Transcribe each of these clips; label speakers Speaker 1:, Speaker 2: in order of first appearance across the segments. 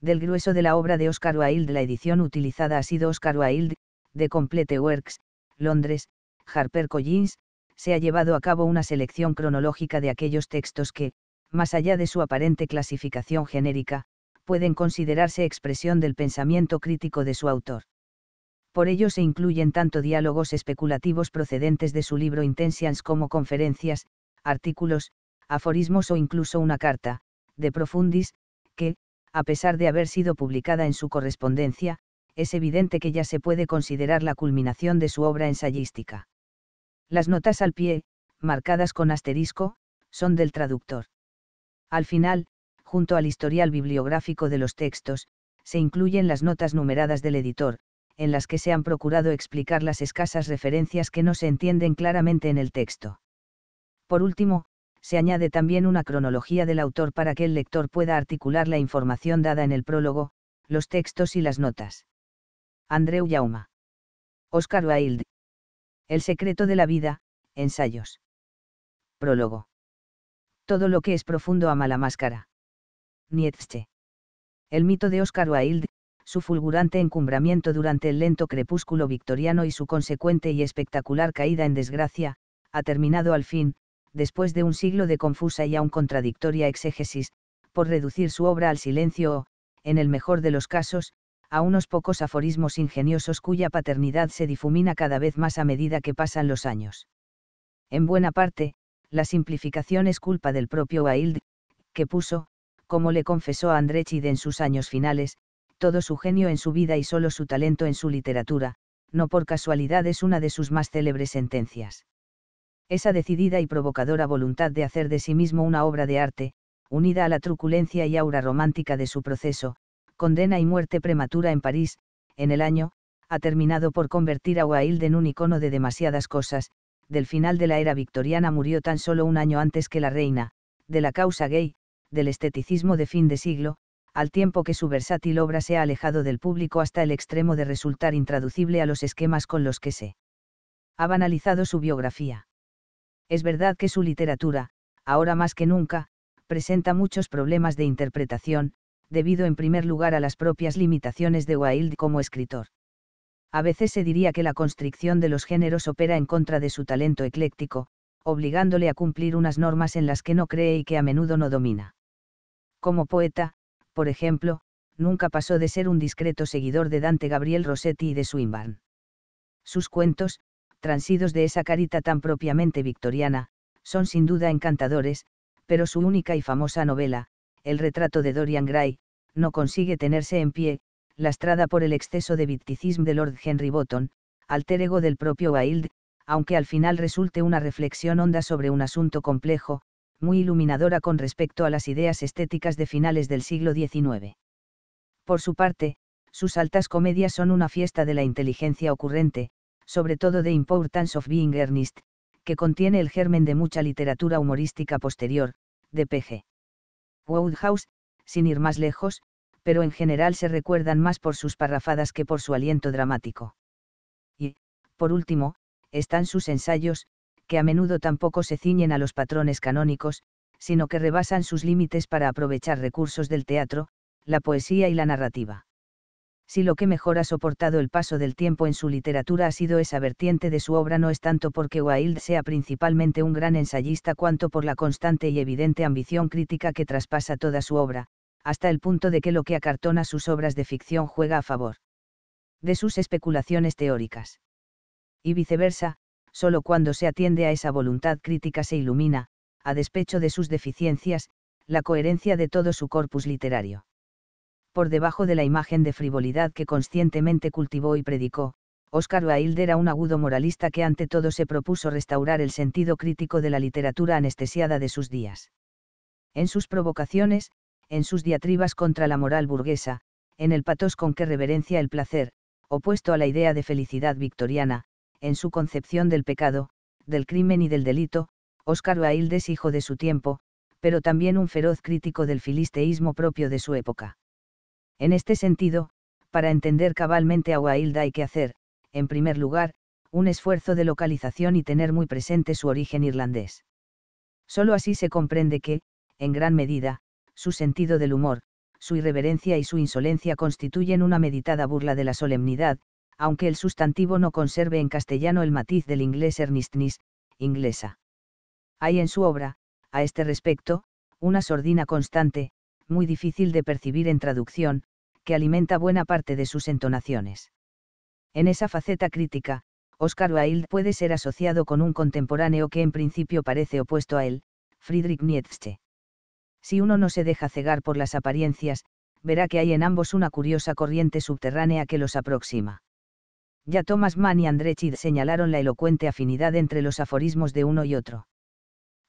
Speaker 1: Del grueso de la obra de Oscar Wilde la edición utilizada ha sido Oscar Wilde, de Complete Works, Londres, Harper Collins. se ha llevado a cabo una selección cronológica de aquellos textos que, más allá de su aparente clasificación genérica, pueden considerarse expresión del pensamiento crítico de su autor. Por ello se incluyen tanto diálogos especulativos procedentes de su libro Intentions como conferencias, artículos, aforismos o incluso una carta, de profundis, que, a pesar de haber sido publicada en su correspondencia, es evidente que ya se puede considerar la culminación de su obra ensayística. Las notas al pie, marcadas con asterisco, son del traductor. Al final, junto al historial bibliográfico de los textos, se incluyen las notas numeradas del editor, en las que se han procurado explicar las escasas referencias que no se entienden claramente en el texto. Por último, se añade también una cronología del autor para que el lector pueda articular la información dada en el prólogo, los textos y las notas. Andreu Yauma. Oscar Wilde. El secreto de la vida, ensayos. Prólogo. Todo lo que es profundo ama la máscara. Nietzsche. El mito de Oscar Wilde, su fulgurante encumbramiento durante el lento crepúsculo victoriano y su consecuente y espectacular caída en desgracia, ha terminado al fin, después de un siglo de confusa y aún contradictoria exégesis, por reducir su obra al silencio o, en el mejor de los casos, a unos pocos aforismos ingeniosos cuya paternidad se difumina cada vez más a medida que pasan los años. En buena parte, la simplificación es culpa del propio Wilde, que puso, como le confesó a André en sus años finales, todo su genio en su vida y solo su talento en su literatura, no por casualidad es una de sus más célebres sentencias esa decidida y provocadora voluntad de hacer de sí mismo una obra de arte, unida a la truculencia y aura romántica de su proceso, condena y muerte prematura en París, en el año, ha terminado por convertir a Wilde en un icono de demasiadas cosas, del final de la era victoriana murió tan solo un año antes que la reina, de la causa gay, del esteticismo de fin de siglo, al tiempo que su versátil obra se ha alejado del público hasta el extremo de resultar intraducible a los esquemas con los que se ha banalizado su biografía. Es verdad que su literatura, ahora más que nunca, presenta muchos problemas de interpretación, debido en primer lugar a las propias limitaciones de Wilde como escritor. A veces se diría que la constricción de los géneros opera en contra de su talento ecléctico, obligándole a cumplir unas normas en las que no cree y que a menudo no domina. Como poeta, por ejemplo, nunca pasó de ser un discreto seguidor de Dante Gabriel Rossetti y de Swinburne. Sus cuentos, transidos de esa carita tan propiamente victoriana, son sin duda encantadores, pero su única y famosa novela, El retrato de Dorian Gray, no consigue tenerse en pie, lastrada por el exceso de victicismo de Lord Henry Botton, alter ego del propio Wilde, aunque al final resulte una reflexión honda sobre un asunto complejo, muy iluminadora con respecto a las ideas estéticas de finales del siglo XIX. Por su parte, sus altas comedias son una fiesta de la inteligencia ocurrente, sobre todo The Importance of Being Ernest, que contiene el germen de mucha literatura humorística posterior, de P.G. Woodhouse, sin ir más lejos, pero en general se recuerdan más por sus parrafadas que por su aliento dramático. Y, por último, están sus ensayos, que a menudo tampoco se ciñen a los patrones canónicos, sino que rebasan sus límites para aprovechar recursos del teatro, la poesía y la narrativa si lo que mejor ha soportado el paso del tiempo en su literatura ha sido esa vertiente de su obra no es tanto porque Wilde sea principalmente un gran ensayista cuanto por la constante y evidente ambición crítica que traspasa toda su obra, hasta el punto de que lo que acartona sus obras de ficción juega a favor de sus especulaciones teóricas. Y viceversa, solo cuando se atiende a esa voluntad crítica se ilumina, a despecho de sus deficiencias, la coherencia de todo su corpus literario por debajo de la imagen de frivolidad que conscientemente cultivó y predicó, Oscar Wilde era un agudo moralista que ante todo se propuso restaurar el sentido crítico de la literatura anestesiada de sus días. En sus provocaciones, en sus diatribas contra la moral burguesa, en el patos con que reverencia el placer, opuesto a la idea de felicidad victoriana, en su concepción del pecado, del crimen y del delito, Oscar Wilde es hijo de su tiempo, pero también un feroz crítico del filisteísmo propio de su época. En este sentido, para entender cabalmente a Wailda hay que hacer, en primer lugar, un esfuerzo de localización y tener muy presente su origen irlandés. Solo así se comprende que, en gran medida, su sentido del humor, su irreverencia y su insolencia constituyen una meditada burla de la solemnidad, aunque el sustantivo no conserve en castellano el matiz del inglés *ernistnis*, inglesa. Hay en su obra, a este respecto, una sordina constante, muy difícil de percibir en traducción, que alimenta buena parte de sus entonaciones. En esa faceta crítica, Oscar Wilde puede ser asociado con un contemporáneo que en principio parece opuesto a él, Friedrich Nietzsche. Si uno no se deja cegar por las apariencias, verá que hay en ambos una curiosa corriente subterránea que los aproxima. Ya Thomas Mann y André señalaron la elocuente afinidad entre los aforismos de uno y otro.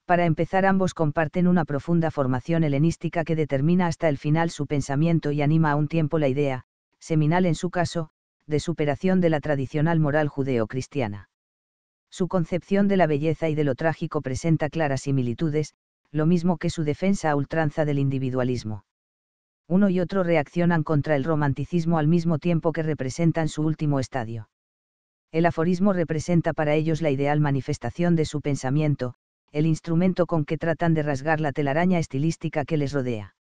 Speaker 1: Para empezar ambos comparten una profunda formación helenística que determina hasta el final su pensamiento y anima a un tiempo la idea, seminal en su caso, de superación de la tradicional moral judeo-cristiana. Su concepción de la belleza y de lo trágico presenta claras similitudes, lo mismo que su defensa a ultranza del individualismo. Uno y otro reaccionan contra el romanticismo al mismo tiempo que representan su último estadio. El aforismo representa para ellos la ideal manifestación de su pensamiento, el instrumento con que tratan de rasgar la telaraña estilística que les rodea.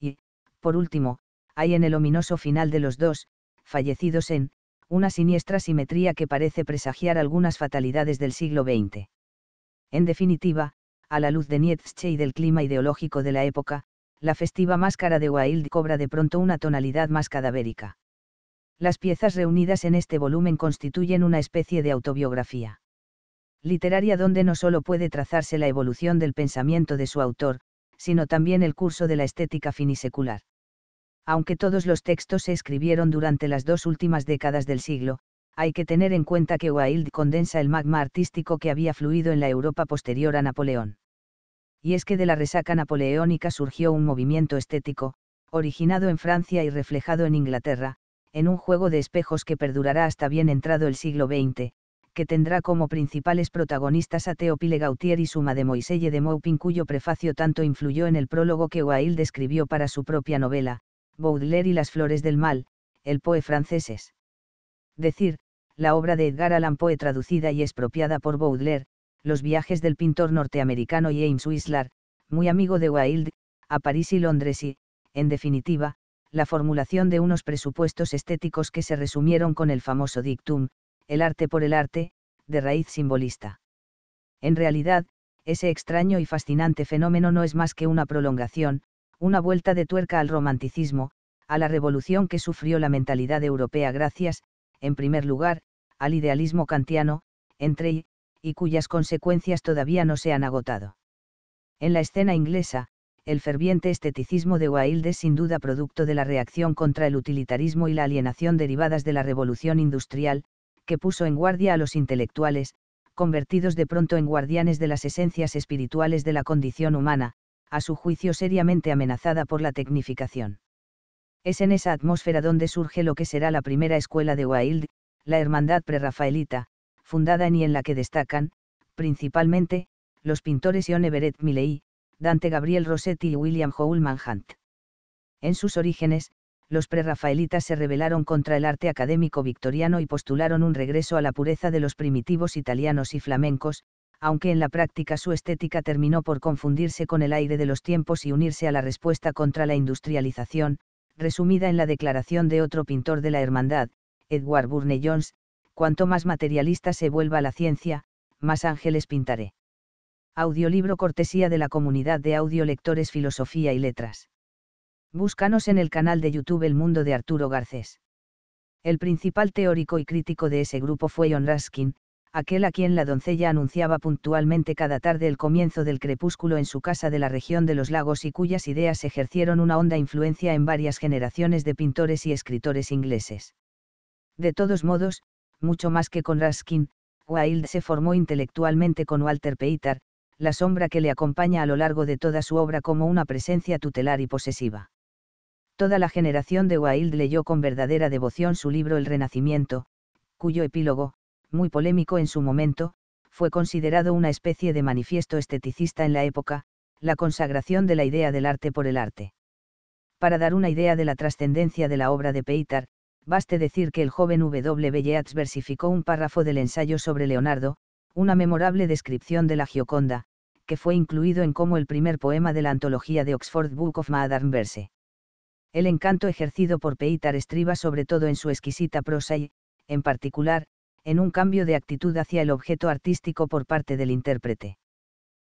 Speaker 1: Y, por último, hay en el ominoso final de los dos, fallecidos en, una siniestra simetría que parece presagiar algunas fatalidades del siglo XX. En definitiva, a la luz de Nietzsche y del clima ideológico de la época, la festiva máscara de Wilde cobra de pronto una tonalidad más cadavérica. Las piezas reunidas en este volumen constituyen una especie de autobiografía literaria donde no solo puede trazarse la evolución del pensamiento de su autor, sino también el curso de la estética finisecular. Aunque todos los textos se escribieron durante las dos últimas décadas del siglo, hay que tener en cuenta que Wilde condensa el magma artístico que había fluido en la Europa posterior a Napoleón. Y es que de la resaca napoleónica surgió un movimiento estético, originado en Francia y reflejado en Inglaterra, en un juego de espejos que perdurará hasta bien entrado el siglo XX, que tendrá como principales protagonistas a Théopile Gautier y Suma de Moiselle de Maupin cuyo prefacio tanto influyó en el prólogo que Wilde escribió para su propia novela, Baudelaire y las flores del mal, el Poe franceses. Decir, la obra de Edgar Allan Poe traducida y expropiada por Baudelaire, Los viajes del pintor norteamericano James Whistler, muy amigo de Wilde, a París y Londres y, en definitiva, la formulación de unos presupuestos estéticos que se resumieron con el famoso dictum, el arte por el arte, de raíz simbolista. En realidad, ese extraño y fascinante fenómeno no es más que una prolongación, una vuelta de tuerca al romanticismo, a la revolución que sufrió la mentalidad europea gracias, en primer lugar, al idealismo kantiano, entre y, y cuyas consecuencias todavía no se han agotado. En la escena inglesa, el ferviente esteticismo de Wilde es sin duda producto de la reacción contra el utilitarismo y la alienación derivadas de la revolución industrial, que puso en guardia a los intelectuales, convertidos de pronto en guardianes de las esencias espirituales de la condición humana, a su juicio seriamente amenazada por la tecnificación. Es en esa atmósfera donde surge lo que será la primera escuela de Wilde, la Hermandad Prerrafaelita, fundada en y en la que destacan, principalmente, los pintores John Everett Milley, Dante Gabriel Rossetti y William Howell Manhunt. En sus orígenes, los prerrafaelitas se rebelaron contra el arte académico victoriano y postularon un regreso a la pureza de los primitivos italianos y flamencos, aunque en la práctica su estética terminó por confundirse con el aire de los tiempos y unirse a la respuesta contra la industrialización, resumida en la declaración de otro pintor de la Hermandad, Edward Burne-Jones, cuanto más materialista se vuelva la ciencia, más ángeles pintaré. Audiolibro cortesía de la comunidad de audiolectores Filosofía y Letras. Búscanos en el canal de YouTube El Mundo de Arturo Garcés. El principal teórico y crítico de ese grupo fue John Ruskin, aquel a quien la doncella anunciaba puntualmente cada tarde el comienzo del crepúsculo en su casa de la región de los lagos y cuyas ideas ejercieron una honda influencia en varias generaciones de pintores y escritores ingleses. De todos modos, mucho más que con Ruskin, Wilde se formó intelectualmente con Walter Peitar, la sombra que le acompaña a lo largo de toda su obra como una presencia tutelar y posesiva. Toda la generación de Wilde leyó con verdadera devoción su libro El Renacimiento, cuyo epílogo, muy polémico en su momento, fue considerado una especie de manifiesto esteticista en la época, la consagración de la idea del arte por el arte. Para dar una idea de la trascendencia de la obra de Peitar, baste decir que el joven W. Yeats versificó un párrafo del ensayo sobre Leonardo, una memorable descripción de la Gioconda, que fue incluido en como el primer poema de la antología de Oxford Book of Modern Verse el encanto ejercido por Peitar estriba sobre todo en su exquisita prosa y, en particular, en un cambio de actitud hacia el objeto artístico por parte del intérprete.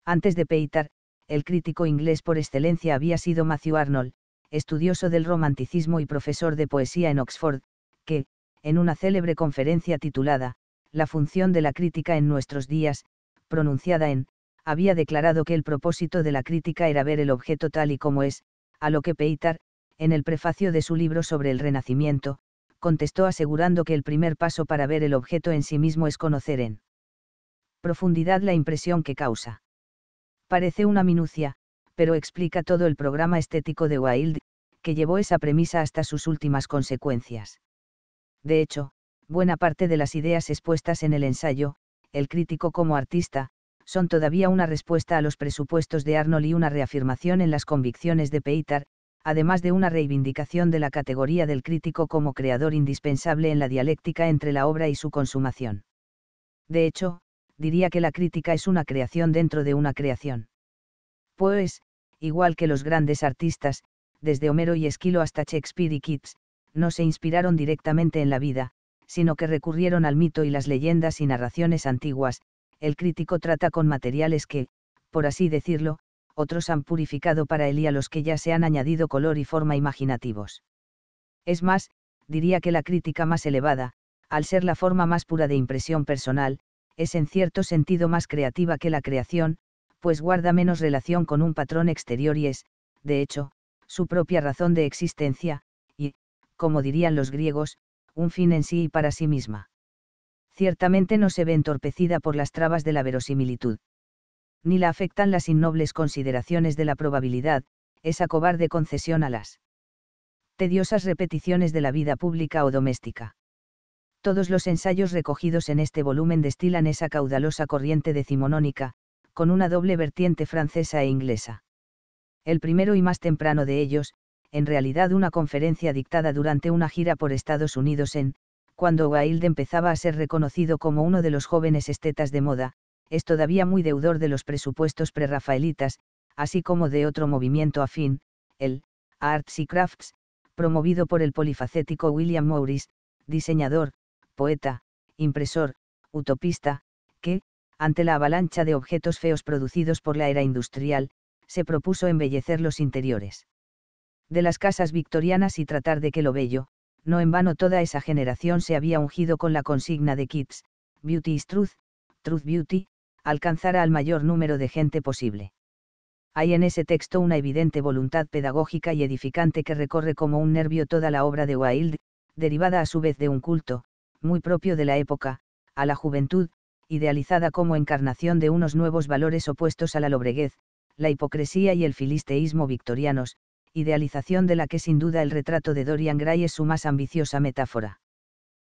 Speaker 1: Antes de Peitar, el crítico inglés por excelencia había sido Matthew Arnold, estudioso del romanticismo y profesor de poesía en Oxford, que, en una célebre conferencia titulada, La función de la crítica en nuestros días, pronunciada en, había declarado que el propósito de la crítica era ver el objeto tal y como es, a lo que Peitar, en el prefacio de su libro sobre el Renacimiento, contestó asegurando que el primer paso para ver el objeto en sí mismo es conocer en profundidad la impresión que causa. Parece una minucia, pero explica todo el programa estético de Wilde, que llevó esa premisa hasta sus últimas consecuencias. De hecho, buena parte de las ideas expuestas en el ensayo, El crítico como artista, son todavía una respuesta a los presupuestos de Arnold y una reafirmación en las convicciones de Peitar, además de una reivindicación de la categoría del crítico como creador indispensable en la dialéctica entre la obra y su consumación. De hecho, diría que la crítica es una creación dentro de una creación. Pues, igual que los grandes artistas, desde Homero y Esquilo hasta Shakespeare y Keats, no se inspiraron directamente en la vida, sino que recurrieron al mito y las leyendas y narraciones antiguas, el crítico trata con materiales que, por así decirlo, otros han purificado para él y a los que ya se han añadido color y forma imaginativos. Es más, diría que la crítica más elevada, al ser la forma más pura de impresión personal, es en cierto sentido más creativa que la creación, pues guarda menos relación con un patrón exterior y es, de hecho, su propia razón de existencia, y, como dirían los griegos, un fin en sí y para sí misma. Ciertamente no se ve entorpecida por las trabas de la verosimilitud ni la afectan las innobles consideraciones de la probabilidad, esa cobarde concesión a las tediosas repeticiones de la vida pública o doméstica. Todos los ensayos recogidos en este volumen destilan esa caudalosa corriente decimonónica, con una doble vertiente francesa e inglesa. El primero y más temprano de ellos, en realidad una conferencia dictada durante una gira por Estados Unidos en, cuando Wilde empezaba a ser reconocido como uno de los jóvenes estetas de moda, es todavía muy deudor de los presupuestos prerrafaelitas, así como de otro movimiento afín, el Arts y Crafts, promovido por el polifacético William Morris, diseñador, poeta, impresor, utopista, que, ante la avalancha de objetos feos producidos por la era industrial, se propuso embellecer los interiores de las casas victorianas y tratar de que lo bello, no en vano toda esa generación se había ungido con la consigna de Kids, Beauty is Truth, Truth Beauty, alcanzará al mayor número de gente posible. Hay en ese texto una evidente voluntad pedagógica y edificante que recorre como un nervio toda la obra de Wilde, derivada a su vez de un culto, muy propio de la época, a la juventud, idealizada como encarnación de unos nuevos valores opuestos a la lobreguez, la hipocresía y el filisteísmo victorianos, idealización de la que sin duda el retrato de Dorian Gray es su más ambiciosa metáfora.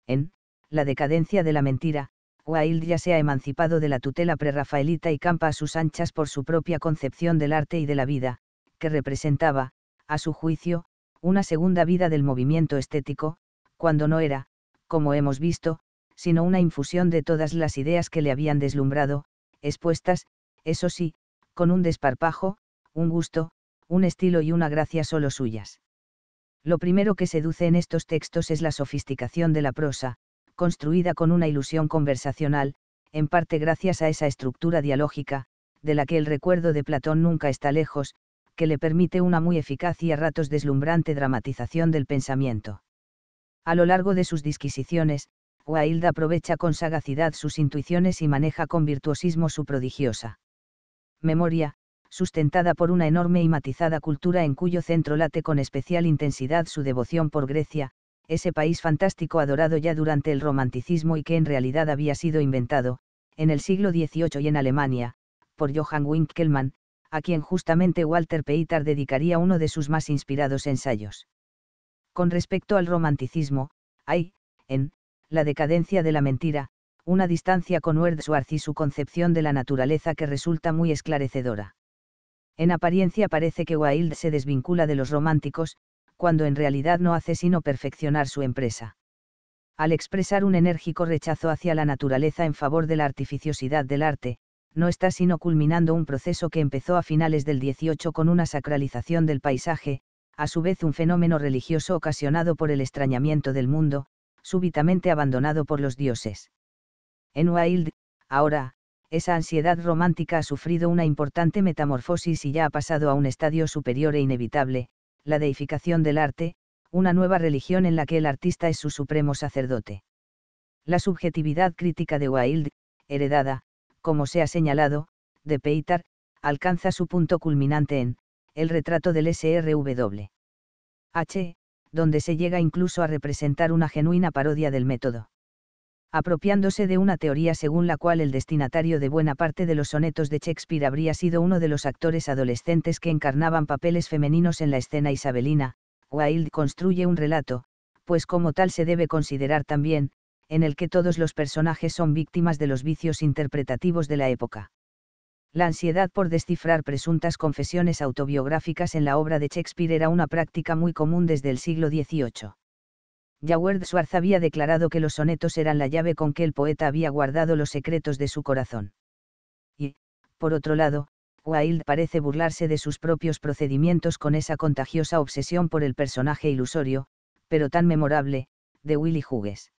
Speaker 1: En La decadencia de la mentira, Wilde ya se ha emancipado de la tutela prerrafaelita y campa a sus anchas por su propia concepción del arte y de la vida, que representaba, a su juicio, una segunda vida del movimiento estético, cuando no era, como hemos visto, sino una infusión de todas las ideas que le habían deslumbrado, expuestas, eso sí, con un desparpajo, un gusto, un estilo y una gracia solo suyas. Lo primero que seduce en estos textos es la sofisticación de la prosa, construida con una ilusión conversacional, en parte gracias a esa estructura dialógica, de la que el recuerdo de Platón nunca está lejos, que le permite una muy eficaz y a ratos deslumbrante dramatización del pensamiento. A lo largo de sus disquisiciones, Wilde aprovecha con sagacidad sus intuiciones y maneja con virtuosismo su prodigiosa memoria, sustentada por una enorme y matizada cultura en cuyo centro late con especial intensidad su devoción por Grecia, ese país fantástico adorado ya durante el romanticismo y que en realidad había sido inventado, en el siglo XVIII y en Alemania, por Johann Winckelmann, a quien justamente Walter Peitar dedicaría uno de sus más inspirados ensayos. Con respecto al romanticismo, hay, en, La decadencia de la mentira, una distancia con Schwarz y su concepción de la naturaleza que resulta muy esclarecedora. En apariencia parece que Wilde se desvincula de los románticos, cuando en realidad no hace sino perfeccionar su empresa. Al expresar un enérgico rechazo hacia la naturaleza en favor de la artificiosidad del arte, no está sino culminando un proceso que empezó a finales del 18 con una sacralización del paisaje, a su vez un fenómeno religioso ocasionado por el extrañamiento del mundo, súbitamente abandonado por los dioses. En Wilde, ahora, esa ansiedad romántica ha sufrido una importante metamorfosis y ya ha pasado a un estadio superior e inevitable, la deificación del arte, una nueva religión en la que el artista es su supremo sacerdote. La subjetividad crítica de Wilde, heredada, como se ha señalado, de Peitar, alcanza su punto culminante en El retrato del SRW. H, donde se llega incluso a representar una genuina parodia del método apropiándose de una teoría según la cual el destinatario de buena parte de los sonetos de Shakespeare habría sido uno de los actores adolescentes que encarnaban papeles femeninos en la escena isabelina, Wilde construye un relato, pues como tal se debe considerar también, en el que todos los personajes son víctimas de los vicios interpretativos de la época. La ansiedad por descifrar presuntas confesiones autobiográficas en la obra de Shakespeare era una práctica muy común desde el siglo XVIII Jaward Swartz había declarado que los sonetos eran la llave con que el poeta había guardado los secretos de su corazón. Y, por otro lado, Wilde parece burlarse de sus propios procedimientos con esa contagiosa obsesión por el personaje ilusorio, pero tan memorable, de Willy Hughes.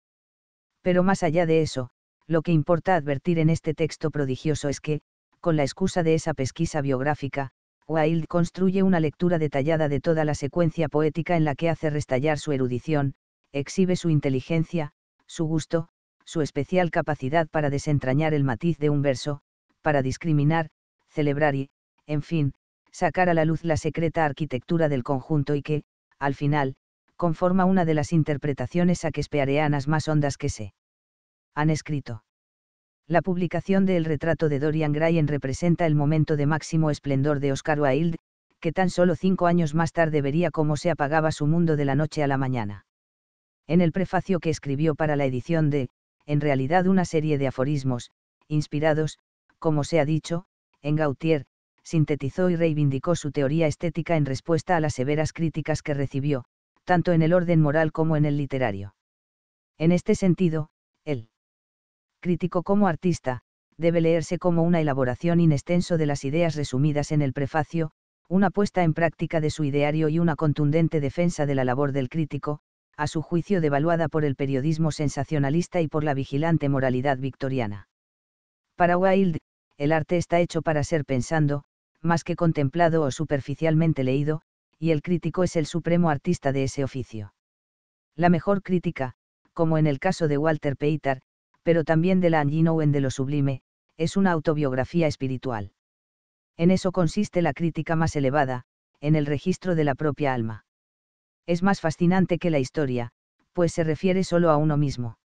Speaker 1: Pero más allá de eso, lo que importa advertir en este texto prodigioso es que, con la excusa de esa pesquisa biográfica, Wilde construye una lectura detallada de toda la secuencia poética en la que hace restallar su erudición, exhibe su inteligencia, su gusto, su especial capacidad para desentrañar el matiz de un verso, para discriminar, celebrar y, en fin, sacar a la luz la secreta arquitectura del conjunto y que, al final, conforma una de las interpretaciones a espeareanas más hondas que se han escrito. La publicación del retrato de Dorian Gray representa el momento de máximo esplendor de Oscar Wilde, que tan solo cinco años más tarde vería cómo se apagaba su mundo de la noche a la mañana en el prefacio que escribió para la edición de, en realidad una serie de aforismos, inspirados, como se ha dicho, en Gautier, sintetizó y reivindicó su teoría estética en respuesta a las severas críticas que recibió, tanto en el orden moral como en el literario. En este sentido, el crítico como artista, debe leerse como una elaboración in extenso de las ideas resumidas en el prefacio, una puesta en práctica de su ideario y una contundente defensa de la labor del crítico, a su juicio devaluada por el periodismo sensacionalista y por la vigilante moralidad victoriana. Para Wilde, el arte está hecho para ser pensando, más que contemplado o superficialmente leído, y el crítico es el supremo artista de ese oficio. La mejor crítica, como en el caso de Walter Peitar, pero también de la Angie de lo sublime, es una autobiografía espiritual. En eso consiste la crítica más elevada, en el registro de la propia alma es más fascinante que la historia, pues se refiere solo a uno mismo.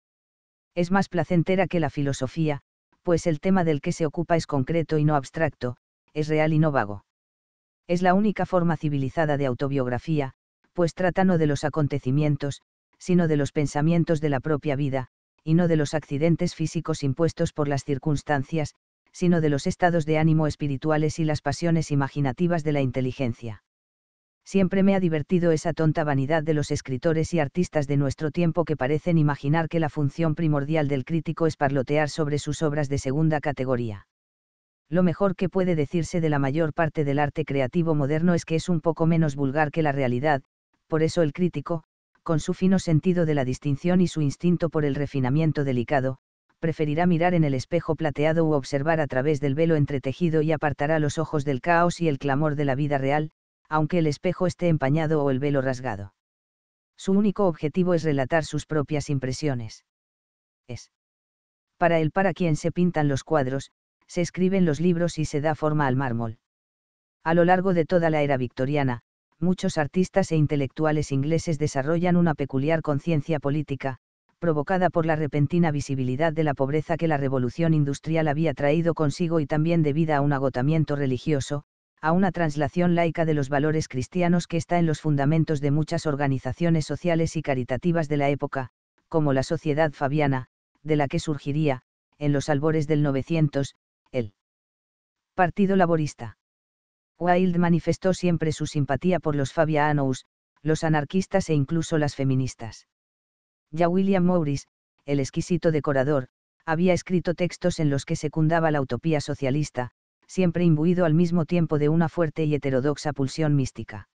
Speaker 1: Es más placentera que la filosofía, pues el tema del que se ocupa es concreto y no abstracto, es real y no vago. Es la única forma civilizada de autobiografía, pues trata no de los acontecimientos, sino de los pensamientos de la propia vida, y no de los accidentes físicos impuestos por las circunstancias, sino de los estados de ánimo espirituales y las pasiones imaginativas de la inteligencia siempre me ha divertido esa tonta vanidad de los escritores y artistas de nuestro tiempo que parecen imaginar que la función primordial del crítico es parlotear sobre sus obras de segunda categoría. Lo mejor que puede decirse de la mayor parte del arte creativo moderno es que es un poco menos vulgar que la realidad, por eso el crítico, con su fino sentido de la distinción y su instinto por el refinamiento delicado, preferirá mirar en el espejo plateado u observar a través del velo entretejido y apartará los ojos del caos y el clamor de la vida real, aunque el espejo esté empañado o el velo rasgado. Su único objetivo es relatar sus propias impresiones. Es. Para el para quien se pintan los cuadros, se escriben los libros y se da forma al mármol. A lo largo de toda la era victoriana, muchos artistas e intelectuales ingleses desarrollan una peculiar conciencia política, provocada por la repentina visibilidad de la pobreza que la revolución industrial había traído consigo y también debida a un agotamiento religioso, a una translación laica de los valores cristianos que está en los fundamentos de muchas organizaciones sociales y caritativas de la época, como la Sociedad Fabiana, de la que surgiría, en los albores del 900, el Partido Laborista. Wilde manifestó siempre su simpatía por los Fabianos, los anarquistas e incluso las feministas. Ya William Morris, el exquisito decorador, había escrito textos en los que secundaba la utopía socialista, siempre imbuido al mismo tiempo de una fuerte y heterodoxa pulsión mística.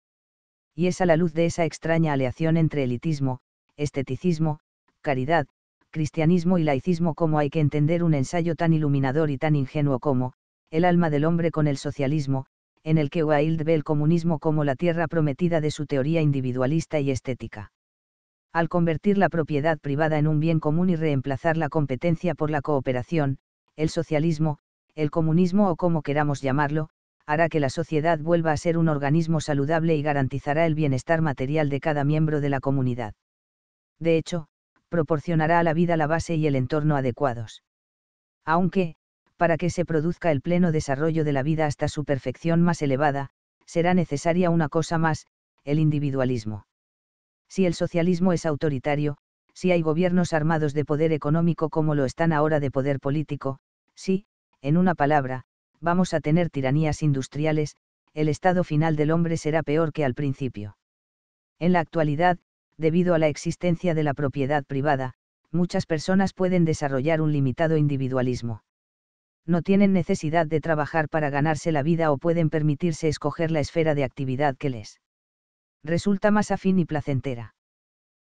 Speaker 1: Y es a la luz de esa extraña aleación entre elitismo, esteticismo, caridad, cristianismo y laicismo como hay que entender un ensayo tan iluminador y tan ingenuo como, El alma del hombre con el socialismo, en el que Wilde ve el comunismo como la tierra prometida de su teoría individualista y estética. Al convertir la propiedad privada en un bien común y reemplazar la competencia por la cooperación, el socialismo, el comunismo o como queramos llamarlo, hará que la sociedad vuelva a ser un organismo saludable y garantizará el bienestar material de cada miembro de la comunidad. De hecho, proporcionará a la vida la base y el entorno adecuados. Aunque, para que se produzca el pleno desarrollo de la vida hasta su perfección más elevada, será necesaria una cosa más, el individualismo. Si el socialismo es autoritario, si hay gobiernos armados de poder económico como lo están ahora de poder político, sí. En una palabra, vamos a tener tiranías industriales, el estado final del hombre será peor que al principio. En la actualidad, debido a la existencia de la propiedad privada, muchas personas pueden desarrollar un limitado individualismo. No tienen necesidad de trabajar para ganarse la vida o pueden permitirse escoger la esfera de actividad que les resulta más afín y placentera.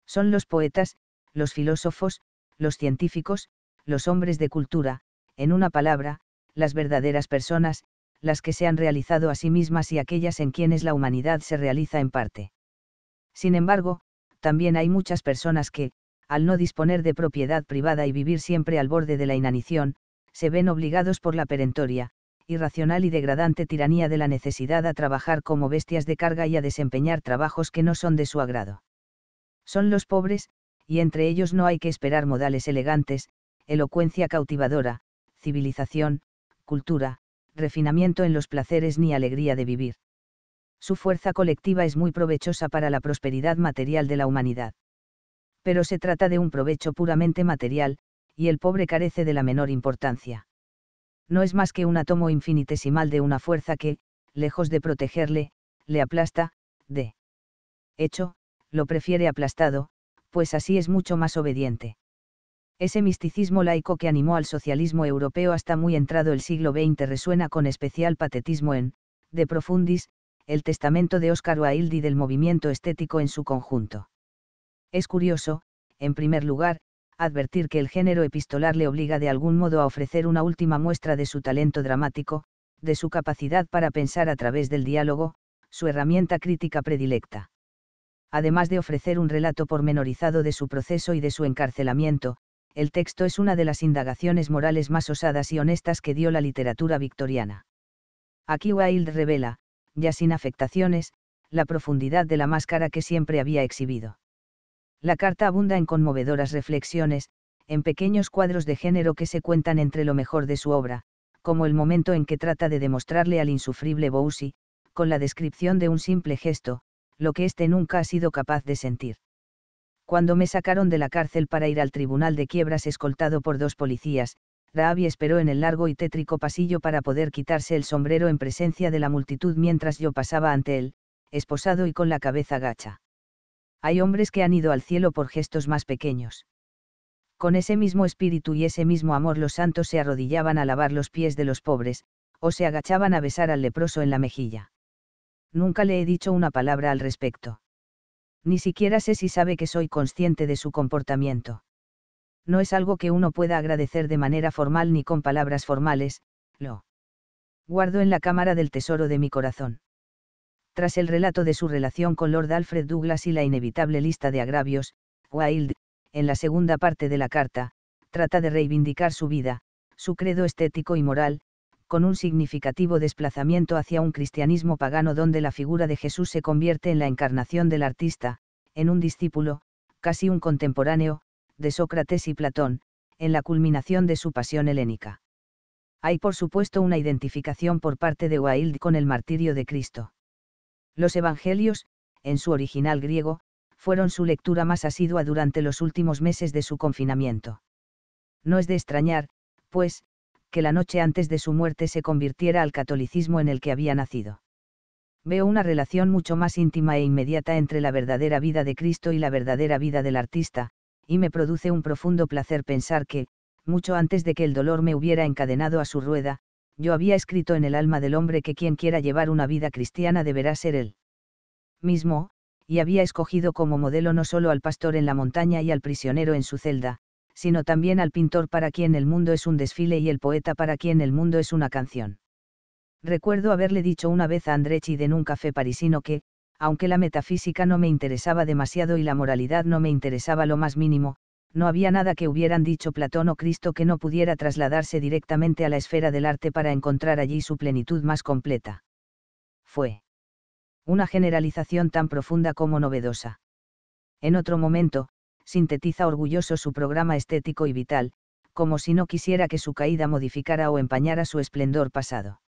Speaker 1: Son los poetas, los filósofos, los científicos, los hombres de cultura, en una palabra, las verdaderas personas, las que se han realizado a sí mismas y aquellas en quienes la humanidad se realiza en parte. Sin embargo, también hay muchas personas que, al no disponer de propiedad privada y vivir siempre al borde de la inanición, se ven obligados por la perentoria, irracional y degradante tiranía de la necesidad a trabajar como bestias de carga y a desempeñar trabajos que no son de su agrado. Son los pobres, y entre ellos no hay que esperar modales elegantes, elocuencia cautivadora, civilización, cultura, refinamiento en los placeres ni alegría de vivir. Su fuerza colectiva es muy provechosa para la prosperidad material de la humanidad. Pero se trata de un provecho puramente material, y el pobre carece de la menor importancia. No es más que un átomo infinitesimal de una fuerza que, lejos de protegerle, le aplasta, de hecho, lo prefiere aplastado, pues así es mucho más obediente. Ese misticismo laico que animó al socialismo europeo hasta muy entrado el siglo XX resuena con especial patetismo en, De Profundis, el testamento de Oscar Wilde y del movimiento estético en su conjunto. Es curioso, en primer lugar, advertir que el género epistolar le obliga de algún modo a ofrecer una última muestra de su talento dramático, de su capacidad para pensar a través del diálogo, su herramienta crítica predilecta. Además de ofrecer un relato pormenorizado de su proceso y de su encarcelamiento, el texto es una de las indagaciones morales más osadas y honestas que dio la literatura victoriana. Aquí Wilde revela, ya sin afectaciones, la profundidad de la máscara que siempre había exhibido. La carta abunda en conmovedoras reflexiones, en pequeños cuadros de género que se cuentan entre lo mejor de su obra, como el momento en que trata de demostrarle al insufrible Boussy, con la descripción de un simple gesto, lo que éste nunca ha sido capaz de sentir. Cuando me sacaron de la cárcel para ir al tribunal de quiebras escoltado por dos policías, Raabi esperó en el largo y tétrico pasillo para poder quitarse el sombrero en presencia de la multitud mientras yo pasaba ante él, esposado y con la cabeza gacha. Hay hombres que han ido al cielo por gestos más pequeños. Con ese mismo espíritu y ese mismo amor los santos se arrodillaban a lavar los pies de los pobres, o se agachaban a besar al leproso en la mejilla. Nunca le he dicho una palabra al respecto ni siquiera sé si sabe que soy consciente de su comportamiento. No es algo que uno pueda agradecer de manera formal ni con palabras formales, lo guardo en la cámara del tesoro de mi corazón. Tras el relato de su relación con Lord Alfred Douglas y la inevitable lista de agravios, Wilde, en la segunda parte de la carta, trata de reivindicar su vida, su credo estético y moral, con un significativo desplazamiento hacia un cristianismo pagano donde la figura de Jesús se convierte en la encarnación del artista, en un discípulo, casi un contemporáneo, de Sócrates y Platón, en la culminación de su pasión helénica. Hay por supuesto una identificación por parte de Wilde con el martirio de Cristo. Los Evangelios, en su original griego, fueron su lectura más asidua durante los últimos meses de su confinamiento. No es de extrañar, pues, que la noche antes de su muerte se convirtiera al catolicismo en el que había nacido. Veo una relación mucho más íntima e inmediata entre la verdadera vida de Cristo y la verdadera vida del artista, y me produce un profundo placer pensar que, mucho antes de que el dolor me hubiera encadenado a su rueda, yo había escrito en el alma del hombre que quien quiera llevar una vida cristiana deberá ser él mismo, y había escogido como modelo no solo al pastor en la montaña y al prisionero en su celda, sino también al pintor para quien el mundo es un desfile y el poeta para quien el mundo es una canción. Recuerdo haberle dicho una vez a Andrechi de un café parisino que, aunque la metafísica no me interesaba demasiado y la moralidad no me interesaba lo más mínimo, no había nada que hubieran dicho Platón o Cristo que no pudiera trasladarse directamente a la esfera del arte para encontrar allí su plenitud más completa. Fue una generalización tan profunda como novedosa. En otro momento, sintetiza orgulloso su programa estético y vital, como si no quisiera que su caída modificara o empañara su esplendor pasado.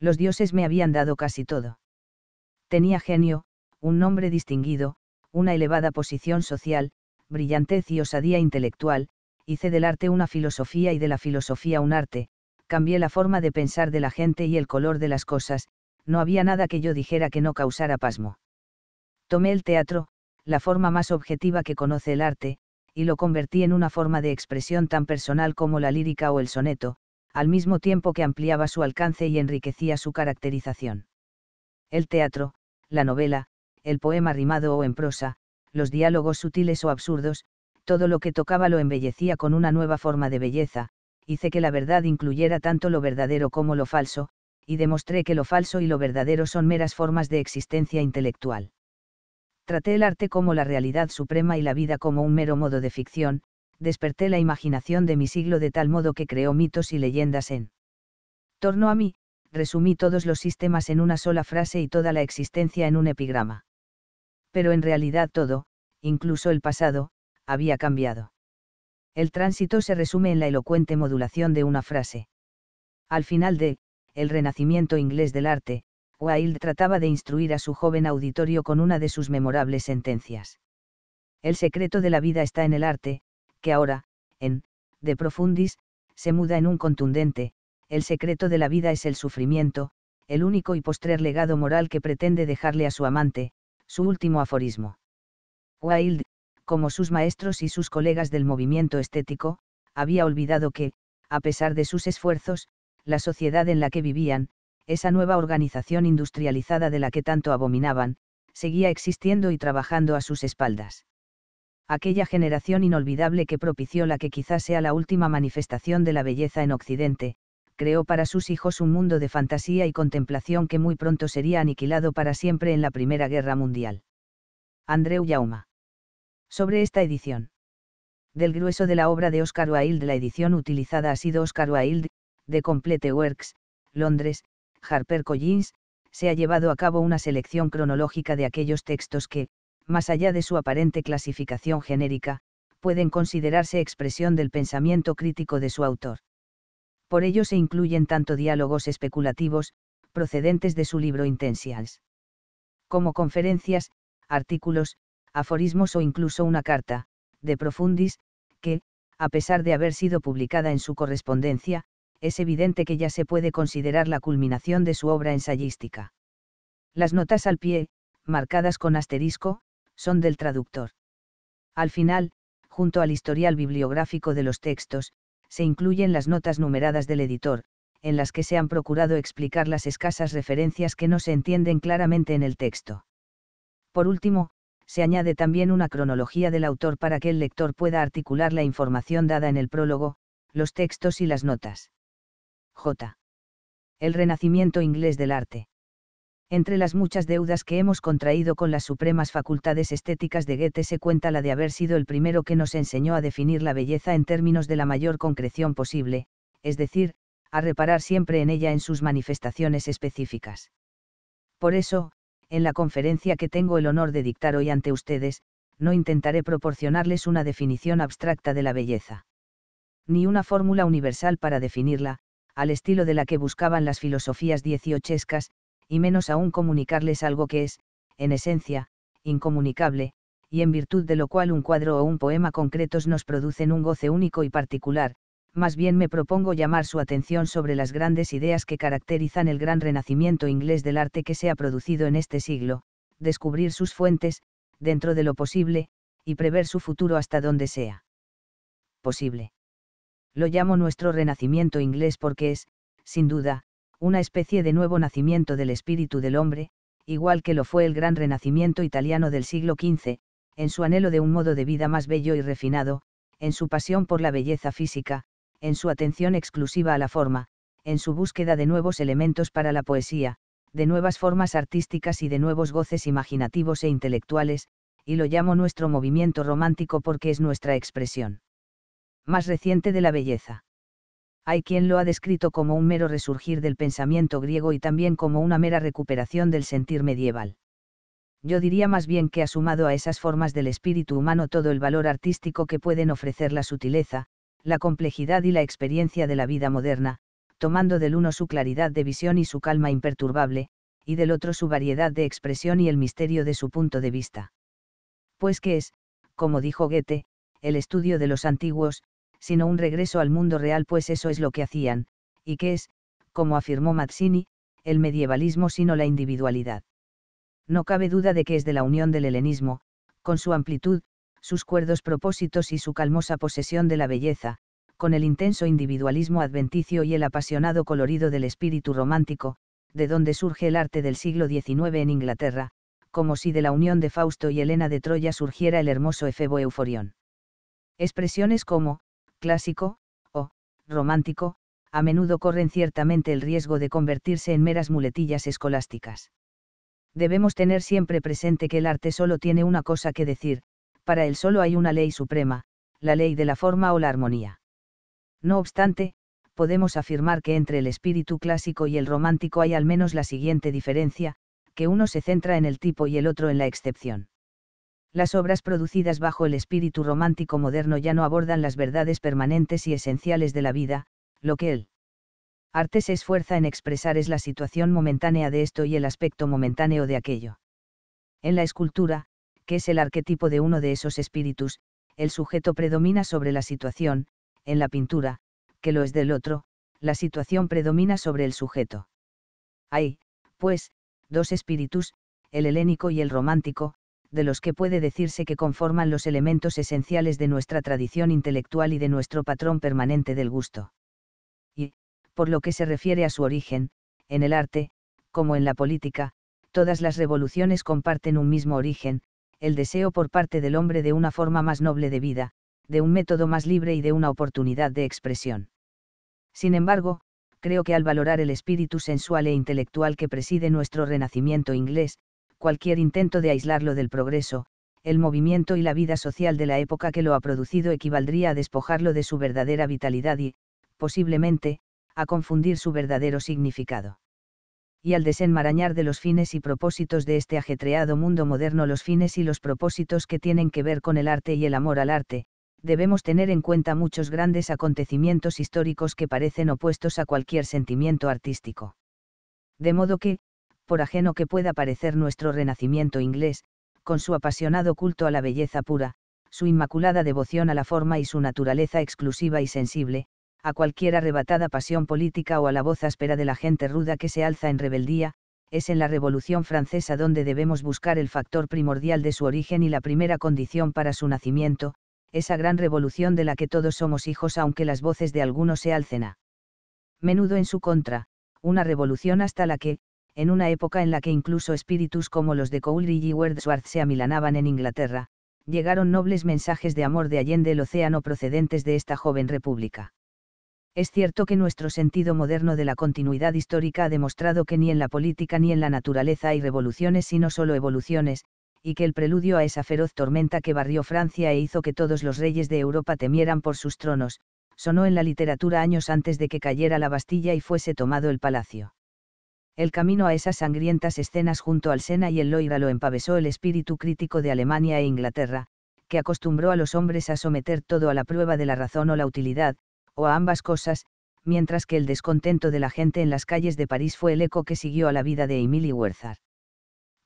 Speaker 1: Los dioses me habían dado casi todo. Tenía genio, un nombre distinguido, una elevada posición social, brillantez y osadía intelectual, hice del arte una filosofía y de la filosofía un arte, cambié la forma de pensar de la gente y el color de las cosas, no había nada que yo dijera que no causara pasmo. Tomé el teatro, la forma más objetiva que conoce el arte, y lo convertí en una forma de expresión tan personal como la lírica o el soneto, al mismo tiempo que ampliaba su alcance y enriquecía su caracterización. El teatro, la novela, el poema rimado o en prosa, los diálogos sutiles o absurdos, todo lo que tocaba lo embellecía con una nueva forma de belleza, hice que la verdad incluyera tanto lo verdadero como lo falso, y demostré que lo falso y lo verdadero son meras formas de existencia intelectual. Traté el arte como la realidad suprema y la vida como un mero modo de ficción, desperté la imaginación de mi siglo de tal modo que creó mitos y leyendas en torno a mí, resumí todos los sistemas en una sola frase y toda la existencia en un epigrama. Pero en realidad todo, incluso el pasado, había cambiado. El tránsito se resume en la elocuente modulación de una frase. Al final de, El Renacimiento inglés del arte, Wilde trataba de instruir a su joven auditorio con una de sus memorables sentencias. El secreto de la vida está en el arte, que ahora, en, de profundis, se muda en un contundente, el secreto de la vida es el sufrimiento, el único y postrer legado moral que pretende dejarle a su amante, su último aforismo. Wilde, como sus maestros y sus colegas del movimiento estético, había olvidado que, a pesar de sus esfuerzos, la sociedad en la que vivían, esa nueva organización industrializada de la que tanto abominaban, seguía existiendo y trabajando a sus espaldas. Aquella generación inolvidable que propició la que quizás sea la última manifestación de la belleza en Occidente, creó para sus hijos un mundo de fantasía y contemplación que muy pronto sería aniquilado para siempre en la Primera Guerra Mundial. Andreu Yauma. Sobre esta edición. Del grueso de la obra de Oscar Wilde, la edición utilizada ha sido Oscar Wilde, de Complete Works, Londres, Harper Collins se ha llevado a cabo una selección cronológica de aquellos textos que, más allá de su aparente clasificación genérica, pueden considerarse expresión del pensamiento crítico de su autor. Por ello se incluyen tanto diálogos especulativos, procedentes de su libro Intensials, como conferencias, artículos, aforismos o incluso una carta, de Profundis, que, a pesar de haber sido publicada en su correspondencia, es evidente que ya se puede considerar la culminación de su obra ensayística. Las notas al pie, marcadas con asterisco, son del traductor. Al final, junto al historial bibliográfico de los textos, se incluyen las notas numeradas del editor, en las que se han procurado explicar las escasas referencias que no se entienden claramente en el texto. Por último, se añade también una cronología del autor para que el lector pueda articular la información dada en el prólogo, los textos y las notas. J. El renacimiento inglés del arte. Entre las muchas deudas que hemos contraído con las supremas facultades estéticas de Goethe se cuenta la de haber sido el primero que nos enseñó a definir la belleza en términos de la mayor concreción posible, es decir, a reparar siempre en ella en sus manifestaciones específicas. Por eso, en la conferencia que tengo el honor de dictar hoy ante ustedes, no intentaré proporcionarles una definición abstracta de la belleza. Ni una fórmula universal para definirla, al estilo de la que buscaban las filosofías dieciochescas, y menos aún comunicarles algo que es, en esencia, incomunicable, y en virtud de lo cual un cuadro o un poema concretos nos producen un goce único y particular, más bien me propongo llamar su atención sobre las grandes ideas que caracterizan el gran renacimiento inglés del arte que se ha producido en este siglo, descubrir sus fuentes, dentro de lo posible, y prever su futuro hasta donde sea posible lo llamo nuestro renacimiento inglés porque es, sin duda, una especie de nuevo nacimiento del espíritu del hombre, igual que lo fue el gran renacimiento italiano del siglo XV, en su anhelo de un modo de vida más bello y refinado, en su pasión por la belleza física, en su atención exclusiva a la forma, en su búsqueda de nuevos elementos para la poesía, de nuevas formas artísticas y de nuevos goces imaginativos e intelectuales, y lo llamo nuestro movimiento romántico porque es nuestra expresión más reciente de la belleza. Hay quien lo ha descrito como un mero resurgir del pensamiento griego y también como una mera recuperación del sentir medieval. Yo diría más bien que ha sumado a esas formas del espíritu humano todo el valor artístico que pueden ofrecer la sutileza, la complejidad y la experiencia de la vida moderna, tomando del uno su claridad de visión y su calma imperturbable, y del otro su variedad de expresión y el misterio de su punto de vista. Pues que es, como dijo Goethe, el estudio de los antiguos, sino un regreso al mundo real, pues eso es lo que hacían, y que es, como afirmó Mazzini, el medievalismo sino la individualidad. No cabe duda de que es de la unión del helenismo, con su amplitud, sus cuerdos propósitos y su calmosa posesión de la belleza, con el intenso individualismo adventicio y el apasionado colorido del espíritu romántico, de donde surge el arte del siglo XIX en Inglaterra, como si de la unión de Fausto y Elena de Troya surgiera el hermoso efebo Euforión. Expresiones como, clásico, o, romántico, a menudo corren ciertamente el riesgo de convertirse en meras muletillas escolásticas. Debemos tener siempre presente que el arte solo tiene una cosa que decir, para él solo hay una ley suprema, la ley de la forma o la armonía. No obstante, podemos afirmar que entre el espíritu clásico y el romántico hay al menos la siguiente diferencia, que uno se centra en el tipo y el otro en la excepción las obras producidas bajo el espíritu romántico moderno ya no abordan las verdades permanentes y esenciales de la vida, lo que el arte se esfuerza en expresar es la situación momentánea de esto y el aspecto momentáneo de aquello. En la escultura, que es el arquetipo de uno de esos espíritus, el sujeto predomina sobre la situación, en la pintura, que lo es del otro, la situación predomina sobre el sujeto. Hay, pues, dos espíritus, el helénico y el romántico, de los que puede decirse que conforman los elementos esenciales de nuestra tradición intelectual y de nuestro patrón permanente del gusto. Y, por lo que se refiere a su origen, en el arte, como en la política, todas las revoluciones comparten un mismo origen, el deseo por parte del hombre de una forma más noble de vida, de un método más libre y de una oportunidad de expresión. Sin embargo, creo que al valorar el espíritu sensual e intelectual que preside nuestro renacimiento inglés, cualquier intento de aislarlo del progreso, el movimiento y la vida social de la época que lo ha producido equivaldría a despojarlo de su verdadera vitalidad y, posiblemente, a confundir su verdadero significado. Y al desenmarañar de los fines y propósitos de este ajetreado mundo moderno los fines y los propósitos que tienen que ver con el arte y el amor al arte, debemos tener en cuenta muchos grandes acontecimientos históricos que parecen opuestos a cualquier sentimiento artístico. De modo que, por ajeno que pueda parecer nuestro renacimiento inglés, con su apasionado culto a la belleza pura, su inmaculada devoción a la forma y su naturaleza exclusiva y sensible, a cualquier arrebatada pasión política o a la voz áspera de la gente ruda que se alza en rebeldía, es en la Revolución Francesa donde debemos buscar el factor primordial de su origen y la primera condición para su nacimiento, esa gran revolución de la que todos somos hijos aunque las voces de algunos se alcen a menudo en su contra, una revolución hasta la que, en una época en la que incluso espíritus como los de Coleridge y Wordsworth se amilanaban en Inglaterra, llegaron nobles mensajes de amor de Allende el océano procedentes de esta joven república. Es cierto que nuestro sentido moderno de la continuidad histórica ha demostrado que ni en la política ni en la naturaleza hay revoluciones sino solo evoluciones, y que el preludio a esa feroz tormenta que barrió Francia e hizo que todos los reyes de Europa temieran por sus tronos, sonó en la literatura años antes de que cayera la Bastilla y fuese tomado el palacio el camino a esas sangrientas escenas junto al Sena y el Loira lo empavesó el espíritu crítico de Alemania e Inglaterra, que acostumbró a los hombres a someter todo a la prueba de la razón o la utilidad, o a ambas cosas, mientras que el descontento de la gente en las calles de París fue el eco que siguió a la vida de Emily Werther.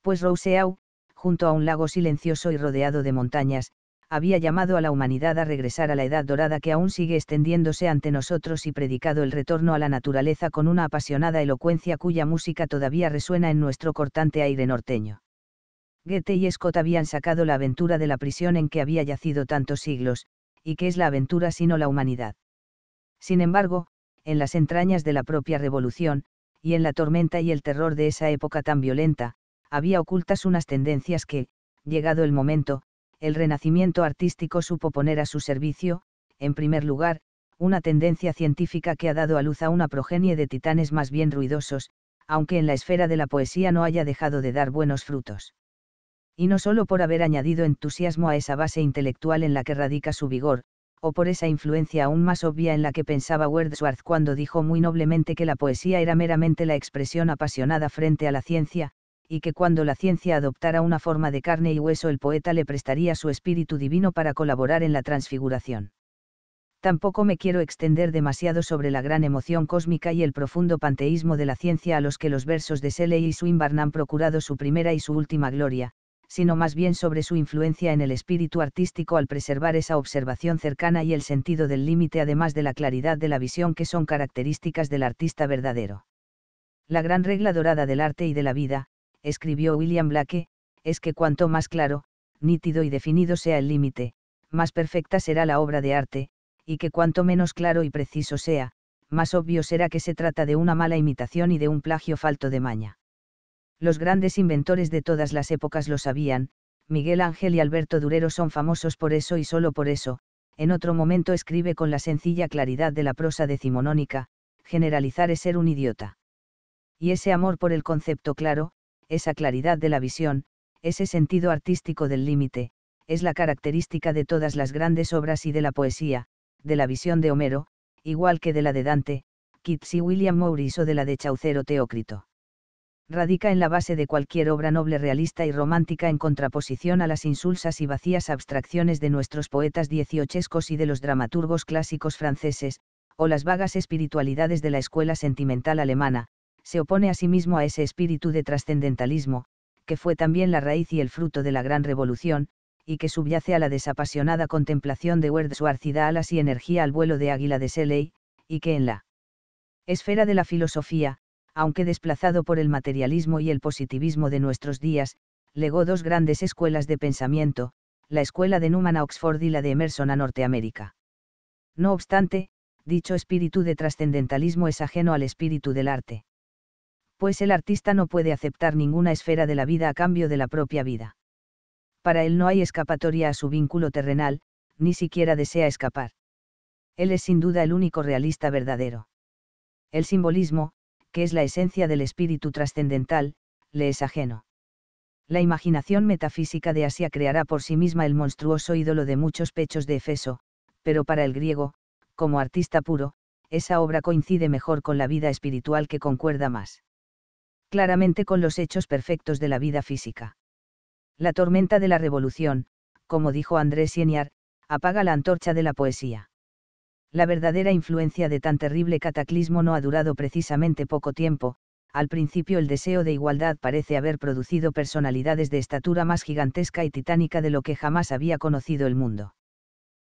Speaker 1: Pues Rousseau, junto a un lago silencioso y rodeado de montañas, había llamado a la humanidad a regresar a la edad dorada que aún sigue extendiéndose ante nosotros y predicado el retorno a la naturaleza con una apasionada elocuencia cuya música todavía resuena en nuestro cortante aire norteño. Goethe y Scott habían sacado la aventura de la prisión en que había yacido tantos siglos, y que es la aventura sino la humanidad. Sin embargo, en las entrañas de la propia revolución, y en la tormenta y el terror de esa época tan violenta, había ocultas unas tendencias que, llegado el momento, el renacimiento artístico supo poner a su servicio, en primer lugar, una tendencia científica que ha dado a luz a una progenie de titanes más bien ruidosos, aunque en la esfera de la poesía no haya dejado de dar buenos frutos. Y no solo por haber añadido entusiasmo a esa base intelectual en la que radica su vigor, o por esa influencia aún más obvia en la que pensaba Wordsworth cuando dijo muy noblemente que la poesía era meramente la expresión apasionada frente a la ciencia, y que cuando la ciencia adoptara una forma de carne y hueso el poeta le prestaría su espíritu divino para colaborar en la transfiguración. Tampoco me quiero extender demasiado sobre la gran emoción cósmica y el profundo panteísmo de la ciencia a los que los versos de Shelley y Swinburne han procurado su primera y su última gloria, sino más bien sobre su influencia en el espíritu artístico al preservar esa observación cercana y el sentido del límite además de la claridad de la visión que son características del artista verdadero. La gran regla dorada del arte y de la vida, escribió William Blake, es que cuanto más claro, nítido y definido sea el límite, más perfecta será la obra de arte, y que cuanto menos claro y preciso sea, más obvio será que se trata de una mala imitación y de un plagio falto de maña. Los grandes inventores de todas las épocas lo sabían, Miguel Ángel y Alberto Durero son famosos por eso y solo por eso, en otro momento escribe con la sencilla claridad de la prosa decimonónica, generalizar es ser un idiota. Y ese amor por el concepto claro, esa claridad de la visión, ese sentido artístico del límite, es la característica de todas las grandes obras y de la poesía, de la visión de Homero, igual que de la de Dante, Keats y William Morris o de la de Chaucer o Teócrito. Radica en la base de cualquier obra noble realista y romántica en contraposición a las insulsas y vacías abstracciones de nuestros poetas dieciochescos y de los dramaturgos clásicos franceses, o las vagas espiritualidades de la escuela sentimental alemana, se opone asimismo sí a ese espíritu de trascendentalismo, que fue también la raíz y el fruto de la gran revolución, y que subyace a la desapasionada contemplación de Werd su alas y energía al vuelo de águila de Seley, y que en la esfera de la filosofía, aunque desplazado por el materialismo y el positivismo de nuestros días, legó dos grandes escuelas de pensamiento, la escuela de Newman a Oxford y la de Emerson a Norteamérica. No obstante, dicho espíritu de trascendentalismo es ajeno al espíritu del arte pues el artista no puede aceptar ninguna esfera de la vida a cambio de la propia vida. Para él no hay escapatoria a su vínculo terrenal, ni siquiera desea escapar. Él es sin duda el único realista verdadero. El simbolismo, que es la esencia del espíritu trascendental, le es ajeno. La imaginación metafísica de Asia creará por sí misma el monstruoso ídolo de muchos pechos de Efeso, pero para el griego, como artista puro, esa obra coincide mejor con la vida espiritual que concuerda más claramente con los hechos perfectos de la vida física. La tormenta de la revolución, como dijo Andrés Sieniar, apaga la antorcha de la poesía. La verdadera influencia de tan terrible cataclismo no ha durado precisamente poco tiempo, al principio el deseo de igualdad parece haber producido personalidades de estatura más gigantesca y titánica de lo que jamás había conocido el mundo.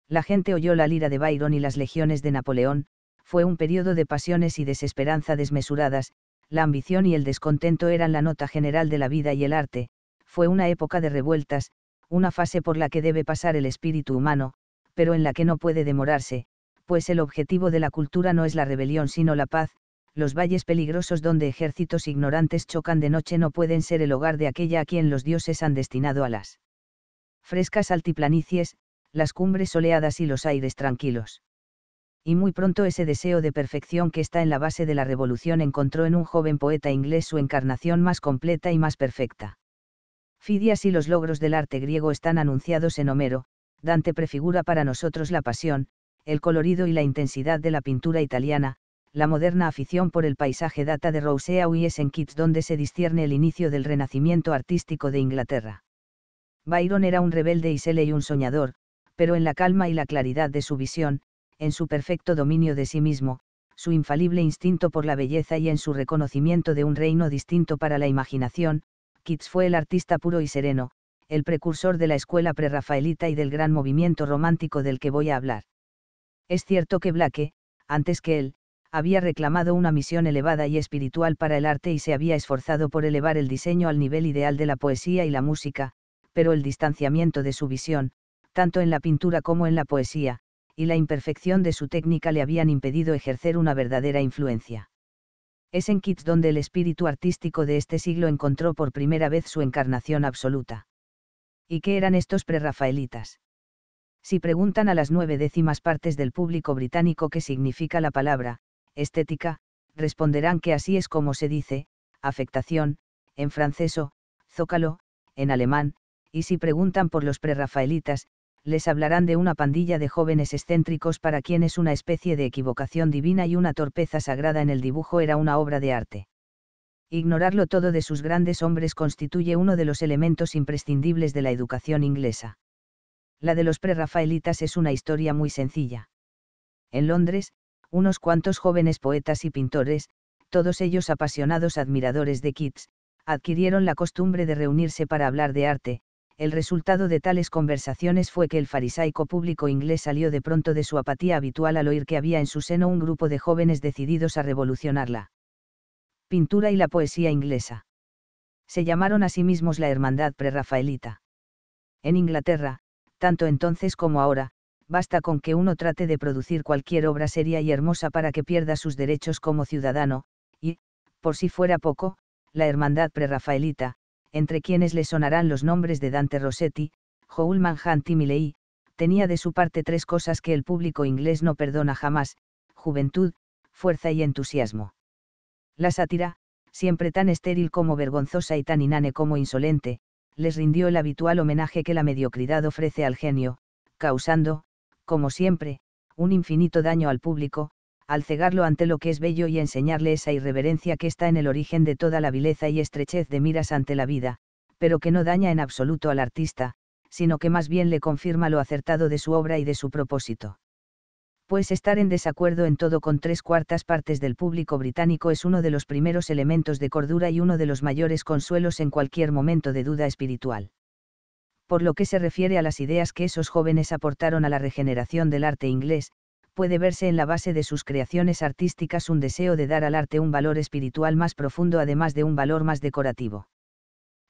Speaker 1: La gente oyó la lira de Byron y las legiones de Napoleón, fue un periodo de pasiones y desesperanza desmesuradas, la ambición y el descontento eran la nota general de la vida y el arte, fue una época de revueltas, una fase por la que debe pasar el espíritu humano, pero en la que no puede demorarse, pues el objetivo de la cultura no es la rebelión sino la paz, los valles peligrosos donde ejércitos ignorantes chocan de noche no pueden ser el hogar de aquella a quien los dioses han destinado a las frescas altiplanicies, las cumbres soleadas y los aires tranquilos y muy pronto ese deseo de perfección que está en la base de la revolución encontró en un joven poeta inglés su encarnación más completa y más perfecta. Fidias y los logros del arte griego están anunciados en Homero, Dante prefigura para nosotros la pasión, el colorido y la intensidad de la pintura italiana, la moderna afición por el paisaje data de Rousseau y es en Keats donde se discierne el inicio del renacimiento artístico de Inglaterra. Byron era un rebelde y Shelley un soñador, pero en la calma y la claridad de su visión, en su perfecto dominio de sí mismo, su infalible instinto por la belleza y en su reconocimiento de un reino distinto para la imaginación, Keats fue el artista puro y sereno, el precursor de la escuela prerrafaelita y del gran movimiento romántico del que voy a hablar. Es cierto que Blake, antes que él, había reclamado una misión elevada y espiritual para el arte y se había esforzado por elevar el diseño al nivel ideal de la poesía y la música, pero el distanciamiento de su visión, tanto en la pintura como en la poesía, y la imperfección de su técnica le habían impedido ejercer una verdadera influencia. Es en Kitz donde el espíritu artístico de este siglo encontró por primera vez su encarnación absoluta. ¿Y qué eran estos prerrafaelitas? Si preguntan a las nueve décimas partes del público británico qué significa la palabra, estética, responderán que así es como se dice, afectación, en francés zócalo, en alemán, y si preguntan por los prerrafaelitas, les hablarán de una pandilla de jóvenes excéntricos para quienes una especie de equivocación divina y una torpeza sagrada en el dibujo era una obra de arte. Ignorarlo todo de sus grandes hombres constituye uno de los elementos imprescindibles de la educación inglesa. La de los prerrafaelitas es una historia muy sencilla. En Londres, unos cuantos jóvenes poetas y pintores, todos ellos apasionados admiradores de Keats, adquirieron la costumbre de reunirse para hablar de arte, el resultado de tales conversaciones fue que el farisaico público inglés salió de pronto de su apatía habitual al oír que había en su seno un grupo de jóvenes decididos a revolucionarla. Pintura y la poesía inglesa. Se llamaron a sí mismos la Hermandad Prerrafaelita. En Inglaterra, tanto entonces como ahora, basta con que uno trate de producir cualquier obra seria y hermosa para que pierda sus derechos como ciudadano, y, por si fuera poco, la Hermandad Prerrafaelita, entre quienes le sonarán los nombres de Dante Rossetti, Joel Manhunt y Milley, tenía de su parte tres cosas que el público inglés no perdona jamás, juventud, fuerza y entusiasmo. La sátira, siempre tan estéril como vergonzosa y tan inane como insolente, les rindió el habitual homenaje que la mediocridad ofrece al genio, causando, como siempre, un infinito daño al público, al cegarlo ante lo que es bello y enseñarle esa irreverencia que está en el origen de toda la vileza y estrechez de miras ante la vida, pero que no daña en absoluto al artista, sino que más bien le confirma lo acertado de su obra y de su propósito. Pues estar en desacuerdo en todo con tres cuartas partes del público británico es uno de los primeros elementos de cordura y uno de los mayores consuelos en cualquier momento de duda espiritual. Por lo que se refiere a las ideas que esos jóvenes aportaron a la regeneración del arte inglés, puede verse en la base de sus creaciones artísticas un deseo de dar al arte un valor espiritual más profundo además de un valor más decorativo.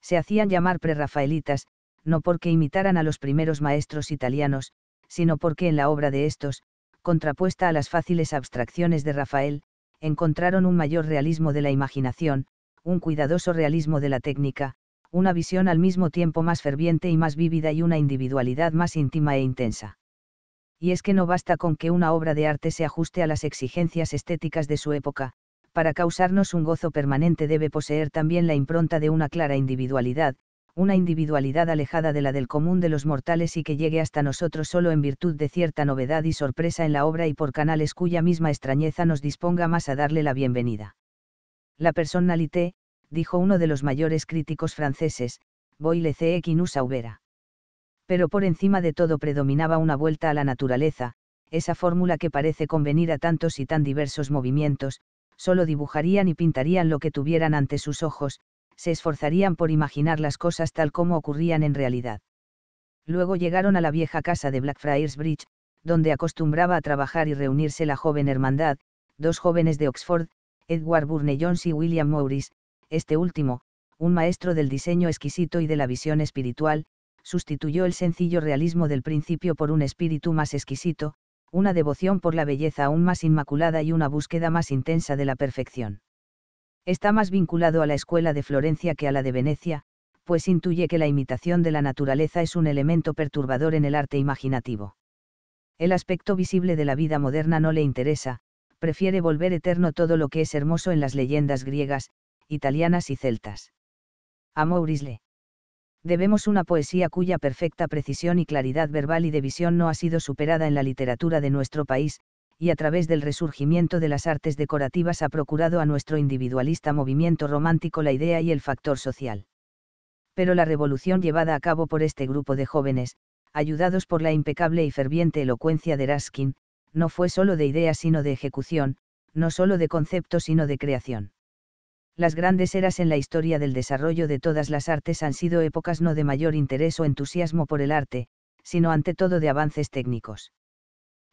Speaker 1: Se hacían llamar prerrafaelitas, no porque imitaran a los primeros maestros italianos, sino porque en la obra de estos, contrapuesta a las fáciles abstracciones de Rafael, encontraron un mayor realismo de la imaginación, un cuidadoso realismo de la técnica, una visión al mismo tiempo más ferviente y más vívida y una individualidad más íntima e intensa y es que no basta con que una obra de arte se ajuste a las exigencias estéticas de su época, para causarnos un gozo permanente debe poseer también la impronta de una clara individualidad, una individualidad alejada de la del común de los mortales y que llegue hasta nosotros solo en virtud de cierta novedad y sorpresa en la obra y por canales cuya misma extrañeza nos disponga más a darle la bienvenida. La personalité, dijo uno de los mayores críticos franceses, Boile C pero por encima de todo predominaba una vuelta a la naturaleza, esa fórmula que parece convenir a tantos y tan diversos movimientos, solo dibujarían y pintarían lo que tuvieran ante sus ojos, se esforzarían por imaginar las cosas tal como ocurrían en realidad. Luego llegaron a la vieja casa de Blackfriars Bridge, donde acostumbraba a trabajar y reunirse la joven hermandad, dos jóvenes de Oxford, Edward Burne Jones y William Morris, este último, un maestro del diseño exquisito y de la visión espiritual, sustituyó el sencillo realismo del principio por un espíritu más exquisito, una devoción por la belleza aún más inmaculada y una búsqueda más intensa de la perfección. Está más vinculado a la escuela de Florencia que a la de Venecia, pues intuye que la imitación de la naturaleza es un elemento perturbador en el arte imaginativo. El aspecto visible de la vida moderna no le interesa, prefiere volver eterno todo lo que es hermoso en las leyendas griegas, italianas y celtas. Amourisle debemos una poesía cuya perfecta precisión y claridad verbal y de visión no ha sido superada en la literatura de nuestro país, y a través del resurgimiento de las artes decorativas ha procurado a nuestro individualista movimiento romántico la idea y el factor social. Pero la revolución llevada a cabo por este grupo de jóvenes, ayudados por la impecable y ferviente elocuencia de Raskin, no fue solo de idea sino de ejecución, no solo de concepto sino de creación las grandes eras en la historia del desarrollo de todas las artes han sido épocas no de mayor interés o entusiasmo por el arte, sino ante todo de avances técnicos.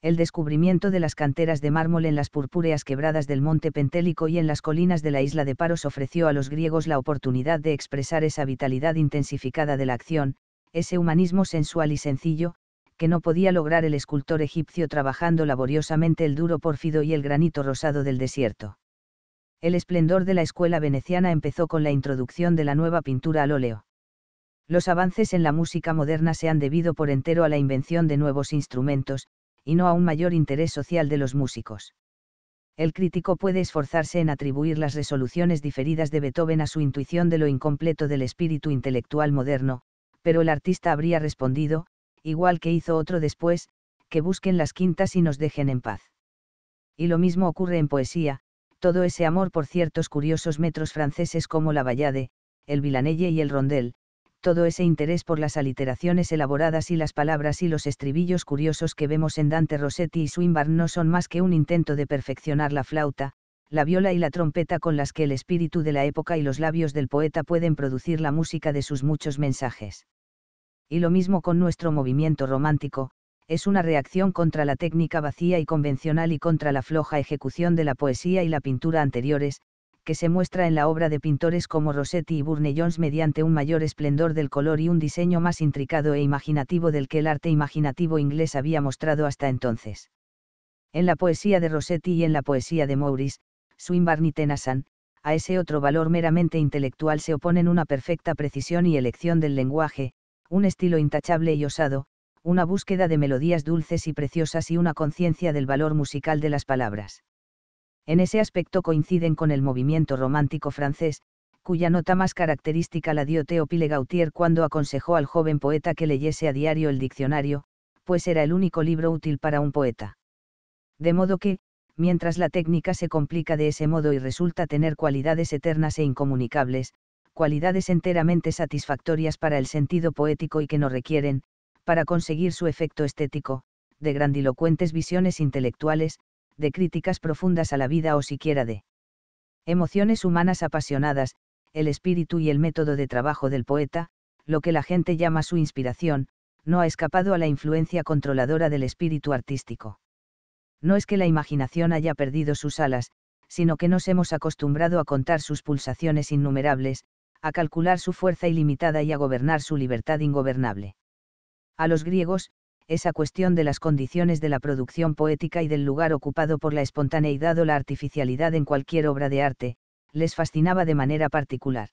Speaker 1: El descubrimiento de las canteras de mármol en las purpúreas quebradas del monte Pentélico y en las colinas de la isla de Paros ofreció a los griegos la oportunidad de expresar esa vitalidad intensificada de la acción, ese humanismo sensual y sencillo, que no podía lograr el escultor egipcio trabajando laboriosamente el duro pórfido y el granito rosado del desierto el esplendor de la escuela veneciana empezó con la introducción de la nueva pintura al óleo. Los avances en la música moderna se han debido por entero a la invención de nuevos instrumentos, y no a un mayor interés social de los músicos. El crítico puede esforzarse en atribuir las resoluciones diferidas de Beethoven a su intuición de lo incompleto del espíritu intelectual moderno, pero el artista habría respondido, igual que hizo otro después, que busquen las quintas y nos dejen en paz. Y lo mismo ocurre en poesía, todo ese amor por ciertos curiosos metros franceses como la Vallade, el vilanelle y el Rondel, todo ese interés por las aliteraciones elaboradas y las palabras y los estribillos curiosos que vemos en Dante Rossetti y Swinburne no son más que un intento de perfeccionar la flauta, la viola y la trompeta con las que el espíritu de la época y los labios del poeta pueden producir la música de sus muchos mensajes. Y lo mismo con nuestro movimiento romántico, es una reacción contra la técnica vacía y convencional y contra la floja ejecución de la poesía y la pintura anteriores, que se muestra en la obra de pintores como Rossetti y Burne-Jones mediante un mayor esplendor del color y un diseño más intricado e imaginativo del que el arte imaginativo inglés había mostrado hasta entonces. En la poesía de Rossetti y en la poesía de Maurice, Swinburne y Tennyson, a ese otro valor meramente intelectual se oponen una perfecta precisión y elección del lenguaje, un estilo intachable y osado, una búsqueda de melodías dulces y preciosas y una conciencia del valor musical de las palabras. En ese aspecto coinciden con el movimiento romántico francés, cuya nota más característica la dio Théophile Gautier cuando aconsejó al joven poeta que leyese a diario el diccionario, pues era el único libro útil para un poeta. De modo que, mientras la técnica se complica de ese modo y resulta tener cualidades eternas e incomunicables, cualidades enteramente satisfactorias para el sentido poético y que no requieren, para conseguir su efecto estético, de grandilocuentes visiones intelectuales, de críticas profundas a la vida o siquiera de emociones humanas apasionadas, el espíritu y el método de trabajo del poeta, lo que la gente llama su inspiración, no ha escapado a la influencia controladora del espíritu artístico. No es que la imaginación haya perdido sus alas, sino que nos hemos acostumbrado a contar sus pulsaciones innumerables, a calcular su fuerza ilimitada y a gobernar su libertad ingobernable. A los griegos, esa cuestión de las condiciones de la producción poética y del lugar ocupado por la espontaneidad o la artificialidad en cualquier obra de arte, les fascinaba de manera particular.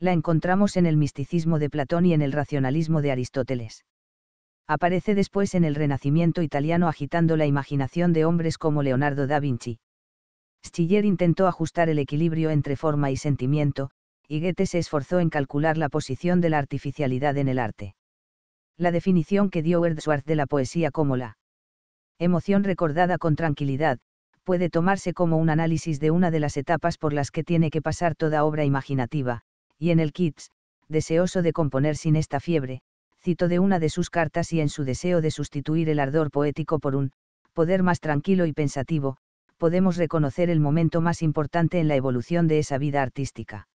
Speaker 1: La encontramos en el misticismo de Platón y en el racionalismo de Aristóteles. Aparece después en el Renacimiento italiano agitando la imaginación de hombres como Leonardo da Vinci. Schiller intentó ajustar el equilibrio entre forma y sentimiento, y Goethe se esforzó en calcular la posición de la artificialidad en el arte la definición que dio Wordsworth de la poesía como la emoción recordada con tranquilidad, puede tomarse como un análisis de una de las etapas por las que tiene que pasar toda obra imaginativa, y en el Keats, deseoso de componer sin esta fiebre, cito de una de sus cartas y en su deseo de sustituir el ardor poético por un poder más tranquilo y pensativo, podemos reconocer el momento más importante en la evolución de esa vida artística.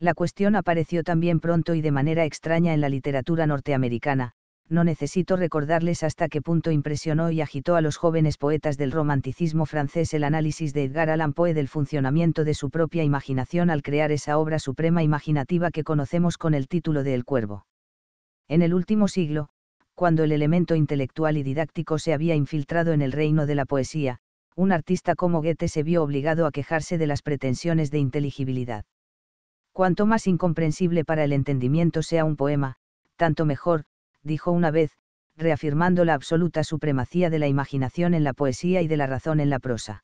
Speaker 1: La cuestión apareció también pronto y de manera extraña en la literatura norteamericana, no necesito recordarles hasta qué punto impresionó y agitó a los jóvenes poetas del romanticismo francés el análisis de Edgar Allan Poe del funcionamiento de su propia imaginación al crear esa obra suprema imaginativa que conocemos con el título de El Cuervo. En el último siglo, cuando el elemento intelectual y didáctico se había infiltrado en el reino de la poesía, un artista como Goethe se vio obligado a quejarse de las pretensiones de inteligibilidad. Cuanto más incomprensible para el entendimiento sea un poema, tanto mejor, dijo una vez, reafirmando la absoluta supremacía de la imaginación en la poesía y de la razón en la prosa.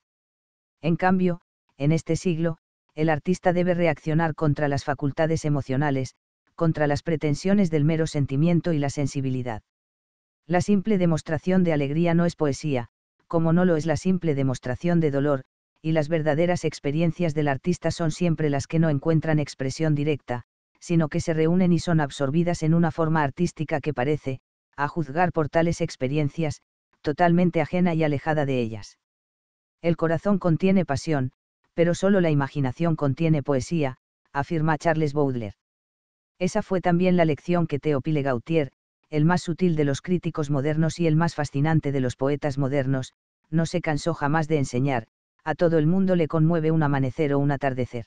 Speaker 1: En cambio, en este siglo, el artista debe reaccionar contra las facultades emocionales, contra las pretensiones del mero sentimiento y la sensibilidad. La simple demostración de alegría no es poesía, como no lo es la simple demostración de dolor, y las verdaderas experiencias del artista son siempre las que no encuentran expresión directa, sino que se reúnen y son absorbidas en una forma artística que parece, a juzgar por tales experiencias, totalmente ajena y alejada de ellas. El corazón contiene pasión, pero solo la imaginación contiene poesía, afirma Charles Baudelaire. Esa fue también la lección que Théophile Gautier, el más sutil de los críticos modernos y el más fascinante de los poetas modernos, no se cansó jamás de enseñar, a todo el mundo le conmueve un amanecer o un atardecer.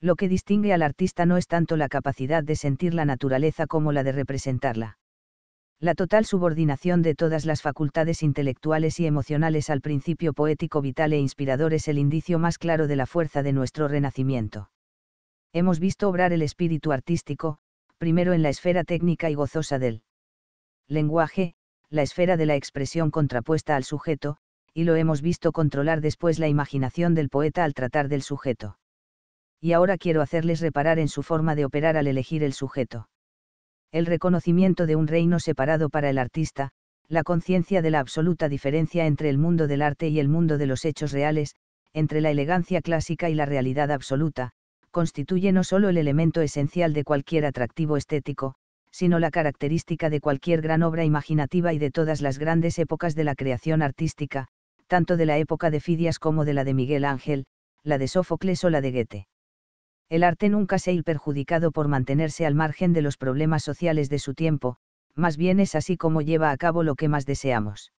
Speaker 1: Lo que distingue al artista no es tanto la capacidad de sentir la naturaleza como la de representarla. La total subordinación de todas las facultades intelectuales y emocionales al principio poético vital e inspirador es el indicio más claro de la fuerza de nuestro renacimiento. Hemos visto obrar el espíritu artístico, primero en la esfera técnica y gozosa del lenguaje, la esfera de la expresión contrapuesta al sujeto, y lo hemos visto controlar después la imaginación del poeta al tratar del sujeto. Y ahora quiero hacerles reparar en su forma de operar al elegir el sujeto. El reconocimiento de un reino separado para el artista, la conciencia de la absoluta diferencia entre el mundo del arte y el mundo de los hechos reales, entre la elegancia clásica y la realidad absoluta, constituye no solo el elemento esencial de cualquier atractivo estético, sino la característica de cualquier gran obra imaginativa y de todas las grandes épocas de la creación artística, tanto de la época de Fidias como de la de Miguel Ángel, la de Sófocles o la de Goethe. El arte nunca se ha perjudicado por mantenerse al margen de los problemas sociales de su tiempo, más bien es así como lleva a cabo lo que más deseamos.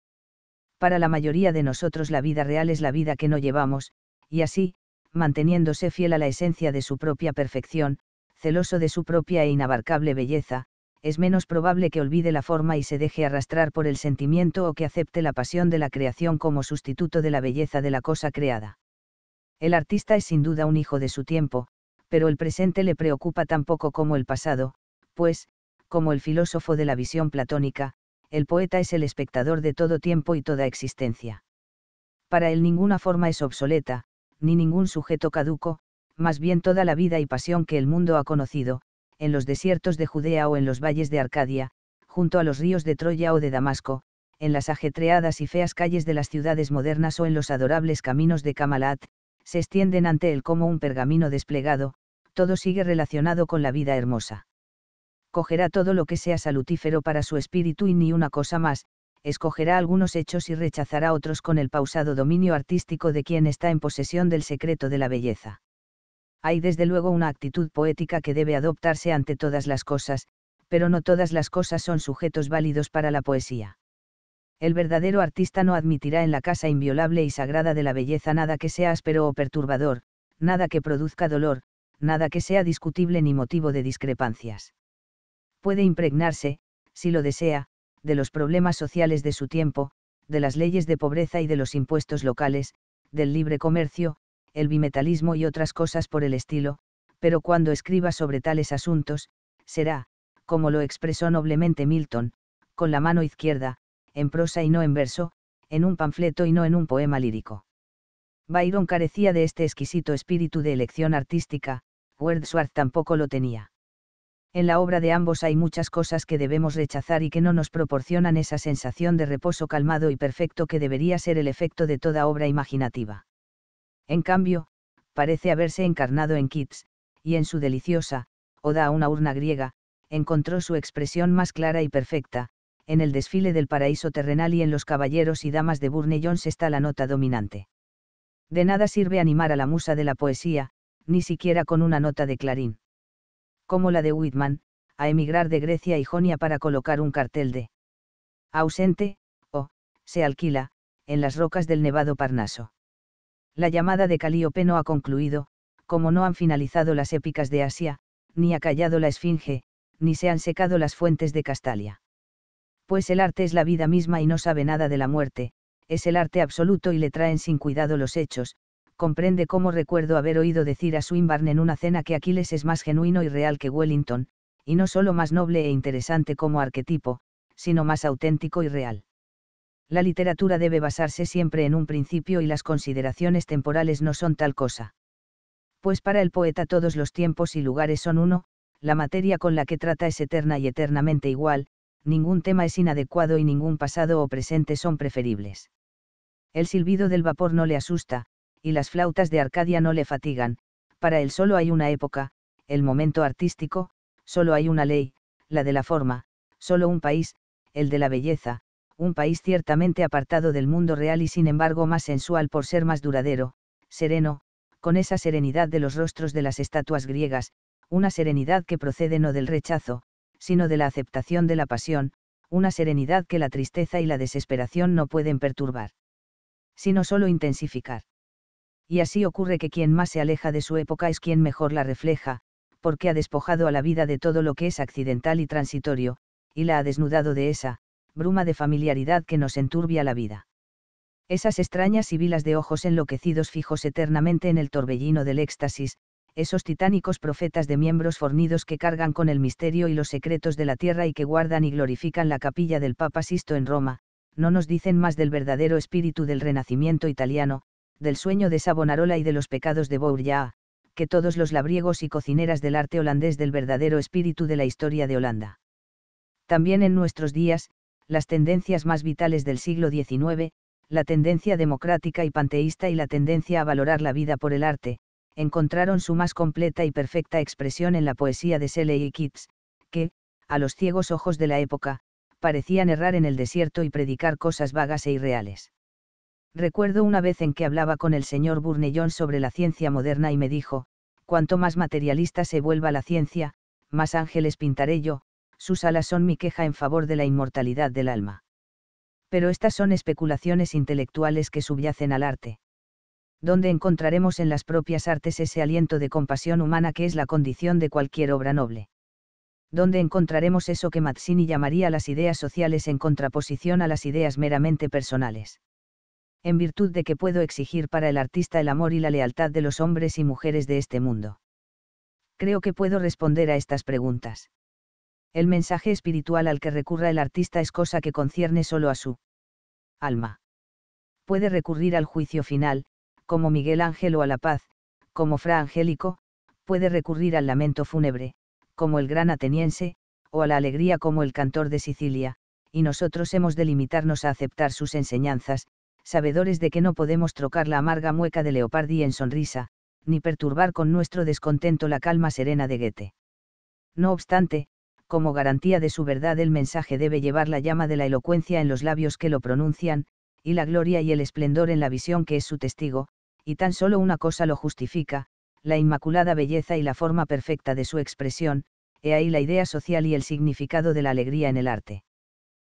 Speaker 1: Para la mayoría de nosotros la vida real es la vida que no llevamos, y así, manteniéndose fiel a la esencia de su propia perfección, celoso de su propia e inabarcable belleza, es menos probable que olvide la forma y se deje arrastrar por el sentimiento o que acepte la pasión de la creación como sustituto de la belleza de la cosa creada. El artista es sin duda un hijo de su tiempo, pero el presente le preocupa tan poco como el pasado, pues, como el filósofo de la visión platónica, el poeta es el espectador de todo tiempo y toda existencia. Para él ninguna forma es obsoleta, ni ningún sujeto caduco, más bien toda la vida y pasión que el mundo ha conocido, en los desiertos de Judea o en los valles de Arcadia, junto a los ríos de Troya o de Damasco, en las ajetreadas y feas calles de las ciudades modernas o en los adorables caminos de Kamalat, se extienden ante él como un pergamino desplegado, todo sigue relacionado con la vida hermosa. Cogerá todo lo que sea salutífero para su espíritu y ni una cosa más, escogerá algunos hechos y rechazará otros con el pausado dominio artístico de quien está en posesión del secreto de la belleza hay desde luego una actitud poética que debe adoptarse ante todas las cosas, pero no todas las cosas son sujetos válidos para la poesía. El verdadero artista no admitirá en la casa inviolable y sagrada de la belleza nada que sea áspero o perturbador, nada que produzca dolor, nada que sea discutible ni motivo de discrepancias. Puede impregnarse, si lo desea, de los problemas sociales de su tiempo, de las leyes de pobreza y de los impuestos locales, del libre comercio, el bimetalismo y otras cosas por el estilo, pero cuando escriba sobre tales asuntos, será, como lo expresó noblemente Milton, con la mano izquierda, en prosa y no en verso, en un panfleto y no en un poema lírico. Byron carecía de este exquisito espíritu de elección artística, Wordsworth tampoco lo tenía. En la obra de ambos hay muchas cosas que debemos rechazar y que no nos proporcionan esa sensación de reposo calmado y perfecto que debería ser el efecto de toda obra imaginativa. En cambio, parece haberse encarnado en Keats, y en su deliciosa, Oda a una urna griega, encontró su expresión más clara y perfecta, en el desfile del paraíso terrenal y en los caballeros y damas de Burney Jones está la nota dominante. De nada sirve animar a la musa de la poesía, ni siquiera con una nota de clarín. Como la de Whitman, a emigrar de Grecia y Jonia para colocar un cartel de ausente, o, se alquila, en las rocas del Nevado Parnaso la llamada de Calíope no ha concluido, como no han finalizado las épicas de Asia, ni ha callado la Esfinge, ni se han secado las fuentes de Castalia. Pues el arte es la vida misma y no sabe nada de la muerte, es el arte absoluto y le traen sin cuidado los hechos, comprende cómo recuerdo haber oído decir a Swinburne en una cena que Aquiles es más genuino y real que Wellington, y no solo más noble e interesante como arquetipo, sino más auténtico y real la literatura debe basarse siempre en un principio y las consideraciones temporales no son tal cosa. Pues para el poeta todos los tiempos y lugares son uno, la materia con la que trata es eterna y eternamente igual, ningún tema es inadecuado y ningún pasado o presente son preferibles. El silbido del vapor no le asusta, y las flautas de Arcadia no le fatigan, para él solo hay una época, el momento artístico, solo hay una ley, la de la forma, solo un país, el de la belleza, un país ciertamente apartado del mundo real y sin embargo más sensual por ser más duradero, sereno, con esa serenidad de los rostros de las estatuas griegas, una serenidad que procede no del rechazo, sino de la aceptación de la pasión, una serenidad que la tristeza y la desesperación no pueden perturbar, sino solo intensificar. Y así ocurre que quien más se aleja de su época es quien mejor la refleja, porque ha despojado a la vida de todo lo que es accidental y transitorio, y la ha desnudado de esa, bruma de familiaridad que nos enturbia la vida. Esas extrañas y vilas de ojos enloquecidos fijos eternamente en el torbellino del éxtasis, esos titánicos profetas de miembros fornidos que cargan con el misterio y los secretos de la tierra y que guardan y glorifican la capilla del Papa Sisto en Roma, no nos dicen más del verdadero espíritu del renacimiento italiano, del sueño de Savonarola y de los pecados de Bourgeois, que todos los labriegos y cocineras del arte holandés del verdadero espíritu de la historia de Holanda. También en nuestros días, las tendencias más vitales del siglo XIX, la tendencia democrática y panteísta y la tendencia a valorar la vida por el arte, encontraron su más completa y perfecta expresión en la poesía de Shelley y Keats, que, a los ciegos ojos de la época, parecían errar en el desierto y predicar cosas vagas e irreales. Recuerdo una vez en que hablaba con el señor Burnellón sobre la ciencia moderna y me dijo, cuanto más materialista se vuelva la ciencia, más ángeles pintaré yo, sus alas son mi queja en favor de la inmortalidad del alma. Pero estas son especulaciones intelectuales que subyacen al arte. ¿Dónde encontraremos en las propias artes ese aliento de compasión humana que es la condición de cualquier obra noble. ¿Dónde encontraremos eso que Mazzini llamaría las ideas sociales en contraposición a las ideas meramente personales en virtud de que puedo exigir para el artista el amor y la lealtad de los hombres y mujeres de este mundo. Creo que puedo responder a estas preguntas el mensaje espiritual al que recurra el artista es cosa que concierne solo a su alma. Puede recurrir al juicio final, como Miguel Ángel o a la paz, como Fra Angélico, puede recurrir al lamento fúnebre, como el gran ateniense, o a la alegría como el cantor de Sicilia, y nosotros hemos de limitarnos a aceptar sus enseñanzas, sabedores de que no podemos trocar la amarga mueca de Leopardi en sonrisa, ni perturbar con nuestro descontento la calma serena de Goethe. No obstante, como garantía de su verdad el mensaje debe llevar la llama de la elocuencia en los labios que lo pronuncian, y la gloria y el esplendor en la visión que es su testigo, y tan solo una cosa lo justifica, la inmaculada belleza y la forma perfecta de su expresión, he ahí la idea social y el significado de la alegría en el arte.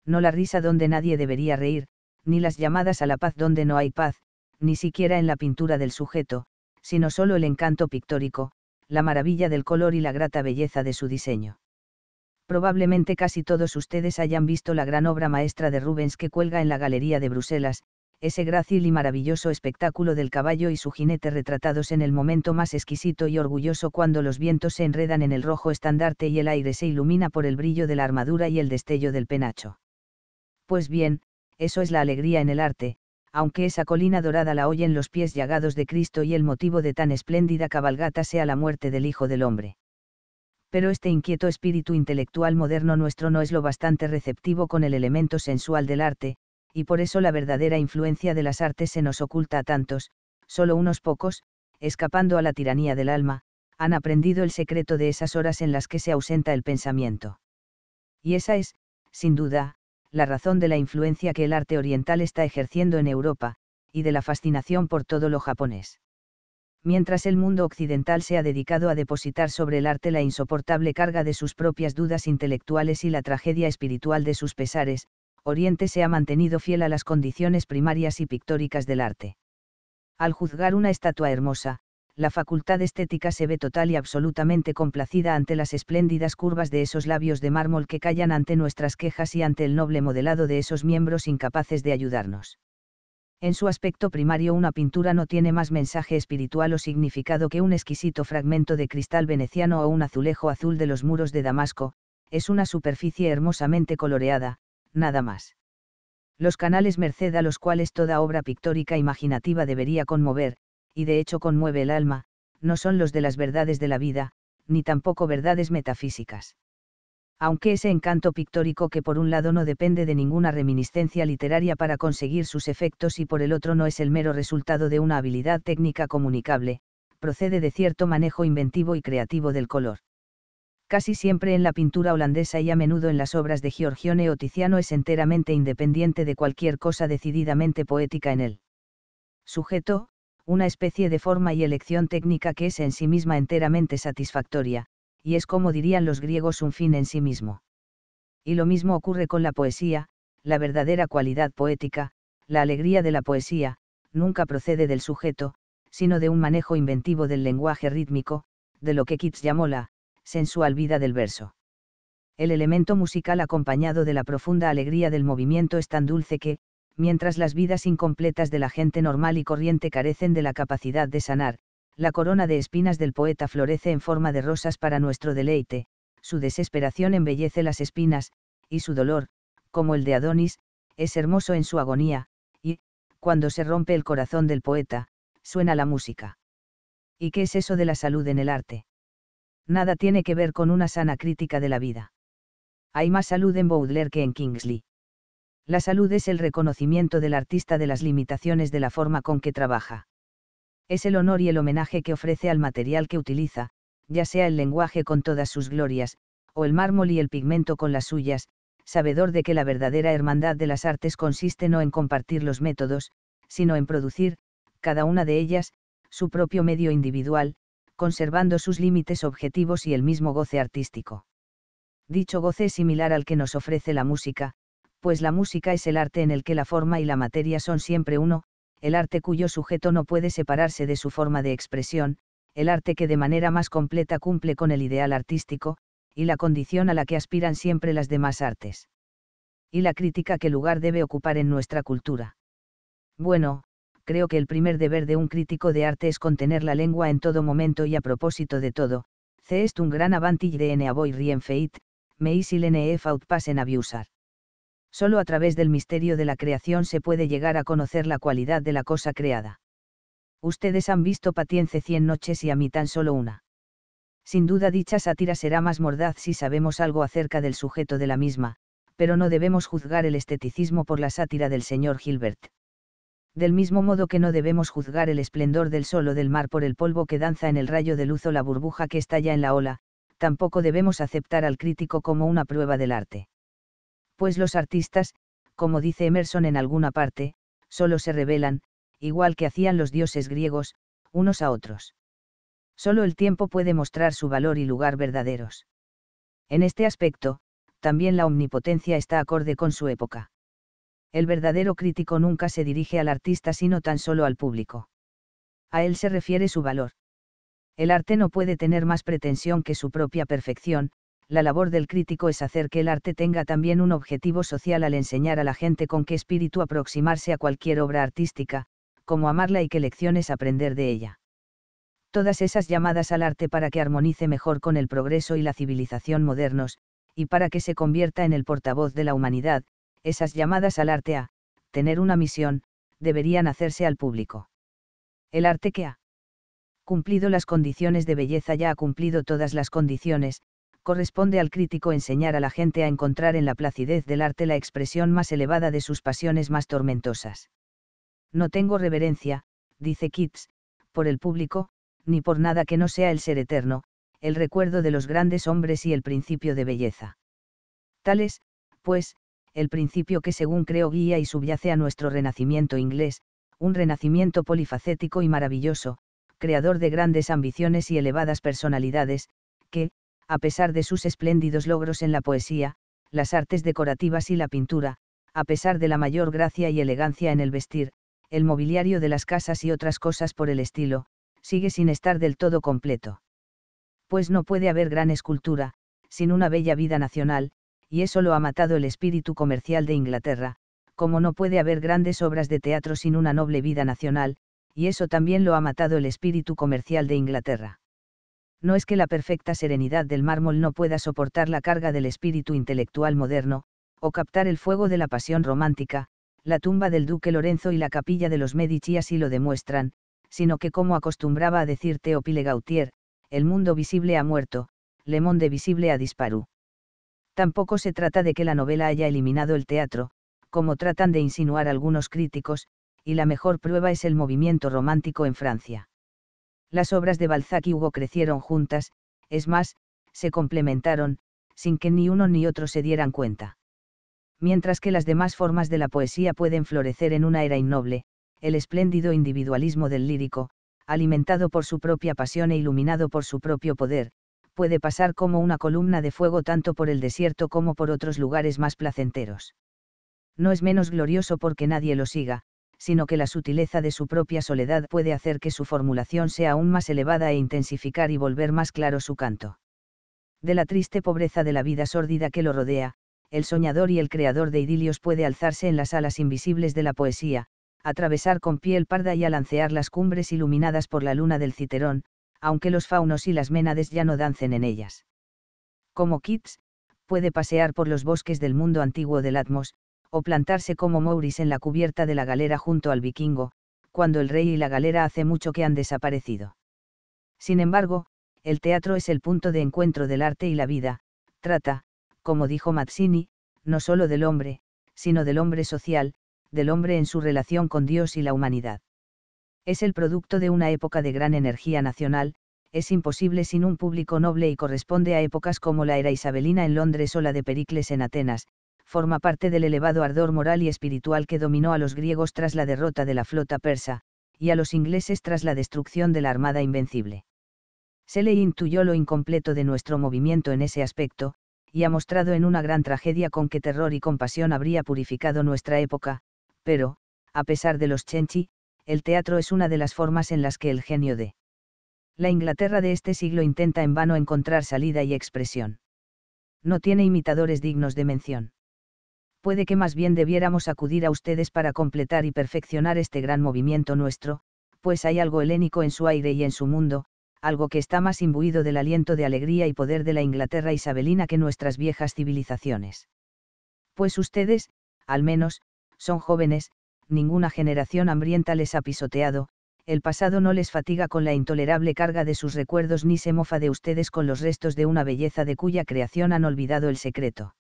Speaker 1: No la risa donde nadie debería reír, ni las llamadas a la paz donde no hay paz, ni siquiera en la pintura del sujeto, sino solo el encanto pictórico, la maravilla del color y la grata belleza de su diseño. Probablemente casi todos ustedes hayan visto la gran obra maestra de Rubens que cuelga en la Galería de Bruselas, ese grácil y maravilloso espectáculo del caballo y su jinete retratados en el momento más exquisito y orgulloso cuando los vientos se enredan en el rojo estandarte y el aire se ilumina por el brillo de la armadura y el destello del penacho. Pues bien, eso es la alegría en el arte, aunque esa colina dorada la oyen los pies llagados de Cristo y el motivo de tan espléndida cabalgata sea la muerte del Hijo del Hombre pero este inquieto espíritu intelectual moderno nuestro no es lo bastante receptivo con el elemento sensual del arte, y por eso la verdadera influencia de las artes se nos oculta a tantos, solo unos pocos, escapando a la tiranía del alma, han aprendido el secreto de esas horas en las que se ausenta el pensamiento. Y esa es, sin duda, la razón de la influencia que el arte oriental está ejerciendo en Europa, y de la fascinación por todo lo japonés mientras el mundo occidental se ha dedicado a depositar sobre el arte la insoportable carga de sus propias dudas intelectuales y la tragedia espiritual de sus pesares, Oriente se ha mantenido fiel a las condiciones primarias y pictóricas del arte. Al juzgar una estatua hermosa, la facultad estética se ve total y absolutamente complacida ante las espléndidas curvas de esos labios de mármol que callan ante nuestras quejas y ante el noble modelado de esos miembros incapaces de ayudarnos. En su aspecto primario una pintura no tiene más mensaje espiritual o significado que un exquisito fragmento de cristal veneciano o un azulejo azul de los muros de Damasco, es una superficie hermosamente coloreada, nada más. Los canales merced a los cuales toda obra pictórica imaginativa debería conmover, y de hecho conmueve el alma, no son los de las verdades de la vida, ni tampoco verdades metafísicas aunque ese encanto pictórico que por un lado no depende de ninguna reminiscencia literaria para conseguir sus efectos y por el otro no es el mero resultado de una habilidad técnica comunicable, procede de cierto manejo inventivo y creativo del color. Casi siempre en la pintura holandesa y a menudo en las obras de Giorgione o Tiziano es enteramente independiente de cualquier cosa decididamente poética en él. Sujeto, una especie de forma y elección técnica que es en sí misma enteramente satisfactoria, y es como dirían los griegos un fin en sí mismo. Y lo mismo ocurre con la poesía, la verdadera cualidad poética, la alegría de la poesía, nunca procede del sujeto, sino de un manejo inventivo del lenguaje rítmico, de lo que Keats llamó la sensual vida del verso. El elemento musical acompañado de la profunda alegría del movimiento es tan dulce que, mientras las vidas incompletas de la gente normal y corriente carecen de la capacidad de sanar, la corona de espinas del poeta florece en forma de rosas para nuestro deleite, su desesperación embellece las espinas, y su dolor, como el de Adonis, es hermoso en su agonía, y, cuando se rompe el corazón del poeta, suena la música. ¿Y qué es eso de la salud en el arte? Nada tiene que ver con una sana crítica de la vida. Hay más salud en Baudelaire que en Kingsley. La salud es el reconocimiento del artista de las limitaciones de la forma con que trabaja es el honor y el homenaje que ofrece al material que utiliza, ya sea el lenguaje con todas sus glorias, o el mármol y el pigmento con las suyas, sabedor de que la verdadera hermandad de las artes consiste no en compartir los métodos, sino en producir, cada una de ellas, su propio medio individual, conservando sus límites objetivos y el mismo goce artístico. Dicho goce es similar al que nos ofrece la música, pues la música es el arte en el que la forma y la materia son siempre uno, el arte cuyo sujeto no puede separarse de su forma de expresión, el arte que de manera más completa cumple con el ideal artístico, y la condición a la que aspiran siempre las demás artes. Y la crítica que lugar debe ocupar en nuestra cultura. Bueno, creo que el primer deber de un crítico de arte es contener la lengua en todo momento y a propósito de todo, c'est un gran avantage de ne rien fait, mais il ne en abusar solo a través del misterio de la creación se puede llegar a conocer la cualidad de la cosa creada. Ustedes han visto Patience cien noches y a mí tan solo una. Sin duda dicha sátira será más mordaz si sabemos algo acerca del sujeto de la misma, pero no debemos juzgar el esteticismo por la sátira del señor Gilbert. Del mismo modo que no debemos juzgar el esplendor del sol o del mar por el polvo que danza en el rayo de luz o la burbuja que estalla en la ola, tampoco debemos aceptar al crítico como una prueba del arte pues los artistas, como dice Emerson en alguna parte, solo se revelan, igual que hacían los dioses griegos, unos a otros. Solo el tiempo puede mostrar su valor y lugar verdaderos. En este aspecto, también la omnipotencia está acorde con su época. El verdadero crítico nunca se dirige al artista sino tan solo al público. A él se refiere su valor. El arte no puede tener más pretensión que su propia perfección, la labor del crítico es hacer que el arte tenga también un objetivo social al enseñar a la gente con qué espíritu aproximarse a cualquier obra artística, cómo amarla y qué lecciones aprender de ella. Todas esas llamadas al arte para que armonice mejor con el progreso y la civilización modernos, y para que se convierta en el portavoz de la humanidad, esas llamadas al arte a, tener una misión, deberían hacerse al público. El arte que ha cumplido las condiciones de belleza ya ha cumplido todas las condiciones, corresponde al crítico enseñar a la gente a encontrar en la placidez del arte la expresión más elevada de sus pasiones más tormentosas. No tengo reverencia, dice Keats, por el público, ni por nada que no sea el ser eterno, el recuerdo de los grandes hombres y el principio de belleza. Tales, pues, el principio que según creo guía y subyace a nuestro renacimiento inglés, un renacimiento polifacético y maravilloso, creador de grandes ambiciones y elevadas personalidades, que, a pesar de sus espléndidos logros en la poesía, las artes decorativas y la pintura, a pesar de la mayor gracia y elegancia en el vestir, el mobiliario de las casas y otras cosas por el estilo, sigue sin estar del todo completo. Pues no puede haber gran escultura, sin una bella vida nacional, y eso lo ha matado el espíritu comercial de Inglaterra, como no puede haber grandes obras de teatro sin una noble vida nacional, y eso también lo ha matado el espíritu comercial de Inglaterra no es que la perfecta serenidad del mármol no pueda soportar la carga del espíritu intelectual moderno, o captar el fuego de la pasión romántica, la tumba del duque Lorenzo y la capilla de los Medici así lo demuestran, sino que como acostumbraba a decir Teopile Gautier, el mundo visible ha muerto, le monde visible ha disparu. Tampoco se trata de que la novela haya eliminado el teatro, como tratan de insinuar algunos críticos, y la mejor prueba es el movimiento romántico en Francia. Las obras de Balzac y Hugo crecieron juntas, es más, se complementaron, sin que ni uno ni otro se dieran cuenta. Mientras que las demás formas de la poesía pueden florecer en una era innoble, el espléndido individualismo del lírico, alimentado por su propia pasión e iluminado por su propio poder, puede pasar como una columna de fuego tanto por el desierto como por otros lugares más placenteros. No es menos glorioso porque nadie lo siga, sino que la sutileza de su propia soledad puede hacer que su formulación sea aún más elevada e intensificar y volver más claro su canto. De la triste pobreza de la vida sórdida que lo rodea, el soñador y el creador de idilios puede alzarse en las alas invisibles de la poesía, atravesar con piel parda y alancear las cumbres iluminadas por la luna del citerón, aunque los faunos y las ménades ya no dancen en ellas. Como Kits, puede pasear por los bosques del mundo antiguo del Atmos, o plantarse como Maurice en la cubierta de la galera junto al vikingo, cuando el rey y la galera hace mucho que han desaparecido. Sin embargo, el teatro es el punto de encuentro del arte y la vida, trata, como dijo Mazzini, no solo del hombre, sino del hombre social, del hombre en su relación con Dios y la humanidad. Es el producto de una época de gran energía nacional, es imposible sin un público noble y corresponde a épocas como la era isabelina en Londres o la de Pericles en Atenas, forma parte del elevado ardor moral y espiritual que dominó a los griegos tras la derrota de la flota persa, y a los ingleses tras la destrucción de la Armada Invencible. Se le intuyó lo incompleto de nuestro movimiento en ese aspecto, y ha mostrado en una gran tragedia con qué terror y compasión habría purificado nuestra época, pero, a pesar de los chenchi, el teatro es una de las formas en las que el genio de la Inglaterra de este siglo intenta en vano encontrar salida y expresión. No tiene imitadores dignos de mención puede que más bien debiéramos acudir a ustedes para completar y perfeccionar este gran movimiento nuestro, pues hay algo helénico en su aire y en su mundo, algo que está más imbuido del aliento de alegría y poder de la Inglaterra isabelina que nuestras viejas civilizaciones. Pues ustedes, al menos, son jóvenes, ninguna generación hambrienta les ha pisoteado, el pasado no les fatiga con la intolerable carga de sus recuerdos ni se mofa de ustedes con los restos de una belleza de cuya creación han olvidado el secreto.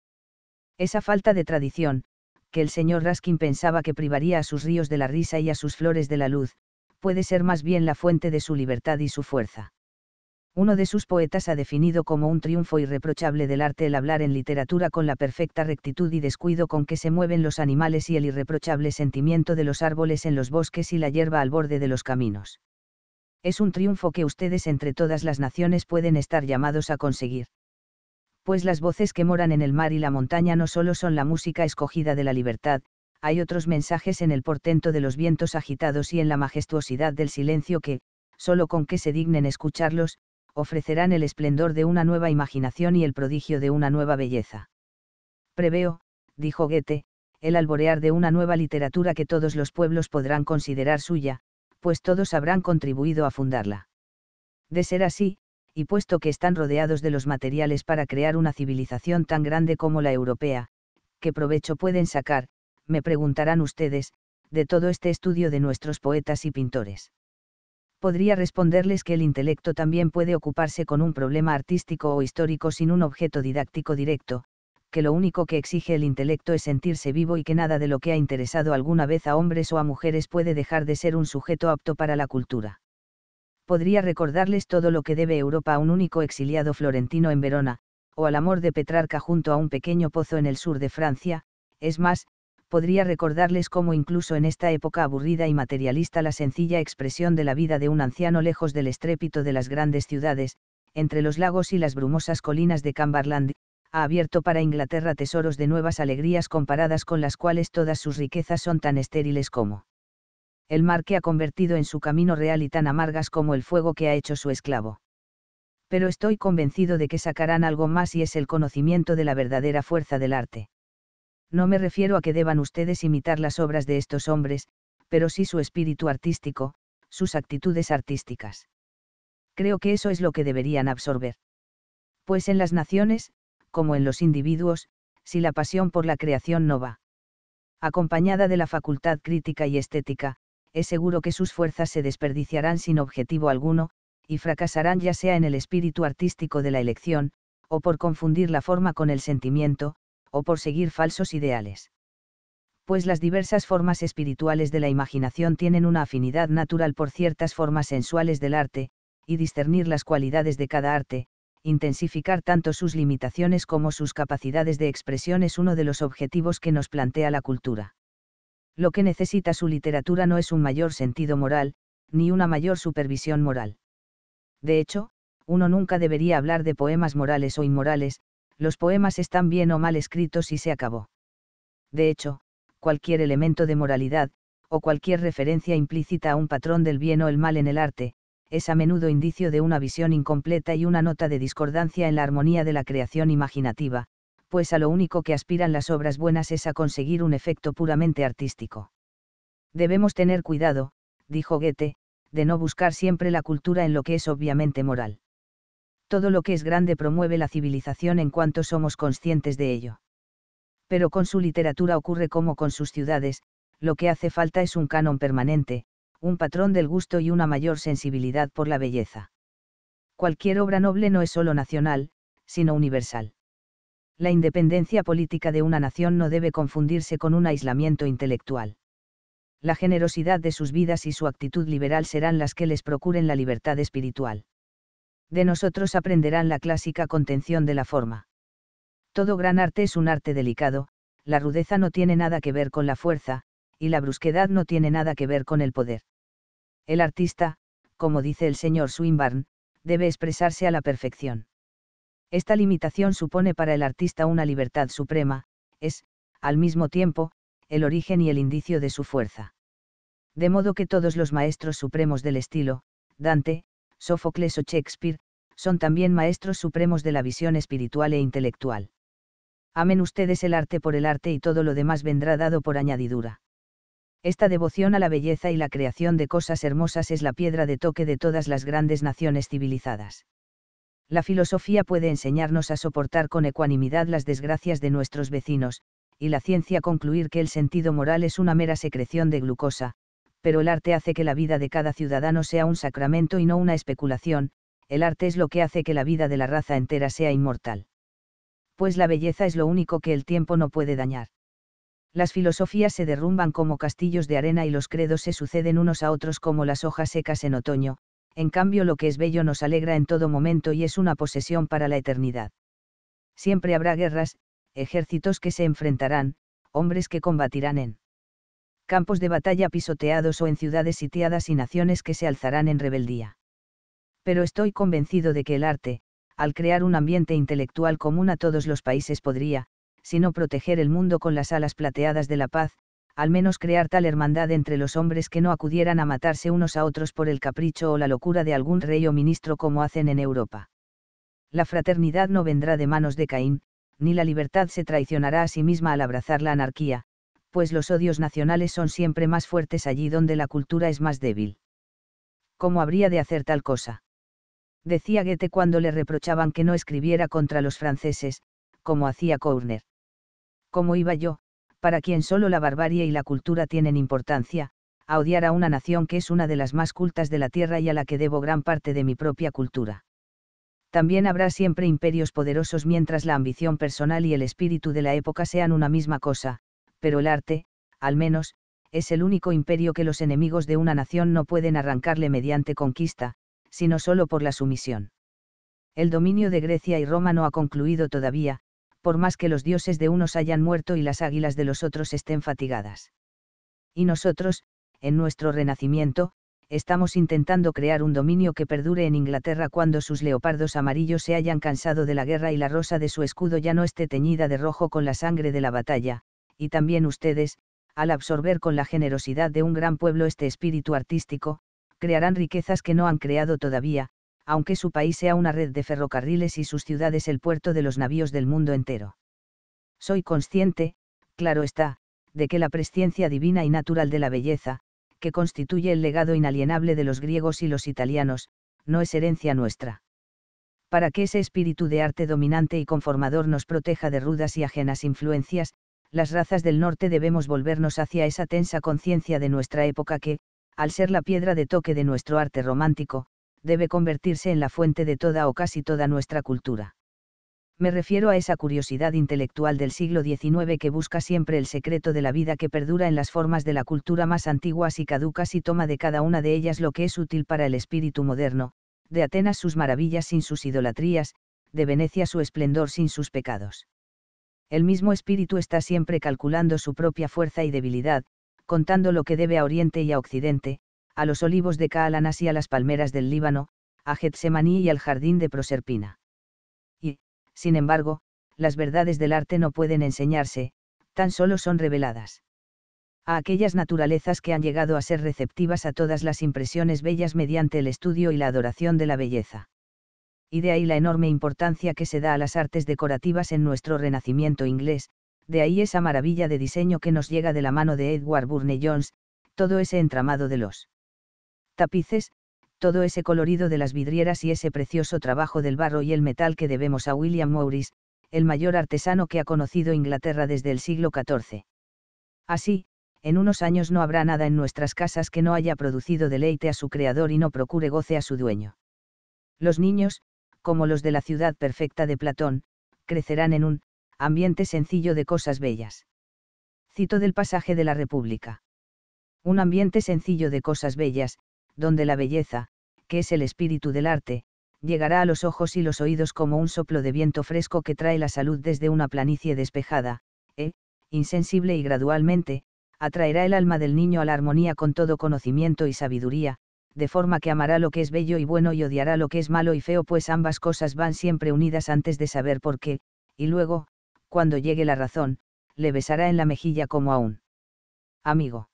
Speaker 1: Esa falta de tradición, que el señor Raskin pensaba que privaría a sus ríos de la risa y a sus flores de la luz, puede ser más bien la fuente de su libertad y su fuerza. Uno de sus poetas ha definido como un triunfo irreprochable del arte el hablar en literatura con la perfecta rectitud y descuido con que se mueven los animales y el irreprochable sentimiento de los árboles en los bosques y la hierba al borde de los caminos. Es un triunfo que ustedes entre todas las naciones pueden estar llamados a conseguir pues las voces que moran en el mar y la montaña no solo son la música escogida de la libertad, hay otros mensajes en el portento de los vientos agitados y en la majestuosidad del silencio que, solo con que se dignen escucharlos, ofrecerán el esplendor de una nueva imaginación y el prodigio de una nueva belleza. Preveo, dijo Goethe, el alborear de una nueva literatura que todos los pueblos podrán considerar suya, pues todos habrán contribuido a fundarla. De ser así, y puesto que están rodeados de los materiales para crear una civilización tan grande como la europea, ¿qué provecho pueden sacar, me preguntarán ustedes, de todo este estudio de nuestros poetas y pintores? Podría responderles que el intelecto también puede ocuparse con un problema artístico o histórico sin un objeto didáctico directo, que lo único que exige el intelecto es sentirse vivo y que nada de lo que ha interesado alguna vez a hombres o a mujeres puede dejar de ser un sujeto apto para la cultura podría recordarles todo lo que debe Europa a un único exiliado florentino en Verona, o al amor de Petrarca junto a un pequeño pozo en el sur de Francia, es más, podría recordarles cómo incluso en esta época aburrida y materialista la sencilla expresión de la vida de un anciano lejos del estrépito de las grandes ciudades, entre los lagos y las brumosas colinas de Cumberland, ha abierto para Inglaterra tesoros de nuevas alegrías comparadas con las cuales todas sus riquezas son tan estériles como el mar que ha convertido en su camino real y tan amargas como el fuego que ha hecho su esclavo. Pero estoy convencido de que sacarán algo más y es el conocimiento de la verdadera fuerza del arte. No me refiero a que deban ustedes imitar las obras de estos hombres, pero sí su espíritu artístico, sus actitudes artísticas. Creo que eso es lo que deberían absorber. Pues en las naciones, como en los individuos, si la pasión por la creación no va acompañada de la facultad crítica y estética, es seguro que sus fuerzas se desperdiciarán sin objetivo alguno, y fracasarán ya sea en el espíritu artístico de la elección, o por confundir la forma con el sentimiento, o por seguir falsos ideales. Pues las diversas formas espirituales de la imaginación tienen una afinidad natural por ciertas formas sensuales del arte, y discernir las cualidades de cada arte, intensificar tanto sus limitaciones como sus capacidades de expresión es uno de los objetivos que nos plantea la cultura lo que necesita su literatura no es un mayor sentido moral, ni una mayor supervisión moral. De hecho, uno nunca debería hablar de poemas morales o inmorales, los poemas están bien o mal escritos y se acabó. De hecho, cualquier elemento de moralidad, o cualquier referencia implícita a un patrón del bien o el mal en el arte, es a menudo indicio de una visión incompleta y una nota de discordancia en la armonía de la creación imaginativa, pues a lo único que aspiran las obras buenas es a conseguir un efecto puramente artístico. Debemos tener cuidado, dijo Goethe, de no buscar siempre la cultura en lo que es obviamente moral. Todo lo que es grande promueve la civilización en cuanto somos conscientes de ello. Pero con su literatura ocurre como con sus ciudades, lo que hace falta es un canon permanente, un patrón del gusto y una mayor sensibilidad por la belleza. Cualquier obra noble no es solo nacional, sino universal la independencia política de una nación no debe confundirse con un aislamiento intelectual. La generosidad de sus vidas y su actitud liberal serán las que les procuren la libertad espiritual. De nosotros aprenderán la clásica contención de la forma. Todo gran arte es un arte delicado, la rudeza no tiene nada que ver con la fuerza, y la brusquedad no tiene nada que ver con el poder. El artista, como dice el señor Swinburne, debe expresarse a la perfección. Esta limitación supone para el artista una libertad suprema, es, al mismo tiempo, el origen y el indicio de su fuerza. De modo que todos los maestros supremos del estilo, Dante, Sófocles o Shakespeare, son también maestros supremos de la visión espiritual e intelectual. Amen ustedes el arte por el arte y todo lo demás vendrá dado por añadidura. Esta devoción a la belleza y la creación de cosas hermosas es la piedra de toque de todas las grandes naciones civilizadas la filosofía puede enseñarnos a soportar con ecuanimidad las desgracias de nuestros vecinos, y la ciencia concluir que el sentido moral es una mera secreción de glucosa, pero el arte hace que la vida de cada ciudadano sea un sacramento y no una especulación, el arte es lo que hace que la vida de la raza entera sea inmortal. Pues la belleza es lo único que el tiempo no puede dañar. Las filosofías se derrumban como castillos de arena y los credos se suceden unos a otros como las hojas secas en otoño, en cambio lo que es bello nos alegra en todo momento y es una posesión para la eternidad. Siempre habrá guerras, ejércitos que se enfrentarán, hombres que combatirán en campos de batalla pisoteados o en ciudades sitiadas y naciones que se alzarán en rebeldía. Pero estoy convencido de que el arte, al crear un ambiente intelectual común a todos los países podría, si no proteger el mundo con las alas plateadas de la paz, al menos crear tal hermandad entre los hombres que no acudieran a matarse unos a otros por el capricho o la locura de algún rey o ministro como hacen en Europa. La fraternidad no vendrá de manos de Caín, ni la libertad se traicionará a sí misma al abrazar la anarquía, pues los odios nacionales son siempre más fuertes allí donde la cultura es más débil. ¿Cómo habría de hacer tal cosa? Decía Goethe cuando le reprochaban que no escribiera contra los franceses, como hacía Courner. ¿Cómo iba yo, para quien solo la barbarie y la cultura tienen importancia, a odiar a una nación que es una de las más cultas de la tierra y a la que debo gran parte de mi propia cultura. También habrá siempre imperios poderosos mientras la ambición personal y el espíritu de la época sean una misma cosa, pero el arte, al menos, es el único imperio que los enemigos de una nación no pueden arrancarle mediante conquista, sino solo por la sumisión. El dominio de Grecia y Roma no ha concluido todavía, por más que los dioses de unos hayan muerto y las águilas de los otros estén fatigadas. Y nosotros, en nuestro renacimiento, estamos intentando crear un dominio que perdure en Inglaterra cuando sus leopardos amarillos se hayan cansado de la guerra y la rosa de su escudo ya no esté teñida de rojo con la sangre de la batalla, y también ustedes, al absorber con la generosidad de un gran pueblo este espíritu artístico, crearán riquezas que no han creado todavía, aunque su país sea una red de ferrocarriles y sus ciudades el puerto de los navíos del mundo entero. Soy consciente, claro está, de que la presciencia divina y natural de la belleza, que constituye el legado inalienable de los griegos y los italianos, no es herencia nuestra. Para que ese espíritu de arte dominante y conformador nos proteja de rudas y ajenas influencias, las razas del norte debemos volvernos hacia esa tensa conciencia de nuestra época que, al ser la piedra de toque de nuestro arte romántico, debe convertirse en la fuente de toda o casi toda nuestra cultura. Me refiero a esa curiosidad intelectual del siglo XIX que busca siempre el secreto de la vida que perdura en las formas de la cultura más antiguas y caducas y toma de cada una de ellas lo que es útil para el espíritu moderno, de Atenas sus maravillas sin sus idolatrías, de Venecia su esplendor sin sus pecados. El mismo espíritu está siempre calculando su propia fuerza y debilidad, contando lo que debe a Oriente y a Occidente, a los olivos de Caalanas y a las palmeras del Líbano, a Getsemaní y al jardín de Proserpina. Y, sin embargo, las verdades del arte no pueden enseñarse, tan solo son reveladas. A aquellas naturalezas que han llegado a ser receptivas a todas las impresiones bellas mediante el estudio y la adoración de la belleza. Y de ahí la enorme importancia que se da a las artes decorativas en nuestro renacimiento inglés, de ahí esa maravilla de diseño que nos llega de la mano de Edward Burne Jones, todo ese entramado de los tapices, todo ese colorido de las vidrieras y ese precioso trabajo del barro y el metal que debemos a William Morris, el mayor artesano que ha conocido Inglaterra desde el siglo XIV. Así, en unos años no habrá nada en nuestras casas que no haya producido deleite a su creador y no procure goce a su dueño. Los niños, como los de la ciudad perfecta de Platón, crecerán en un ambiente sencillo de cosas bellas. Cito del pasaje de la República. Un ambiente sencillo de cosas bellas, donde la belleza, que es el espíritu del arte, llegará a los ojos y los oídos como un soplo de viento fresco que trae la salud desde una planicie despejada, e, insensible y gradualmente, atraerá el alma del niño a la armonía con todo conocimiento y sabiduría, de forma que amará lo que es bello y bueno y odiará lo que es malo y feo, pues ambas cosas van siempre unidas antes de saber por qué, y luego, cuando llegue la razón, le besará en la mejilla como a un amigo.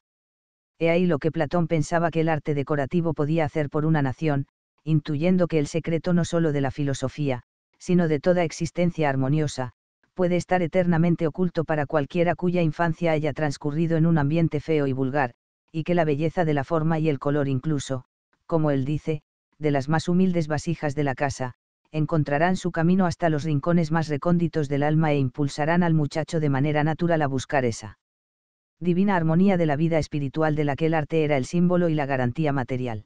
Speaker 1: He ahí lo que Platón pensaba que el arte decorativo podía hacer por una nación, intuyendo que el secreto no solo de la filosofía, sino de toda existencia armoniosa, puede estar eternamente oculto para cualquiera cuya infancia haya transcurrido en un ambiente feo y vulgar, y que la belleza de la forma y el color incluso, como él dice, de las más humildes vasijas de la casa, encontrarán su camino hasta los rincones más recónditos del alma e impulsarán al muchacho de manera natural a buscar esa divina armonía de la vida espiritual de la que el arte era el símbolo y la garantía material.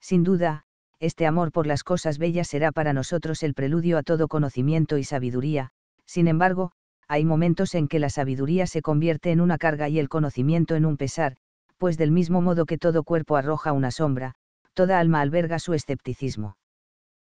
Speaker 1: Sin duda, este amor por las cosas bellas será para nosotros el preludio a todo conocimiento y sabiduría, sin embargo, hay momentos en que la sabiduría se convierte en una carga y el conocimiento en un pesar, pues del mismo modo que todo cuerpo arroja una sombra, toda alma alberga su escepticismo.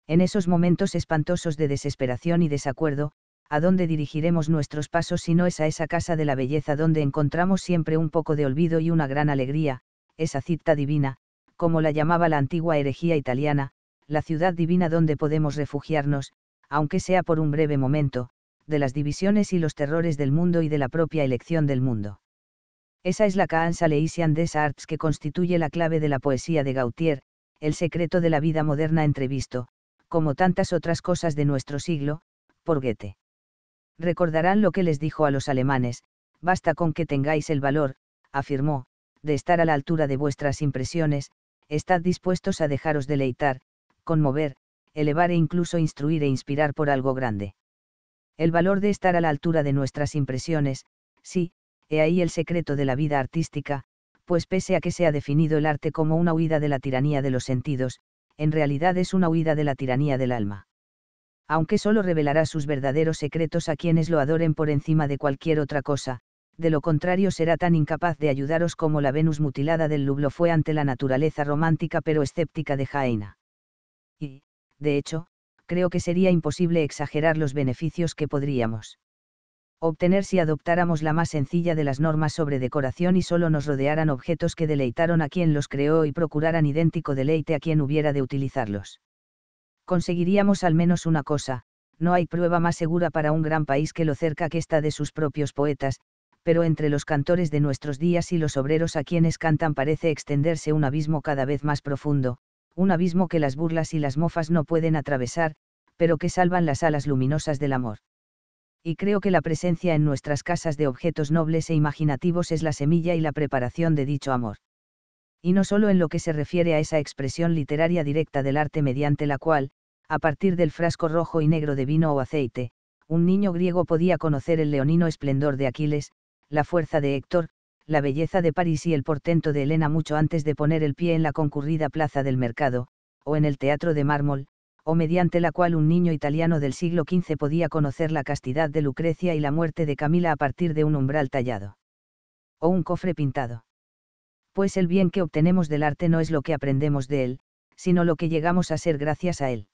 Speaker 1: En esos momentos espantosos de desesperación y desacuerdo, ¿a dónde dirigiremos nuestros pasos si no es a esa casa de la belleza donde encontramos siempre un poco de olvido y una gran alegría, esa cita divina, como la llamaba la antigua herejía italiana, la ciudad divina donde podemos refugiarnos, aunque sea por un breve momento, de las divisiones y los terrores del mundo y de la propia elección del mundo. Esa es la Caanza Leisian des Arts que constituye la clave de la poesía de Gautier, el secreto de la vida moderna entrevisto, como tantas otras cosas de nuestro siglo, por Goethe recordarán lo que les dijo a los alemanes, basta con que tengáis el valor, afirmó, de estar a la altura de vuestras impresiones, estad dispuestos a dejaros deleitar, conmover, elevar e incluso instruir e inspirar por algo grande. El valor de estar a la altura de nuestras impresiones, sí, he ahí el secreto de la vida artística, pues pese a que se ha definido el arte como una huida de la tiranía de los sentidos, en realidad es una huida de la tiranía del alma aunque solo revelará sus verdaderos secretos a quienes lo adoren por encima de cualquier otra cosa, de lo contrario será tan incapaz de ayudaros como la Venus mutilada del Lublo fue ante la naturaleza romántica pero escéptica de Jaina. Y, de hecho, creo que sería imposible exagerar los beneficios que podríamos obtener si adoptáramos la más sencilla de las normas sobre decoración y solo nos rodearan objetos que deleitaron a quien los creó y procuraran idéntico deleite a quien hubiera de utilizarlos conseguiríamos al menos una cosa, no hay prueba más segura para un gran país que lo cerca que está de sus propios poetas, pero entre los cantores de nuestros días y los obreros a quienes cantan parece extenderse un abismo cada vez más profundo, un abismo que las burlas y las mofas no pueden atravesar, pero que salvan las alas luminosas del amor. Y creo que la presencia en nuestras casas de objetos nobles e imaginativos es la semilla y la preparación de dicho amor. Y no solo en lo que se refiere a esa expresión literaria directa del arte mediante la cual, a partir del frasco rojo y negro de vino o aceite, un niño griego podía conocer el leonino esplendor de Aquiles, la fuerza de Héctor, la belleza de París y el portento de Helena mucho antes de poner el pie en la concurrida plaza del mercado, o en el teatro de mármol, o mediante la cual un niño italiano del siglo XV podía conocer la castidad de Lucrecia y la muerte de Camila a partir de un umbral tallado. O un cofre pintado. Pues el bien que obtenemos del arte no es lo que aprendemos de él, sino lo que llegamos a ser gracias a él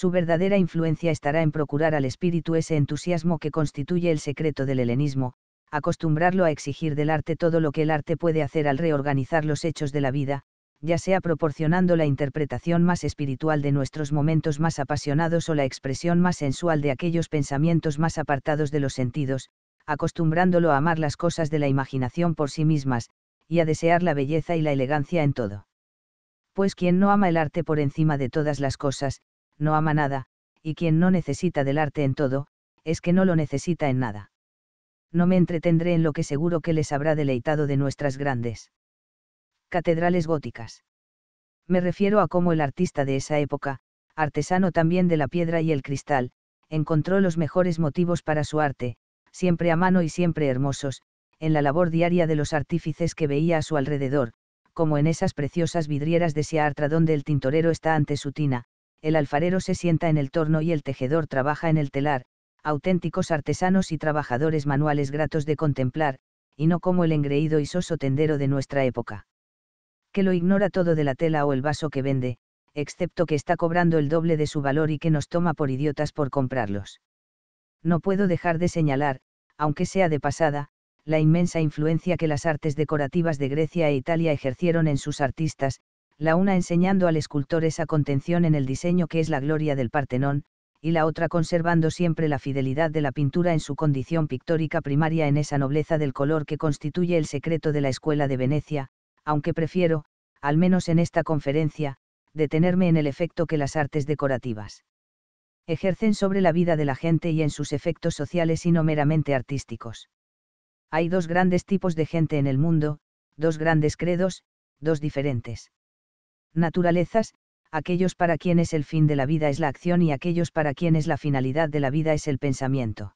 Speaker 1: su verdadera influencia estará en procurar al espíritu ese entusiasmo que constituye el secreto del helenismo, acostumbrarlo a exigir del arte todo lo que el arte puede hacer al reorganizar los hechos de la vida, ya sea proporcionando la interpretación más espiritual de nuestros momentos más apasionados o la expresión más sensual de aquellos pensamientos más apartados de los sentidos, acostumbrándolo a amar las cosas de la imaginación por sí mismas, y a desear la belleza y la elegancia en todo. Pues quien no ama el arte por encima de todas las cosas, no ama nada, y quien no necesita del arte en todo, es que no lo necesita en nada. No me entretendré en lo que seguro que les habrá deleitado de nuestras grandes catedrales góticas. Me refiero a cómo el artista de esa época, artesano también de la piedra y el cristal, encontró los mejores motivos para su arte, siempre a mano y siempre hermosos, en la labor diaria de los artífices que veía a su alrededor, como en esas preciosas vidrieras de Siartra donde el tintorero está ante su tina, el alfarero se sienta en el torno y el tejedor trabaja en el telar, auténticos artesanos y trabajadores manuales gratos de contemplar, y no como el engreído y soso tendero de nuestra época. Que lo ignora todo de la tela o el vaso que vende, excepto que está cobrando el doble de su valor y que nos toma por idiotas por comprarlos. No puedo dejar de señalar, aunque sea de pasada, la inmensa influencia que las artes decorativas de Grecia e Italia ejercieron en sus artistas, la una enseñando al escultor esa contención en el diseño que es la gloria del Partenón, y la otra conservando siempre la fidelidad de la pintura en su condición pictórica primaria en esa nobleza del color que constituye el secreto de la escuela de Venecia, aunque prefiero, al menos en esta conferencia, detenerme en el efecto que las artes decorativas ejercen sobre la vida de la gente y en sus efectos sociales y no meramente artísticos. Hay dos grandes tipos de gente en el mundo, dos grandes credos, dos diferentes naturalezas, aquellos para quienes el fin de la vida es la acción y aquellos para quienes la finalidad de la vida es el pensamiento.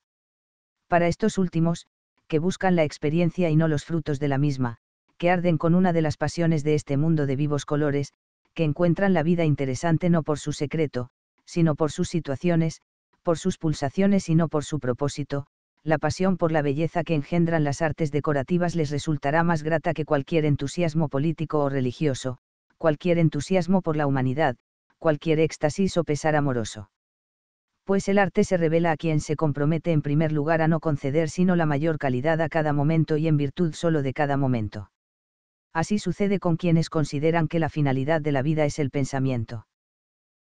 Speaker 1: Para estos últimos, que buscan la experiencia y no los frutos de la misma, que arden con una de las pasiones de este mundo de vivos colores, que encuentran la vida interesante no por su secreto, sino por sus situaciones, por sus pulsaciones y no por su propósito, la pasión por la belleza que engendran las artes decorativas les resultará más grata que cualquier entusiasmo político o religioso, cualquier entusiasmo por la humanidad, cualquier éxtasis o pesar amoroso. Pues el arte se revela a quien se compromete en primer lugar a no conceder sino la mayor calidad a cada momento y en virtud solo de cada momento. Así sucede con quienes consideran que la finalidad de la vida es el pensamiento.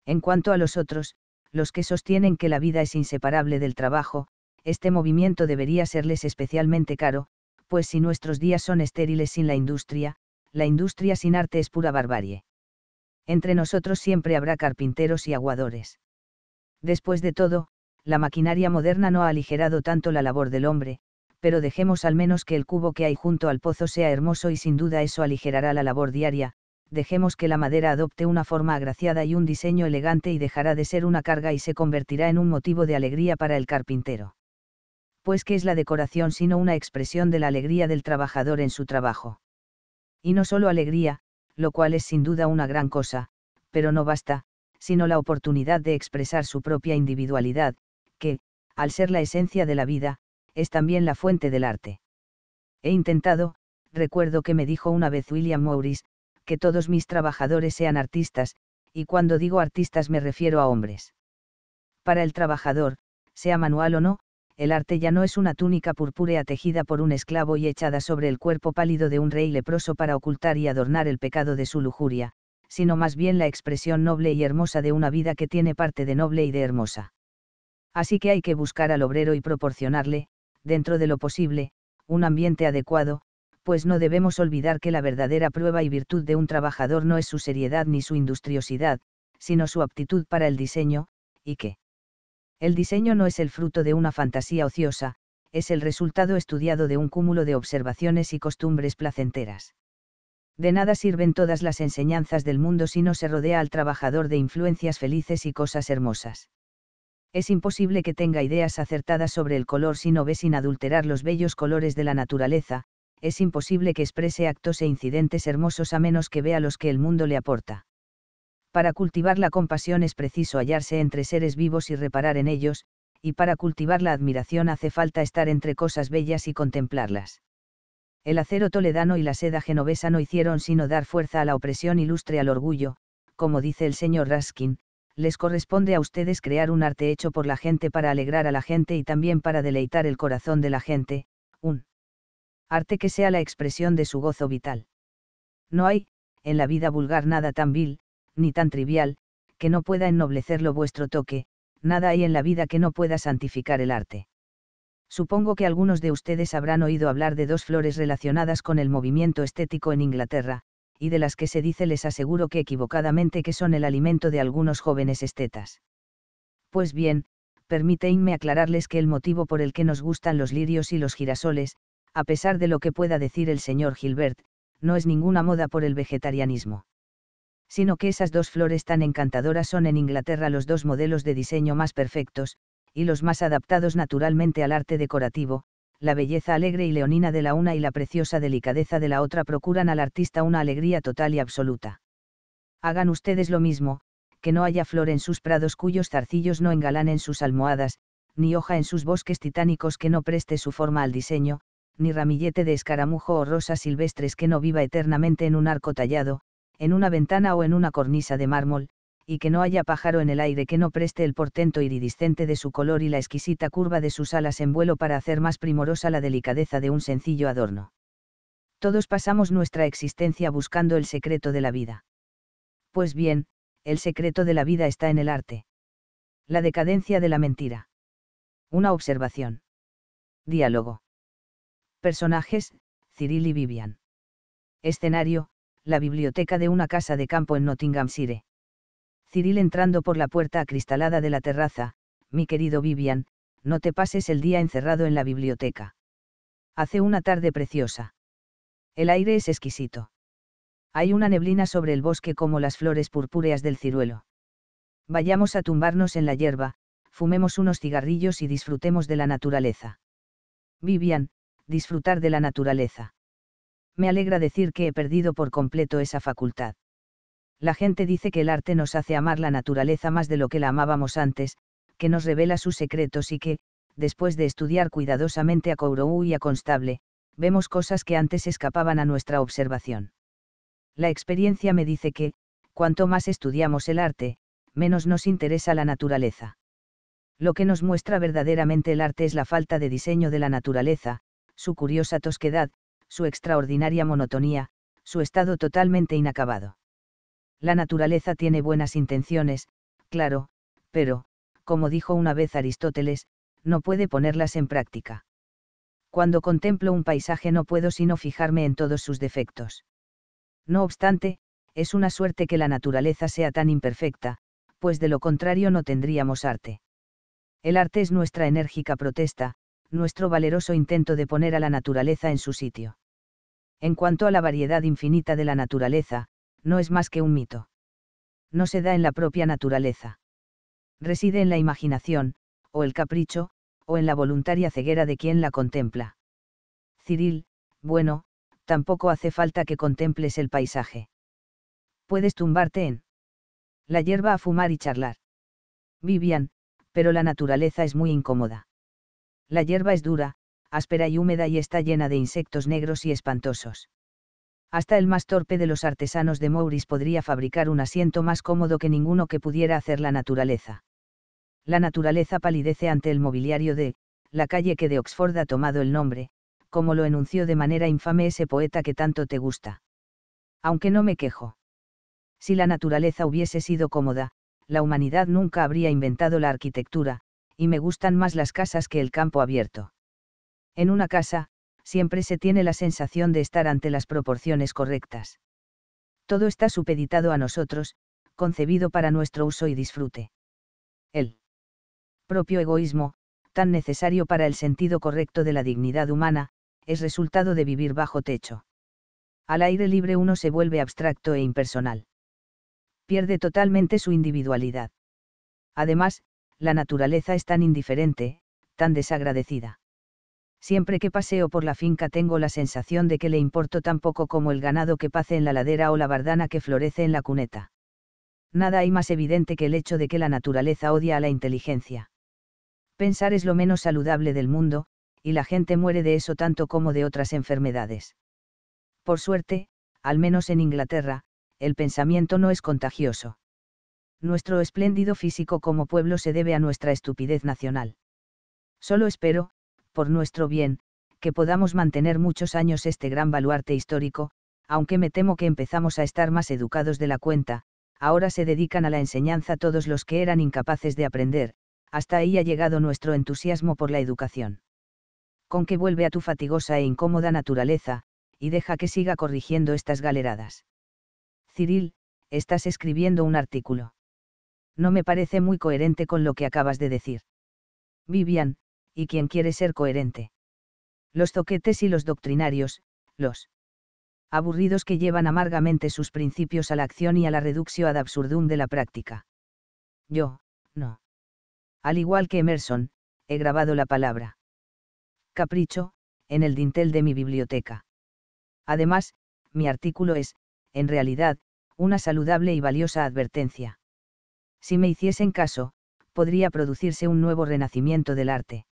Speaker 1: En cuanto a los otros, los que sostienen que la vida es inseparable del trabajo, este movimiento debería serles especialmente caro, pues si nuestros días son estériles sin la industria, la industria sin arte es pura barbarie. Entre nosotros siempre habrá carpinteros y aguadores. Después de todo, la maquinaria moderna no ha aligerado tanto la labor del hombre, pero dejemos al menos que el cubo que hay junto al pozo sea hermoso y sin duda eso aligerará la labor diaria, dejemos que la madera adopte una forma agraciada y un diseño elegante y dejará de ser una carga y se convertirá en un motivo de alegría para el carpintero. Pues que es la decoración sino una expresión de la alegría del trabajador en su trabajo. Y no solo alegría, lo cual es sin duda una gran cosa, pero no basta, sino la oportunidad de expresar su propia individualidad, que, al ser la esencia de la vida, es también la fuente del arte. He intentado, recuerdo que me dijo una vez William Morris, que todos mis trabajadores sean artistas, y cuando digo artistas me refiero a hombres. Para el trabajador, sea manual o no, el arte ya no es una túnica purpúrea tejida por un esclavo y echada sobre el cuerpo pálido de un rey leproso para ocultar y adornar el pecado de su lujuria, sino más bien la expresión noble y hermosa de una vida que tiene parte de noble y de hermosa. Así que hay que buscar al obrero y proporcionarle, dentro de lo posible, un ambiente adecuado, pues no debemos olvidar que la verdadera prueba y virtud de un trabajador no es su seriedad ni su industriosidad, sino su aptitud para el diseño, y que, el diseño no es el fruto de una fantasía ociosa, es el resultado estudiado de un cúmulo de observaciones y costumbres placenteras. De nada sirven todas las enseñanzas del mundo si no se rodea al trabajador de influencias felices y cosas hermosas. Es imposible que tenga ideas acertadas sobre el color si no ve sin adulterar los bellos colores de la naturaleza, es imposible que exprese actos e incidentes hermosos a menos que vea los que el mundo le aporta. Para cultivar la compasión es preciso hallarse entre seres vivos y reparar en ellos, y para cultivar la admiración hace falta estar entre cosas bellas y contemplarlas. El acero toledano y la seda genovesa no hicieron sino dar fuerza a la opresión ilustre al orgullo, como dice el señor Raskin, les corresponde a ustedes crear un arte hecho por la gente para alegrar a la gente y también para deleitar el corazón de la gente, un arte que sea la expresión de su gozo vital. No hay, en la vida vulgar nada tan vil, ni tan trivial, que no pueda ennoblecerlo vuestro toque, nada hay en la vida que no pueda santificar el arte. Supongo que algunos de ustedes habrán oído hablar de dos flores relacionadas con el movimiento estético en Inglaterra, y de las que se dice les aseguro que equivocadamente que son el alimento de algunos jóvenes estetas. Pues bien, permítanme aclararles que el motivo por el que nos gustan los lirios y los girasoles, a pesar de lo que pueda decir el señor Gilbert, no es ninguna moda por el vegetarianismo sino que esas dos flores tan encantadoras son en Inglaterra los dos modelos de diseño más perfectos, y los más adaptados naturalmente al arte decorativo, la belleza alegre y leonina de la una y la preciosa delicadeza de la otra procuran al artista una alegría total y absoluta. Hagan ustedes lo mismo, que no haya flor en sus prados cuyos zarcillos no engalanen sus almohadas, ni hoja en sus bosques titánicos que no preste su forma al diseño, ni ramillete de escaramujo o rosas silvestres que no viva eternamente en un arco tallado, en una ventana o en una cornisa de mármol, y que no haya pájaro en el aire que no preste el portento iridiscente de su color y la exquisita curva de sus alas en vuelo para hacer más primorosa la delicadeza de un sencillo adorno. Todos pasamos nuestra existencia buscando el secreto de la vida. Pues bien, el secreto de la vida está en el arte. La decadencia de la mentira. Una observación. Diálogo. Personajes, Cyril y Vivian. Escenario, la biblioteca de una casa de campo en Nottinghamshire. Cyril entrando por la puerta acristalada de la terraza, mi querido Vivian, no te pases el día encerrado en la biblioteca. Hace una tarde preciosa. El aire es exquisito. Hay una neblina sobre el bosque como las flores purpúreas del ciruelo. Vayamos a tumbarnos en la hierba, fumemos unos cigarrillos y disfrutemos de la naturaleza. Vivian, disfrutar de la naturaleza me alegra decir que he perdido por completo esa facultad. La gente dice que el arte nos hace amar la naturaleza más de lo que la amábamos antes, que nos revela sus secretos y que, después de estudiar cuidadosamente a Kourou y a Constable, vemos cosas que antes escapaban a nuestra observación. La experiencia me dice que, cuanto más estudiamos el arte, menos nos interesa la naturaleza. Lo que nos muestra verdaderamente el arte es la falta de diseño de la naturaleza, su curiosa tosquedad, su extraordinaria monotonía, su estado totalmente inacabado. La naturaleza tiene buenas intenciones, claro, pero, como dijo una vez Aristóteles, no puede ponerlas en práctica. Cuando contemplo un paisaje no puedo sino fijarme en todos sus defectos. No obstante, es una suerte que la naturaleza sea tan imperfecta, pues de lo contrario no tendríamos arte. El arte es nuestra enérgica protesta, nuestro valeroso intento de poner a la naturaleza en su sitio en cuanto a la variedad infinita de la naturaleza, no es más que un mito. No se da en la propia naturaleza. Reside en la imaginación, o el capricho, o en la voluntaria ceguera de quien la contempla. Ciril, bueno, tampoco hace falta que contemples el paisaje. Puedes tumbarte en la hierba a fumar y charlar. Vivian, pero la naturaleza es muy incómoda. La hierba es dura, áspera y húmeda y está llena de insectos negros y espantosos. Hasta el más torpe de los artesanos de Maurice podría fabricar un asiento más cómodo que ninguno que pudiera hacer la naturaleza. La naturaleza palidece ante el mobiliario de, la calle que de Oxford ha tomado el nombre, como lo enunció de manera infame ese poeta que tanto te gusta. Aunque no me quejo. Si la naturaleza hubiese sido cómoda, la humanidad nunca habría inventado la arquitectura, y me gustan más las casas que el campo abierto. En una casa, siempre se tiene la sensación de estar ante las proporciones correctas. Todo está supeditado a nosotros, concebido para nuestro uso y disfrute. El propio egoísmo, tan necesario para el sentido correcto de la dignidad humana, es resultado de vivir bajo techo. Al aire libre uno se vuelve abstracto e impersonal. Pierde totalmente su individualidad. Además, la naturaleza es tan indiferente, tan desagradecida. Siempre que paseo por la finca tengo la sensación de que le importo tan poco como el ganado que pase en la ladera o la bardana que florece en la cuneta. Nada hay más evidente que el hecho de que la naturaleza odia a la inteligencia. Pensar es lo menos saludable del mundo, y la gente muere de eso tanto como de otras enfermedades. Por suerte, al menos en Inglaterra, el pensamiento no es contagioso. Nuestro espléndido físico como pueblo se debe a nuestra estupidez nacional. Solo espero, por nuestro bien, que podamos mantener muchos años este gran baluarte histórico, aunque me temo que empezamos a estar más educados de la cuenta, ahora se dedican a la enseñanza todos los que eran incapaces de aprender, hasta ahí ha llegado nuestro entusiasmo por la educación. Con que vuelve a tu fatigosa e incómoda naturaleza, y deja que siga corrigiendo estas galeradas. Ciril, estás escribiendo un artículo. No me parece muy coherente con lo que acabas de decir. Vivian, y quien quiere ser coherente. Los zoquetes y los doctrinarios, los aburridos que llevan amargamente sus principios a la acción y a la reducción ad absurdum de la práctica. Yo, no. Al igual que Emerson, he grabado la palabra capricho, en el dintel de mi biblioteca. Además, mi artículo es, en realidad, una saludable y valiosa advertencia. Si me hiciesen caso, podría producirse un nuevo renacimiento del arte.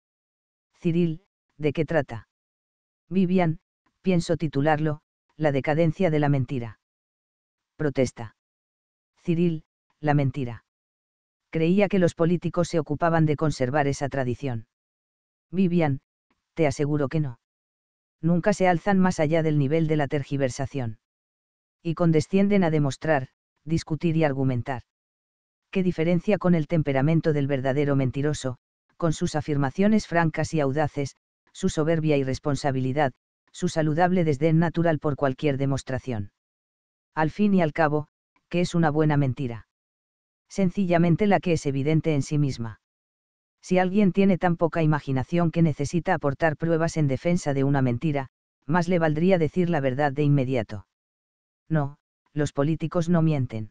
Speaker 1: Cyril, ¿de qué trata? Vivian, pienso titularlo, La decadencia de la mentira. Protesta. Cyril, la mentira. Creía que los políticos se ocupaban de conservar esa tradición. Vivian, te aseguro que no. Nunca se alzan más allá del nivel de la tergiversación. Y condescienden a demostrar, discutir y argumentar. ¿Qué diferencia con el temperamento del verdadero mentiroso, con sus afirmaciones francas y audaces, su soberbia y responsabilidad, su saludable desdén natural por cualquier demostración. Al fin y al cabo, que es una buena mentira. Sencillamente la que es evidente en sí misma. Si alguien tiene tan poca imaginación que necesita aportar pruebas en defensa de una mentira, más le valdría decir la verdad de inmediato. No, los políticos no mienten.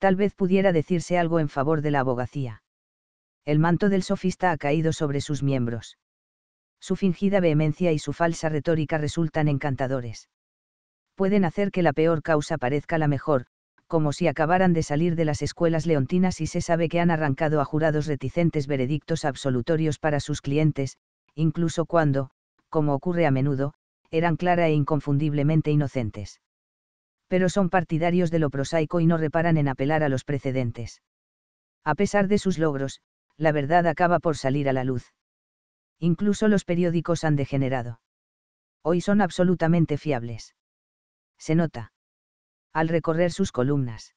Speaker 1: Tal vez pudiera decirse algo en favor de la abogacía. El manto del sofista ha caído sobre sus miembros. Su fingida vehemencia y su falsa retórica resultan encantadores. Pueden hacer que la peor causa parezca la mejor, como si acabaran de salir de las escuelas leontinas y se sabe que han arrancado a jurados reticentes veredictos absolutorios para sus clientes, incluso cuando, como ocurre a menudo, eran clara e inconfundiblemente inocentes. Pero son partidarios de lo prosaico y no reparan en apelar a los precedentes. A pesar de sus logros, la verdad acaba por salir a la luz. Incluso los periódicos han degenerado. Hoy son absolutamente fiables. Se nota. Al recorrer sus columnas.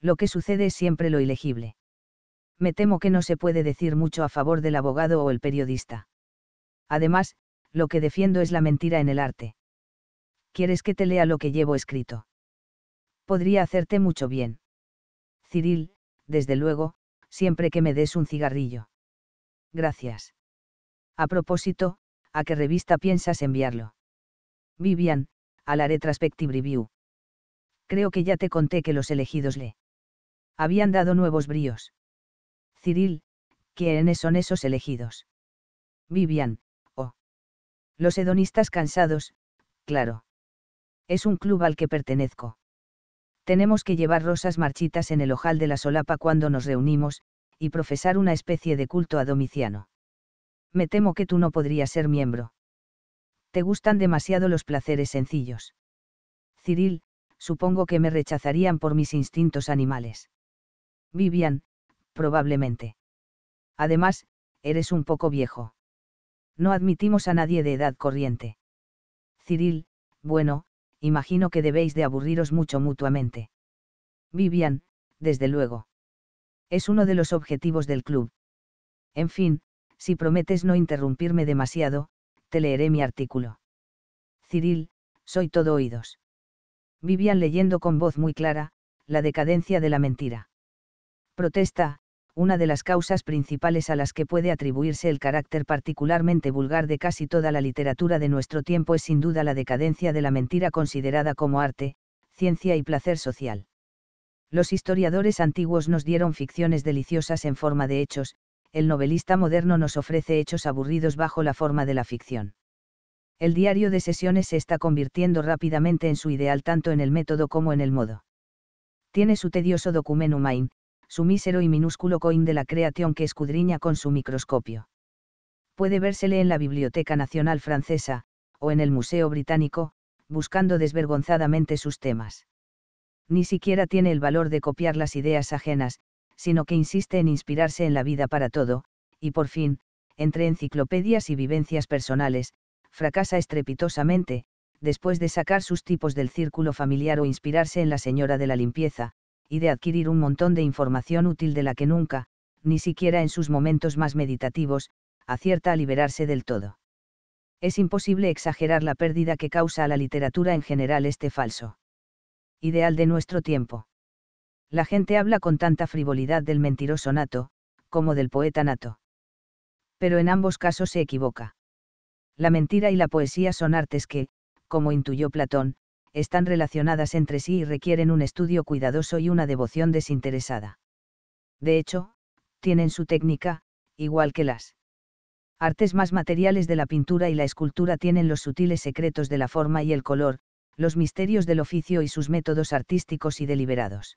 Speaker 1: Lo que sucede es siempre lo ilegible. Me temo que no se puede decir mucho a favor del abogado o el periodista. Además, lo que defiendo es la mentira en el arte. ¿Quieres que te lea lo que llevo escrito? Podría hacerte mucho bien. Cyril, desde luego, siempre que me des un cigarrillo. Gracias. A propósito, ¿a qué revista piensas enviarlo? Vivian, a la Retrospective Review. Creo que ya te conté que los elegidos le habían dado nuevos bríos. Cyril, ¿quiénes son esos elegidos? Vivian, oh. Los hedonistas cansados, claro. Es un club al que pertenezco tenemos que llevar rosas marchitas en el ojal de la solapa cuando nos reunimos, y profesar una especie de culto a Domiciano. Me temo que tú no podrías ser miembro. Te gustan demasiado los placeres sencillos. Ciril, supongo que me rechazarían por mis instintos animales. Vivian, probablemente. Además, eres un poco viejo. No admitimos a nadie de edad corriente. Ciril, bueno, imagino que debéis de aburriros mucho mutuamente. Vivian, desde luego. Es uno de los objetivos del club. En fin, si prometes no interrumpirme demasiado, te leeré mi artículo. Cyril, soy todo oídos. Vivian leyendo con voz muy clara, la decadencia de la mentira. Protesta, una de las causas principales a las que puede atribuirse el carácter particularmente vulgar de casi toda la literatura de nuestro tiempo es sin duda la decadencia de la mentira considerada como arte, ciencia y placer social. Los historiadores antiguos nos dieron ficciones deliciosas en forma de hechos, el novelista moderno nos ofrece hechos aburridos bajo la forma de la ficción. El diario de sesiones se está convirtiendo rápidamente en su ideal tanto en el método como en el modo. Tiene su tedioso documentum su mísero y minúsculo coin de la creación que escudriña con su microscopio. Puede vérsele en la Biblioteca Nacional Francesa, o en el Museo Británico, buscando desvergonzadamente sus temas. Ni siquiera tiene el valor de copiar las ideas ajenas, sino que insiste en inspirarse en la vida para todo, y por fin, entre enciclopedias y vivencias personales, fracasa estrepitosamente, después de sacar sus tipos del círculo familiar o inspirarse en la señora de la limpieza, y de adquirir un montón de información útil de la que nunca, ni siquiera en sus momentos más meditativos, acierta a liberarse del todo. Es imposible exagerar la pérdida que causa a la literatura en general este falso. Ideal de nuestro tiempo. La gente habla con tanta frivolidad del mentiroso nato, como del poeta nato. Pero en ambos casos se equivoca. La mentira y la poesía son artes que, como intuyó Platón, están relacionadas entre sí y requieren un estudio cuidadoso y una devoción desinteresada. De hecho, tienen su técnica, igual que las artes más materiales de la pintura y la escultura tienen los sutiles secretos de la forma y el color, los misterios del oficio y sus métodos artísticos y deliberados.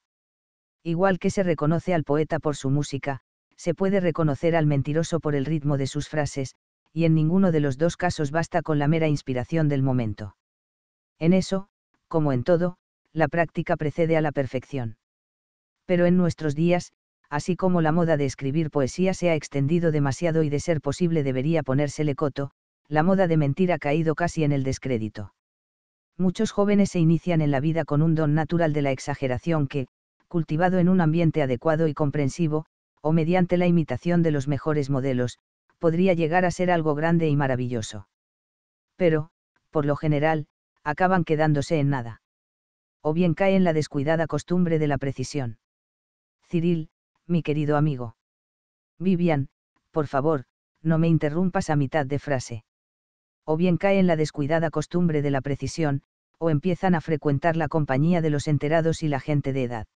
Speaker 1: Igual que se reconoce al poeta por su música, se puede reconocer al mentiroso por el ritmo de sus frases, y en ninguno de los dos casos basta con la mera inspiración del momento. En eso, como en todo, la práctica precede a la perfección. Pero en nuestros días, así como la moda de escribir poesía se ha extendido demasiado y de ser posible debería ponérsele coto, la moda de mentir ha caído casi en el descrédito. Muchos jóvenes se inician en la vida con un don natural de la exageración que, cultivado en un ambiente adecuado y comprensivo, o mediante la imitación de los mejores modelos, podría llegar a ser algo grande y maravilloso. Pero, por lo general, acaban quedándose en nada. O bien cae en la descuidada costumbre de la precisión. Cyril, mi querido amigo. Vivian, por favor, no me interrumpas a mitad de frase. O bien cae en la descuidada costumbre de la precisión, o empiezan a frecuentar la compañía de los enterados y la gente de edad.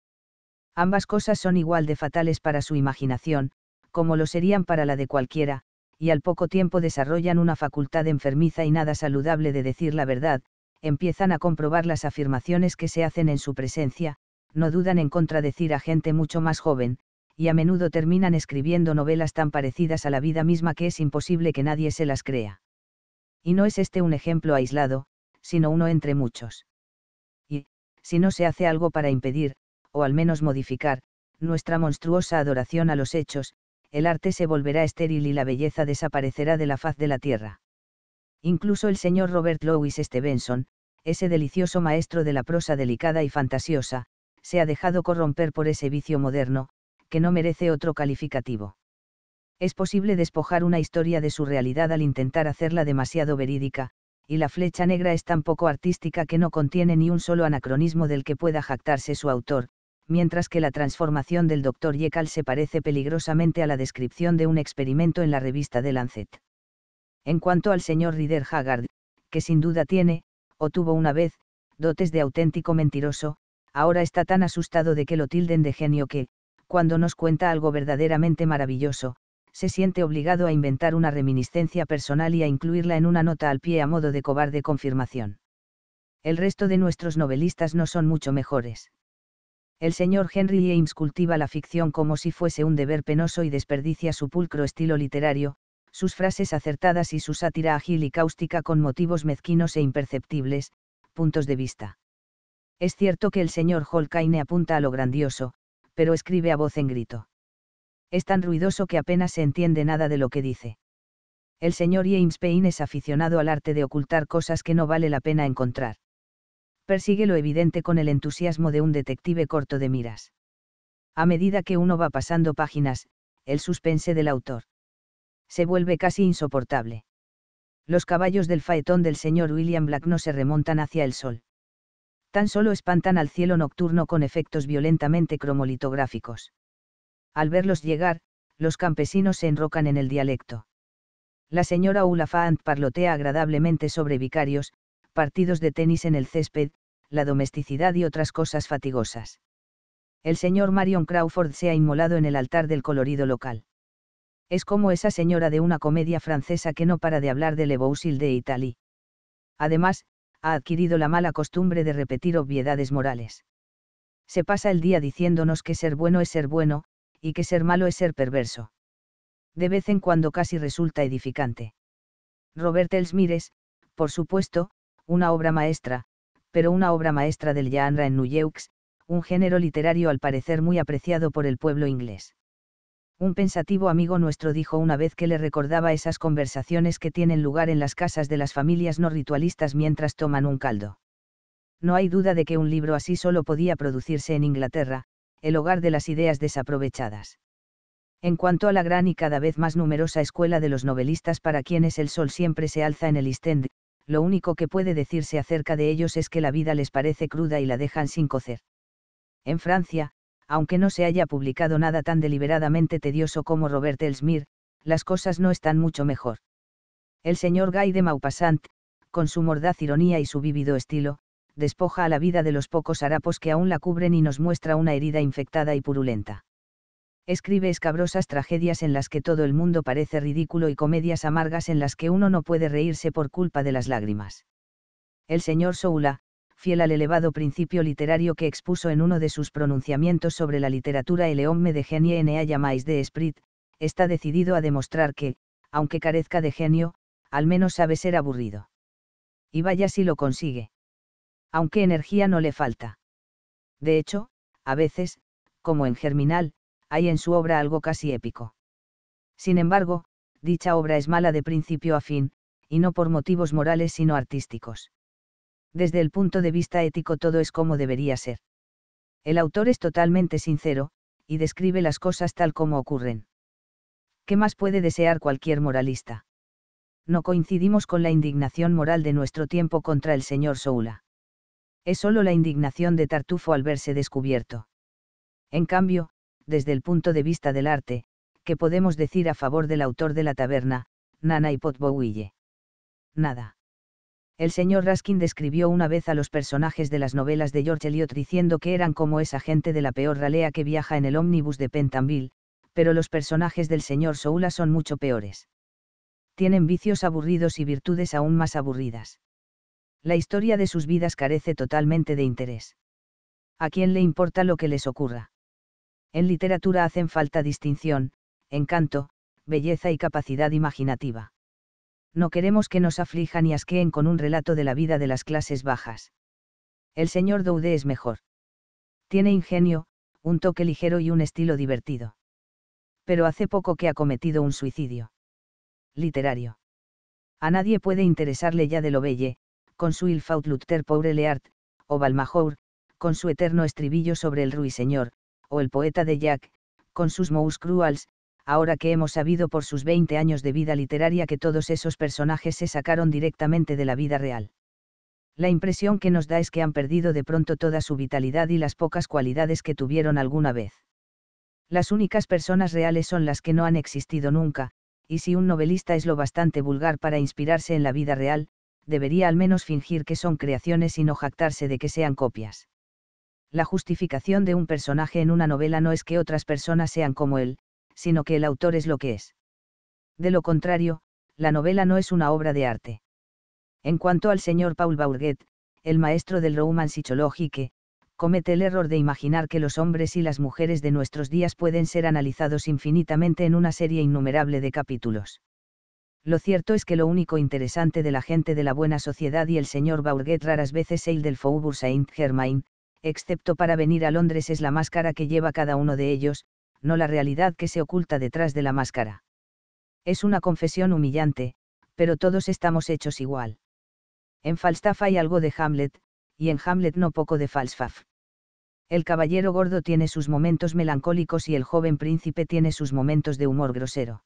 Speaker 1: Ambas cosas son igual de fatales para su imaginación, como lo serían para la de cualquiera, y al poco tiempo desarrollan una facultad enfermiza y nada saludable de decir la verdad, empiezan a comprobar las afirmaciones que se hacen en su presencia, no dudan en contradecir a gente mucho más joven, y a menudo terminan escribiendo novelas tan parecidas a la vida misma que es imposible que nadie se las crea. Y no es este un ejemplo aislado, sino uno entre muchos. Y, si no se hace algo para impedir, o al menos modificar, nuestra monstruosa adoración a los hechos, el arte se volverá estéril y la belleza desaparecerá de la faz de la tierra. Incluso el señor Robert Louis Stevenson, ese delicioso maestro de la prosa delicada y fantasiosa, se ha dejado corromper por ese vicio moderno, que no merece otro calificativo. Es posible despojar una historia de su realidad al intentar hacerla demasiado verídica, y la flecha negra es tan poco artística que no contiene ni un solo anacronismo del que pueda jactarse su autor, mientras que la transformación del Dr. Jekyll se parece peligrosamente a la descripción de un experimento en la revista de Lancet. En cuanto al señor Rider Haggard, que sin duda tiene, o tuvo una vez, dotes de auténtico mentiroso, ahora está tan asustado de que lo tilden de genio que, cuando nos cuenta algo verdaderamente maravilloso, se siente obligado a inventar una reminiscencia personal y a incluirla en una nota al pie a modo de cobarde confirmación. El resto de nuestros novelistas no son mucho mejores. El señor Henry James cultiva la ficción como si fuese un deber penoso y desperdicia su pulcro estilo literario, sus frases acertadas y su sátira ágil y cáustica con motivos mezquinos e imperceptibles, puntos de vista. Es cierto que el señor Holkaine apunta a lo grandioso, pero escribe a voz en grito. Es tan ruidoso que apenas se entiende nada de lo que dice. El señor James Payne es aficionado al arte de ocultar cosas que no vale la pena encontrar. Persigue lo evidente con el entusiasmo de un detective corto de miras. A medida que uno va pasando páginas, el suspense del autor se vuelve casi insoportable. Los caballos del faetón del señor William Black no se remontan hacia el sol. Tan solo espantan al cielo nocturno con efectos violentamente cromolitográficos. Al verlos llegar, los campesinos se enrocan en el dialecto. La señora Ulafant parlotea agradablemente sobre vicarios, partidos de tenis en el césped, la domesticidad y otras cosas fatigosas. El señor Marion Crawford se ha inmolado en el altar del colorido local es como esa señora de una comedia francesa que no para de hablar de Le de Italy. Además, ha adquirido la mala costumbre de repetir obviedades morales. Se pasa el día diciéndonos que ser bueno es ser bueno, y que ser malo es ser perverso. De vez en cuando casi resulta edificante. Robert Elsmires, por supuesto, una obra maestra, pero una obra maestra del Yaanra en Nuyeux, un género literario al parecer muy apreciado por el pueblo inglés un pensativo amigo nuestro dijo una vez que le recordaba esas conversaciones que tienen lugar en las casas de las familias no ritualistas mientras toman un caldo. No hay duda de que un libro así solo podía producirse en Inglaterra, el hogar de las ideas desaprovechadas. En cuanto a la gran y cada vez más numerosa escuela de los novelistas para quienes el sol siempre se alza en el Istend, lo único que puede decirse acerca de ellos es que la vida les parece cruda y la dejan sin cocer. En Francia, aunque no se haya publicado nada tan deliberadamente tedioso como Robert Elsmere, las cosas no están mucho mejor. El señor Guy de Maupassant, con su mordaz ironía y su vívido estilo, despoja a la vida de los pocos harapos que aún la cubren y nos muestra una herida infectada y purulenta. Escribe escabrosas tragedias en las que todo el mundo parece ridículo y comedias amargas en las que uno no puede reírse por culpa de las lágrimas. El señor Soula, fiel al elevado principio literario que expuso en uno de sus pronunciamientos sobre la literatura El homme de genie en llamáis de esprit, está decidido a demostrar que, aunque carezca de genio, al menos sabe ser aburrido. Y vaya si lo consigue. Aunque energía no le falta. De hecho, a veces, como en Germinal, hay en su obra algo casi épico. Sin embargo, dicha obra es mala de principio a fin, y no por motivos morales sino artísticos desde el punto de vista ético todo es como debería ser. El autor es totalmente sincero, y describe las cosas tal como ocurren. ¿Qué más puede desear cualquier moralista? No coincidimos con la indignación moral de nuestro tiempo contra el señor Soula. Es solo la indignación de Tartufo al verse descubierto. En cambio, desde el punto de vista del arte, ¿qué podemos decir a favor del autor de la taberna, Nana y Potbouille? Nada. El señor Raskin describió una vez a los personajes de las novelas de George Eliot diciendo que eran como esa gente de la peor ralea que viaja en el ómnibus de Pentonville, pero los personajes del señor Soula son mucho peores. Tienen vicios aburridos y virtudes aún más aburridas. La historia de sus vidas carece totalmente de interés. ¿A quién le importa lo que les ocurra? En literatura hacen falta distinción, encanto, belleza y capacidad imaginativa no queremos que nos aflijan y asqueen con un relato de la vida de las clases bajas. El señor Doude es mejor. Tiene ingenio, un toque ligero y un estilo divertido. Pero hace poco que ha cometido un suicidio. Literario. A nadie puede interesarle ya de lo belle, con su Il faut lutter pour o Balmajour, con su eterno estribillo sobre el ruiseñor, o el poeta de Jack, con sus mous Cruels, ahora que hemos sabido por sus 20 años de vida literaria que todos esos personajes se sacaron directamente de la vida real. La impresión que nos da es que han perdido de pronto toda su vitalidad y las pocas cualidades que tuvieron alguna vez. Las únicas personas reales son las que no han existido nunca, y si un novelista es lo bastante vulgar para inspirarse en la vida real, debería al menos fingir que son creaciones y no jactarse de que sean copias. La justificación de un personaje en una novela no es que otras personas sean como él, sino que el autor es lo que es. De lo contrario, la novela no es una obra de arte. En cuanto al señor Paul Bourget, el maestro del Roman Psychologique, comete el error de imaginar que los hombres y las mujeres de nuestros días pueden ser analizados infinitamente en una serie innumerable de capítulos. Lo cierto es que lo único interesante de la gente de la buena sociedad y el señor Bourget raras veces el del Faubourg Saint-Germain, excepto para venir a Londres es la máscara que lleva cada uno de ellos, no la realidad que se oculta detrás de la máscara. Es una confesión humillante, pero todos estamos hechos igual. En Falstaff hay algo de Hamlet, y en Hamlet no poco de Falstaff. El caballero gordo tiene sus momentos melancólicos y el joven príncipe tiene sus momentos de humor grosero.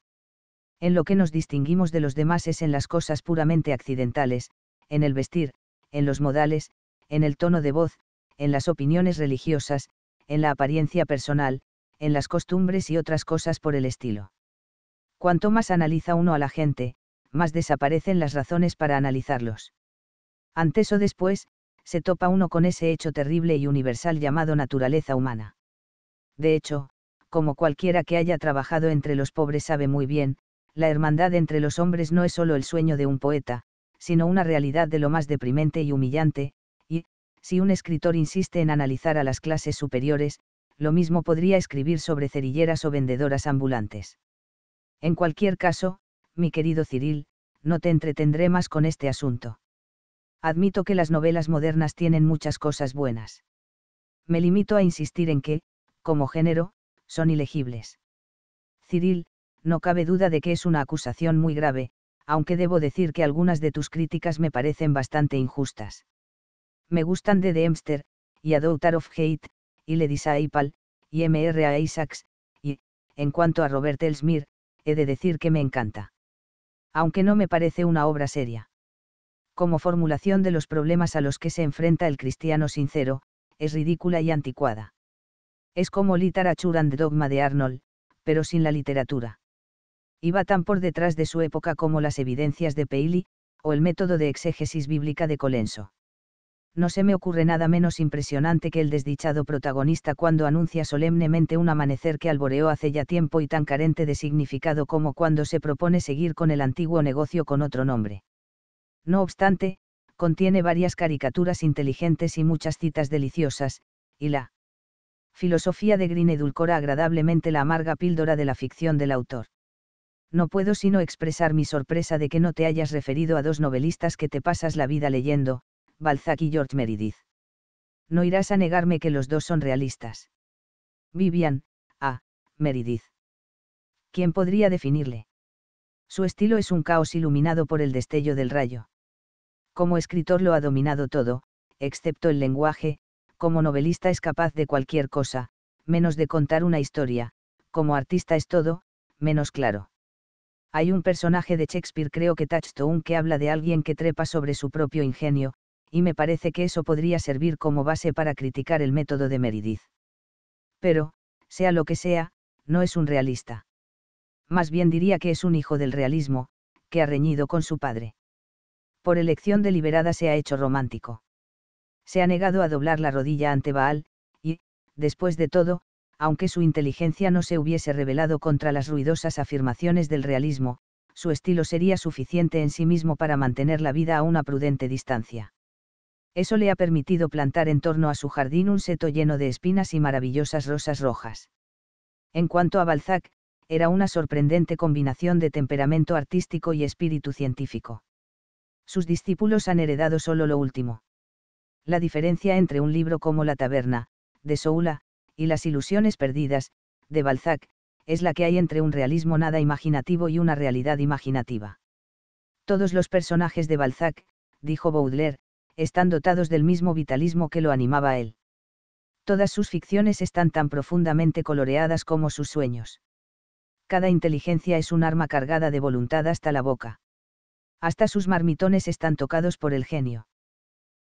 Speaker 1: En lo que nos distinguimos de los demás es en las cosas puramente accidentales, en el vestir, en los modales, en el tono de voz, en las opiniones religiosas, en la apariencia personal, en las costumbres y otras cosas por el estilo. Cuanto más analiza uno a la gente, más desaparecen las razones para analizarlos. Antes o después, se topa uno con ese hecho terrible y universal llamado naturaleza humana. De hecho, como cualquiera que haya trabajado entre los pobres sabe muy bien, la hermandad entre los hombres no es solo el sueño de un poeta, sino una realidad de lo más deprimente y humillante, y, si un escritor insiste en analizar a las clases superiores, lo mismo podría escribir sobre cerilleras o vendedoras ambulantes. En cualquier caso, mi querido Ciril, no te entretendré más con este asunto. Admito que las novelas modernas tienen muchas cosas buenas. Me limito a insistir en que, como género, son ilegibles. Ciril, no cabe duda de que es una acusación muy grave, aunque debo decir que algunas de tus críticas me parecen bastante injustas. Me gustan The Dempster, y A of Hate, y Ledisa Aipal, y M.R.A. Isaacs, y, en cuanto a Robert Elsmir, he de decir que me encanta. Aunque no me parece una obra seria. Como formulación de los problemas a los que se enfrenta el cristiano sincero, es ridícula y anticuada. Es como Literature de Dogma de Arnold, pero sin la literatura. Iba tan por detrás de su época como las evidencias de Paley, o el método de exégesis bíblica de Colenso no se me ocurre nada menos impresionante que el desdichado protagonista cuando anuncia solemnemente un amanecer que alboreó hace ya tiempo y tan carente de significado como cuando se propone seguir con el antiguo negocio con otro nombre. No obstante, contiene varias caricaturas inteligentes y muchas citas deliciosas, y la filosofía de Green edulcora agradablemente la amarga píldora de la ficción del autor no puedo sino expresar mi sorpresa de que no te hayas referido a dos novelistas que te pasas la vida leyendo, Balzac y George Meredith. No irás a negarme que los dos son realistas. Vivian, A. Meredith. ¿Quién podría definirle? Su estilo es un caos iluminado por el destello del rayo. Como escritor lo ha dominado todo, excepto el lenguaje, como novelista es capaz de cualquier cosa, menos de contar una historia, como artista es todo, menos claro. Hay un personaje de Shakespeare creo que Touchstone que habla de alguien que trepa sobre su propio ingenio, y me parece que eso podría servir como base para criticar el método de Meredith. Pero, sea lo que sea, no es un realista. Más bien diría que es un hijo del realismo, que ha reñido con su padre. Por elección deliberada se ha hecho romántico. Se ha negado a doblar la rodilla ante Baal, y, después de todo, aunque su inteligencia no se hubiese revelado contra las ruidosas afirmaciones del realismo, su estilo sería suficiente en sí mismo para mantener la vida a una prudente distancia. Eso le ha permitido plantar en torno a su jardín un seto lleno de espinas y maravillosas rosas rojas. En cuanto a Balzac, era una sorprendente combinación de temperamento artístico y espíritu científico. Sus discípulos han heredado solo lo último. La diferencia entre un libro como La Taberna, de Soula, y Las Ilusiones Perdidas, de Balzac, es la que hay entre un realismo nada imaginativo y una realidad imaginativa. Todos los personajes de Balzac, dijo Baudelaire, están dotados del mismo vitalismo que lo animaba él. Todas sus ficciones están tan profundamente coloreadas como sus sueños. Cada inteligencia es un arma cargada de voluntad hasta la boca. Hasta sus marmitones están tocados por el genio.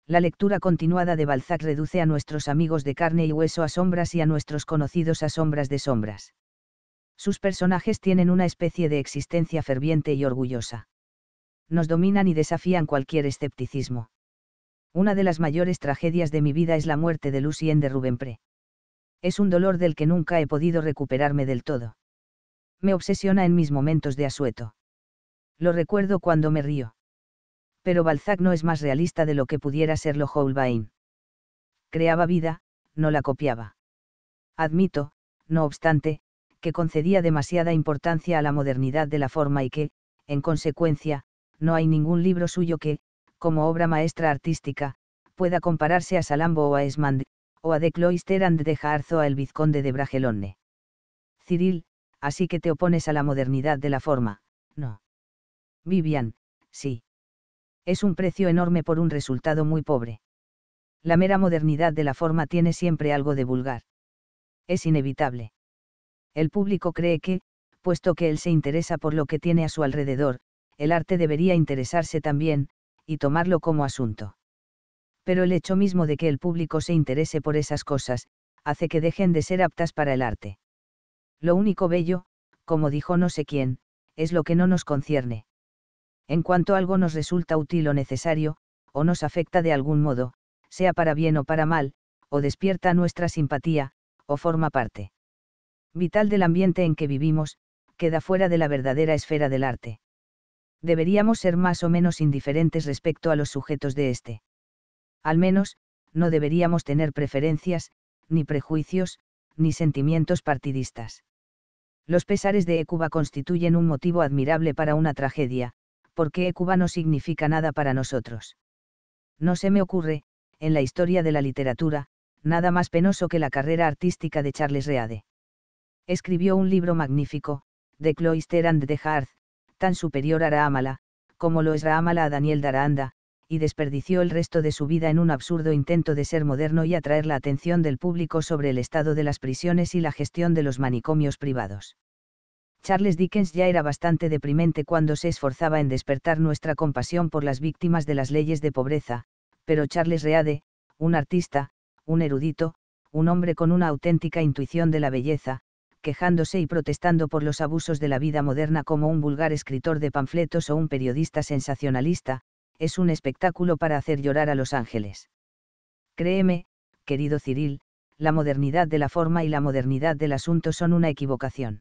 Speaker 1: La lectura continuada de Balzac reduce a nuestros amigos de carne y hueso a sombras y a nuestros conocidos a sombras de sombras. Sus personajes tienen una especie de existencia ferviente y orgullosa. Nos dominan y desafían cualquier escepticismo una de las mayores tragedias de mi vida es la muerte de Lucien de Rubempre. Es un dolor del que nunca he podido recuperarme del todo. Me obsesiona en mis momentos de asueto. Lo recuerdo cuando me río. Pero Balzac no es más realista de lo que pudiera serlo Holbein. Creaba vida, no la copiaba. Admito, no obstante, que concedía demasiada importancia a la modernidad de la forma y que, en consecuencia, no hay ningún libro suyo que, como obra maestra artística, pueda compararse a Salambo o a Esmand, o a de Cloister and de Jarzo a el vizconde de Bragelonne. Cyril, así que te opones a la modernidad de la forma, no. Vivian, sí. Es un precio enorme por un resultado muy pobre. La mera modernidad de la forma tiene siempre algo de vulgar. Es inevitable. El público cree que, puesto que él se interesa por lo que tiene a su alrededor, el arte debería interesarse también, y tomarlo como asunto. Pero el hecho mismo de que el público se interese por esas cosas, hace que dejen de ser aptas para el arte. Lo único bello, como dijo no sé quién, es lo que no nos concierne. En cuanto algo nos resulta útil o necesario, o nos afecta de algún modo, sea para bien o para mal, o despierta nuestra simpatía, o forma parte vital del ambiente en que vivimos, queda fuera de la verdadera esfera del arte deberíamos ser más o menos indiferentes respecto a los sujetos de éste. Al menos, no deberíamos tener preferencias, ni prejuicios, ni sentimientos partidistas. Los pesares de Ecuba constituyen un motivo admirable para una tragedia, porque Ecuba no significa nada para nosotros. No se me ocurre, en la historia de la literatura, nada más penoso que la carrera artística de Charles Reade. Escribió un libro magnífico, de Cloister and the Hearth, tan superior a Raamala, como lo es Raamala a Daniel Daraanda, y desperdició el resto de su vida en un absurdo intento de ser moderno y atraer la atención del público sobre el estado de las prisiones y la gestión de los manicomios privados. Charles Dickens ya era bastante deprimente cuando se esforzaba en despertar nuestra compasión por las víctimas de las leyes de pobreza, pero Charles Reade, un artista, un erudito, un hombre con una auténtica intuición de la belleza, quejándose y protestando por los abusos de la vida moderna como un vulgar escritor de panfletos o un periodista sensacionalista, es un espectáculo para hacer llorar a los ángeles. Créeme, querido Ciril, la modernidad de la forma y la modernidad del asunto son una equivocación.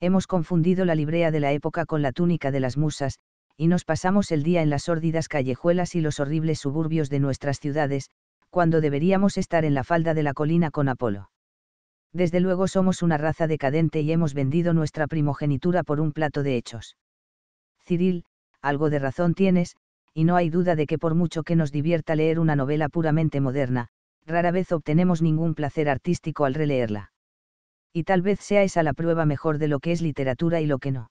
Speaker 1: Hemos confundido la librea de la época con la túnica de las musas, y nos pasamos el día en las sórdidas callejuelas y los horribles suburbios de nuestras ciudades, cuando deberíamos estar en la falda de la colina con Apolo desde luego somos una raza decadente y hemos vendido nuestra primogenitura por un plato de hechos. Cyril, algo de razón tienes, y no hay duda de que por mucho que nos divierta leer una novela puramente moderna, rara vez obtenemos ningún placer artístico al releerla. Y tal vez sea esa la prueba mejor de lo que es literatura y lo que no.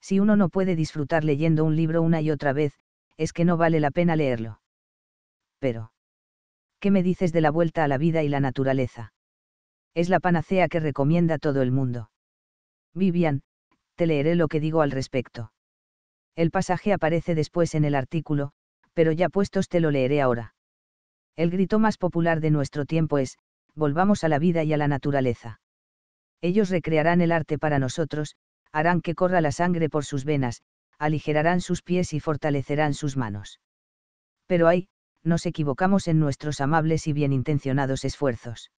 Speaker 1: Si uno no puede disfrutar leyendo un libro una y otra vez, es que no vale la pena leerlo. Pero. ¿Qué me dices de la vuelta a la vida y la naturaleza? es la panacea que recomienda todo el mundo. Vivian, te leeré lo que digo al respecto. El pasaje aparece después en el artículo, pero ya puestos te lo leeré ahora. El grito más popular de nuestro tiempo es, volvamos a la vida y a la naturaleza. Ellos recrearán el arte para nosotros, harán que corra la sangre por sus venas, aligerarán sus pies y fortalecerán sus manos. Pero ay, nos equivocamos en nuestros amables y bien intencionados esfuerzos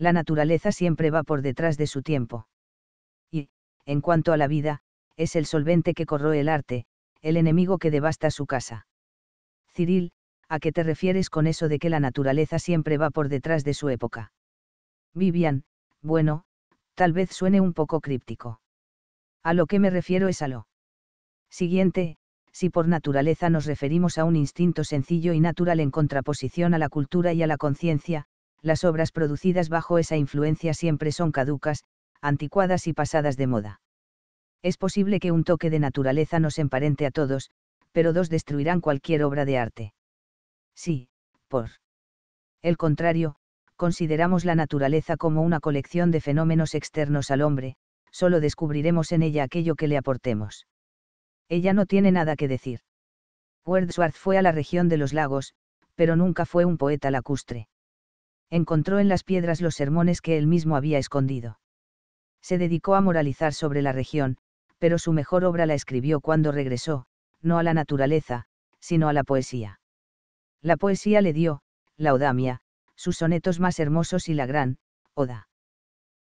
Speaker 1: la naturaleza siempre va por detrás de su tiempo. Y, en cuanto a la vida, es el solvente que corroe el arte, el enemigo que devasta su casa. Ciril, ¿a qué te refieres con eso de que la naturaleza siempre va por detrás de su época? Vivian, bueno, tal vez suene un poco críptico. A lo que me refiero es a lo siguiente, si por naturaleza nos referimos a un instinto sencillo y natural en contraposición a la cultura y a la conciencia, las obras producidas bajo esa influencia siempre son caducas, anticuadas y pasadas de moda. Es posible que un toque de naturaleza nos emparente a todos, pero dos destruirán cualquier obra de arte. Sí, por el contrario, consideramos la naturaleza como una colección de fenómenos externos al hombre, solo descubriremos en ella aquello que le aportemos. Ella no tiene nada que decir. Wordsworth fue a la región de los lagos, pero nunca fue un poeta lacustre encontró en las piedras los sermones que él mismo había escondido. Se dedicó a moralizar sobre la región, pero su mejor obra la escribió cuando regresó, no a la naturaleza, sino a la poesía. La poesía le dio, Laudamia, sus sonetos más hermosos y la gran, oda.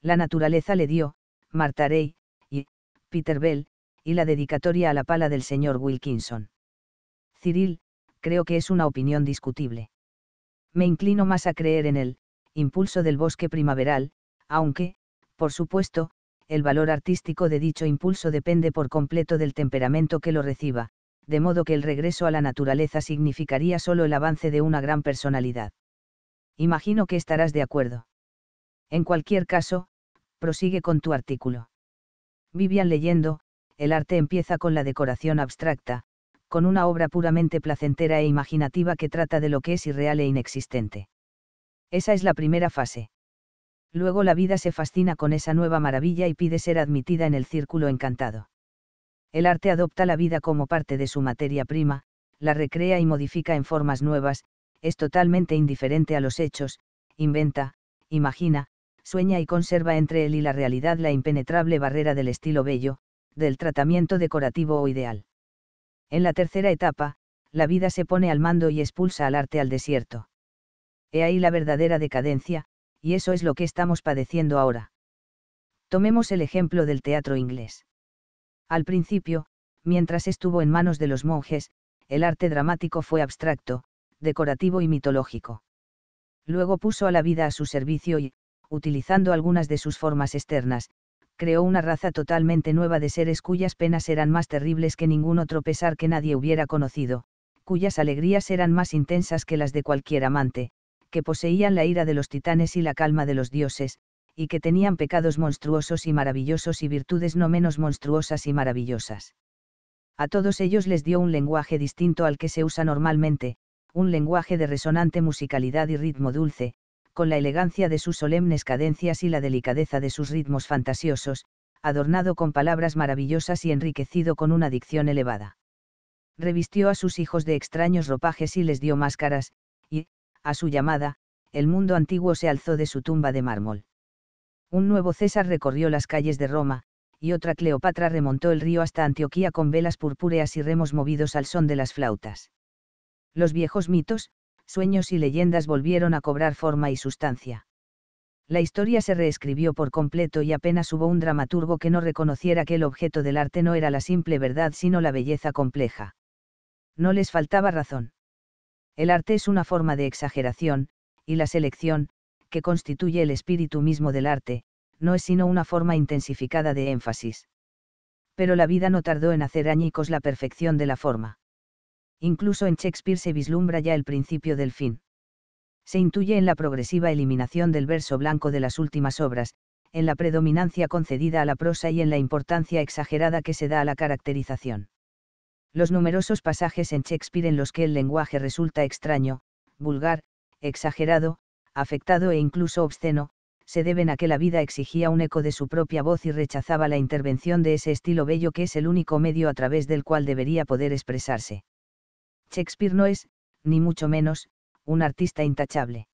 Speaker 1: La naturaleza le dio, Marta y, Peter Bell, y la dedicatoria a la pala del señor Wilkinson. Cyril, creo que es una opinión discutible me inclino más a creer en el impulso del bosque primaveral, aunque, por supuesto, el valor artístico de dicho impulso depende por completo del temperamento que lo reciba, de modo que el regreso a la naturaleza significaría solo el avance de una gran personalidad. Imagino que estarás de acuerdo. En cualquier caso, prosigue con tu artículo. Vivian leyendo, el arte empieza con la decoración abstracta, con una obra puramente placentera e imaginativa que trata de lo que es irreal e inexistente. Esa es la primera fase. Luego la vida se fascina con esa nueva maravilla y pide ser admitida en el círculo encantado. El arte adopta la vida como parte de su materia prima, la recrea y modifica en formas nuevas, es totalmente indiferente a los hechos, inventa, imagina, sueña y conserva entre él y la realidad la impenetrable barrera del estilo bello, del tratamiento decorativo o ideal. En la tercera etapa, la vida se pone al mando y expulsa al arte al desierto. He ahí la verdadera decadencia, y eso es lo que estamos padeciendo ahora. Tomemos el ejemplo del teatro inglés. Al principio, mientras estuvo en manos de los monjes, el arte dramático fue abstracto, decorativo y mitológico. Luego puso a la vida a su servicio y, utilizando algunas de sus formas externas, creó una raza totalmente nueva de seres cuyas penas eran más terribles que ningún otro pesar que nadie hubiera conocido, cuyas alegrías eran más intensas que las de cualquier amante, que poseían la ira de los titanes y la calma de los dioses, y que tenían pecados monstruosos y maravillosos y virtudes no menos monstruosas y maravillosas. A todos ellos les dio un lenguaje distinto al que se usa normalmente, un lenguaje de resonante musicalidad y ritmo dulce, con la elegancia de sus solemnes cadencias y la delicadeza de sus ritmos fantasiosos, adornado con palabras maravillosas y enriquecido con una dicción elevada. Revistió a sus hijos de extraños ropajes y les dio máscaras, y, a su llamada, el mundo antiguo se alzó de su tumba de mármol. Un nuevo César recorrió las calles de Roma, y otra Cleopatra remontó el río hasta Antioquía con velas purpúreas y remos movidos al son de las flautas. Los viejos mitos, sueños y leyendas volvieron a cobrar forma y sustancia. La historia se reescribió por completo y apenas hubo un dramaturgo que no reconociera que el objeto del arte no era la simple verdad sino la belleza compleja. No les faltaba razón. El arte es una forma de exageración, y la selección, que constituye el espíritu mismo del arte, no es sino una forma intensificada de énfasis. Pero la vida no tardó en hacer añicos la perfección de la forma incluso en Shakespeare se vislumbra ya el principio del fin. Se intuye en la progresiva eliminación del verso blanco de las últimas obras, en la predominancia concedida a la prosa y en la importancia exagerada que se da a la caracterización. Los numerosos pasajes en Shakespeare en los que el lenguaje resulta extraño, vulgar, exagerado, afectado e incluso obsceno, se deben a que la vida exigía un eco de su propia voz y rechazaba la intervención de ese estilo bello que es el único medio a través del cual debería poder expresarse. Shakespeare no es, ni mucho menos, un artista intachable.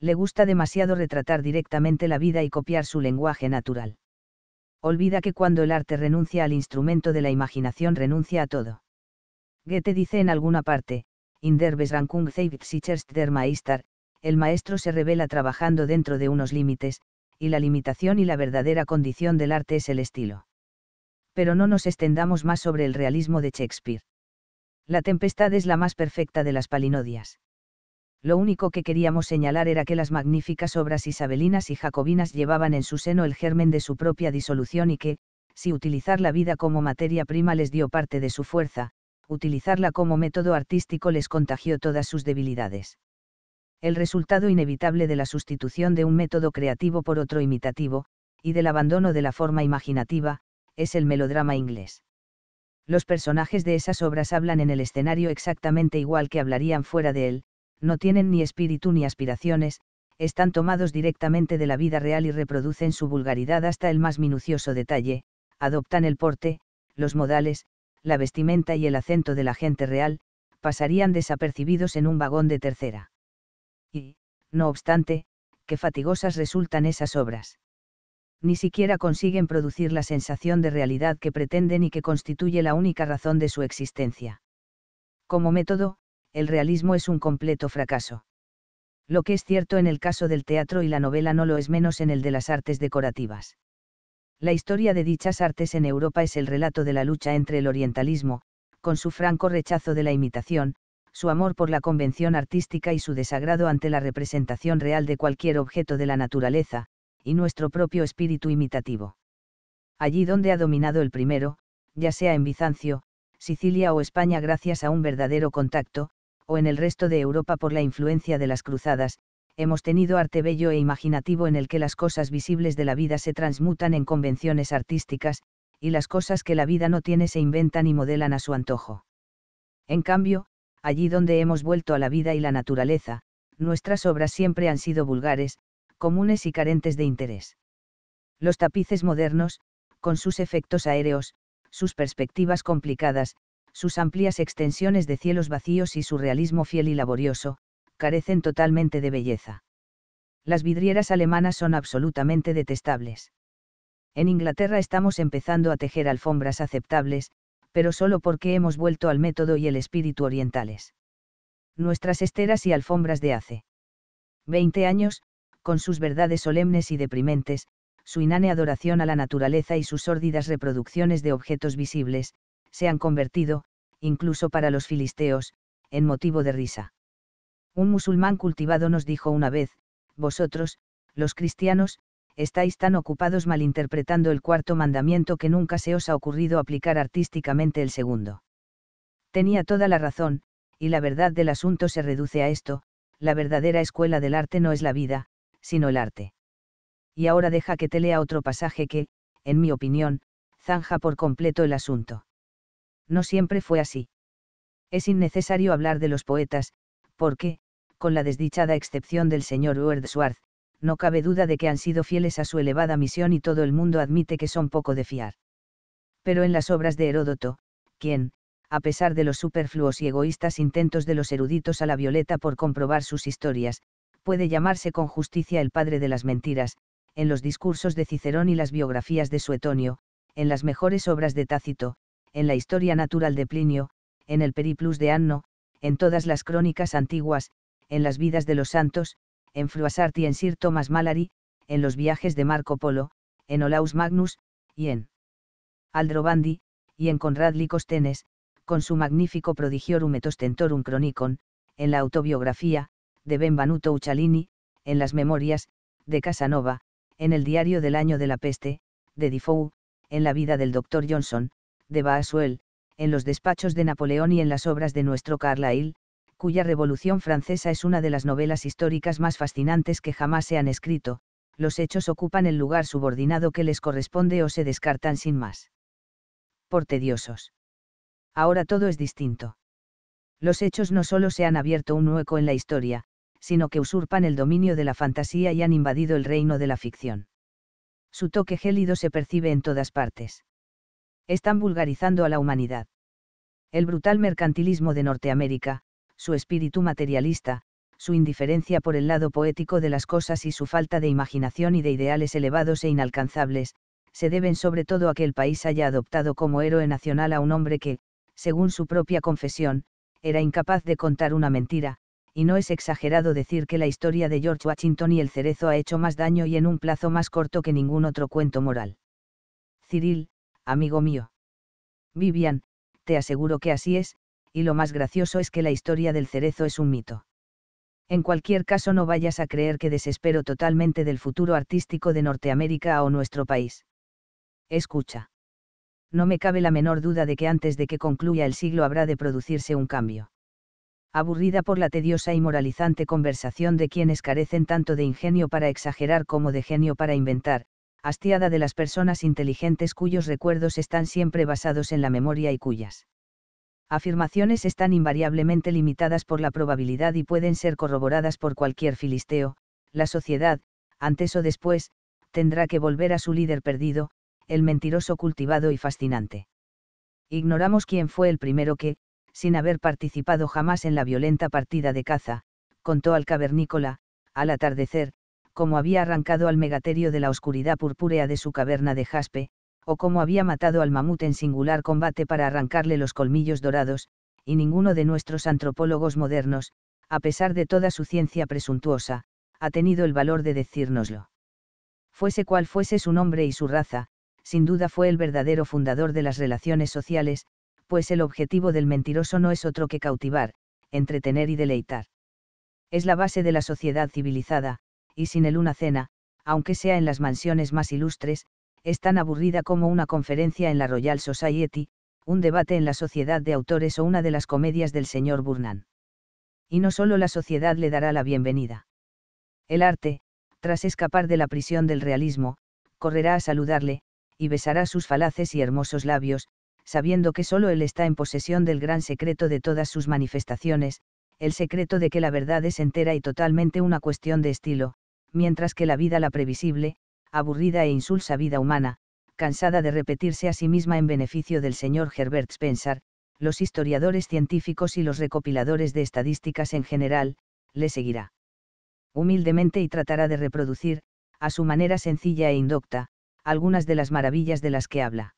Speaker 1: Le gusta demasiado retratar directamente la vida y copiar su lenguaje natural. Olvida que cuando el arte renuncia al instrumento de la imaginación renuncia a todo. Goethe dice en alguna parte, In der Besrankung zeigt der Meister, el maestro se revela trabajando dentro de unos límites, y la limitación y la verdadera condición del arte es el estilo. Pero no nos extendamos más sobre el realismo de Shakespeare. La tempestad es la más perfecta de las palinodias. Lo único que queríamos señalar era que las magníficas obras isabelinas y jacobinas llevaban en su seno el germen de su propia disolución y que, si utilizar la vida como materia prima les dio parte de su fuerza, utilizarla como método artístico les contagió todas sus debilidades. El resultado inevitable de la sustitución de un método creativo por otro imitativo, y del abandono de la forma imaginativa, es el melodrama inglés los personajes de esas obras hablan en el escenario exactamente igual que hablarían fuera de él, no tienen ni espíritu ni aspiraciones, están tomados directamente de la vida real y reproducen su vulgaridad hasta el más minucioso detalle, adoptan el porte, los modales, la vestimenta y el acento de la gente real, pasarían desapercibidos en un vagón de tercera. Y, no obstante, qué fatigosas resultan esas obras ni siquiera consiguen producir la sensación de realidad que pretenden y que constituye la única razón de su existencia. Como método, el realismo es un completo fracaso. Lo que es cierto en el caso del teatro y la novela no lo es menos en el de las artes decorativas. La historia de dichas artes en Europa es el relato de la lucha entre el orientalismo, con su franco rechazo de la imitación, su amor por la convención artística y su desagrado ante la representación real de cualquier objeto de la naturaleza, y nuestro propio espíritu imitativo. Allí donde ha dominado el primero, ya sea en Bizancio, Sicilia o España gracias a un verdadero contacto, o en el resto de Europa por la influencia de las cruzadas, hemos tenido arte bello e imaginativo en el que las cosas visibles de la vida se transmutan en convenciones artísticas, y las cosas que la vida no tiene se inventan y modelan a su antojo. En cambio, allí donde hemos vuelto a la vida y la naturaleza, nuestras obras siempre han sido vulgares, comunes y carentes de interés. Los tapices modernos, con sus efectos aéreos, sus perspectivas complicadas, sus amplias extensiones de cielos vacíos y su realismo fiel y laborioso, carecen totalmente de belleza. Las vidrieras alemanas son absolutamente detestables. En Inglaterra estamos empezando a tejer alfombras aceptables, pero solo porque hemos vuelto al método y el espíritu orientales. Nuestras esteras y alfombras de hace 20 años, con sus verdades solemnes y deprimentes, su inane adoración a la naturaleza y sus sórdidas reproducciones de objetos visibles, se han convertido, incluso para los filisteos, en motivo de risa. Un musulmán cultivado nos dijo una vez, vosotros, los cristianos, estáis tan ocupados malinterpretando el cuarto mandamiento que nunca se os ha ocurrido aplicar artísticamente el segundo. Tenía toda la razón, y la verdad del asunto se reduce a esto, la verdadera escuela del arte no es la vida, sino el arte. Y ahora deja que te lea otro pasaje que, en mi opinión, zanja por completo el asunto. No siempre fue así. Es innecesario hablar de los poetas, porque, con la desdichada excepción del señor Wordsworth, no cabe duda de que han sido fieles a su elevada misión y todo el mundo admite que son poco de fiar. Pero en las obras de Heródoto, quien, a pesar de los superfluos y egoístas intentos de los eruditos a la violeta por comprobar sus historias, puede llamarse con justicia el padre de las mentiras, en los discursos de Cicerón y las biografías de Suetonio, en las mejores obras de Tácito, en la historia natural de Plinio, en el Periplus de Anno, en todas las crónicas antiguas, en las vidas de los santos, en Fruasart y en Sir Thomas Malary, en los viajes de Marco Polo, en Olaus Magnus, y en Aldrobandi, y en Conrad Licostenes, con su magnífico prodigiorum et ostentorum chronicon, en la autobiografía, de Benvenuto Uccellini, en las Memorias, de Casanova, en el Diario del Año de la Peste, de Defoe, en la vida del Dr. Johnson, de Baasuel, en los despachos de Napoleón y en las obras de nuestro Carlyle, cuya Revolución Francesa es una de las novelas históricas más fascinantes que jamás se han escrito, los hechos ocupan el lugar subordinado que les corresponde o se descartan sin más. Por tediosos. Ahora todo es distinto. Los hechos no solo se han abierto un hueco en la historia, sino que usurpan el dominio de la fantasía y han invadido el reino de la ficción. Su toque gélido se percibe en todas partes. Están vulgarizando a la humanidad. El brutal mercantilismo de Norteamérica, su espíritu materialista, su indiferencia por el lado poético de las cosas y su falta de imaginación y de ideales elevados e inalcanzables, se deben sobre todo a que el país haya adoptado como héroe nacional a un hombre que, según su propia confesión, era incapaz de contar una mentira, y no es exagerado decir que la historia de George Washington y el cerezo ha hecho más daño y en un plazo más corto que ningún otro cuento moral. Cyril, amigo mío. Vivian, te aseguro que así es, y lo más gracioso es que la historia del cerezo es un mito. En cualquier caso no vayas a creer que desespero totalmente del futuro artístico de Norteamérica o nuestro país. Escucha. No me cabe la menor duda de que antes de que concluya el siglo habrá de producirse un cambio aburrida por la tediosa y moralizante conversación de quienes carecen tanto de ingenio para exagerar como de genio para inventar, hastiada de las personas inteligentes cuyos recuerdos están siempre basados en la memoria y cuyas afirmaciones están invariablemente limitadas por la probabilidad y pueden ser corroboradas por cualquier filisteo, la sociedad, antes o después, tendrá que volver a su líder perdido, el mentiroso cultivado y fascinante. Ignoramos quién fue el primero que, sin haber participado jamás en la violenta partida de caza, contó al cavernícola, al atardecer, cómo había arrancado al megaterio de la oscuridad purpúrea de su caverna de jaspe, o cómo había matado al mamut en singular combate para arrancarle los colmillos dorados, y ninguno de nuestros antropólogos modernos, a pesar de toda su ciencia presuntuosa, ha tenido el valor de decírnoslo. Fuese cual fuese su nombre y su raza, sin duda fue el verdadero fundador de las relaciones sociales, pues el objetivo del mentiroso no es otro que cautivar, entretener y deleitar. Es la base de la sociedad civilizada, y sin el una cena, aunque sea en las mansiones más ilustres, es tan aburrida como una conferencia en la Royal Society, un debate en la Sociedad de Autores o una de las comedias del señor Burnan. Y no solo la sociedad le dará la bienvenida. El arte, tras escapar de la prisión del realismo, correrá a saludarle, y besará sus falaces y hermosos labios, sabiendo que solo Él está en posesión del gran secreto de todas sus manifestaciones, el secreto de que la verdad es entera y totalmente una cuestión de estilo, mientras que la vida la previsible, aburrida e insulsa vida humana, cansada de repetirse a sí misma en beneficio del señor Herbert Spencer, los historiadores científicos y los recopiladores de estadísticas en general, le seguirá. Humildemente y tratará de reproducir, a su manera sencilla e indocta, algunas de las maravillas de las que habla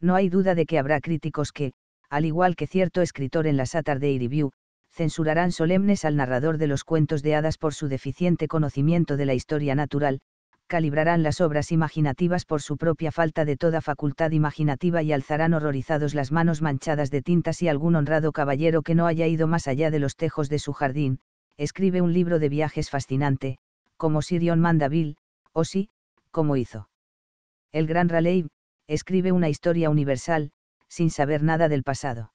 Speaker 1: no hay duda de que habrá críticos que, al igual que cierto escritor en la Saturday Review, censurarán solemnes al narrador de los cuentos de hadas por su deficiente conocimiento de la historia natural, calibrarán las obras imaginativas por su propia falta de toda facultad imaginativa y alzarán horrorizados las manos manchadas de tintas y algún honrado caballero que no haya ido más allá de los tejos de su jardín, escribe un libro de viajes fascinante, como Sirion Mandaville, o sí, como hizo. El gran Raleigh, escribe una historia universal, sin saber nada del pasado.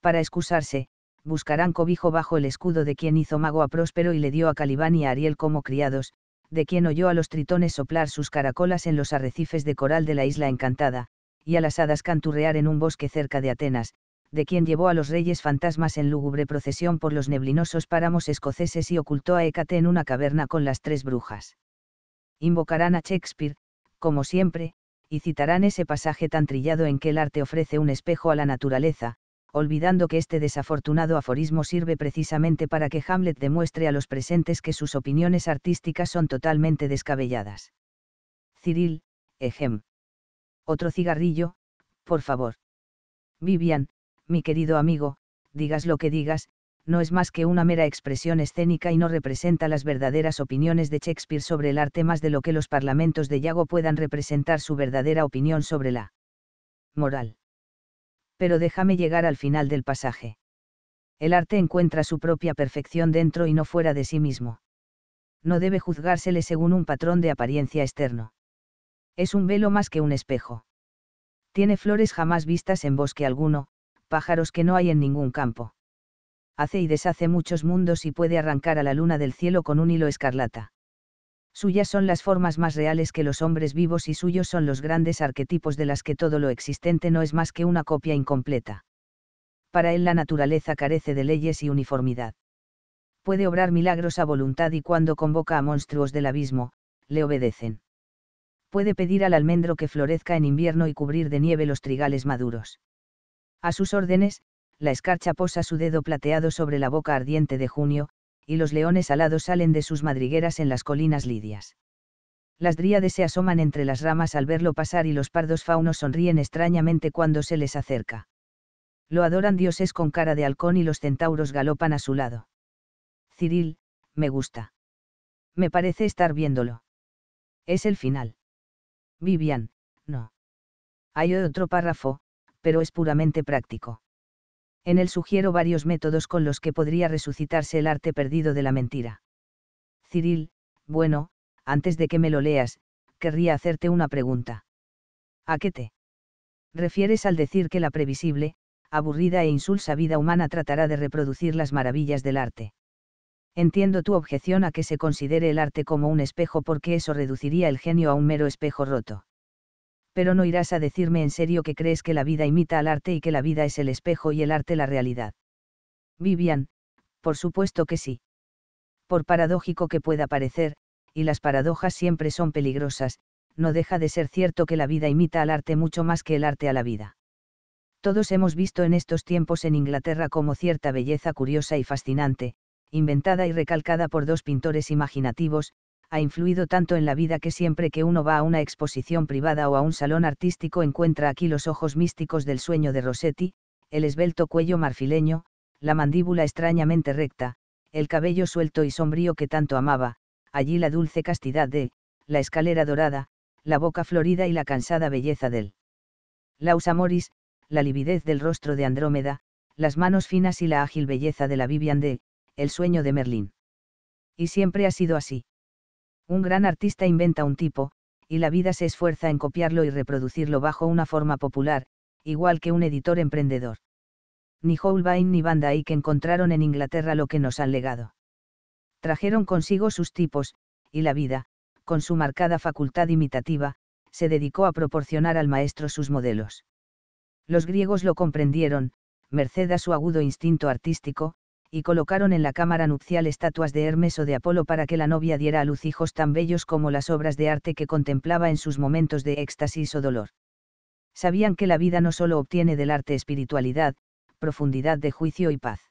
Speaker 1: Para excusarse, buscarán cobijo bajo el escudo de quien hizo mago a Próspero y le dio a Calibán y a Ariel como criados, de quien oyó a los tritones soplar sus caracolas en los arrecifes de coral de la isla encantada, y a las hadas canturrear en un bosque cerca de Atenas, de quien llevó a los reyes fantasmas en lúgubre procesión por los neblinosos páramos escoceses y ocultó a Hécate en una caverna con las tres brujas. Invocarán a Shakespeare, como siempre, y citarán ese pasaje tan trillado en que el arte ofrece un espejo a la naturaleza, olvidando que este desafortunado aforismo sirve precisamente para que Hamlet demuestre a los presentes que sus opiniones artísticas son totalmente descabelladas. Cyril, ejem. Otro cigarrillo, por favor. Vivian, mi querido amigo, digas lo que digas, no es más que una mera expresión escénica y no representa las verdaderas opiniones de Shakespeare sobre el arte más de lo que los parlamentos de Yago puedan representar su verdadera opinión sobre la moral. Pero déjame llegar al final del pasaje. El arte encuentra su propia perfección dentro y no fuera de sí mismo. No debe juzgársele según un patrón de apariencia externo. Es un velo más que un espejo. Tiene flores jamás vistas en bosque alguno, pájaros que no hay en ningún campo hace y deshace muchos mundos y puede arrancar a la luna del cielo con un hilo escarlata. Suyas son las formas más reales que los hombres vivos y suyos son los grandes arquetipos de las que todo lo existente no es más que una copia incompleta. Para él la naturaleza carece de leyes y uniformidad. Puede obrar milagros a voluntad y cuando convoca a monstruos del abismo, le obedecen. Puede pedir al almendro que florezca en invierno y cubrir de nieve los trigales maduros. A sus órdenes, la escarcha posa su dedo plateado sobre la boca ardiente de junio, y los leones alados salen de sus madrigueras en las colinas lidias. Las dríades se asoman entre las ramas al verlo pasar y los pardos faunos sonríen extrañamente cuando se les acerca. Lo adoran dioses con cara de halcón y los centauros galopan a su lado. Ciril, me gusta. Me parece estar viéndolo. Es el final. Vivian, no. Hay otro párrafo, pero es puramente práctico en él sugiero varios métodos con los que podría resucitarse el arte perdido de la mentira. Ciril, bueno, antes de que me lo leas, querría hacerte una pregunta. ¿A qué te refieres al decir que la previsible, aburrida e insulsa vida humana tratará de reproducir las maravillas del arte? Entiendo tu objeción a que se considere el arte como un espejo porque eso reduciría el genio a un mero espejo roto pero no irás a decirme en serio que crees que la vida imita al arte y que la vida es el espejo y el arte la realidad. Vivian, por supuesto que sí. Por paradójico que pueda parecer, y las paradojas siempre son peligrosas, no deja de ser cierto que la vida imita al arte mucho más que el arte a la vida. Todos hemos visto en estos tiempos en Inglaterra como cierta belleza curiosa y fascinante, inventada y recalcada por dos pintores imaginativos, ha influido tanto en la vida que siempre que uno va a una exposición privada o a un salón artístico encuentra aquí los ojos místicos del sueño de Rossetti, el esbelto cuello marfileño, la mandíbula extrañamente recta, el cabello suelto y sombrío que tanto amaba, allí la dulce castidad de, la escalera dorada, la boca florida y la cansada belleza del Lausa Moris, la lividez del rostro de Andrómeda, las manos finas y la ágil belleza de la Vivian de, el sueño de Merlín. Y siempre ha sido así. Un gran artista inventa un tipo, y la vida se esfuerza en copiarlo y reproducirlo bajo una forma popular, igual que un editor emprendedor. Ni Holbein ni Van que encontraron en Inglaterra lo que nos han legado. Trajeron consigo sus tipos, y la vida, con su marcada facultad imitativa, se dedicó a proporcionar al maestro sus modelos. Los griegos lo comprendieron, merced a su agudo instinto artístico, y colocaron en la cámara nupcial estatuas de Hermes o de Apolo para que la novia diera a luz hijos tan bellos como las obras de arte que contemplaba en sus momentos de éxtasis o dolor. Sabían que la vida no solo obtiene del arte espiritualidad, profundidad de juicio y paz.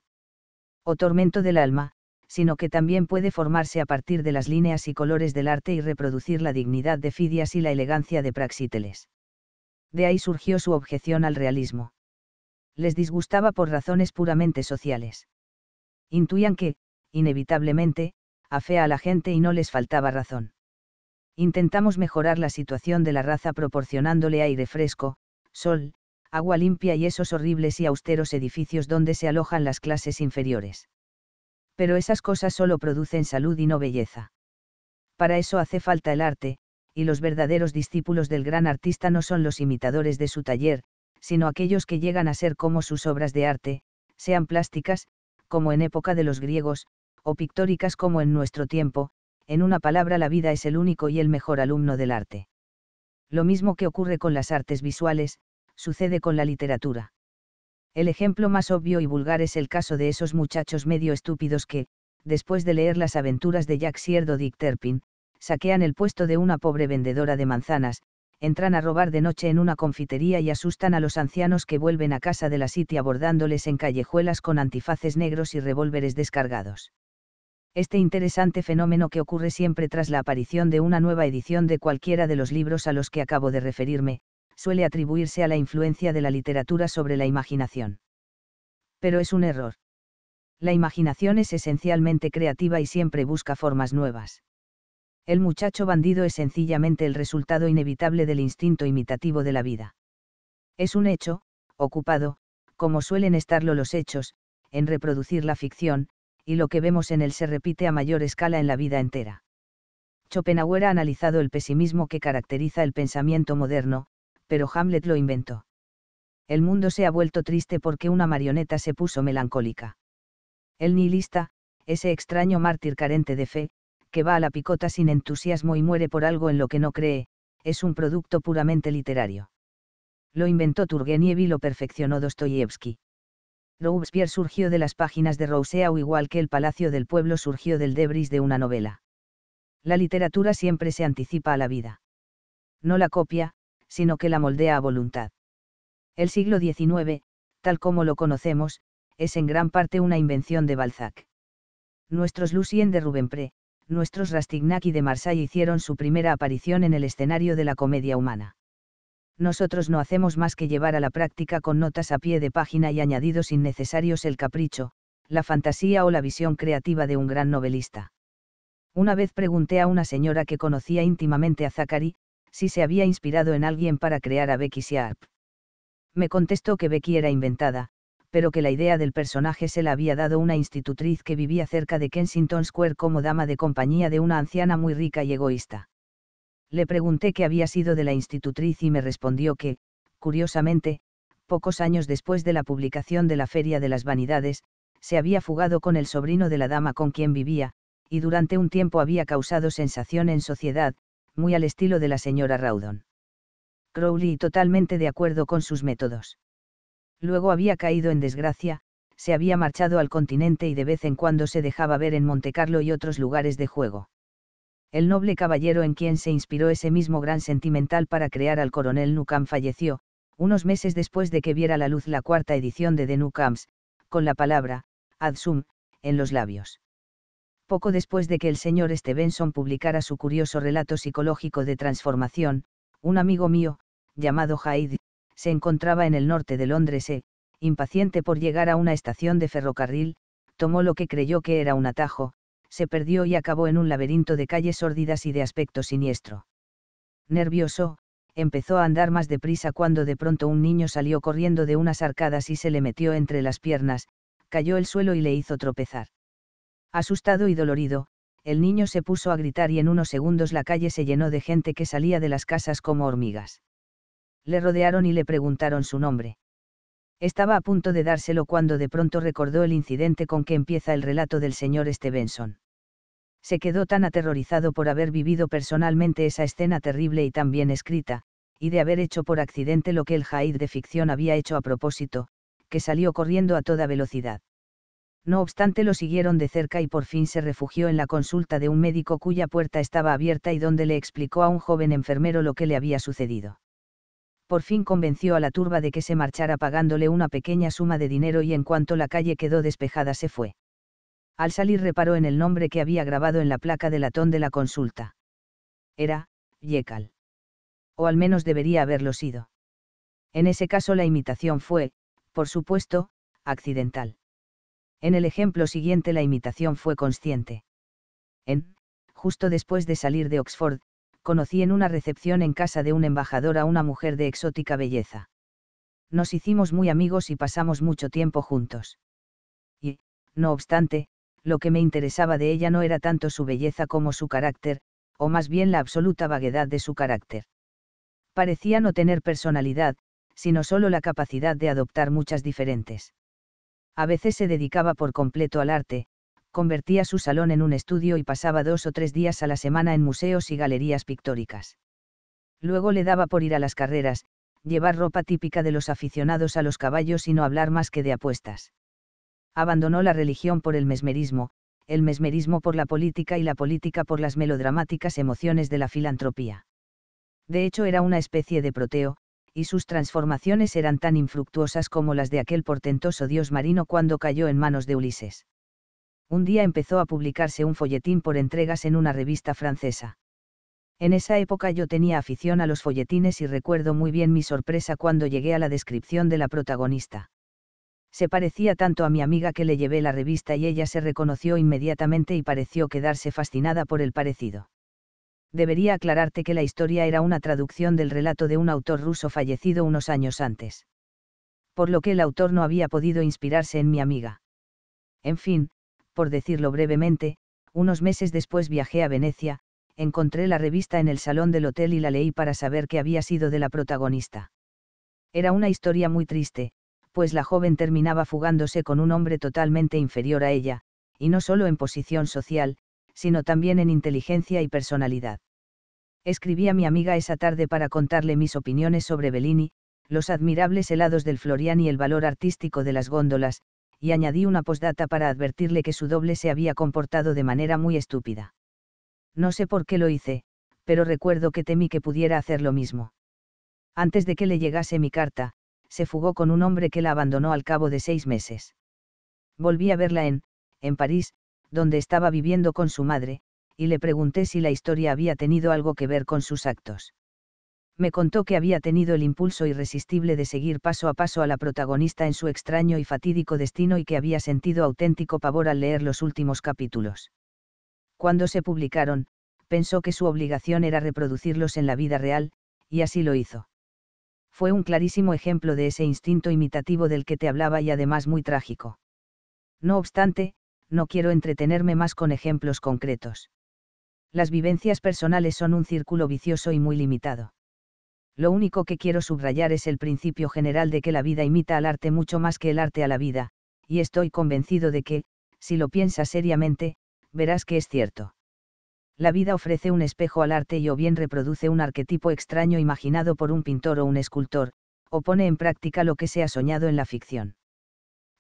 Speaker 1: O tormento del alma, sino que también puede formarse a partir de las líneas y colores del arte y reproducir la dignidad de Fidias y la elegancia de Praxiteles. De ahí surgió su objeción al realismo. Les disgustaba por razones puramente sociales. Intuían que, inevitablemente, afea a la gente y no les faltaba razón. Intentamos mejorar la situación de la raza proporcionándole aire fresco, sol, agua limpia y esos horribles y austeros edificios donde se alojan las clases inferiores. Pero esas cosas solo producen salud y no belleza. Para eso hace falta el arte, y los verdaderos discípulos del gran artista no son los imitadores de su taller, sino aquellos que llegan a ser como sus obras de arte, sean plásticas, como en época de los griegos, o pictóricas como en nuestro tiempo, en una palabra la vida es el único y el mejor alumno del arte. Lo mismo que ocurre con las artes visuales, sucede con la literatura. El ejemplo más obvio y vulgar es el caso de esos muchachos medio estúpidos que, después de leer las aventuras de Jack Sierdo Dick Terpin, saquean el puesto de una pobre vendedora de manzanas, entran a robar de noche en una confitería y asustan a los ancianos que vuelven a casa de la City abordándoles en callejuelas con antifaces negros y revólveres descargados. Este interesante fenómeno que ocurre siempre tras la aparición de una nueva edición de cualquiera de los libros a los que acabo de referirme, suele atribuirse a la influencia de la literatura sobre la imaginación. Pero es un error. La imaginación es esencialmente creativa y siempre busca formas nuevas. El muchacho bandido es sencillamente el resultado inevitable del instinto imitativo de la vida. Es un hecho, ocupado, como suelen estarlo los hechos, en reproducir la ficción, y lo que vemos en él se repite a mayor escala en la vida entera. Schopenhauer ha analizado el pesimismo que caracteriza el pensamiento moderno, pero Hamlet lo inventó. El mundo se ha vuelto triste porque una marioneta se puso melancólica. El nihilista, ese extraño mártir carente de fe, que va a la picota sin entusiasmo y muere por algo en lo que no cree, es un producto puramente literario. Lo inventó Turgeniev y lo perfeccionó Dostoyevsky. Robespierre surgió de las páginas de Rousseau igual que el Palacio del Pueblo surgió del debris de una novela. La literatura siempre se anticipa a la vida. No la copia, sino que la moldea a voluntad. El siglo XIX, tal como lo conocemos, es en gran parte una invención de Balzac. Nuestros Lucien de Rubempré nuestros Rastignac y de Marsay hicieron su primera aparición en el escenario de la comedia humana. Nosotros no hacemos más que llevar a la práctica con notas a pie de página y añadidos innecesarios el capricho, la fantasía o la visión creativa de un gran novelista. Una vez pregunté a una señora que conocía íntimamente a Zachary, si se había inspirado en alguien para crear a Becky Sharp. Me contestó que Becky era inventada, pero que la idea del personaje se la había dado una institutriz que vivía cerca de Kensington Square como dama de compañía de una anciana muy rica y egoísta. Le pregunté qué había sido de la institutriz y me respondió que, curiosamente, pocos años después de la publicación de la Feria de las Vanidades, se había fugado con el sobrino de la dama con quien vivía, y durante un tiempo había causado sensación en sociedad, muy al estilo de la señora Rawdon. Crowley totalmente de acuerdo con sus métodos luego había caído en desgracia, se había marchado al continente y de vez en cuando se dejaba ver en Carlo y otros lugares de juego. El noble caballero en quien se inspiró ese mismo gran sentimental para crear al coronel Nucam falleció, unos meses después de que viera la luz la cuarta edición de The Newcombs, con la palabra, ad en los labios. Poco después de que el señor Stevenson publicara su curioso relato psicológico de transformación, un amigo mío, llamado Hyde, se encontraba en el norte de Londres e, impaciente por llegar a una estación de ferrocarril, tomó lo que creyó que era un atajo, se perdió y acabó en un laberinto de calles sórdidas y de aspecto siniestro. Nervioso, empezó a andar más deprisa cuando de pronto un niño salió corriendo de unas arcadas y se le metió entre las piernas, cayó el suelo y le hizo tropezar. Asustado y dolorido, el niño se puso a gritar y en unos segundos la calle se llenó de gente que salía de las casas como hormigas le rodearon y le preguntaron su nombre. Estaba a punto de dárselo cuando de pronto recordó el incidente con que empieza el relato del señor Stevenson. Se quedó tan aterrorizado por haber vivido personalmente esa escena terrible y tan bien escrita, y de haber hecho por accidente lo que el Jaid de ficción había hecho a propósito, que salió corriendo a toda velocidad. No obstante lo siguieron de cerca y por fin se refugió en la consulta de un médico cuya puerta estaba abierta y donde le explicó a un joven enfermero lo que le había sucedido por fin convenció a la turba de que se marchara pagándole una pequeña suma de dinero y en cuanto la calle quedó despejada se fue. Al salir reparó en el nombre que había grabado en la placa de latón de la consulta. Era, Yekal. O al menos debería haberlo sido. En ese caso la imitación fue, por supuesto, accidental. En el ejemplo siguiente la imitación fue consciente. En, justo después de salir de Oxford, conocí en una recepción en casa de un embajador a una mujer de exótica belleza. Nos hicimos muy amigos y pasamos mucho tiempo juntos. Y, no obstante, lo que me interesaba de ella no era tanto su belleza como su carácter, o más bien la absoluta vaguedad de su carácter. Parecía no tener personalidad, sino solo la capacidad de adoptar muchas diferentes. A veces se dedicaba por completo al arte, convertía su salón en un estudio y pasaba dos o tres días a la semana en museos y galerías pictóricas. Luego le daba por ir a las carreras, llevar ropa típica de los aficionados a los caballos y no hablar más que de apuestas. Abandonó la religión por el mesmerismo, el mesmerismo por la política y la política por las melodramáticas emociones de la filantropía. De hecho era una especie de proteo, y sus transformaciones eran tan infructuosas como las de aquel portentoso dios marino cuando cayó en manos de Ulises un día empezó a publicarse un folletín por entregas en una revista francesa. En esa época yo tenía afición a los folletines y recuerdo muy bien mi sorpresa cuando llegué a la descripción de la protagonista. Se parecía tanto a mi amiga que le llevé la revista y ella se reconoció inmediatamente y pareció quedarse fascinada por el parecido. Debería aclararte que la historia era una traducción del relato de un autor ruso fallecido unos años antes. Por lo que el autor no había podido inspirarse en mi amiga. En fin, por decirlo brevemente, unos meses después viajé a Venecia, encontré la revista en el salón del hotel y la leí para saber qué había sido de la protagonista. Era una historia muy triste, pues la joven terminaba fugándose con un hombre totalmente inferior a ella, y no solo en posición social, sino también en inteligencia y personalidad. Escribí a mi amiga esa tarde para contarle mis opiniones sobre Bellini, los admirables helados del Florian y el valor artístico de las góndolas, y añadí una postdata para advertirle que su doble se había comportado de manera muy estúpida. No sé por qué lo hice, pero recuerdo que temí que pudiera hacer lo mismo. Antes de que le llegase mi carta, se fugó con un hombre que la abandonó al cabo de seis meses. Volví a verla en, en París, donde estaba viviendo con su madre, y le pregunté si la historia había tenido algo que ver con sus actos me contó que había tenido el impulso irresistible de seguir paso a paso a la protagonista en su extraño y fatídico destino y que había sentido auténtico pavor al leer los últimos capítulos. Cuando se publicaron, pensó que su obligación era reproducirlos en la vida real, y así lo hizo. Fue un clarísimo ejemplo de ese instinto imitativo del que te hablaba y además muy trágico. No obstante, no quiero entretenerme más con ejemplos concretos. Las vivencias personales son un círculo vicioso y muy limitado lo único que quiero subrayar es el principio general de que la vida imita al arte mucho más que el arte a la vida, y estoy convencido de que, si lo piensas seriamente, verás que es cierto. La vida ofrece un espejo al arte y o bien reproduce un arquetipo extraño imaginado por un pintor o un escultor, o pone en práctica lo que se ha soñado en la ficción.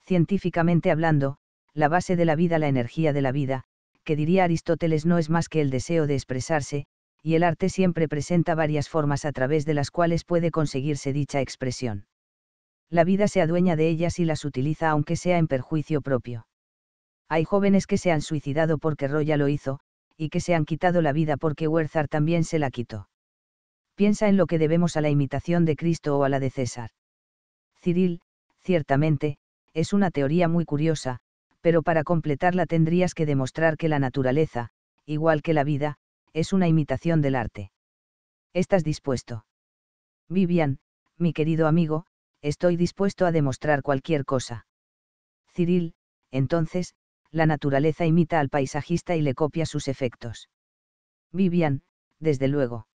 Speaker 1: Científicamente hablando, la base de la vida, la energía de la vida, que diría Aristóteles no es más que el deseo de expresarse, y el arte siempre presenta varias formas a través de las cuales puede conseguirse dicha expresión. La vida se adueña de ellas y las utiliza aunque sea en perjuicio propio. Hay jóvenes que se han suicidado porque Roya lo hizo, y que se han quitado la vida porque Werther también se la quitó. Piensa en lo que debemos a la imitación de Cristo o a la de César. Ciril, ciertamente, es una teoría muy curiosa, pero para completarla tendrías que demostrar que la naturaleza, igual que la vida, es una imitación del arte. ¿Estás dispuesto? Vivian, mi querido amigo, estoy dispuesto a demostrar cualquier cosa. Cyril, entonces, la naturaleza imita al paisajista y le copia sus efectos. Vivian, desde luego.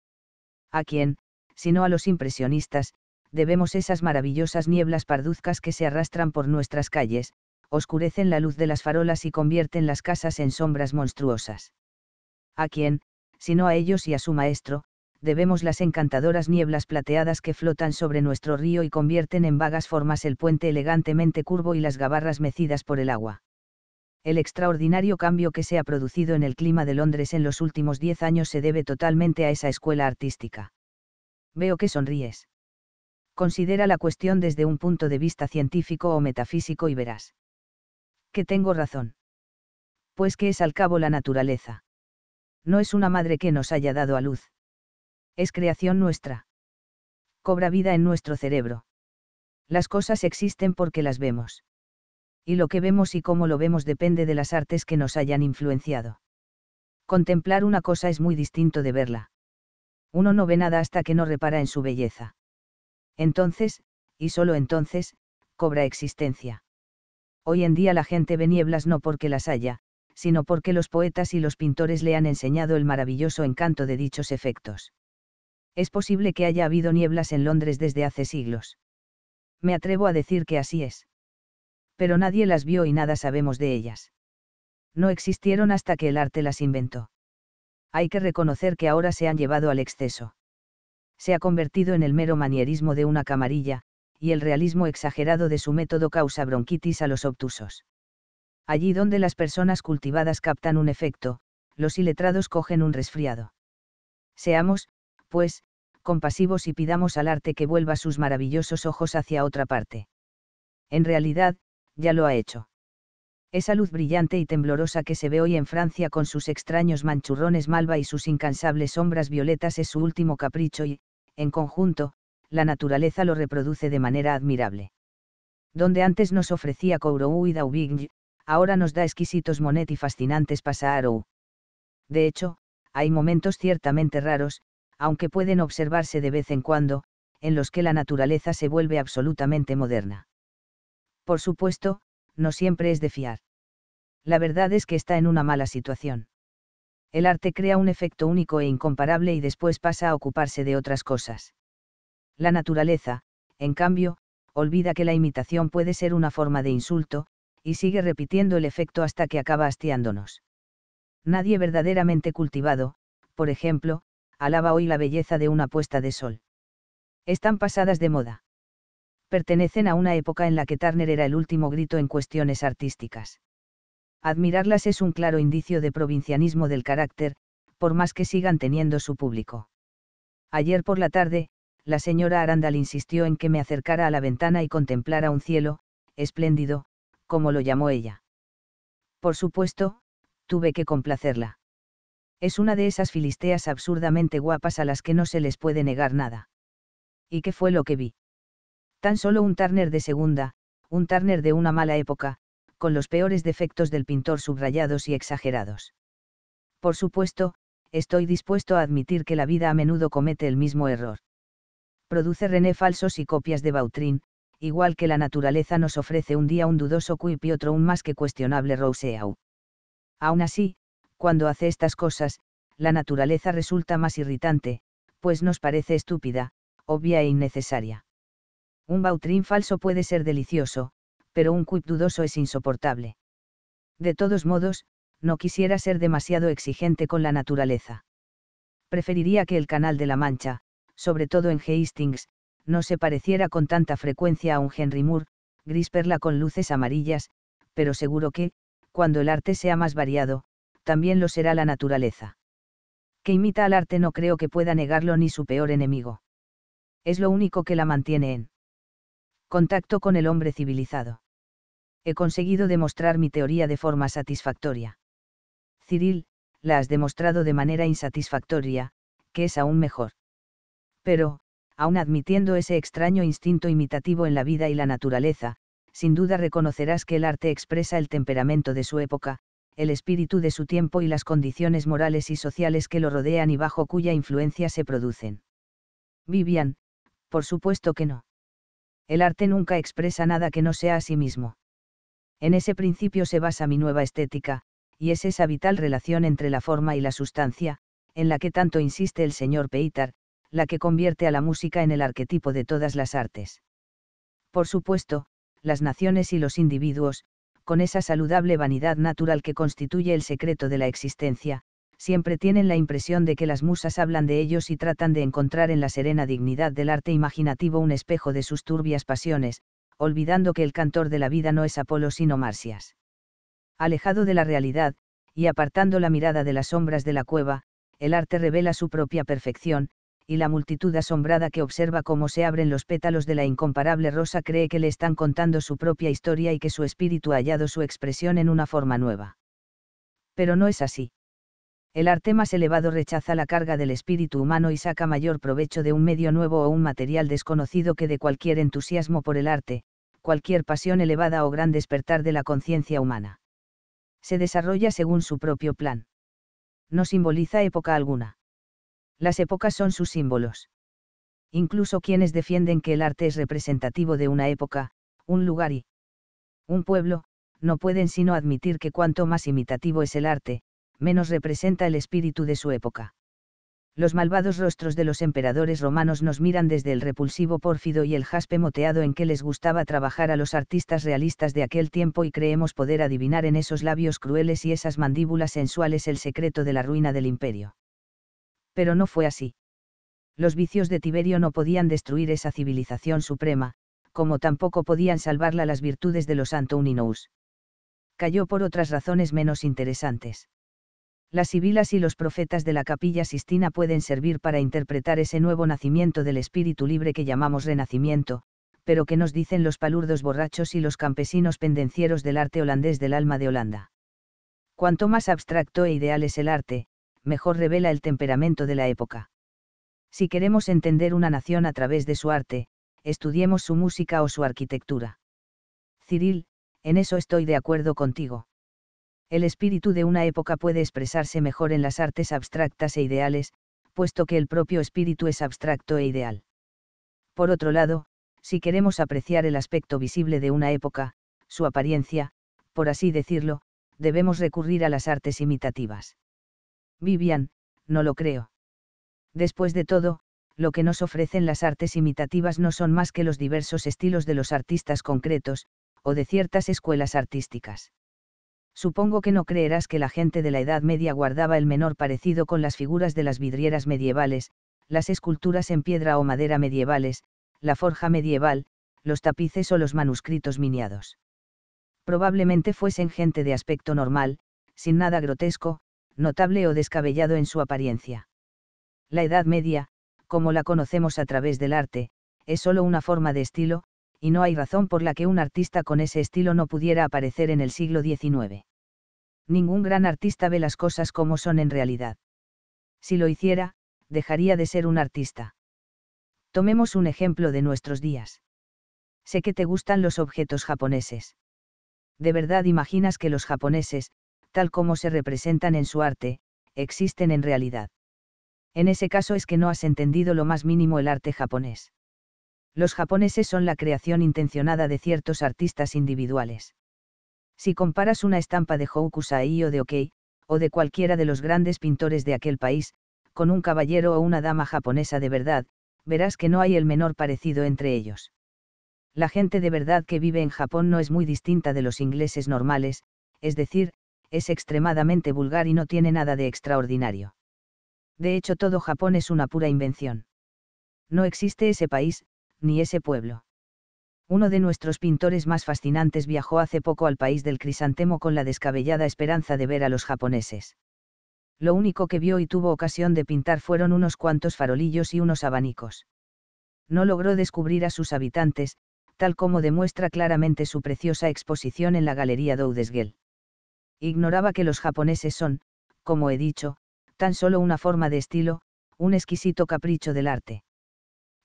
Speaker 1: ¿A quién, sino a los impresionistas, debemos esas maravillosas nieblas parduzcas que se arrastran por nuestras calles, oscurecen la luz de las farolas y convierten las casas en sombras monstruosas? ¿A quién, sino a ellos y a su maestro, debemos las encantadoras nieblas plateadas que flotan sobre nuestro río y convierten en vagas formas el puente elegantemente curvo y las gabarras mecidas por el agua. El extraordinario cambio que se ha producido en el clima de Londres en los últimos diez años se debe totalmente a esa escuela artística. Veo que sonríes. Considera la cuestión desde un punto de vista científico o metafísico y verás. Que tengo razón. Pues que es al cabo la naturaleza no es una madre que nos haya dado a luz. Es creación nuestra. Cobra vida en nuestro cerebro. Las cosas existen porque las vemos. Y lo que vemos y cómo lo vemos depende de las artes que nos hayan influenciado. Contemplar una cosa es muy distinto de verla. Uno no ve nada hasta que no repara en su belleza. Entonces, y solo entonces, cobra existencia. Hoy en día la gente ve nieblas no porque las haya, sino porque los poetas y los pintores le han enseñado el maravilloso encanto de dichos efectos. Es posible que haya habido nieblas en Londres desde hace siglos. Me atrevo a decir que así es. Pero nadie las vio y nada sabemos de ellas. No existieron hasta que el arte las inventó. Hay que reconocer que ahora se han llevado al exceso. Se ha convertido en el mero manierismo de una camarilla, y el realismo exagerado de su método causa bronquitis a los obtusos. Allí donde las personas cultivadas captan un efecto, los iletrados cogen un resfriado. Seamos, pues, compasivos y pidamos al arte que vuelva sus maravillosos ojos hacia otra parte. En realidad, ya lo ha hecho. Esa luz brillante y temblorosa que se ve hoy en Francia con sus extraños manchurrones malva y sus incansables sombras violetas es su último capricho y, en conjunto, la naturaleza lo reproduce de manera admirable. Donde antes nos ofrecía Kourou y Daubigny, ahora nos da exquisitos Monet y fascinantes o De hecho, hay momentos ciertamente raros, aunque pueden observarse de vez en cuando, en los que la naturaleza se vuelve absolutamente moderna. Por supuesto, no siempre es de fiar. La verdad es que está en una mala situación. El arte crea un efecto único e incomparable y después pasa a ocuparse de otras cosas. La naturaleza, en cambio, olvida que la imitación puede ser una forma de insulto, y sigue repitiendo el efecto hasta que acaba hastiándonos. Nadie verdaderamente cultivado, por ejemplo, alaba hoy la belleza de una puesta de sol. Están pasadas de moda. Pertenecen a una época en la que Turner era el último grito en cuestiones artísticas. Admirarlas es un claro indicio de provincianismo del carácter, por más que sigan teniendo su público. Ayer por la tarde, la señora Arandal insistió en que me acercara a la ventana y contemplara un cielo, espléndido, como lo llamó ella. Por supuesto, tuve que complacerla. Es una de esas filisteas absurdamente guapas a las que no se les puede negar nada. ¿Y qué fue lo que vi? Tan solo un Turner de segunda, un Turner de una mala época, con los peores defectos del pintor subrayados y exagerados. Por supuesto, estoy dispuesto a admitir que la vida a menudo comete el mismo error. Produce René falsos y copias de Bautrin, igual que la naturaleza nos ofrece un día un dudoso quip y otro un más que cuestionable roseau. Aún así, cuando hace estas cosas, la naturaleza resulta más irritante, pues nos parece estúpida, obvia e innecesaria. Un bautrín falso puede ser delicioso, pero un quip dudoso es insoportable. De todos modos, no quisiera ser demasiado exigente con la naturaleza. Preferiría que el Canal de la Mancha, sobre todo en Hastings, no se pareciera con tanta frecuencia a un Henry Moore, gris perla con luces amarillas, pero seguro que, cuando el arte sea más variado, también lo será la naturaleza. Que imita al arte no creo que pueda negarlo ni su peor enemigo. Es lo único que la mantiene en contacto con el hombre civilizado. He conseguido demostrar mi teoría de forma satisfactoria. Cyril, la has demostrado de manera insatisfactoria, que es aún mejor. Pero, aun admitiendo ese extraño instinto imitativo en la vida y la naturaleza, sin duda reconocerás que el arte expresa el temperamento de su época, el espíritu de su tiempo y las condiciones morales y sociales que lo rodean y bajo cuya influencia se producen. Vivian, por supuesto que no. El arte nunca expresa nada que no sea a sí mismo. En ese principio se basa mi nueva estética, y es esa vital relación entre la forma y la sustancia, en la que tanto insiste el señor Peitar, la que convierte a la música en el arquetipo de todas las artes. Por supuesto, las naciones y los individuos, con esa saludable vanidad natural que constituye el secreto de la existencia, siempre tienen la impresión de que las musas hablan de ellos y tratan de encontrar en la serena dignidad del arte imaginativo un espejo de sus turbias pasiones, olvidando que el cantor de la vida no es Apolo sino Marcias. Alejado de la realidad, y apartando la mirada de las sombras de la cueva, el arte revela su propia perfección, y la multitud asombrada que observa cómo se abren los pétalos de la incomparable rosa cree que le están contando su propia historia y que su espíritu ha hallado su expresión en una forma nueva. Pero no es así. El arte más elevado rechaza la carga del espíritu humano y saca mayor provecho de un medio nuevo o un material desconocido que de cualquier entusiasmo por el arte, cualquier pasión elevada o gran despertar de la conciencia humana. Se desarrolla según su propio plan. No simboliza época alguna las épocas son sus símbolos. Incluso quienes defienden que el arte es representativo de una época, un lugar y un pueblo, no pueden sino admitir que cuanto más imitativo es el arte, menos representa el espíritu de su época. Los malvados rostros de los emperadores romanos nos miran desde el repulsivo pórfido y el jaspe moteado en que les gustaba trabajar a los artistas realistas de aquel tiempo y creemos poder adivinar en esos labios crueles y esas mandíbulas sensuales el secreto de la ruina del imperio pero no fue así. Los vicios de Tiberio no podían destruir esa civilización suprema, como tampoco podían salvarla las virtudes de los Antoninous. Cayó por otras razones menos interesantes. Las sibilas y los profetas de la capilla sistina pueden servir para interpretar ese nuevo nacimiento del espíritu libre que llamamos renacimiento, pero que nos dicen los palurdos borrachos y los campesinos pendencieros del arte holandés del alma de Holanda. Cuanto más abstracto e ideal es el arte, mejor revela el temperamento de la época. Si queremos entender una nación a través de su arte, estudiemos su música o su arquitectura. Ciril, en eso estoy de acuerdo contigo. El espíritu de una época puede expresarse mejor en las artes abstractas e ideales, puesto que el propio espíritu es abstracto e ideal. Por otro lado, si queremos apreciar el aspecto visible de una época, su apariencia, por así decirlo, debemos recurrir a las artes imitativas. Vivian, no lo creo. Después de todo, lo que nos ofrecen las artes imitativas no son más que los diversos estilos de los artistas concretos, o de ciertas escuelas artísticas. Supongo que no creerás que la gente de la Edad Media guardaba el menor parecido con las figuras de las vidrieras medievales, las esculturas en piedra o madera medievales, la forja medieval, los tapices o los manuscritos miniados. Probablemente fuesen gente de aspecto normal, sin nada grotesco, notable o descabellado en su apariencia. La Edad Media, como la conocemos a través del arte, es solo una forma de estilo, y no hay razón por la que un artista con ese estilo no pudiera aparecer en el siglo XIX. Ningún gran artista ve las cosas como son en realidad. Si lo hiciera, dejaría de ser un artista. Tomemos un ejemplo de nuestros días. Sé que te gustan los objetos japoneses. ¿De verdad imaginas que los japoneses, tal como se representan en su arte, existen en realidad. En ese caso es que no has entendido lo más mínimo el arte japonés. Los japoneses son la creación intencionada de ciertos artistas individuales. Si comparas una estampa de Hokusai o de Okei, o de cualquiera de los grandes pintores de aquel país, con un caballero o una dama japonesa de verdad, verás que no hay el menor parecido entre ellos. La gente de verdad que vive en Japón no es muy distinta de los ingleses normales, es decir, es extremadamente vulgar y no tiene nada de extraordinario. De hecho, todo Japón es una pura invención. No existe ese país, ni ese pueblo. Uno de nuestros pintores más fascinantes viajó hace poco al país del crisantemo con la descabellada esperanza de ver a los japoneses. Lo único que vio y tuvo ocasión de pintar fueron unos cuantos farolillos y unos abanicos. No logró descubrir a sus habitantes, tal como demuestra claramente su preciosa exposición en la Galería Doudesguel ignoraba que los japoneses son, como he dicho, tan solo una forma de estilo, un exquisito capricho del arte.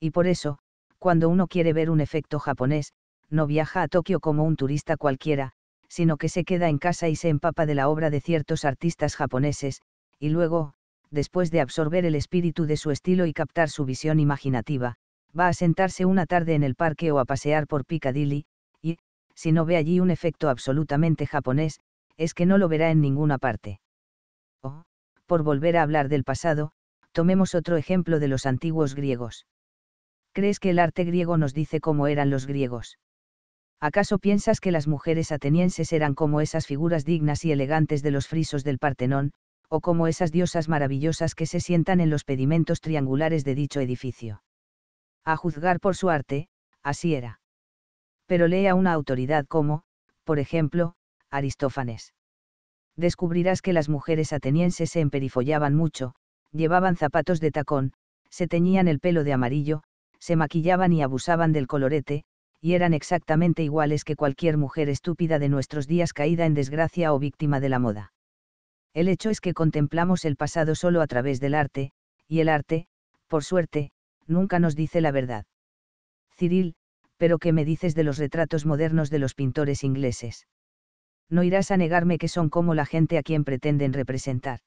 Speaker 1: Y por eso, cuando uno quiere ver un efecto japonés, no viaja a Tokio como un turista cualquiera, sino que se queda en casa y se empapa de la obra de ciertos artistas japoneses, y luego, después de absorber el espíritu de su estilo y captar su visión imaginativa, va a sentarse una tarde en el parque o a pasear por Piccadilly, y, si no ve allí un efecto absolutamente japonés, es que no lo verá en ninguna parte. O, oh, por volver a hablar del pasado, tomemos otro ejemplo de los antiguos griegos. ¿Crees que el arte griego nos dice cómo eran los griegos? ¿Acaso piensas que las mujeres atenienses eran como esas figuras dignas y elegantes de los frisos del Partenón, o como esas diosas maravillosas que se sientan en los pedimentos triangulares de dicho edificio? A juzgar por su arte, así era. Pero lee a una autoridad como, por ejemplo, Aristófanes. Descubrirás que las mujeres atenienses se emperifollaban mucho, llevaban zapatos de tacón, se teñían el pelo de amarillo, se maquillaban y abusaban del colorete, y eran exactamente iguales que cualquier mujer estúpida de nuestros días caída en desgracia o víctima de la moda. El hecho es que contemplamos el pasado solo a través del arte, y el arte, por suerte, nunca nos dice la verdad. Cyril, pero ¿qué me dices de los retratos modernos de los pintores ingleses? no irás a negarme que son como la gente a quien pretenden representar.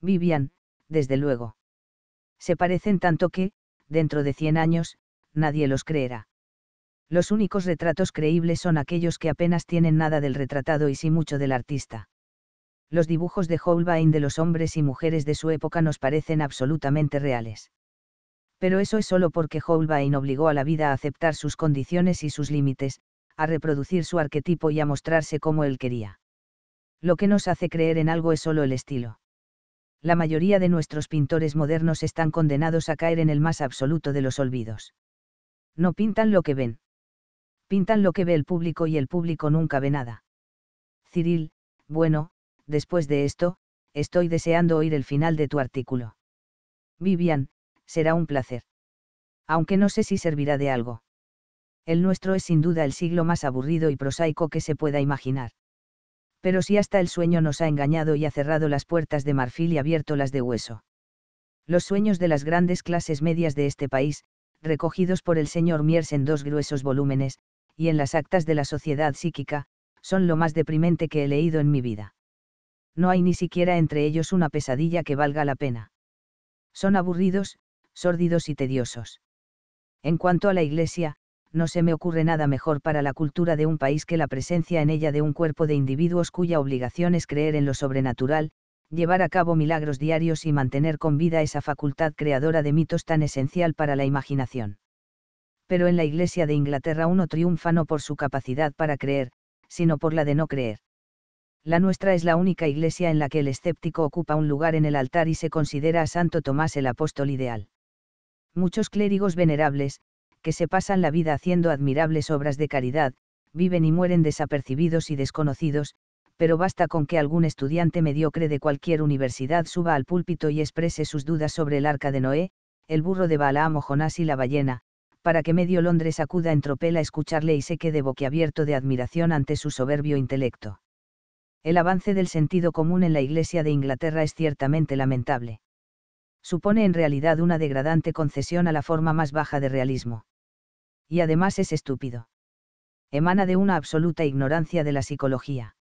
Speaker 1: Vivian, desde luego. Se parecen tanto que, dentro de 100 años, nadie los creerá. Los únicos retratos creíbles son aquellos que apenas tienen nada del retratado y sí mucho del artista. Los dibujos de Holbein de los hombres y mujeres de su época nos parecen absolutamente reales. Pero eso es solo porque Holbein obligó a la vida a aceptar sus condiciones y sus límites, a reproducir su arquetipo y a mostrarse como él quería. Lo que nos hace creer en algo es solo el estilo. La mayoría de nuestros pintores modernos están condenados a caer en el más absoluto de los olvidos. No pintan lo que ven. Pintan lo que ve el público y el público nunca ve nada. Cyril, bueno, después de esto, estoy deseando oír el final de tu artículo. Vivian, será un placer. Aunque no sé si servirá de algo el nuestro es sin duda el siglo más aburrido y prosaico que se pueda imaginar. Pero si hasta el sueño nos ha engañado y ha cerrado las puertas de marfil y abierto las de hueso. Los sueños de las grandes clases medias de este país, recogidos por el señor Miers en dos gruesos volúmenes, y en las actas de la sociedad psíquica, son lo más deprimente que he leído en mi vida. No hay ni siquiera entre ellos una pesadilla que valga la pena. Son aburridos, sórdidos y tediosos. En cuanto a la iglesia, no se me ocurre nada mejor para la cultura de un país que la presencia en ella de un cuerpo de individuos cuya obligación es creer en lo sobrenatural, llevar a cabo milagros diarios y mantener con vida esa facultad creadora de mitos tan esencial para la imaginación. Pero en la Iglesia de Inglaterra uno triunfa no por su capacidad para creer, sino por la de no creer. La nuestra es la única iglesia en la que el escéptico ocupa un lugar en el altar y se considera a Santo Tomás el apóstol ideal. Muchos clérigos venerables, que se pasan la vida haciendo admirables obras de caridad, viven y mueren desapercibidos y desconocidos, pero basta con que algún estudiante mediocre de cualquier universidad suba al púlpito y exprese sus dudas sobre el arca de Noé, el burro de Balaam o Jonás y la ballena, para que medio Londres acuda en tropel a escucharle y se quede boquiabierto de admiración ante su soberbio intelecto. El avance del sentido común en la Iglesia de Inglaterra es ciertamente lamentable. Supone en realidad una degradante concesión a la forma más baja de realismo y además es estúpido. Emana de una absoluta ignorancia de la psicología.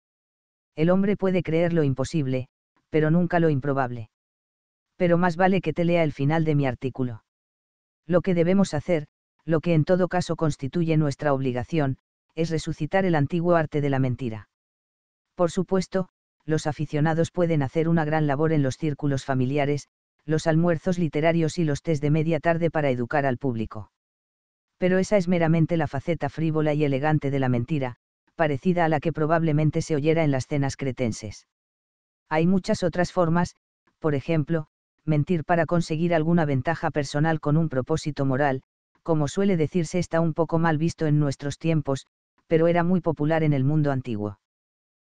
Speaker 1: El hombre puede creer lo imposible, pero nunca lo improbable. Pero más vale que te lea el final de mi artículo. Lo que debemos hacer, lo que en todo caso constituye nuestra obligación, es resucitar el antiguo arte de la mentira. Por supuesto, los aficionados pueden hacer una gran labor en los círculos familiares, los almuerzos literarios y los test de media tarde para educar al público pero esa es meramente la faceta frívola y elegante de la mentira, parecida a la que probablemente se oyera en las cenas cretenses. Hay muchas otras formas, por ejemplo, mentir para conseguir alguna ventaja personal con un propósito moral, como suele decirse está un poco mal visto en nuestros tiempos, pero era muy popular en el mundo antiguo.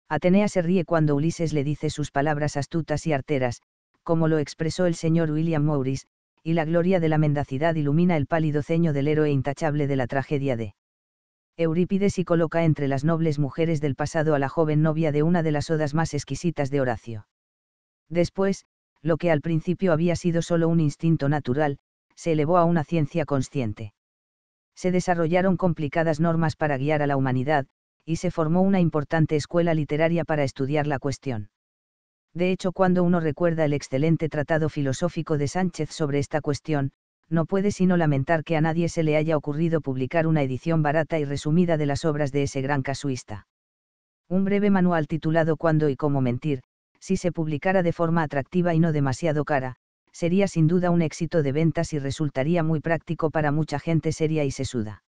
Speaker 1: Atenea se ríe cuando Ulises le dice sus palabras astutas y arteras, como lo expresó el señor William Morris, y la gloria de la mendacidad ilumina el pálido ceño del héroe intachable de la tragedia de Eurípides y coloca entre las nobles mujeres del pasado a la joven novia de una de las odas más exquisitas de Horacio. Después, lo que al principio había sido solo un instinto natural, se elevó a una ciencia consciente. Se desarrollaron complicadas normas para guiar a la humanidad, y se formó una importante escuela literaria para estudiar la cuestión. De hecho, cuando uno recuerda el excelente tratado filosófico de Sánchez sobre esta cuestión, no puede sino lamentar que a nadie se le haya ocurrido publicar una edición barata y resumida de las obras de ese gran casuista. Un breve manual titulado Cuándo y cómo mentir, si se publicara de forma atractiva y no demasiado cara, sería sin duda un éxito de ventas y resultaría muy práctico para mucha gente seria y sesuda.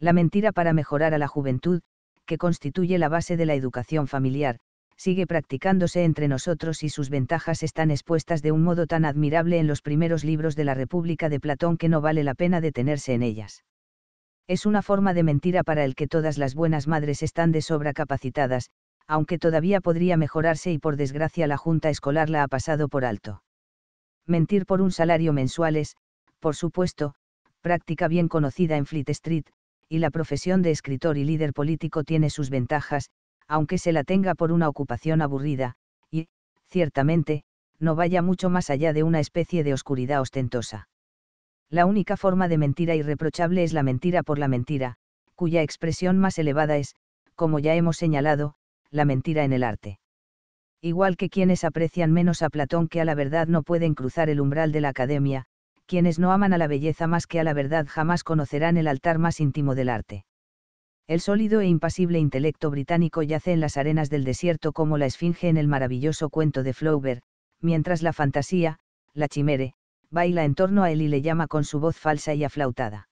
Speaker 1: La mentira para mejorar a la juventud, que constituye la base de la educación familiar, sigue practicándose entre nosotros y sus ventajas están expuestas de un modo tan admirable en los primeros libros de la República de Platón que no vale la pena detenerse en ellas. Es una forma de mentira para el que todas las buenas madres están de sobra capacitadas, aunque todavía podría mejorarse y por desgracia la Junta Escolar la ha pasado por alto. Mentir por un salario mensual es, por supuesto, práctica bien conocida en Fleet Street, y la profesión de escritor y líder político tiene sus ventajas, aunque se la tenga por una ocupación aburrida, y, ciertamente, no vaya mucho más allá de una especie de oscuridad ostentosa. La única forma de mentira irreprochable es la mentira por la mentira, cuya expresión más elevada es, como ya hemos señalado, la mentira en el arte. Igual que quienes aprecian menos a Platón que a la verdad no pueden cruzar el umbral de la academia, quienes no aman a la belleza más que a la verdad jamás conocerán el altar más íntimo del arte. El sólido e impasible intelecto británico yace en las arenas del desierto como la esfinge en el maravilloso cuento de Flaubert, mientras la fantasía, la chimere, baila en torno a él y le llama con su voz falsa y aflautada.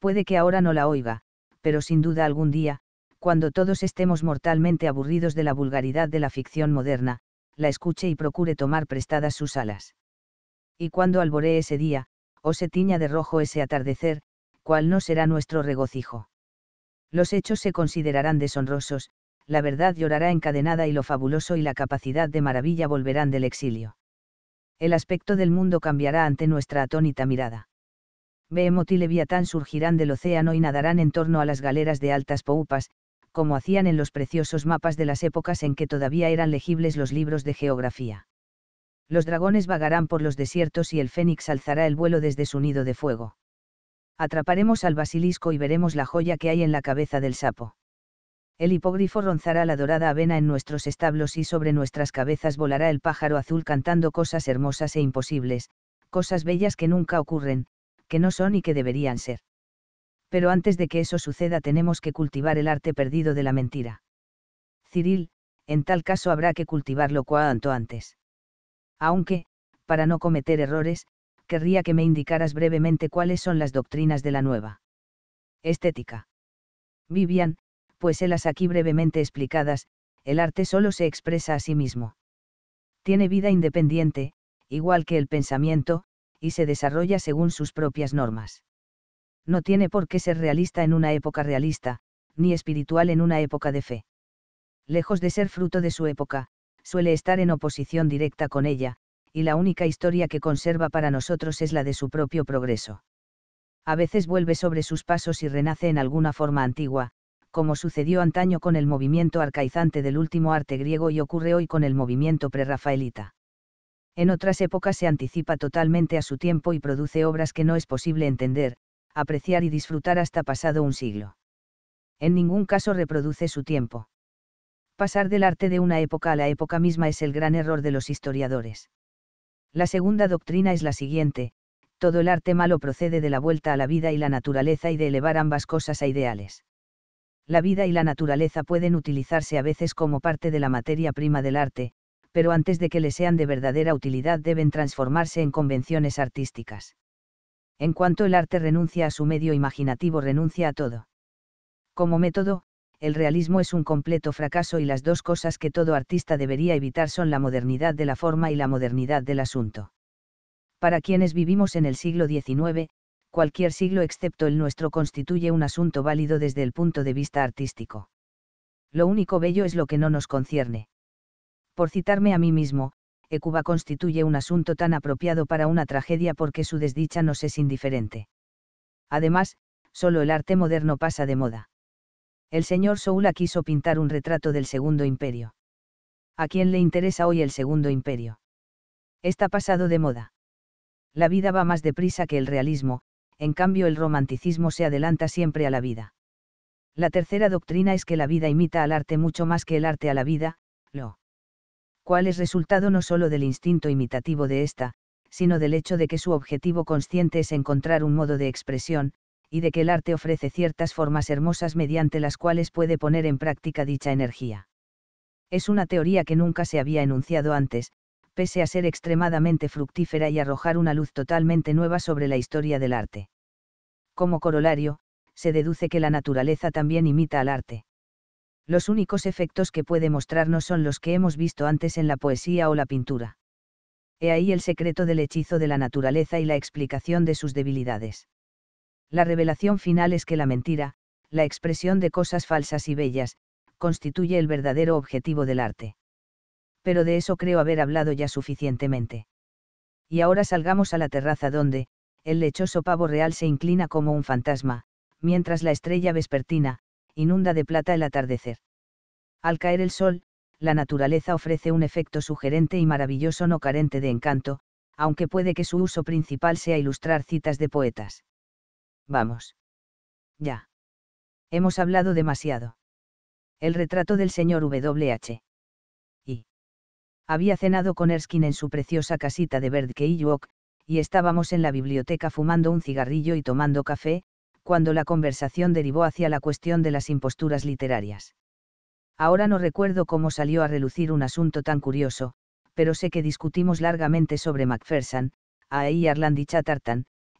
Speaker 1: Puede que ahora no la oiga, pero sin duda algún día, cuando todos estemos mortalmente aburridos de la vulgaridad de la ficción moderna, la escuche y procure tomar prestadas sus alas. Y cuando alboree ese día, o se tiña de rojo ese atardecer, cuál no será nuestro regocijo. Los hechos se considerarán deshonrosos, la verdad llorará encadenada y lo fabuloso y la capacidad de maravilla volverán del exilio. El aspecto del mundo cambiará ante nuestra atónita mirada. Behemoth y Leviatán surgirán del océano y nadarán en torno a las galeras de altas poupas, como hacían en los preciosos mapas de las épocas en que todavía eran legibles los libros de geografía. Los dragones vagarán por los desiertos y el fénix alzará el vuelo desde su nido de fuego atraparemos al basilisco y veremos la joya que hay en la cabeza del sapo. El hipógrifo ronzará la dorada avena en nuestros establos y sobre nuestras cabezas volará el pájaro azul cantando cosas hermosas e imposibles, cosas bellas que nunca ocurren, que no son y que deberían ser. Pero antes de que eso suceda tenemos que cultivar el arte perdido de la mentira. Ciril, en tal caso habrá que cultivarlo cuanto antes. Aunque, para no cometer errores, querría que me indicaras brevemente cuáles son las doctrinas de la nueva estética. Vivian, pues las aquí brevemente explicadas, el arte solo se expresa a sí mismo. Tiene vida independiente, igual que el pensamiento, y se desarrolla según sus propias normas. No tiene por qué ser realista en una época realista, ni espiritual en una época de fe. Lejos de ser fruto de su época, suele estar en oposición directa con ella, y la única historia que conserva para nosotros es la de su propio progreso. A veces vuelve sobre sus pasos y renace en alguna forma antigua, como sucedió antaño con el movimiento arcaizante del último arte griego y ocurre hoy con el movimiento prerrafaelita. En otras épocas se anticipa totalmente a su tiempo y produce obras que no es posible entender, apreciar y disfrutar hasta pasado un siglo. En ningún caso reproduce su tiempo. Pasar del arte de una época a la época misma es el gran error de los historiadores. La segunda doctrina es la siguiente, todo el arte malo procede de la vuelta a la vida y la naturaleza y de elevar ambas cosas a ideales. La vida y la naturaleza pueden utilizarse a veces como parte de la materia prima del arte, pero antes de que le sean de verdadera utilidad deben transformarse en convenciones artísticas. En cuanto el arte renuncia a su medio imaginativo, renuncia a todo. Como método, el realismo es un completo fracaso y las dos cosas que todo artista debería evitar son la modernidad de la forma y la modernidad del asunto. Para quienes vivimos en el siglo XIX, cualquier siglo excepto el nuestro constituye un asunto válido desde el punto de vista artístico. Lo único bello es lo que no nos concierne. Por citarme a mí mismo, Ecuba constituye un asunto tan apropiado para una tragedia porque su desdicha nos es indiferente. Además, solo el arte moderno pasa de moda el señor Soula quiso pintar un retrato del Segundo Imperio. ¿A quién le interesa hoy el Segundo Imperio? Está pasado de moda. La vida va más deprisa que el realismo, en cambio el romanticismo se adelanta siempre a la vida. La tercera doctrina es que la vida imita al arte mucho más que el arte a la vida, lo Cuál es resultado no solo del instinto imitativo de ésta, sino del hecho de que su objetivo consciente es encontrar un modo de expresión, y de que el arte ofrece ciertas formas hermosas mediante las cuales puede poner en práctica dicha energía. Es una teoría que nunca se había enunciado antes, pese a ser extremadamente fructífera y arrojar una luz totalmente nueva sobre la historia del arte. Como corolario, se deduce que la naturaleza también imita al arte. Los únicos efectos que puede mostrarnos son los que hemos visto antes en la poesía o la pintura. He ahí el secreto del hechizo de la naturaleza y la explicación de sus debilidades. La revelación final es que la mentira, la expresión de cosas falsas y bellas, constituye el verdadero objetivo del arte. Pero de eso creo haber hablado ya suficientemente. Y ahora salgamos a la terraza donde, el lechoso pavo real se inclina como un fantasma, mientras la estrella vespertina, inunda de plata el atardecer. Al caer el sol, la naturaleza ofrece un efecto sugerente y maravilloso no carente de encanto, aunque puede que su uso principal sea ilustrar citas de poetas. Vamos. Ya. Hemos hablado demasiado. El retrato del señor W.H. Y. Había cenado con Erskine en su preciosa casita de y y estábamos en la biblioteca fumando un cigarrillo y tomando café, cuando la conversación derivó hacia la cuestión de las imposturas literarias. Ahora no recuerdo cómo salió a relucir un asunto tan curioso, pero sé que discutimos largamente sobre Macpherson, A. Arland y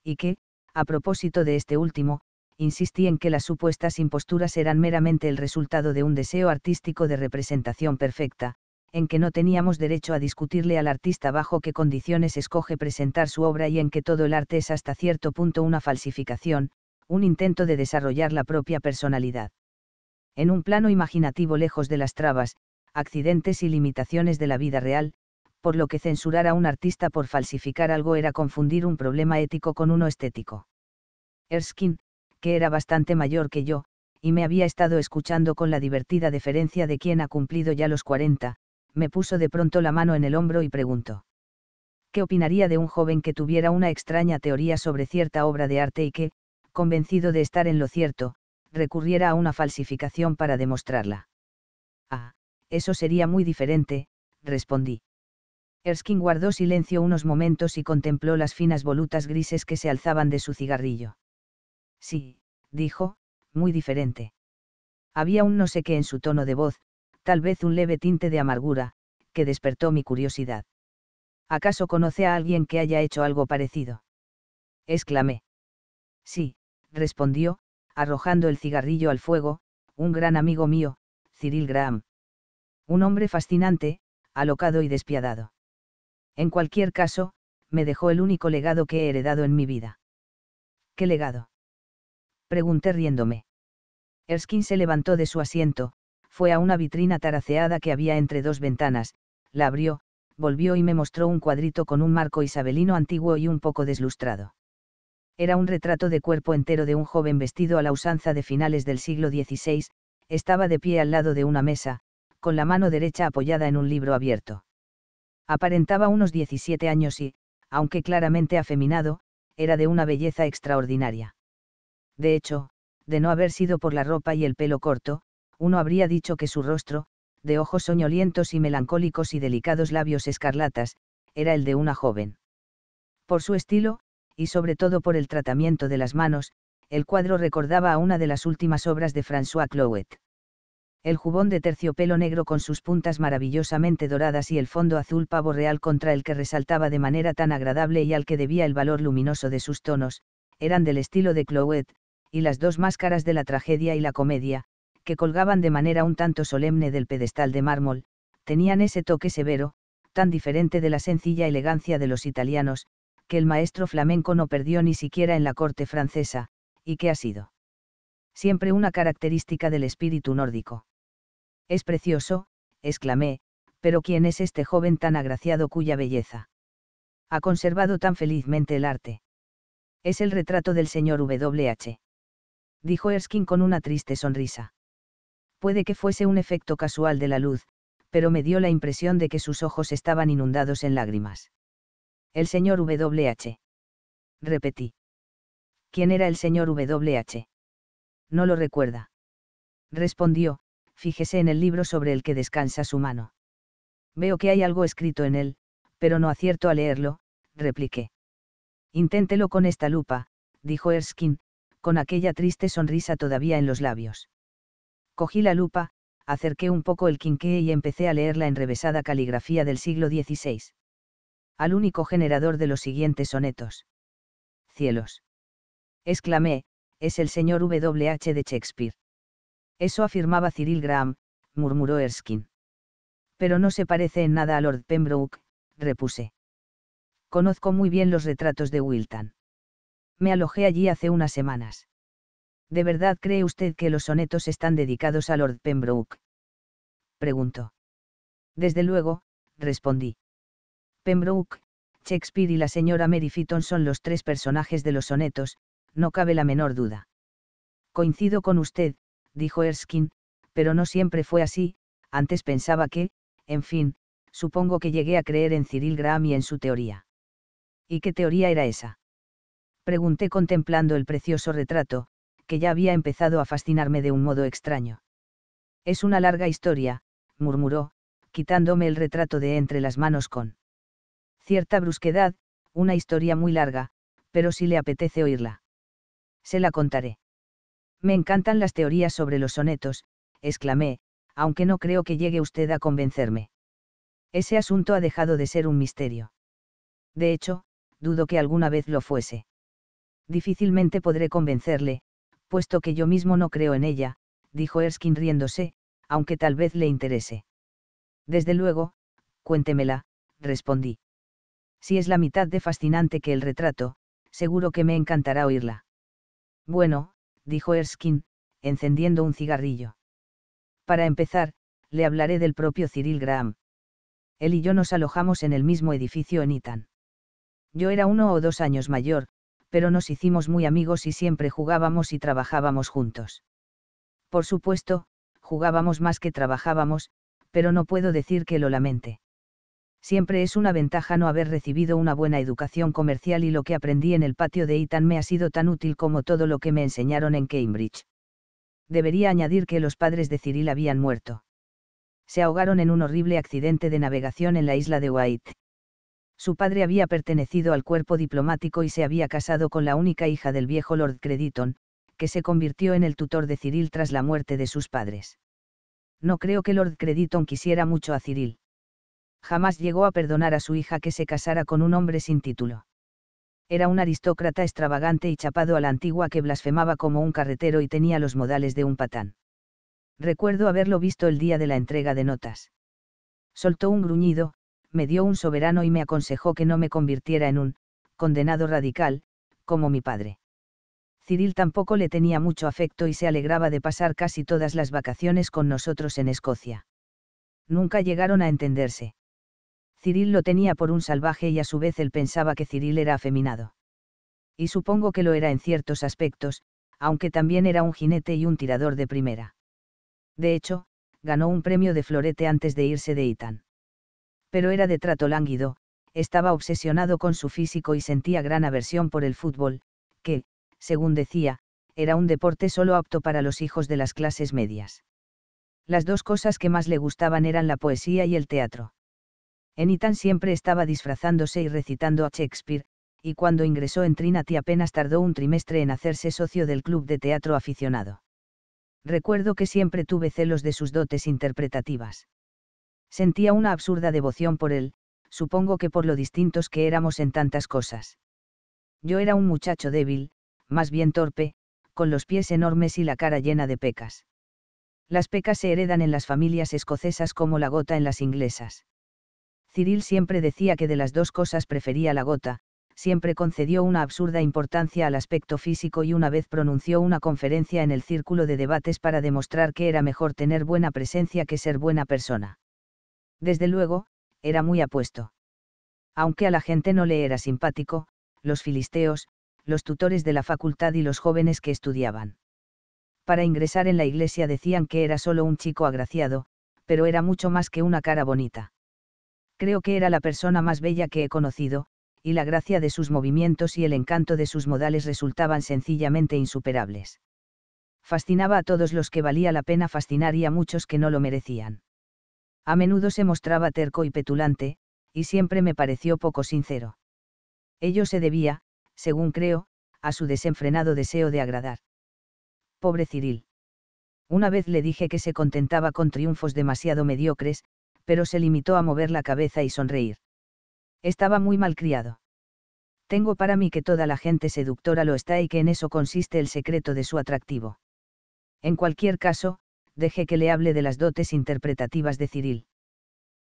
Speaker 1: y que, a propósito de este último, insistí en que las supuestas imposturas eran meramente el resultado de un deseo artístico de representación perfecta, en que no teníamos derecho a discutirle al artista bajo qué condiciones escoge presentar su obra y en que todo el arte es hasta cierto punto una falsificación, un intento de desarrollar la propia personalidad. En un plano imaginativo lejos de las trabas, accidentes y limitaciones de la vida real, por lo que censurar a un artista por falsificar algo era confundir un problema ético con uno estético. Erskine, que era bastante mayor que yo, y me había estado escuchando con la divertida deferencia de quien ha cumplido ya los 40, me puso de pronto la mano en el hombro y preguntó. ¿Qué opinaría de un joven que tuviera una extraña teoría sobre cierta obra de arte y que, convencido de estar en lo cierto, recurriera a una falsificación para demostrarla? Ah, eso sería muy diferente, respondí. Erskine guardó silencio unos momentos y contempló las finas volutas grises que se alzaban de su cigarrillo. Sí, dijo, muy diferente. Había un no sé qué en su tono de voz, tal vez un leve tinte de amargura, que despertó mi curiosidad. ¿Acaso conoce a alguien que haya hecho algo parecido? exclamé. Sí, respondió, arrojando el cigarrillo al fuego, un gran amigo mío, Cyril Graham. Un hombre fascinante, alocado y despiadado. En cualquier caso, me dejó el único legado que he heredado en mi vida. ¿Qué legado? Pregunté riéndome. Erskine se levantó de su asiento, fue a una vitrina taraceada que había entre dos ventanas, la abrió, volvió y me mostró un cuadrito con un marco isabelino antiguo y un poco deslustrado. Era un retrato de cuerpo entero de un joven vestido a la usanza de finales del siglo XVI, estaba de pie al lado de una mesa, con la mano derecha apoyada en un libro abierto. Aparentaba unos 17 años y, aunque claramente afeminado, era de una belleza extraordinaria. De hecho, de no haber sido por la ropa y el pelo corto, uno habría dicho que su rostro, de ojos soñolientos y melancólicos y delicados labios escarlatas, era el de una joven. Por su estilo, y sobre todo por el tratamiento de las manos, el cuadro recordaba a una de las últimas obras de François Clouet el jubón de terciopelo negro con sus puntas maravillosamente doradas y el fondo azul pavo real contra el que resaltaba de manera tan agradable y al que debía el valor luminoso de sus tonos, eran del estilo de Clouet, y las dos máscaras de la tragedia y la comedia, que colgaban de manera un tanto solemne del pedestal de mármol, tenían ese toque severo, tan diferente de la sencilla elegancia de los italianos, que el maestro flamenco no perdió ni siquiera en la corte francesa, y que ha sido siempre una característica del espíritu nórdico. Es precioso, exclamé, pero ¿quién es este joven tan agraciado cuya belleza? Ha conservado tan felizmente el arte. Es el retrato del señor W.H. Dijo Erskine con una triste sonrisa. Puede que fuese un efecto casual de la luz, pero me dio la impresión de que sus ojos estaban inundados en lágrimas. El señor W.H. Repetí. ¿Quién era el señor W.H.? No lo recuerda. Respondió, fíjese en el libro sobre el que descansa su mano. Veo que hay algo escrito en él, pero no acierto a leerlo, repliqué. Inténtelo con esta lupa, dijo Erskine, con aquella triste sonrisa todavía en los labios. Cogí la lupa, acerqué un poco el quinqué y empecé a leer la enrevesada caligrafía del siglo XVI. Al único generador de los siguientes sonetos. Cielos. Exclamé, es el señor W.H. de Shakespeare. Eso afirmaba Cyril Graham, murmuró Erskine. Pero no se parece en nada a Lord Pembroke, repuse. Conozco muy bien los retratos de Wilton. Me alojé allí hace unas semanas. ¿De verdad cree usted que los sonetos están dedicados a Lord Pembroke? Preguntó. Desde luego, respondí. Pembroke, Shakespeare y la señora Mary Fitton son los tres personajes de los sonetos, no cabe la menor duda. Coincido con usted, dijo Erskine, pero no siempre fue así, antes pensaba que, en fin, supongo que llegué a creer en Cyril Graham y en su teoría. ¿Y qué teoría era esa? Pregunté contemplando el precioso retrato, que ya había empezado a fascinarme de un modo extraño. Es una larga historia, murmuró, quitándome el retrato de entre las manos con cierta brusquedad, una historia muy larga, pero si le apetece oírla. Se la contaré. Me encantan las teorías sobre los sonetos, exclamé, aunque no creo que llegue usted a convencerme. Ese asunto ha dejado de ser un misterio. De hecho, dudo que alguna vez lo fuese. Difícilmente podré convencerle, puesto que yo mismo no creo en ella, dijo Erskine riéndose, aunque tal vez le interese. Desde luego, cuéntemela, respondí. Si es la mitad de fascinante que el retrato, seguro que me encantará oírla. Bueno, dijo Erskine, encendiendo un cigarrillo. Para empezar, le hablaré del propio Cyril Graham. Él y yo nos alojamos en el mismo edificio en Eton. Yo era uno o dos años mayor, pero nos hicimos muy amigos y siempre jugábamos y trabajábamos juntos. Por supuesto, jugábamos más que trabajábamos, pero no puedo decir que lo lamente siempre es una ventaja no haber recibido una buena educación comercial y lo que aprendí en el patio de Eton me ha sido tan útil como todo lo que me enseñaron en Cambridge. Debería añadir que los padres de Cyril habían muerto. Se ahogaron en un horrible accidente de navegación en la isla de White. Su padre había pertenecido al cuerpo diplomático y se había casado con la única hija del viejo Lord Crediton, que se convirtió en el tutor de Cyril tras la muerte de sus padres. No creo que Lord Crediton quisiera mucho a Cyril jamás llegó a perdonar a su hija que se casara con un hombre sin título. Era un aristócrata extravagante y chapado a la antigua que blasfemaba como un carretero y tenía los modales de un patán. Recuerdo haberlo visto el día de la entrega de notas. Soltó un gruñido, me dio un soberano y me aconsejó que no me convirtiera en un condenado radical, como mi padre. Cyril tampoco le tenía mucho afecto y se alegraba de pasar casi todas las vacaciones con nosotros en Escocia. Nunca llegaron a entenderse. Cyril lo tenía por un salvaje y a su vez él pensaba que Cyril era afeminado. Y supongo que lo era en ciertos aspectos, aunque también era un jinete y un tirador de primera. De hecho, ganó un premio de florete antes de irse de Itán. Pero era de trato lánguido, estaba obsesionado con su físico y sentía gran aversión por el fútbol, que, según decía, era un deporte solo apto para los hijos de las clases medias. Las dos cosas que más le gustaban eran la poesía y el teatro. Enitan siempre estaba disfrazándose y recitando a Shakespeare, y cuando ingresó en Trinity apenas tardó un trimestre en hacerse socio del club de teatro aficionado. Recuerdo que siempre tuve celos de sus dotes interpretativas. Sentía una absurda devoción por él, supongo que por lo distintos que éramos en tantas cosas. Yo era un muchacho débil, más bien torpe, con los pies enormes y la cara llena de pecas. Las pecas se heredan en las familias escocesas como la gota en las inglesas. Cyril siempre decía que de las dos cosas prefería la gota, siempre concedió una absurda importancia al aspecto físico y una vez pronunció una conferencia en el círculo de debates para demostrar que era mejor tener buena presencia que ser buena persona. Desde luego, era muy apuesto. Aunque a la gente no le era simpático, los filisteos, los tutores de la facultad y los jóvenes que estudiaban. Para ingresar en la iglesia decían que era solo un chico agraciado, pero era mucho más que una cara bonita Creo que era la persona más bella que he conocido, y la gracia de sus movimientos y el encanto de sus modales resultaban sencillamente insuperables. Fascinaba a todos los que valía la pena fascinar y a muchos que no lo merecían. A menudo se mostraba terco y petulante, y siempre me pareció poco sincero. Ello se debía, según creo, a su desenfrenado deseo de agradar. Pobre Ciril. Una vez le dije que se contentaba con triunfos demasiado mediocres, pero se limitó a mover la cabeza y sonreír. Estaba muy mal criado. Tengo para mí que toda la gente seductora lo está y que en eso consiste el secreto de su atractivo. En cualquier caso, deje que le hable de las dotes interpretativas de Ciril.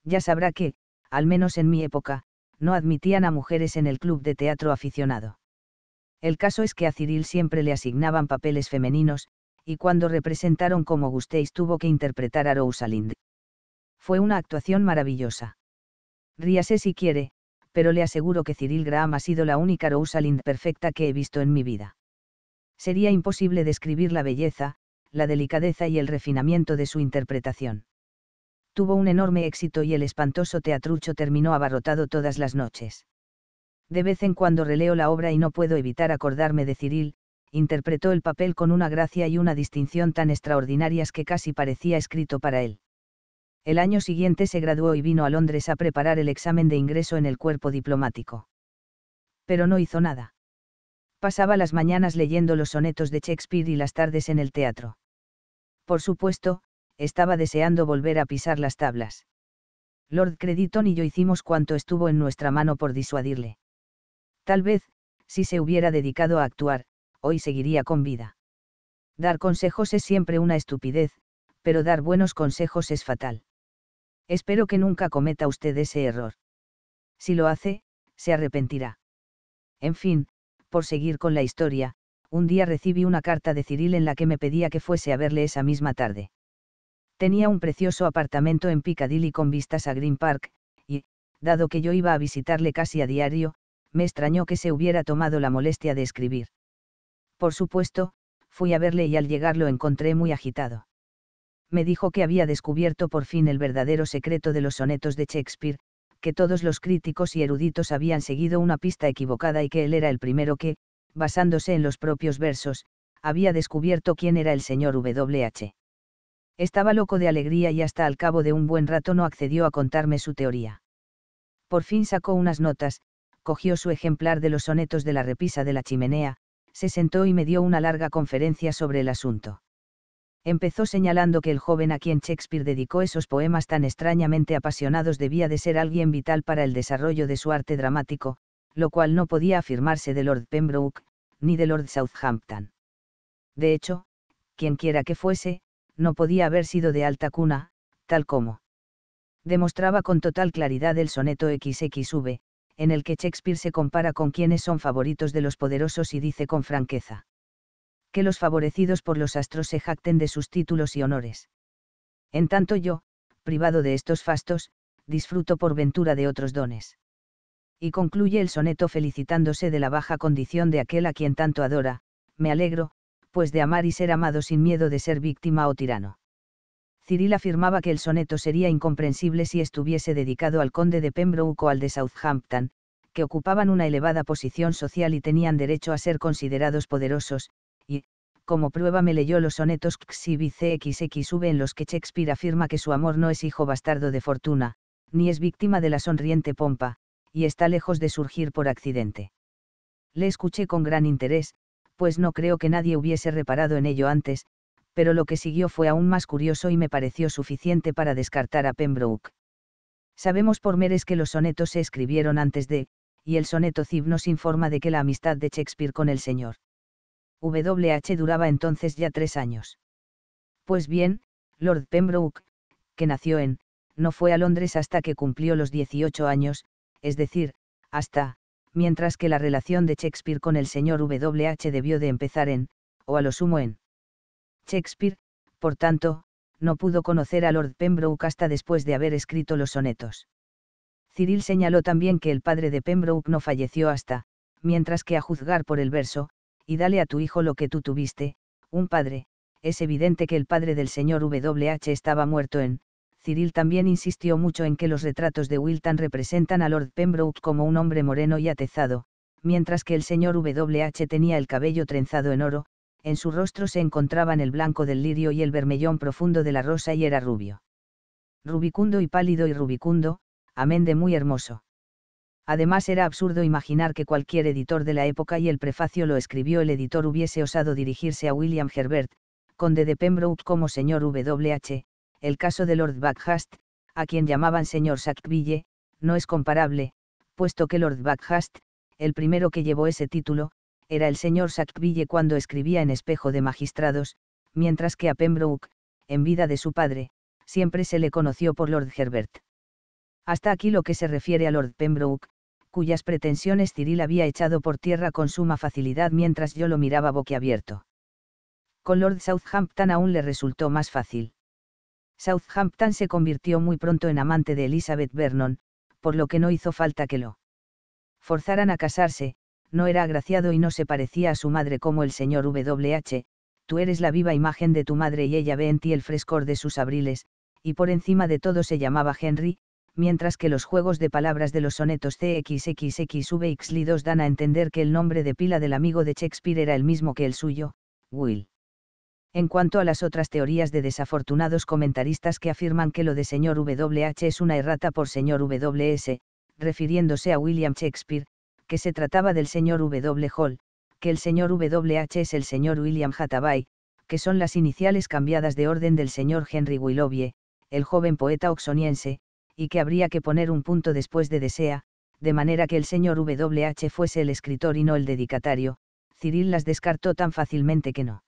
Speaker 1: Ya sabrá que, al menos en mi época, no admitían a mujeres en el club de teatro aficionado. El caso es que a Ciril siempre le asignaban papeles femeninos, y cuando representaron como Gustéis tuvo que interpretar a Rosalind fue una actuación maravillosa. Ríase si quiere, pero le aseguro que Cyril Graham ha sido la única Rosalind perfecta que he visto en mi vida. Sería imposible describir la belleza, la delicadeza y el refinamiento de su interpretación. Tuvo un enorme éxito y el espantoso teatrucho terminó abarrotado todas las noches. De vez en cuando releo la obra y no puedo evitar acordarme de Cyril, interpretó el papel con una gracia y una distinción tan extraordinarias que casi parecía escrito para él. El año siguiente se graduó y vino a Londres a preparar el examen de ingreso en el cuerpo diplomático. Pero no hizo nada. Pasaba las mañanas leyendo los sonetos de Shakespeare y las tardes en el teatro. Por supuesto, estaba deseando volver a pisar las tablas. Lord Crediton y yo hicimos cuanto estuvo en nuestra mano por disuadirle. Tal vez, si se hubiera dedicado a actuar, hoy seguiría con vida. Dar consejos es siempre una estupidez, pero dar buenos consejos es fatal. Espero que nunca cometa usted ese error. Si lo hace, se arrepentirá. En fin, por seguir con la historia, un día recibí una carta de Cyril en la que me pedía que fuese a verle esa misma tarde. Tenía un precioso apartamento en Piccadilly con vistas a Green Park, y, dado que yo iba a visitarle casi a diario, me extrañó que se hubiera tomado la molestia de escribir. Por supuesto, fui a verle y al llegar lo encontré muy agitado me dijo que había descubierto por fin el verdadero secreto de los sonetos de Shakespeare, que todos los críticos y eruditos habían seguido una pista equivocada y que él era el primero que, basándose en los propios versos, había descubierto quién era el señor W.H. Estaba loco de alegría y hasta al cabo de un buen rato no accedió a contarme su teoría. Por fin sacó unas notas, cogió su ejemplar de los sonetos de la repisa de la chimenea, se sentó y me dio una larga conferencia sobre el asunto empezó señalando que el joven a quien Shakespeare dedicó esos poemas tan extrañamente apasionados debía de ser alguien vital para el desarrollo de su arte dramático, lo cual no podía afirmarse de Lord Pembroke, ni de Lord Southampton. De hecho, quienquiera que fuese, no podía haber sido de alta cuna, tal como demostraba con total claridad el soneto XXV, en el que Shakespeare se compara con quienes son favoritos de los poderosos y dice con franqueza que los favorecidos por los astros se jacten de sus títulos y honores. En tanto yo, privado de estos fastos, disfruto por ventura de otros dones. Y concluye el soneto felicitándose de la baja condición de aquel a quien tanto adora, me alegro, pues de amar y ser amado sin miedo de ser víctima o tirano. Cyril afirmaba que el soneto sería incomprensible si estuviese dedicado al conde de Pembroke o al de Southampton, que ocupaban una elevada posición social y tenían derecho a ser considerados poderosos, y, como prueba me leyó los sonetos CXXV en los que Shakespeare afirma que su amor no es hijo bastardo de fortuna, ni es víctima de la sonriente pompa, y está lejos de surgir por accidente. Le escuché con gran interés, pues no creo que nadie hubiese reparado en ello antes, pero lo que siguió fue aún más curioso y me pareció suficiente para descartar a Pembroke. Sabemos por Meres que los sonetos se escribieron antes de, y el soneto Cib nos informa de que la amistad de Shakespeare con el señor WH duraba entonces ya tres años. Pues bien, Lord Pembroke, que nació en, no fue a Londres hasta que cumplió los 18 años, es decir, hasta, mientras que la relación de Shakespeare con el señor WH debió de empezar en, o a lo sumo en. Shakespeare, por tanto, no pudo conocer a Lord Pembroke hasta después de haber escrito los sonetos. Cyril señaló también que el padre de Pembroke no falleció hasta, mientras que a juzgar por el verso, y dale a tu hijo lo que tú tuviste, un padre, es evidente que el padre del señor W.H. estaba muerto en. Cyril también insistió mucho en que los retratos de Wilton representan a Lord Pembroke como un hombre moreno y atezado, mientras que el señor W.H. tenía el cabello trenzado en oro, en su rostro se encontraban el blanco del lirio y el vermellón profundo de la rosa y era rubio. Rubicundo y pálido y rubicundo, amén de muy hermoso. Además era absurdo imaginar que cualquier editor de la época y el prefacio lo escribió el editor hubiese osado dirigirse a William Herbert, conde de Pembroke como señor W.H., el caso de Lord Backhurst, a quien llamaban señor Sackville, no es comparable, puesto que Lord Backhurst, el primero que llevó ese título, era el señor Sackville cuando escribía en Espejo de Magistrados, mientras que a Pembroke, en vida de su padre, siempre se le conoció por Lord Herbert. Hasta aquí lo que se refiere a Lord Pembroke, cuyas pretensiones Cyril había echado por tierra con suma facilidad mientras yo lo miraba boquiabierto. Con Lord Southampton aún le resultó más fácil. Southampton se convirtió muy pronto en amante de Elizabeth Vernon, por lo que no hizo falta que lo forzaran a casarse, no era agraciado y no se parecía a su madre como el señor W.H., tú eres la viva imagen de tu madre y ella ve en ti el frescor de sus abriles, y por encima de todo se llamaba Henry, mientras que los juegos de palabras de los sonetos CXXXVXLI 2 dan a entender que el nombre de pila del amigo de Shakespeare era el mismo que el suyo, Will. En cuanto a las otras teorías de desafortunados comentaristas que afirman que lo de señor WH es una errata por señor WS, refiriéndose a William Shakespeare, que se trataba del señor W. Hall, que el señor WH es el señor William Hathaway, que son las iniciales cambiadas de orden del señor Henry Willoughby, el joven poeta oxoniense, y que habría que poner un punto después de desea, de manera que el señor W.H. fuese el escritor y no el dedicatario, Cyril las descartó tan fácilmente que no.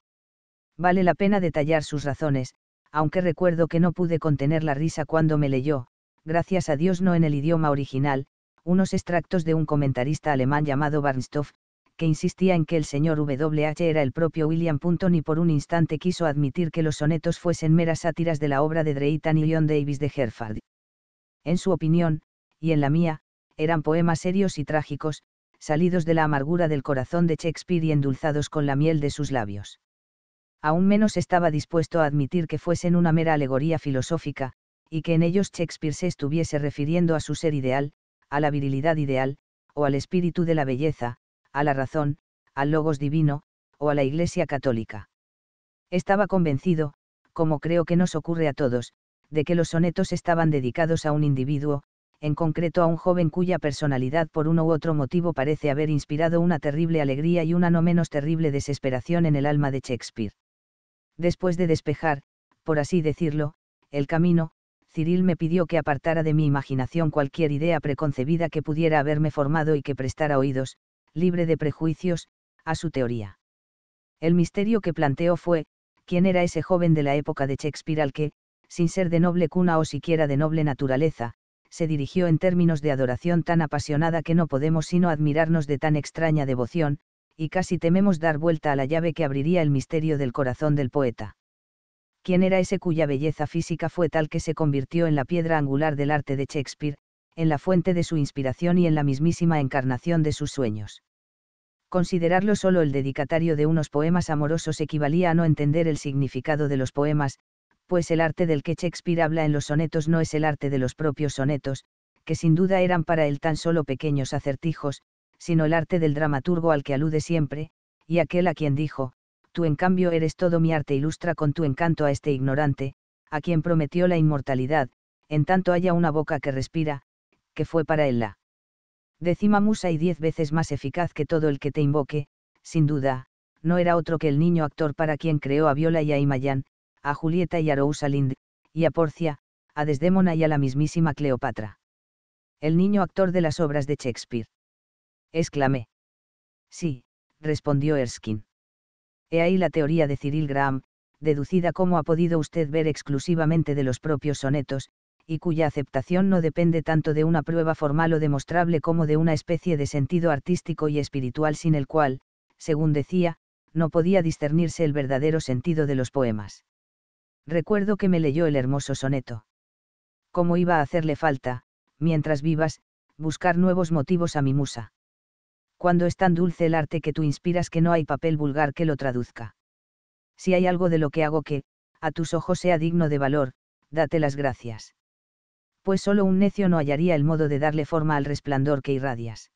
Speaker 1: Vale la pena detallar sus razones, aunque recuerdo que no pude contener la risa cuando me leyó, gracias a Dios no en el idioma original, unos extractos de un comentarista alemán llamado Barnstoff, que insistía en que el señor W.H. era el propio William. Ni por un instante quiso admitir que los sonetos fuesen meras sátiras de la obra de Drayton y Leon Davis de Hereford en su opinión, y en la mía, eran poemas serios y trágicos, salidos de la amargura del corazón de Shakespeare y endulzados con la miel de sus labios. Aún menos estaba dispuesto a admitir que fuesen una mera alegoría filosófica, y que en ellos Shakespeare se estuviese refiriendo a su ser ideal, a la virilidad ideal, o al espíritu de la belleza, a la razón, al logos divino, o a la Iglesia católica. Estaba convencido, como creo que nos ocurre a todos, de que los sonetos estaban dedicados a un individuo, en concreto a un joven cuya personalidad por uno u otro motivo parece haber inspirado una terrible alegría y una no menos terrible desesperación en el alma de Shakespeare. Después de despejar, por así decirlo, el camino, Cyril me pidió que apartara de mi imaginación cualquier idea preconcebida que pudiera haberme formado y que prestara oídos, libre de prejuicios, a su teoría. El misterio que planteó fue, ¿quién era ese joven de la época de Shakespeare al que, sin ser de noble cuna o siquiera de noble naturaleza, se dirigió en términos de adoración tan apasionada que no podemos sino admirarnos de tan extraña devoción, y casi tememos dar vuelta a la llave que abriría el misterio del corazón del poeta. ¿Quién era ese cuya belleza física fue tal que se convirtió en la piedra angular del arte de Shakespeare, en la fuente de su inspiración y en la mismísima encarnación de sus sueños? Considerarlo solo el dedicatario de unos poemas amorosos equivalía a no entender el significado de los poemas, pues el arte del que Shakespeare habla en los sonetos no es el arte de los propios sonetos, que sin duda eran para él tan solo pequeños acertijos, sino el arte del dramaturgo al que alude siempre, y aquel a quien dijo, tú en cambio eres todo mi arte ilustra con tu encanto a este ignorante, a quien prometió la inmortalidad, en tanto haya una boca que respira, que fue para él la décima musa y diez veces más eficaz que todo el que te invoque, sin duda, no era otro que el niño actor para quien creó a Viola y a Imayán, a Julieta y a Rosalind, y a Porcia, a Desdémona y a la mismísima Cleopatra. El niño actor de las obras de Shakespeare. Exclamé. Sí, respondió Erskine. He ahí la teoría de Cyril Graham, deducida como ha podido usted ver exclusivamente de los propios sonetos, y cuya aceptación no depende tanto de una prueba formal o demostrable como de una especie de sentido artístico y espiritual sin el cual, según decía, no podía discernirse el verdadero sentido de los poemas recuerdo que me leyó el hermoso soneto. ¿Cómo iba a hacerle falta, mientras vivas, buscar nuevos motivos a mi musa? Cuando es tan dulce el arte que tú inspiras que no hay papel vulgar que lo traduzca. Si hay algo de lo que hago que, a tus ojos sea digno de valor, date las gracias. Pues solo un necio no hallaría el modo de darle forma al resplandor que irradias.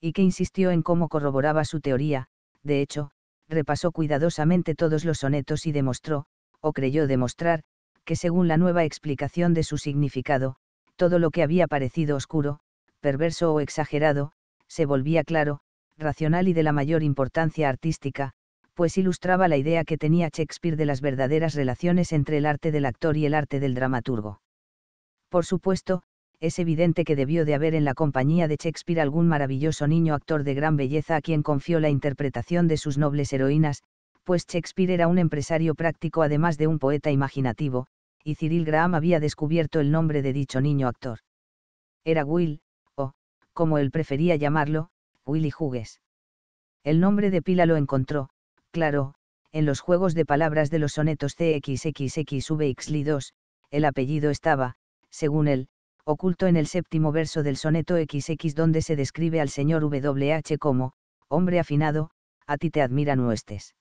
Speaker 1: Y que insistió en cómo corroboraba su teoría, de hecho, repasó cuidadosamente todos los sonetos y demostró, o creyó demostrar, que según la nueva explicación de su significado, todo lo que había parecido oscuro, perverso o exagerado, se volvía claro, racional y de la mayor importancia artística, pues ilustraba la idea que tenía Shakespeare de las verdaderas relaciones entre el arte del actor y el arte del dramaturgo. Por supuesto, es evidente que debió de haber en la compañía de Shakespeare algún maravilloso niño actor de gran belleza a quien confió la interpretación de sus nobles heroínas, pues Shakespeare era un empresario práctico además de un poeta imaginativo, y Cyril Graham había descubierto el nombre de dicho niño actor. Era Will, o, como él prefería llamarlo, Willy Hughes. El nombre de pila lo encontró, claro, en los juegos de palabras de los sonetos CXXXVXL2, el apellido estaba, según él, oculto en el séptimo verso del soneto XX donde se describe al señor WH como, hombre afinado, a ti te admiran estés.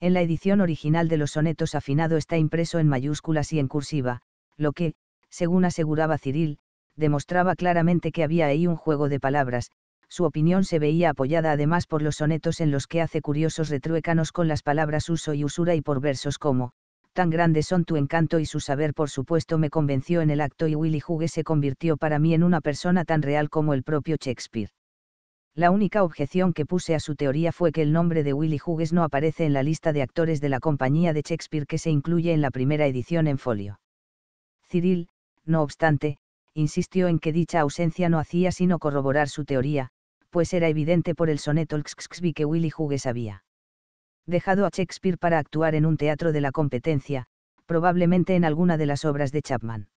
Speaker 1: En la edición original de los sonetos afinado está impreso en mayúsculas y en cursiva, lo que, según aseguraba Cyril, demostraba claramente que había ahí un juego de palabras, su opinión se veía apoyada además por los sonetos en los que hace curiosos retruécanos con las palabras uso y usura y por versos como, tan grandes son tu encanto y su saber por supuesto me convenció en el acto y Willy Hugues se convirtió para mí en una persona tan real como el propio Shakespeare. La única objeción que puse a su teoría fue que el nombre de Willy Hughes no aparece en la lista de actores de la compañía de Shakespeare que se incluye en la primera edición en folio. Cyril, no obstante, insistió en que dicha ausencia no hacía sino corroborar su teoría, pues era evidente por el soneto xxxvi que Willy Hughes había dejado a Shakespeare para actuar en un teatro de la competencia, probablemente en alguna de las obras de Chapman.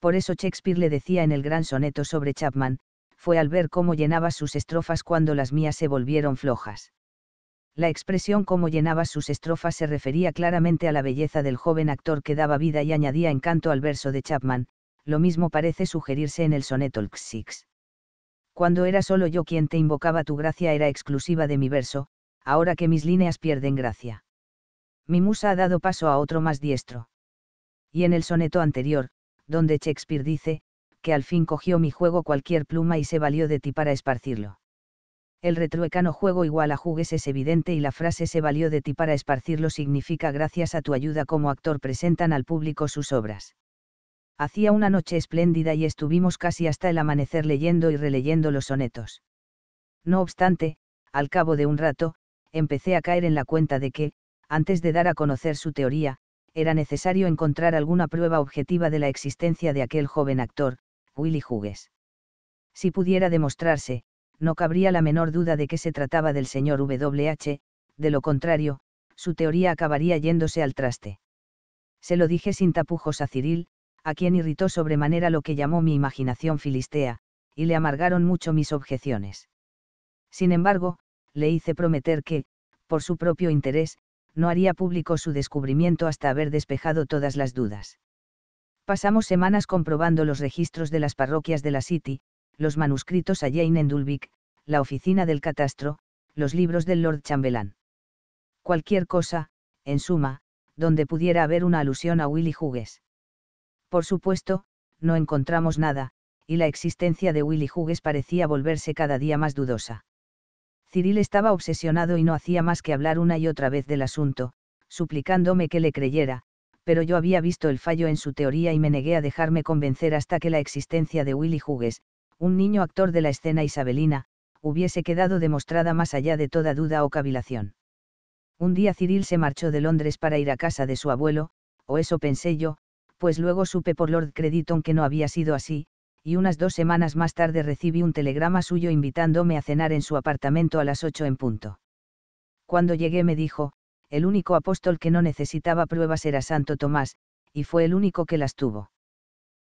Speaker 1: Por eso Shakespeare le decía en el gran soneto sobre Chapman, fue al ver cómo llenaba sus estrofas cuando las mías se volvieron flojas. La expresión cómo llenaba sus estrofas se refería claramente a la belleza del joven actor que daba vida y añadía encanto al verso de Chapman, lo mismo parece sugerirse en el soneto Six. Cuando era solo yo quien te invocaba tu gracia era exclusiva de mi verso, ahora que mis líneas pierden gracia. Mi musa ha dado paso a otro más diestro. Y en el soneto anterior, donde Shakespeare dice, que al fin cogió mi juego cualquier pluma y se valió de ti para esparcirlo. El retruécano juego igual a jugues es evidente y la frase se valió de ti para esparcirlo significa gracias a tu ayuda como actor presentan al público sus obras. Hacía una noche espléndida y estuvimos casi hasta el amanecer leyendo y releyendo los sonetos. No obstante, al cabo de un rato, empecé a caer en la cuenta de que, antes de dar a conocer su teoría, era necesario encontrar alguna prueba objetiva de la existencia de aquel joven actor, Willy Hughes. Si pudiera demostrarse, no cabría la menor duda de que se trataba del señor W.H., de lo contrario, su teoría acabaría yéndose al traste. Se lo dije sin tapujos a Cyril, a quien irritó sobremanera lo que llamó mi imaginación filistea, y le amargaron mucho mis objeciones. Sin embargo, le hice prometer que, por su propio interés, no haría público su descubrimiento hasta haber despejado todas las dudas. Pasamos semanas comprobando los registros de las parroquias de la City, los manuscritos a Jane en la oficina del catastro, los libros del Lord Chamberlain. Cualquier cosa, en suma, donde pudiera haber una alusión a Willy Hughes. Por supuesto, no encontramos nada, y la existencia de Willy Hughes parecía volverse cada día más dudosa. Cyril estaba obsesionado y no hacía más que hablar una y otra vez del asunto, suplicándome que le creyera, pero yo había visto el fallo en su teoría y me negué a dejarme convencer hasta que la existencia de Willy Hughes, un niño actor de la escena isabelina, hubiese quedado demostrada más allá de toda duda o cavilación. Un día Cyril se marchó de Londres para ir a casa de su abuelo, o eso pensé yo, pues luego supe por Lord Crediton que no había sido así, y unas dos semanas más tarde recibí un telegrama suyo invitándome a cenar en su apartamento a las ocho en punto. Cuando llegué me dijo, el único apóstol que no necesitaba pruebas era Santo Tomás, y fue el único que las tuvo.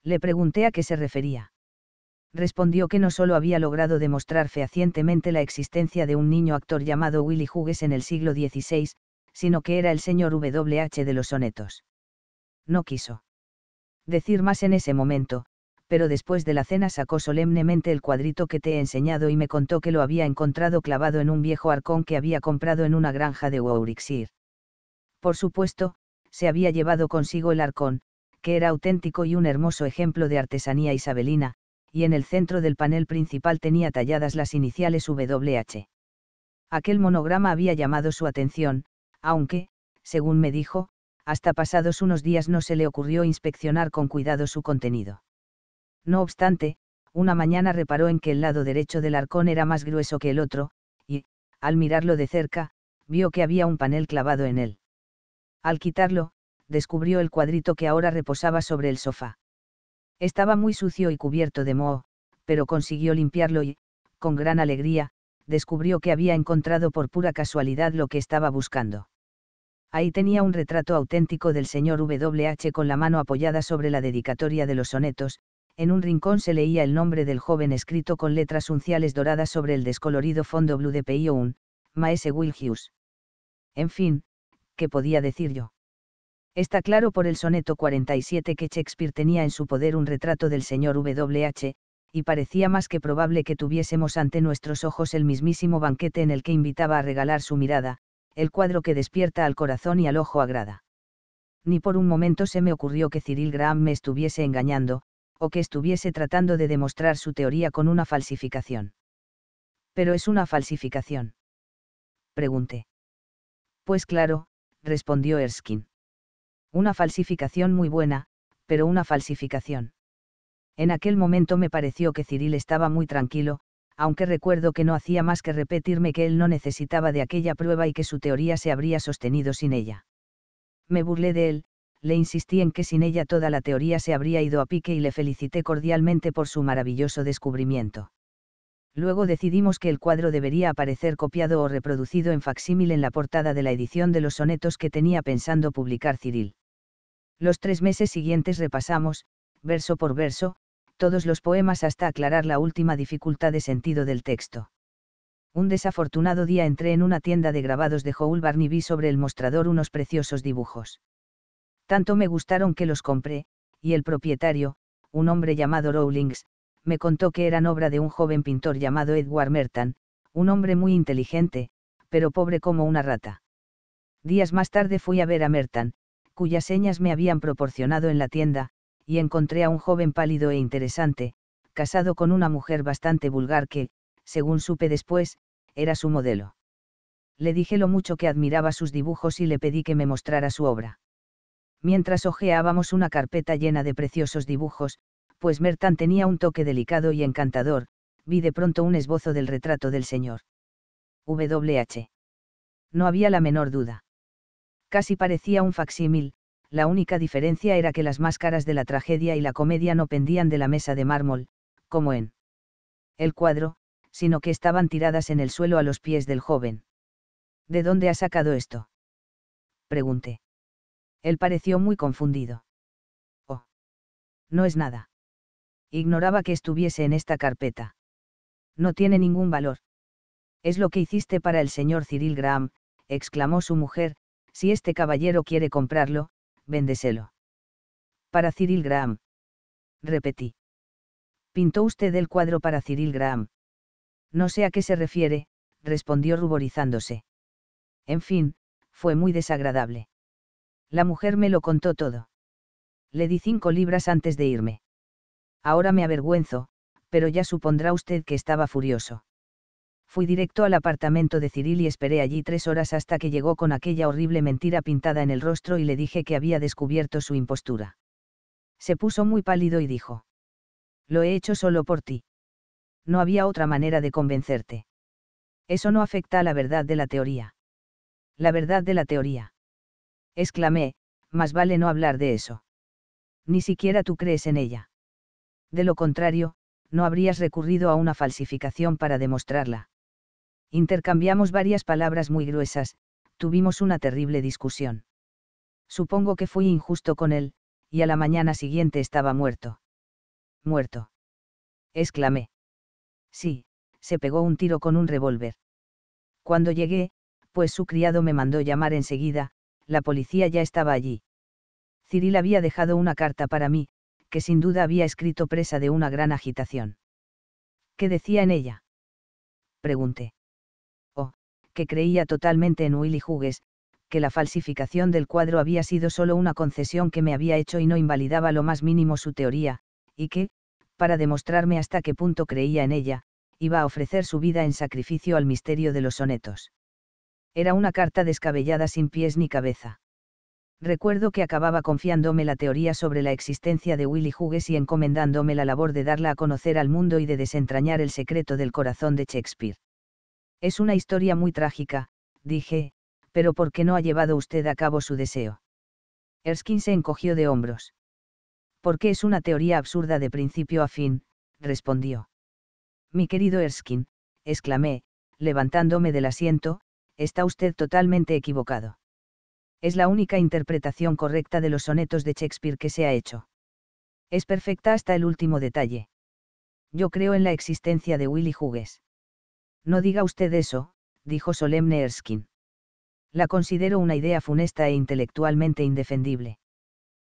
Speaker 1: Le pregunté a qué se refería. Respondió que no solo había logrado demostrar fehacientemente la existencia de un niño actor llamado Willy Hughes en el siglo XVI, sino que era el señor W.H. de los sonetos. No quiso decir más en ese momento, pero después de la cena sacó solemnemente el cuadrito que te he enseñado y me contó que lo había encontrado clavado en un viejo arcón que había comprado en una granja de Waurixir. Por supuesto, se había llevado consigo el arcón, que era auténtico y un hermoso ejemplo de artesanía isabelina, y en el centro del panel principal tenía talladas las iniciales WH. Aquel monograma había llamado su atención, aunque, según me dijo, hasta pasados unos días no se le ocurrió inspeccionar con cuidado su contenido no obstante, una mañana reparó en que el lado derecho del arcón era más grueso que el otro, y, al mirarlo de cerca, vio que había un panel clavado en él. Al quitarlo, descubrió el cuadrito que ahora reposaba sobre el sofá. Estaba muy sucio y cubierto de moho, pero consiguió limpiarlo y, con gran alegría, descubrió que había encontrado por pura casualidad lo que estaba buscando. Ahí tenía un retrato auténtico del señor W.H. con la mano apoyada sobre la dedicatoria de los sonetos, en un rincón se leía el nombre del joven escrito con letras unciales doradas sobre el descolorido fondo blue de Peyoun, Maese Will Hughes. En fin, ¿qué podía decir yo? Está claro por el soneto 47 que Shakespeare tenía en su poder un retrato del señor W.H., y parecía más que probable que tuviésemos ante nuestros ojos el mismísimo banquete en el que invitaba a regalar su mirada, el cuadro que despierta al corazón y al ojo agrada. Ni por un momento se me ocurrió que Cyril Graham me estuviese engañando, o que estuviese tratando de demostrar su teoría con una falsificación. ¿Pero es una falsificación? Pregunté. Pues claro, respondió Erskine. Una falsificación muy buena, pero una falsificación. En aquel momento me pareció que Cyril estaba muy tranquilo, aunque recuerdo que no hacía más que repetirme que él no necesitaba de aquella prueba y que su teoría se habría sostenido sin ella. Me burlé de él, le insistí en que sin ella toda la teoría se habría ido a pique y le felicité cordialmente por su maravilloso descubrimiento. Luego decidimos que el cuadro debería aparecer copiado o reproducido en facsímil en la portada de la edición de los sonetos que tenía pensando publicar Cyril. Los tres meses siguientes repasamos, verso por verso, todos los poemas hasta aclarar la última dificultad de sentido del texto. Un desafortunado día entré en una tienda de grabados de y vi sobre el mostrador unos preciosos dibujos. Tanto me gustaron que los compré, y el propietario, un hombre llamado Rowlings, me contó que eran obra de un joven pintor llamado Edward Merton, un hombre muy inteligente, pero pobre como una rata. Días más tarde fui a ver a Merton, cuyas señas me habían proporcionado en la tienda, y encontré a un joven pálido e interesante, casado con una mujer bastante vulgar que, según supe después, era su modelo. Le dije lo mucho que admiraba sus dibujos y le pedí que me mostrara su obra mientras hojeábamos una carpeta llena de preciosos dibujos, pues Mertan tenía un toque delicado y encantador, vi de pronto un esbozo del retrato del señor. WH. No había la menor duda. Casi parecía un facsímil, la única diferencia era que las máscaras de la tragedia y la comedia no pendían de la mesa de mármol, como en el cuadro, sino que estaban tiradas en el suelo a los pies del joven. ¿De dónde ha sacado esto? Pregunté. Él pareció muy confundido. Oh. No es nada. Ignoraba que estuviese en esta carpeta. No tiene ningún valor. Es lo que hiciste para el señor Cyril Graham, exclamó su mujer, si este caballero quiere comprarlo, véndeselo. Para Cyril Graham. Repetí. Pintó usted el cuadro para Cyril Graham. No sé a qué se refiere, respondió ruborizándose. En fin, fue muy desagradable. La mujer me lo contó todo. Le di cinco libras antes de irme. Ahora me avergüenzo, pero ya supondrá usted que estaba furioso. Fui directo al apartamento de Cyril y esperé allí tres horas hasta que llegó con aquella horrible mentira pintada en el rostro y le dije que había descubierto su impostura. Se puso muy pálido y dijo. Lo he hecho solo por ti. No había otra manera de convencerte. Eso no afecta a la verdad de la teoría. La verdad de la teoría exclamé, más vale no hablar de eso. Ni siquiera tú crees en ella. De lo contrario, no habrías recurrido a una falsificación para demostrarla. Intercambiamos varias palabras muy gruesas, tuvimos una terrible discusión. Supongo que fui injusto con él, y a la mañana siguiente estaba muerto. Muerto. Exclamé. Sí, se pegó un tiro con un revólver. Cuando llegué, pues su criado me mandó llamar enseguida, la policía ya estaba allí. Cyril había dejado una carta para mí, que sin duda había escrito presa de una gran agitación. ¿Qué decía en ella? Pregunté. Oh, que creía totalmente en Willy Hughes, que la falsificación del cuadro había sido solo una concesión que me había hecho y no invalidaba lo más mínimo su teoría, y que, para demostrarme hasta qué punto creía en ella, iba a ofrecer su vida en sacrificio al misterio de los sonetos. Era una carta descabellada sin pies ni cabeza. Recuerdo que acababa confiándome la teoría sobre la existencia de Willy Hughes y encomendándome la labor de darla a conocer al mundo y de desentrañar el secreto del corazón de Shakespeare. Es una historia muy trágica, dije, pero ¿por qué no ha llevado usted a cabo su deseo? Erskine se encogió de hombros. Porque es una teoría absurda de principio a fin, respondió. Mi querido Erskine, exclamé, levantándome del asiento, está usted totalmente equivocado. Es la única interpretación correcta de los sonetos de Shakespeare que se ha hecho. Es perfecta hasta el último detalle. Yo creo en la existencia de Willy Hughes. No diga usted eso, dijo solemne Erskine. La considero una idea funesta e intelectualmente indefendible.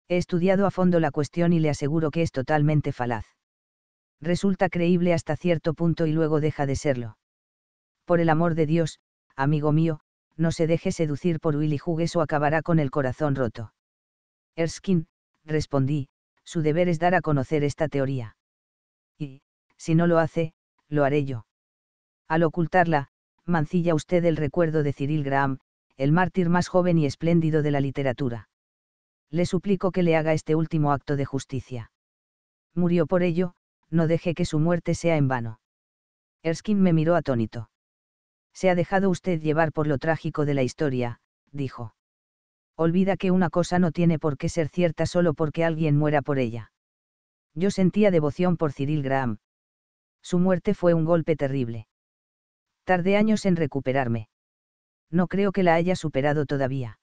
Speaker 1: He estudiado a fondo la cuestión y le aseguro que es totalmente falaz. Resulta creíble hasta cierto punto y luego deja de serlo. Por el amor de Dios, amigo mío, no se deje seducir por Willy Hughes o acabará con el corazón roto. Erskine, respondí, su deber es dar a conocer esta teoría. Y, si no lo hace, lo haré yo. Al ocultarla, mancilla usted el recuerdo de Cyril Graham, el mártir más joven y espléndido de la literatura. Le suplico que le haga este último acto de justicia. Murió por ello, no deje que su muerte sea en vano. Erskine me miró atónito. Se ha dejado usted llevar por lo trágico de la historia, dijo. Olvida que una cosa no tiene por qué ser cierta solo porque alguien muera por ella. Yo sentía devoción por Cyril Graham. Su muerte fue un golpe terrible. Tardé años en recuperarme. No creo que la haya superado todavía.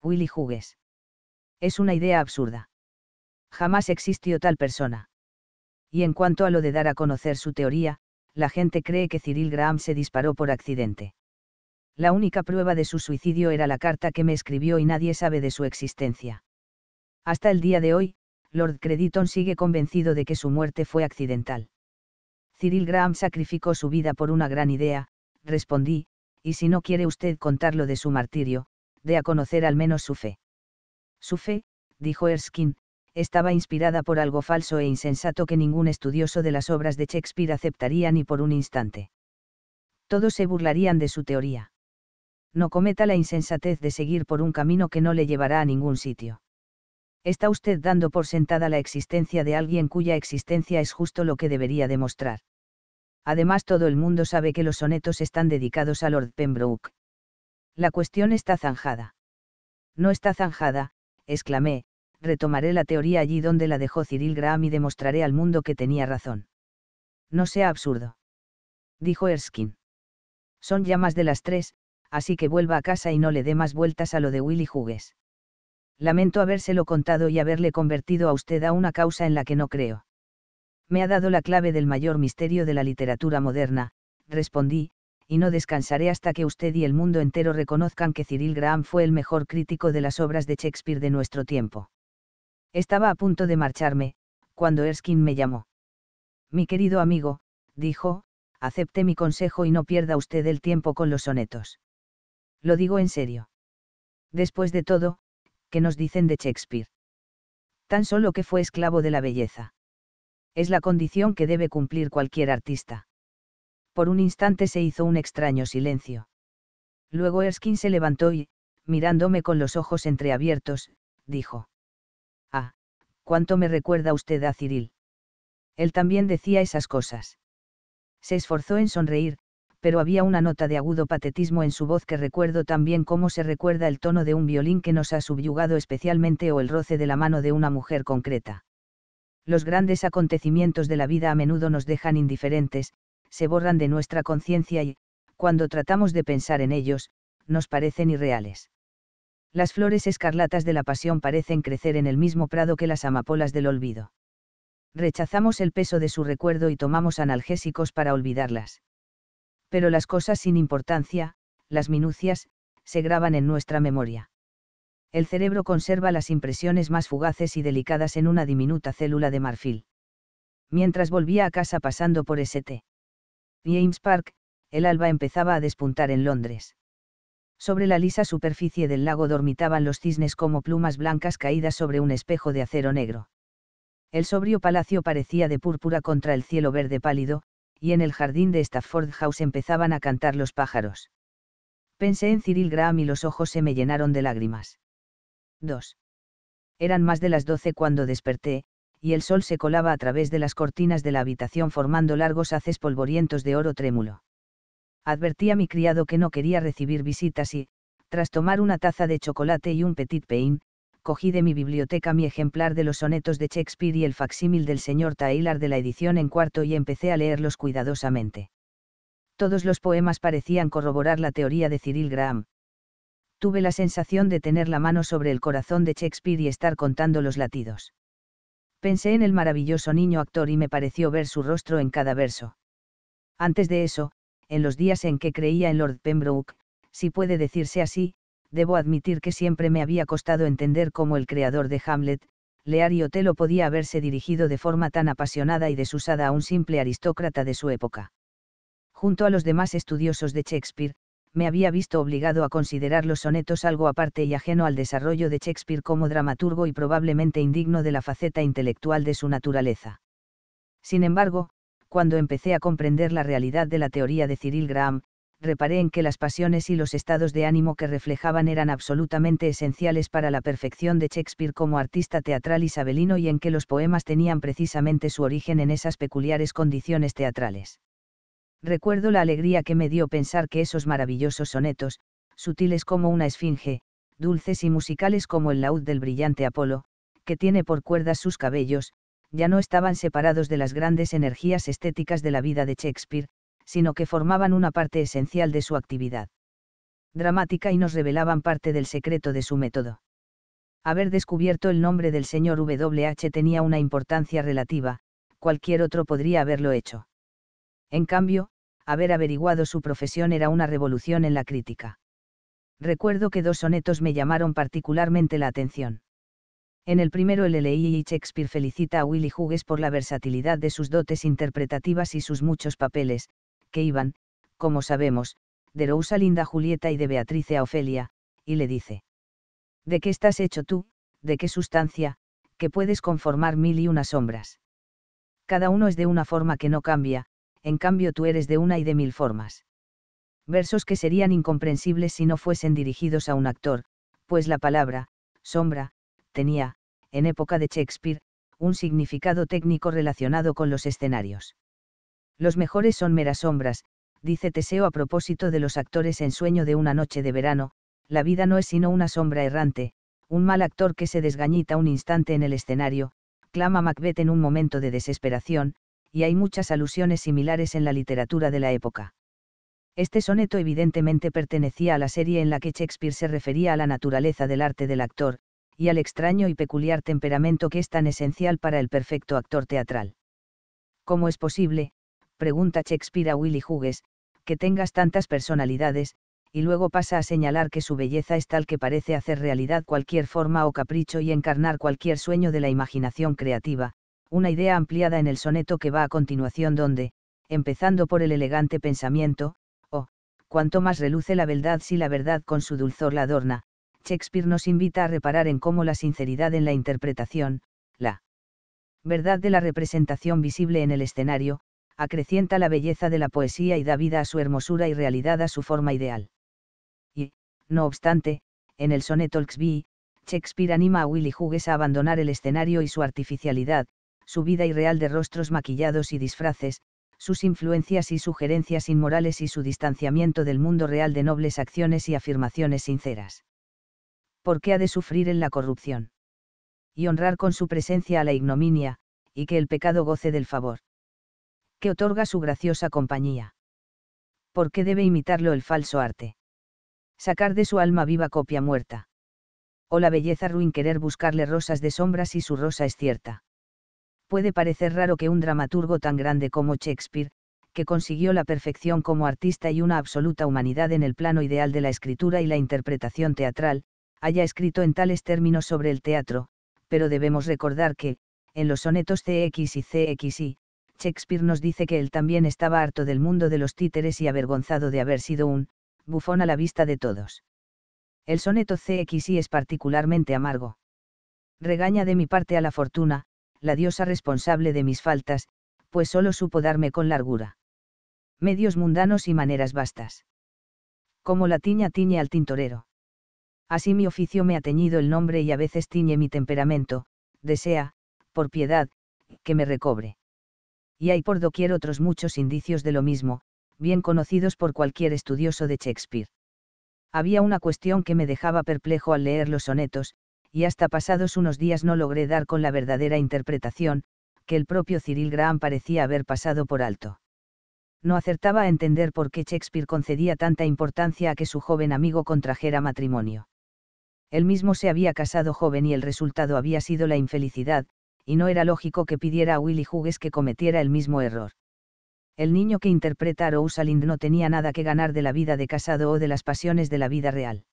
Speaker 1: Willy Hughes. Es una idea absurda. Jamás existió tal persona. Y en cuanto a lo de dar a conocer su teoría, la gente cree que Cyril Graham se disparó por accidente. La única prueba de su suicidio era la carta que me escribió y nadie sabe de su existencia. Hasta el día de hoy, Lord Crediton sigue convencido de que su muerte fue accidental. Cyril Graham sacrificó su vida por una gran idea, respondí, y si no quiere usted contar lo de su martirio, dé a conocer al menos su fe. Su fe, dijo Erskine, estaba inspirada por algo falso e insensato que ningún estudioso de las obras de Shakespeare aceptaría ni por un instante. Todos se burlarían de su teoría. No cometa la insensatez de seguir por un camino que no le llevará a ningún sitio. Está usted dando por sentada la existencia de alguien cuya existencia es justo lo que debería demostrar. Además todo el mundo sabe que los sonetos están dedicados a Lord Pembroke. La cuestión está zanjada. No está zanjada, exclamé, retomaré la teoría allí donde la dejó Cyril Graham y demostraré al mundo que tenía razón. No sea absurdo. Dijo Erskine. Son ya más de las tres, así que vuelva a casa y no le dé más vueltas a lo de Willy Hughes. Lamento habérselo contado y haberle convertido a usted a una causa en la que no creo. Me ha dado la clave del mayor misterio de la literatura moderna, respondí, y no descansaré hasta que usted y el mundo entero reconozcan que Cyril Graham fue el mejor crítico de las obras de Shakespeare de nuestro tiempo. Estaba a punto de marcharme, cuando Erskine me llamó. Mi querido amigo, dijo, acepte mi consejo y no pierda usted el tiempo con los sonetos. Lo digo en serio. Después de todo, ¿qué nos dicen de Shakespeare? Tan solo que fue esclavo de la belleza. Es la condición que debe cumplir cualquier artista. Por un instante se hizo un extraño silencio. Luego Erskine se levantó y, mirándome con los ojos entreabiertos, dijo. Ah, cuánto me recuerda usted a Ciril. Él también decía esas cosas. Se esforzó en sonreír, pero había una nota de agudo patetismo en su voz que recuerdo también cómo como se recuerda el tono de un violín que nos ha subyugado especialmente o el roce de la mano de una mujer concreta. Los grandes acontecimientos de la vida a menudo nos dejan indiferentes, se borran de nuestra conciencia y, cuando tratamos de pensar en ellos, nos parecen irreales las flores escarlatas de la pasión parecen crecer en el mismo prado que las amapolas del olvido. Rechazamos el peso de su recuerdo y tomamos analgésicos para olvidarlas. Pero las cosas sin importancia, las minucias, se graban en nuestra memoria. El cerebro conserva las impresiones más fugaces y delicadas en una diminuta célula de marfil. Mientras volvía a casa pasando por St. James Park, el alba empezaba a despuntar en Londres sobre la lisa superficie del lago dormitaban los cisnes como plumas blancas caídas sobre un espejo de acero negro. El sobrio palacio parecía de púrpura contra el cielo verde pálido, y en el jardín de Stafford House empezaban a cantar los pájaros. Pensé en Cyril Graham y los ojos se me llenaron de lágrimas. 2. Eran más de las doce cuando desperté, y el sol se colaba a través de las cortinas de la habitación formando largos haces polvorientos de oro trémulo advertí a mi criado que no quería recibir visitas y, tras tomar una taza de chocolate y un petit pain, cogí de mi biblioteca mi ejemplar de los sonetos de Shakespeare y el facsímil del señor Taylor de la edición en cuarto y empecé a leerlos cuidadosamente. Todos los poemas parecían corroborar la teoría de Cyril Graham. Tuve la sensación de tener la mano sobre el corazón de Shakespeare y estar contando los latidos. Pensé en el maravilloso niño actor y me pareció ver su rostro en cada verso. Antes de eso, en los días en que creía en Lord Pembroke, si puede decirse así, debo admitir que siempre me había costado entender cómo el creador de Hamlet, Lear y Otelo podía haberse dirigido de forma tan apasionada y desusada a un simple aristócrata de su época. Junto a los demás estudiosos de Shakespeare, me había visto obligado a considerar los sonetos algo aparte y ajeno al desarrollo de Shakespeare como dramaturgo y probablemente indigno de la faceta intelectual de su naturaleza. Sin embargo, cuando empecé a comprender la realidad de la teoría de Cyril Graham, reparé en que las pasiones y los estados de ánimo que reflejaban eran absolutamente esenciales para la perfección de Shakespeare como artista teatral isabelino y en que los poemas tenían precisamente su origen en esas peculiares condiciones teatrales. Recuerdo la alegría que me dio pensar que esos maravillosos sonetos, sutiles como una esfinge, dulces y musicales como el laúd del brillante Apolo, que tiene por cuerdas sus cabellos, ya no estaban separados de las grandes energías estéticas de la vida de Shakespeare, sino que formaban una parte esencial de su actividad dramática y nos revelaban parte del secreto de su método. Haber descubierto el nombre del señor WH tenía una importancia relativa, cualquier otro podría haberlo hecho. En cambio, haber averiguado su profesión era una revolución en la crítica. Recuerdo que dos sonetos me llamaron particularmente la atención. En el primero y Shakespeare felicita a Willy Hughes por la versatilidad de sus dotes interpretativas y sus muchos papeles, que iban, como sabemos, de Rosalinda Julieta y de Beatrice a Ofelia, y le dice. ¿De qué estás hecho tú, de qué sustancia, que puedes conformar mil y unas sombras? Cada uno es de una forma que no cambia, en cambio tú eres de una y de mil formas. Versos que serían incomprensibles si no fuesen dirigidos a un actor, pues la palabra, sombra, tenía, en época de Shakespeare, un significado técnico relacionado con los escenarios. Los mejores son meras sombras, dice Teseo a propósito de los actores en sueño de una noche de verano, la vida no es sino una sombra errante, un mal actor que se desgañita un instante en el escenario, clama Macbeth en un momento de desesperación, y hay muchas alusiones similares en la literatura de la época. Este soneto evidentemente pertenecía a la serie en la que Shakespeare se refería a la naturaleza del arte del actor, y al extraño y peculiar temperamento que es tan esencial para el perfecto actor teatral. ¿Cómo es posible, pregunta Shakespeare a Willy Hughes, que tengas tantas personalidades, y luego pasa a señalar que su belleza es tal que parece hacer realidad cualquier forma o capricho y encarnar cualquier sueño de la imaginación creativa, una idea ampliada en el soneto que va a continuación donde, empezando por el elegante pensamiento, oh, cuanto más reluce la beldad si la verdad con su dulzor la adorna, Shakespeare nos invita a reparar en cómo la sinceridad en la interpretación, la verdad de la representación visible en el escenario, acrecienta la belleza de la poesía y da vida a su hermosura y realidad a su forma ideal. Y, no obstante, en el soneto xvi Shakespeare anima a Willy Hughes a abandonar el escenario y su artificialidad, su vida irreal de rostros maquillados y disfraces, sus influencias y sugerencias inmorales y su distanciamiento del mundo real de nobles acciones y afirmaciones sinceras. ¿Por qué ha de sufrir en la corrupción. Y honrar con su presencia a la ignominia, y que el pecado goce del favor. Que otorga su graciosa compañía. ¿Por qué debe imitarlo el falso arte. Sacar de su alma viva copia muerta. O la belleza ruin querer buscarle rosas de sombra si su rosa es cierta. Puede parecer raro que un dramaturgo tan grande como Shakespeare, que consiguió la perfección como artista y una absoluta humanidad en el plano ideal de la escritura y la interpretación teatral, haya escrito en tales términos sobre el teatro, pero debemos recordar que, en los sonetos CX y CXI, Shakespeare nos dice que él también estaba harto del mundo de los títeres y avergonzado de haber sido un bufón a la vista de todos. El soneto CXI es particularmente amargo. Regaña de mi parte a la fortuna, la diosa responsable de mis faltas, pues solo supo darme con largura. Medios mundanos y maneras vastas. Como la tiña tiñe al tintorero. Así mi oficio me ha teñido el nombre y a veces tiñe mi temperamento, desea, por piedad, que me recobre. Y hay por doquier otros muchos indicios de lo mismo, bien conocidos por cualquier estudioso de Shakespeare. Había una cuestión que me dejaba perplejo al leer los sonetos, y hasta pasados unos días no logré dar con la verdadera interpretación, que el propio Cyril Graham parecía haber pasado por alto. No acertaba a entender por qué Shakespeare concedía tanta importancia a que su joven amigo contrajera matrimonio. Él mismo se había casado joven y el resultado había sido la infelicidad, y no era lógico que pidiera a Willy Hughes que cometiera el mismo error. El niño que interpreta a Rosalind no tenía nada que ganar de la vida de casado o de las pasiones de la vida real.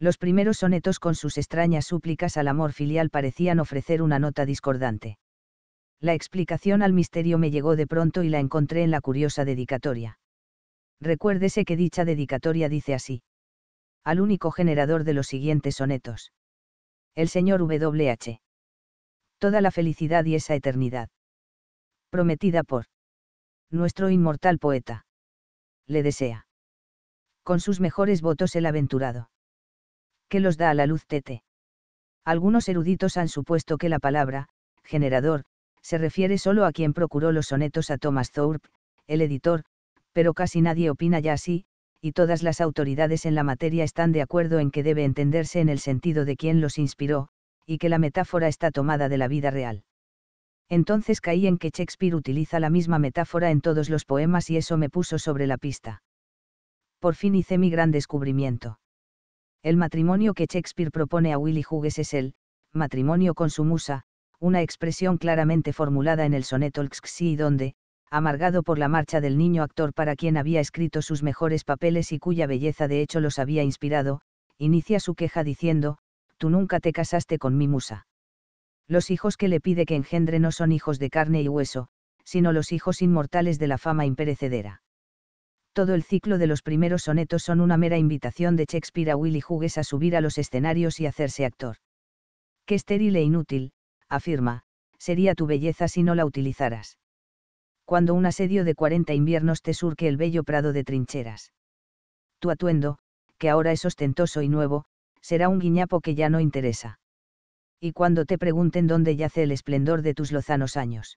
Speaker 1: Los primeros sonetos con sus extrañas súplicas al amor filial parecían ofrecer una nota discordante. La explicación al misterio me llegó de pronto y la encontré en la curiosa dedicatoria. Recuérdese que dicha dedicatoria dice así al único generador de los siguientes sonetos. El señor W.H. Toda la felicidad y esa eternidad. Prometida por nuestro inmortal poeta. Le desea. Con sus mejores votos el aventurado. Que los da a la luz Tete. Algunos eruditos han supuesto que la palabra, generador, se refiere solo a quien procuró los sonetos a Thomas Thorpe, el editor, pero casi nadie opina ya así, y todas las autoridades en la materia están de acuerdo en que debe entenderse en el sentido de quien los inspiró, y que la metáfora está tomada de la vida real. Entonces caí en que Shakespeare utiliza la misma metáfora en todos los poemas y eso me puso sobre la pista. Por fin hice mi gran descubrimiento. El matrimonio que Shakespeare propone a Willy Hughes es el, matrimonio con su musa, una expresión claramente formulada en el soneto y donde, amargado por la marcha del niño actor para quien había escrito sus mejores papeles y cuya belleza de hecho los había inspirado, inicia su queja diciendo, Tú nunca te casaste con mi musa. Los hijos que le pide que engendre no son hijos de carne y hueso, sino los hijos inmortales de la fama imperecedera. Todo el ciclo de los primeros sonetos son una mera invitación de Shakespeare a Willy Hughes a subir a los escenarios y hacerse actor. Qué estéril e inútil, afirma, sería tu belleza si no la utilizaras cuando un asedio de 40 inviernos te surque el bello prado de trincheras. Tu atuendo, que ahora es ostentoso y nuevo, será un guiñapo que ya no interesa. Y cuando te pregunten dónde yace el esplendor de tus lozanos años.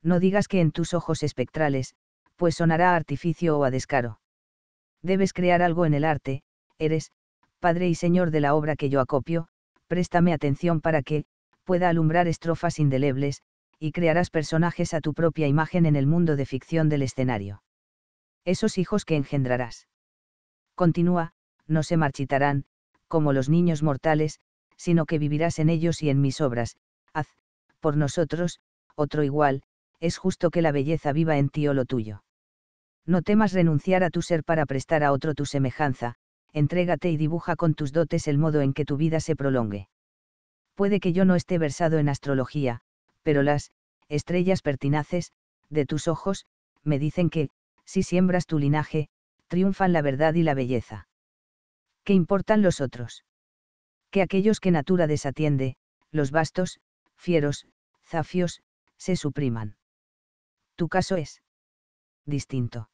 Speaker 1: No digas que en tus ojos espectrales, pues sonará a artificio o a descaro. Debes crear algo en el arte, eres, padre y señor de la obra que yo acopio, préstame atención para que, pueda alumbrar estrofas indelebles, y crearás personajes a tu propia imagen en el mundo de ficción del escenario. Esos hijos que engendrarás. Continúa, no se marchitarán, como los niños mortales, sino que vivirás en ellos y en mis obras, haz, por nosotros, otro igual, es justo que la belleza viva en ti o oh lo tuyo. No temas renunciar a tu ser para prestar a otro tu semejanza, entrégate y dibuja con tus dotes el modo en que tu vida se prolongue. Puede que yo no esté versado en astrología, pero las, estrellas pertinaces, de tus ojos, me dicen que, si siembras tu linaje, triunfan la verdad y la belleza. ¿Qué importan los otros? Que aquellos que natura desatiende, los vastos, fieros, zafios, se supriman. Tu caso es distinto.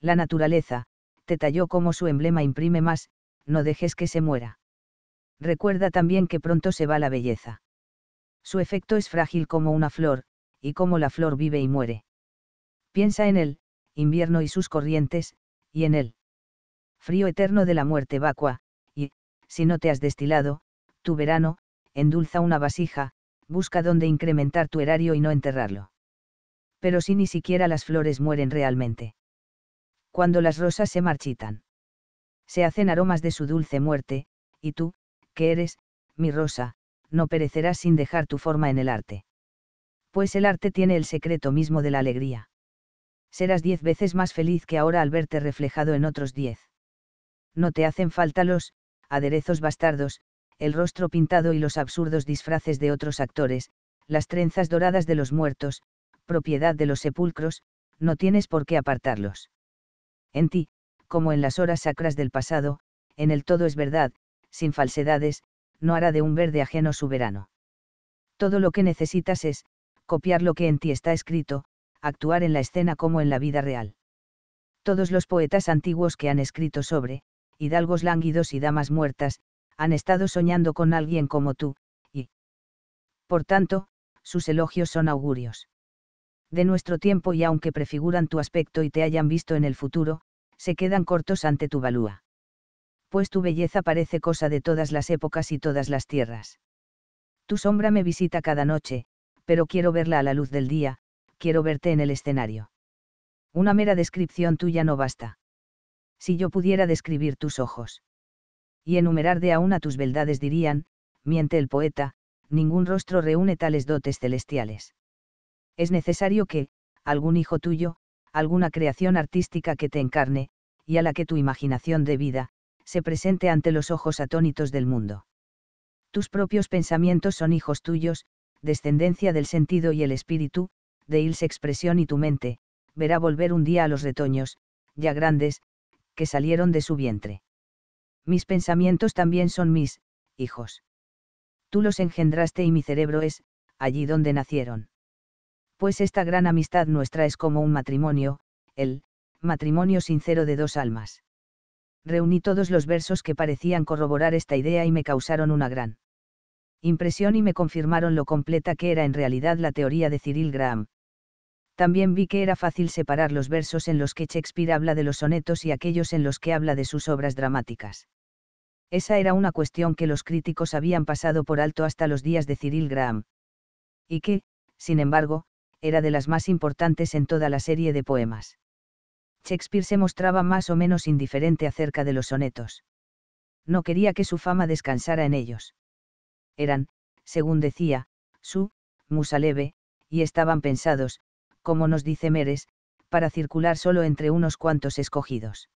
Speaker 1: La naturaleza, te talló como su emblema imprime más, no dejes que se muera. Recuerda también que pronto se va la belleza. Su efecto es frágil como una flor, y como la flor vive y muere. Piensa en él, invierno y sus corrientes, y en él. frío eterno de la muerte vacua, y, si no te has destilado, tu verano, endulza una vasija, busca dónde incrementar tu erario y no enterrarlo. Pero si ni siquiera las flores mueren realmente. Cuando las rosas se marchitan. Se hacen aromas de su dulce muerte, y tú, que eres, mi rosa, no perecerás sin dejar tu forma en el arte. Pues el arte tiene el secreto mismo de la alegría. Serás diez veces más feliz que ahora al verte reflejado en otros diez. No te hacen falta los, aderezos bastardos, el rostro pintado y los absurdos disfraces de otros actores, las trenzas doradas de los muertos, propiedad de los sepulcros, no tienes por qué apartarlos. En ti, como en las horas sacras del pasado, en el todo es verdad, sin falsedades, no hará de un verde ajeno su verano. Todo lo que necesitas es, copiar lo que en ti está escrito, actuar en la escena como en la vida real. Todos los poetas antiguos que han escrito sobre, hidalgos lánguidos y damas muertas, han estado soñando con alguien como tú, y, por tanto, sus elogios son augurios. De nuestro tiempo y aunque prefiguran tu aspecto y te hayan visto en el futuro, se quedan cortos ante tu valúa pues tu belleza parece cosa de todas las épocas y todas las tierras. Tu sombra me visita cada noche, pero quiero verla a la luz del día, quiero verte en el escenario. Una mera descripción tuya no basta. Si yo pudiera describir tus ojos y enumerar de a una tus beldades dirían, miente el poeta, ningún rostro reúne tales dotes celestiales. Es necesario que, algún hijo tuyo, alguna creación artística que te encarne, y a la que tu imaginación dé vida, se presente ante los ojos atónitos del mundo. Tus propios pensamientos son hijos tuyos, descendencia del sentido y el espíritu, de Ilse expresión y tu mente, verá volver un día a los retoños, ya grandes, que salieron de su vientre. Mis pensamientos también son mis, hijos. Tú los engendraste y mi cerebro es, allí donde nacieron. Pues esta gran amistad nuestra es como un matrimonio, el, matrimonio sincero de dos almas reuní todos los versos que parecían corroborar esta idea y me causaron una gran impresión y me confirmaron lo completa que era en realidad la teoría de Cyril Graham. También vi que era fácil separar los versos en los que Shakespeare habla de los sonetos y aquellos en los que habla de sus obras dramáticas. Esa era una cuestión que los críticos habían pasado por alto hasta los días de Cyril Graham. Y que, sin embargo, era de las más importantes en toda la serie de poemas. Shakespeare se mostraba más o menos indiferente acerca de los sonetos. No quería que su fama descansara en ellos. Eran, según decía, su, musa leve, y estaban pensados, como nos dice Meres, para circular solo entre unos cuantos escogidos.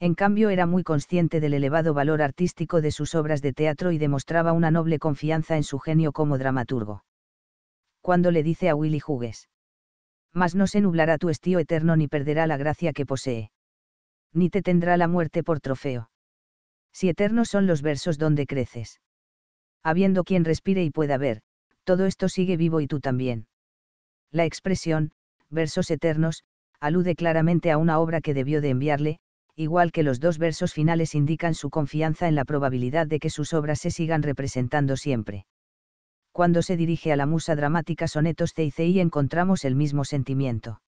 Speaker 1: En cambio era muy consciente del elevado valor artístico de sus obras de teatro y demostraba una noble confianza en su genio como dramaturgo. Cuando le dice a Willy Hughes, mas no se nublará tu estío eterno ni perderá la gracia que posee. Ni te tendrá la muerte por trofeo. Si eternos son los versos donde creces. Habiendo quien respire y pueda ver, todo esto sigue vivo y tú también. La expresión, versos eternos, alude claramente a una obra que debió de enviarle, igual que los dos versos finales indican su confianza en la probabilidad de que sus obras se sigan representando siempre cuando se dirige a la musa dramática Sonetos y encontramos el mismo sentimiento.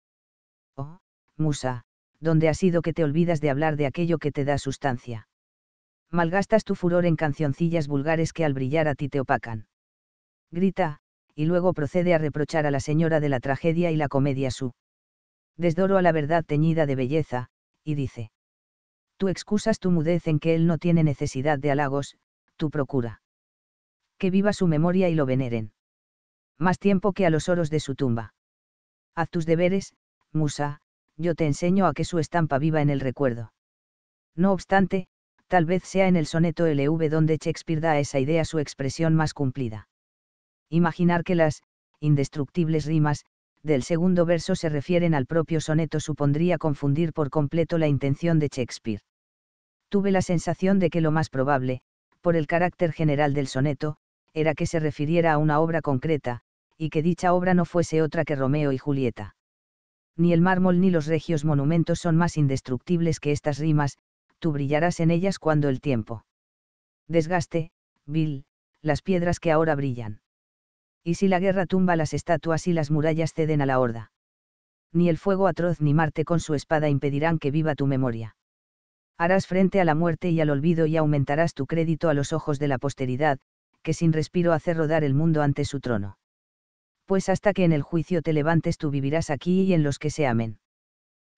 Speaker 1: Oh, musa, ¿dónde ha sido que te olvidas de hablar de aquello que te da sustancia? Malgastas tu furor en cancioncillas vulgares que al brillar a ti te opacan. Grita, y luego procede a reprochar a la señora de la tragedia y la comedia su desdoro a la verdad teñida de belleza, y dice. Tú excusas tu mudez en que él no tiene necesidad de halagos, tú procura que viva su memoria y lo veneren. Más tiempo que a los oros de su tumba. Haz tus deberes, Musa, yo te enseño a que su estampa viva en el recuerdo. No obstante, tal vez sea en el soneto LV donde Shakespeare da a esa idea su expresión más cumplida. Imaginar que las, indestructibles rimas, del segundo verso se refieren al propio soneto supondría confundir por completo la intención de Shakespeare. Tuve la sensación de que lo más probable, por el carácter general del soneto, era que se refiriera a una obra concreta, y que dicha obra no fuese otra que Romeo y Julieta. Ni el mármol ni los regios monumentos son más indestructibles que estas rimas, tú brillarás en ellas cuando el tiempo desgaste, vil, las piedras que ahora brillan. Y si la guerra tumba las estatuas y las murallas ceden a la horda. Ni el fuego atroz ni Marte con su espada impedirán que viva tu memoria. Harás frente a la muerte y al olvido y aumentarás tu crédito a los ojos de la posteridad, que sin respiro hace rodar el mundo ante su trono. Pues hasta que en el juicio te levantes tú vivirás aquí y en los que se amen.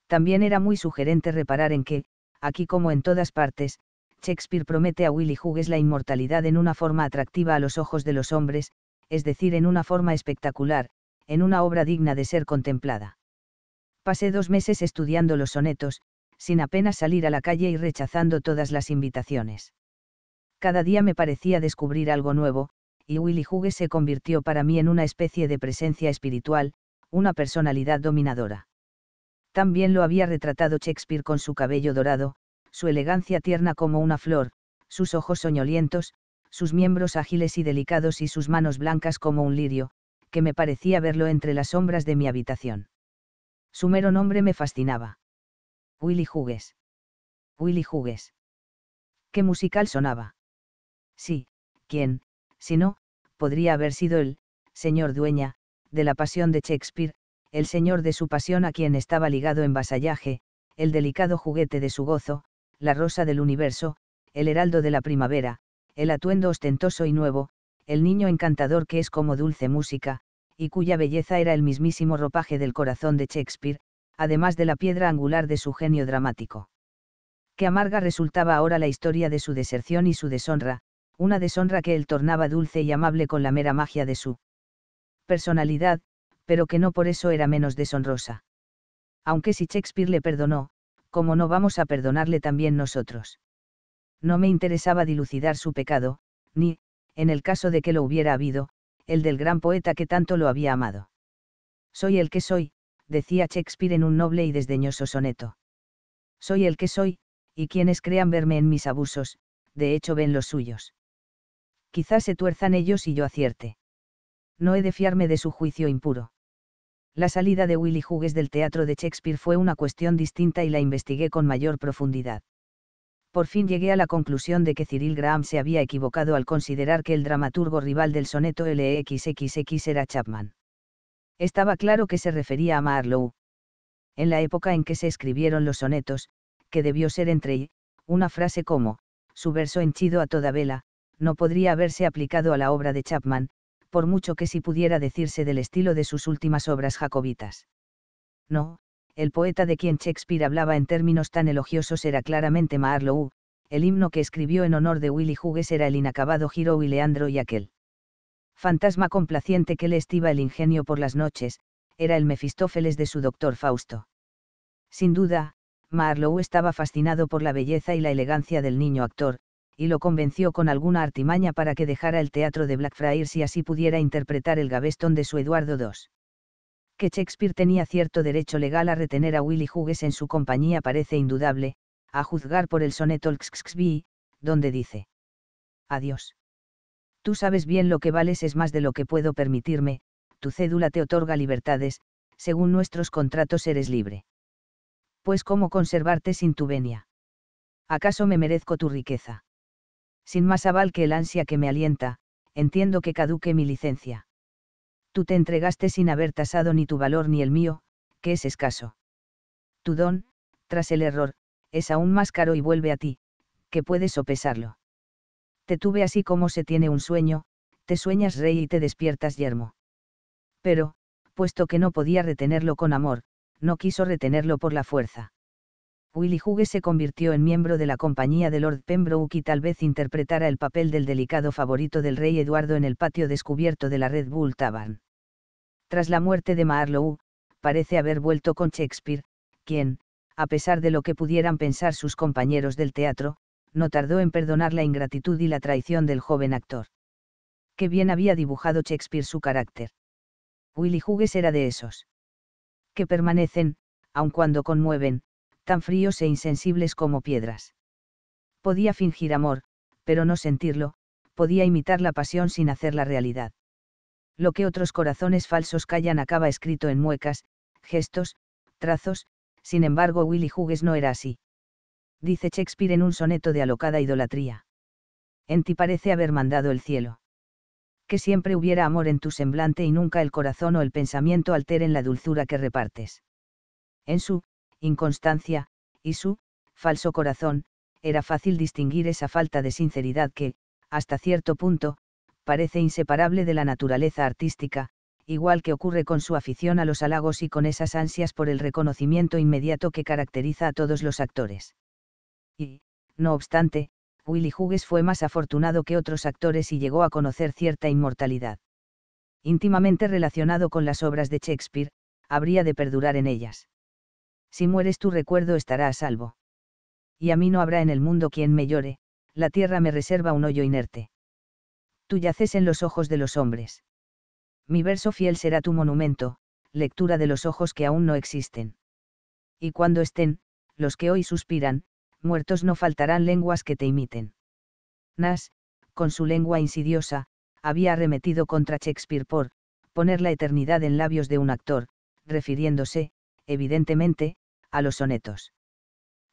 Speaker 1: También era muy sugerente reparar en que, aquí como en todas partes, Shakespeare promete a Willy Hughes la inmortalidad en una forma atractiva a los ojos de los hombres, es decir, en una forma espectacular, en una obra digna de ser contemplada. Pasé dos meses estudiando los sonetos, sin apenas salir a la calle y rechazando todas las invitaciones cada día me parecía descubrir algo nuevo, y Willy Hughes se convirtió para mí en una especie de presencia espiritual, una personalidad dominadora. También lo había retratado Shakespeare con su cabello dorado, su elegancia tierna como una flor, sus ojos soñolientos, sus miembros ágiles y delicados y sus manos blancas como un lirio, que me parecía verlo entre las sombras de mi habitación. Su mero nombre me fascinaba. Willy Hughes. Willy Hughes. Qué musical sonaba. Sí, quién, si no, podría haber sido el, señor dueña, de la pasión de Shakespeare, el señor de su pasión a quien estaba ligado en vasallaje, el delicado juguete de su gozo, la rosa del universo, el heraldo de la primavera, el atuendo ostentoso y nuevo, el niño encantador que es como dulce música, y cuya belleza era el mismísimo ropaje del corazón de Shakespeare, además de la piedra angular de su genio dramático. Qué amarga resultaba ahora la historia de su deserción y su deshonra, una deshonra que él tornaba dulce y amable con la mera magia de su personalidad, pero que no por eso era menos deshonrosa. Aunque si Shakespeare le perdonó, ¿cómo no vamos a perdonarle también nosotros? No me interesaba dilucidar su pecado, ni, en el caso de que lo hubiera habido, el del gran poeta que tanto lo había amado. Soy el que soy, decía Shakespeare en un noble y desdeñoso soneto. Soy el que soy, y quienes crean verme en mis abusos, de hecho ven los suyos quizás se tuerzan ellos y yo acierte. No he de fiarme de su juicio impuro. La salida de Willy Hughes del teatro de Shakespeare fue una cuestión distinta y la investigué con mayor profundidad. Por fin llegué a la conclusión de que Cyril Graham se había equivocado al considerar que el dramaturgo rival del soneto LXXX era Chapman. Estaba claro que se refería a Marlowe. En la época en que se escribieron los sonetos, que debió ser entre y, una frase como, su verso henchido a toda vela, no podría haberse aplicado a la obra de Chapman, por mucho que sí pudiera decirse del estilo de sus últimas obras jacobitas. No, el poeta de quien Shakespeare hablaba en términos tan elogiosos era claramente Marlowe, el himno que escribió en honor de Willy Hughes era el inacabado Giro y Leandro y aquel. Fantasma complaciente que le estiva el ingenio por las noches, era el Mefistófeles de su doctor Fausto. Sin duda, Marlowe estaba fascinado por la belleza y la elegancia del niño actor, y lo convenció con alguna artimaña para que dejara el teatro de Blackfriars y así pudiera interpretar el Gaveston de su Eduardo II. Que Shakespeare tenía cierto derecho legal a retener a Willy Hughes en su compañía parece indudable, a juzgar por el soneto Xxxby, donde dice: Adiós. Tú sabes bien lo que vales es más de lo que puedo permitirme, tu cédula te otorga libertades, según nuestros contratos eres libre. Pues cómo conservarte sin tu venia. ¿Acaso me merezco tu riqueza? sin más aval que el ansia que me alienta, entiendo que caduque mi licencia. Tú te entregaste sin haber tasado ni tu valor ni el mío, que es escaso. Tu don, tras el error, es aún más caro y vuelve a ti, que puedes sopesarlo. Te tuve así como se tiene un sueño, te sueñas rey y te despiertas yermo. Pero, puesto que no podía retenerlo con amor, no quiso retenerlo por la fuerza. Willy Hugues se convirtió en miembro de la compañía de Lord Pembroke y tal vez interpretara el papel del delicado favorito del rey Eduardo en el patio descubierto de la Red Bull Tavern. Tras la muerte de Marlowe, parece haber vuelto con Shakespeare, quien, a pesar de lo que pudieran pensar sus compañeros del teatro, no tardó en perdonar la ingratitud y la traición del joven actor. Qué bien había dibujado Shakespeare su carácter. Willy Hughes era de esos. Que permanecen, aun cuando conmueven, tan fríos e insensibles como piedras. Podía fingir amor, pero no sentirlo, podía imitar la pasión sin hacerla realidad. Lo que otros corazones falsos callan acaba escrito en muecas, gestos, trazos, sin embargo Willy Hughes no era así. Dice Shakespeare en un soneto de alocada idolatría. En ti parece haber mandado el cielo. Que siempre hubiera amor en tu semblante y nunca el corazón o el pensamiento alteren la dulzura que repartes. En su inconstancia, y su, falso corazón, era fácil distinguir esa falta de sinceridad que, hasta cierto punto, parece inseparable de la naturaleza artística, igual que ocurre con su afición a los halagos y con esas ansias por el reconocimiento inmediato que caracteriza a todos los actores. Y, no obstante, Willy Hughes fue más afortunado que otros actores y llegó a conocer cierta inmortalidad. Íntimamente relacionado con las obras de Shakespeare, habría de perdurar en ellas si mueres tu recuerdo estará a salvo. Y a mí no habrá en el mundo quien me llore, la tierra me reserva un hoyo inerte. Tú yaces en los ojos de los hombres. Mi verso fiel será tu monumento, lectura de los ojos que aún no existen. Y cuando estén, los que hoy suspiran, muertos no faltarán lenguas que te imiten. Nas, con su lengua insidiosa, había arremetido contra Shakespeare por poner la eternidad en labios de un actor, refiriéndose, evidentemente, a los sonetos.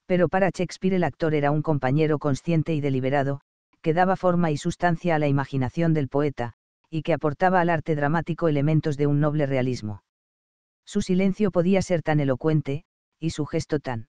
Speaker 1: Pero para Shakespeare el actor era un compañero consciente y deliberado, que daba forma y sustancia a la imaginación del poeta, y que aportaba al arte dramático elementos de un noble realismo. Su silencio podía ser tan elocuente, y su gesto tan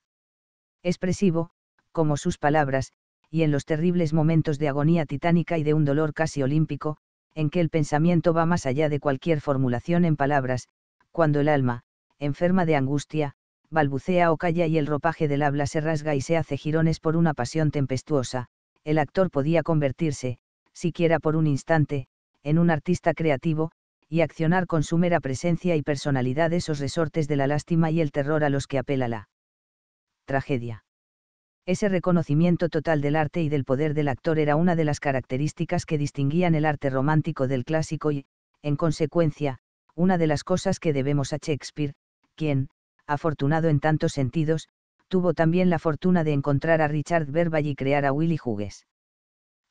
Speaker 1: expresivo, como sus palabras, y en los terribles momentos de agonía titánica y de un dolor casi olímpico, en que el pensamiento va más allá de cualquier formulación en palabras, cuando el alma, enferma de angustia, balbucea o calla y el ropaje del habla se rasga y se hace jirones por una pasión tempestuosa, el actor podía convertirse, siquiera por un instante, en un artista creativo, y accionar con su mera presencia y personalidad esos resortes de la lástima y el terror a los que apela la tragedia. Ese reconocimiento total del arte y del poder del actor era una de las características que distinguían el arte romántico del clásico y, en consecuencia, una de las cosas que debemos a Shakespeare, quien, afortunado en tantos sentidos, tuvo también la fortuna de encontrar a Richard Verbal y crear a Willy Hughes.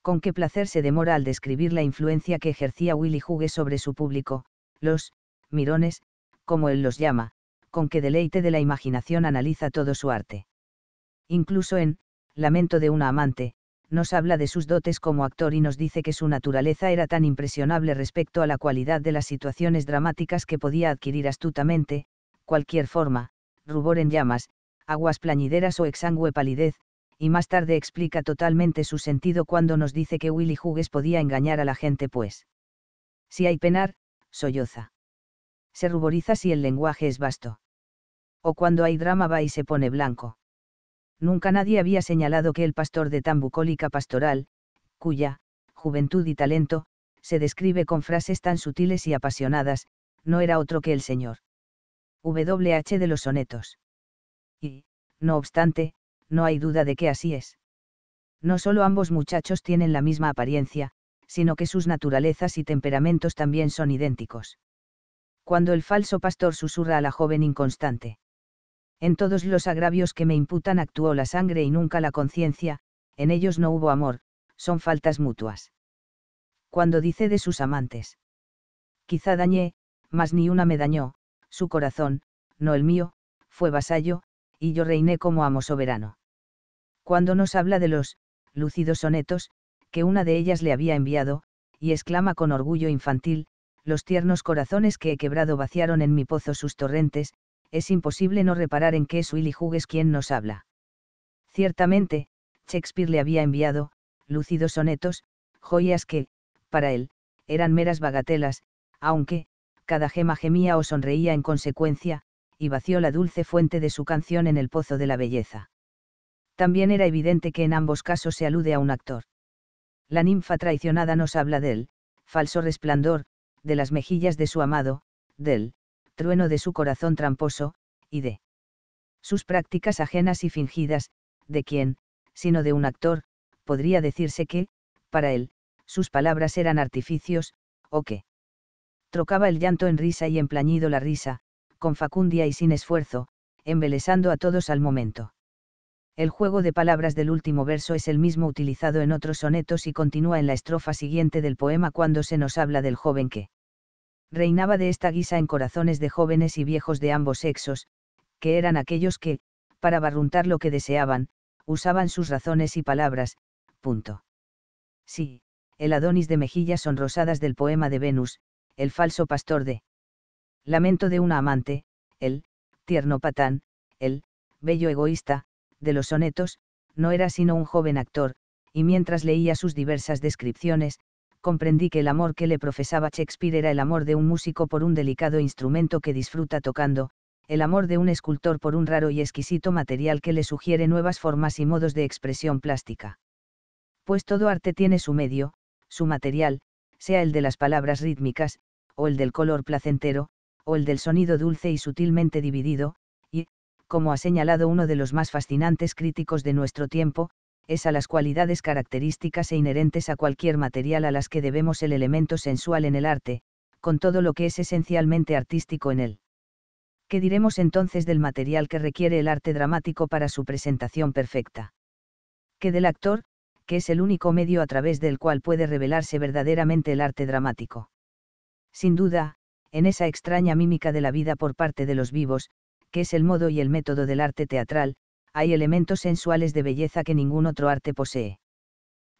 Speaker 1: Con qué placer se demora al describir la influencia que ejercía Willy Hughes sobre su público, los mirones, como él los llama, con qué deleite de la imaginación analiza todo su arte. Incluso en Lamento de una amante, nos habla de sus dotes como actor y nos dice que su naturaleza era tan impresionable respecto a la cualidad de las situaciones dramáticas que podía adquirir astutamente, cualquier forma, rubor en llamas, aguas plañideras o exangüe palidez, y más tarde explica totalmente su sentido cuando nos dice que Willy Hugues podía engañar a la gente pues. Si hay penar, solloza. Se ruboriza si el lenguaje es vasto. O cuando hay drama va y se pone blanco. Nunca nadie había señalado que el pastor de tan bucólica pastoral, cuya, juventud y talento, se describe con frases tan sutiles y apasionadas, no era otro que el Señor. WH de los sonetos. Y, no obstante, no hay duda de que así es. No solo ambos muchachos tienen la misma apariencia, sino que sus naturalezas y temperamentos también son idénticos. Cuando el falso pastor susurra a la joven inconstante. En todos los agravios que me imputan actuó la sangre y nunca la conciencia, en ellos no hubo amor, son faltas mutuas. Cuando dice de sus amantes. Quizá dañé, mas ni una me dañó, su corazón, no el mío, fue vasallo, y yo reiné como amo soberano. Cuando nos habla de los lúcidos sonetos, que una de ellas le había enviado, y exclama con orgullo infantil, los tiernos corazones que he quebrado vaciaron en mi pozo sus torrentes, es imposible no reparar en qué es Willy quien nos habla. Ciertamente, Shakespeare le había enviado, lúcidos sonetos, joyas que, para él, eran meras bagatelas, aunque, cada gema gemía o sonreía en consecuencia, y vació la dulce fuente de su canción en el pozo de la belleza. También era evidente que en ambos casos se alude a un actor. La ninfa traicionada nos habla del, falso resplandor, de las mejillas de su amado, del, trueno de su corazón tramposo, y de sus prácticas ajenas y fingidas, de quien, sino de un actor, podría decirse que, para él, sus palabras eran artificios, o que trocaba el llanto en risa y emplañido la risa, con facundia y sin esfuerzo, embelesando a todos al momento. El juego de palabras del último verso es el mismo utilizado en otros sonetos y continúa en la estrofa siguiente del poema cuando se nos habla del joven que reinaba de esta guisa en corazones de jóvenes y viejos de ambos sexos, que eran aquellos que, para barruntar lo que deseaban, usaban sus razones y palabras, punto. Sí, el Adonis de mejillas sonrosadas del poema de Venus, el falso pastor de Lamento de una amante, el tierno patán, el bello egoísta, de los sonetos, no era sino un joven actor, y mientras leía sus diversas descripciones, comprendí que el amor que le profesaba Shakespeare era el amor de un músico por un delicado instrumento que disfruta tocando, el amor de un escultor por un raro y exquisito material que le sugiere nuevas formas y modos de expresión plástica. Pues todo arte tiene su medio, su material, sea el de las palabras rítmicas, o el del color placentero, o el del sonido dulce y sutilmente dividido, y, como ha señalado uno de los más fascinantes críticos de nuestro tiempo, es a las cualidades características e inherentes a cualquier material a las que debemos el elemento sensual en el arte, con todo lo que es esencialmente artístico en él. ¿Qué diremos entonces del material que requiere el arte dramático para su presentación perfecta? Que del actor, que es el único medio a través del cual puede revelarse verdaderamente el arte dramático. Sin duda, en esa extraña mímica de la vida por parte de los vivos, que es el modo y el método del arte teatral, hay elementos sensuales de belleza que ningún otro arte posee.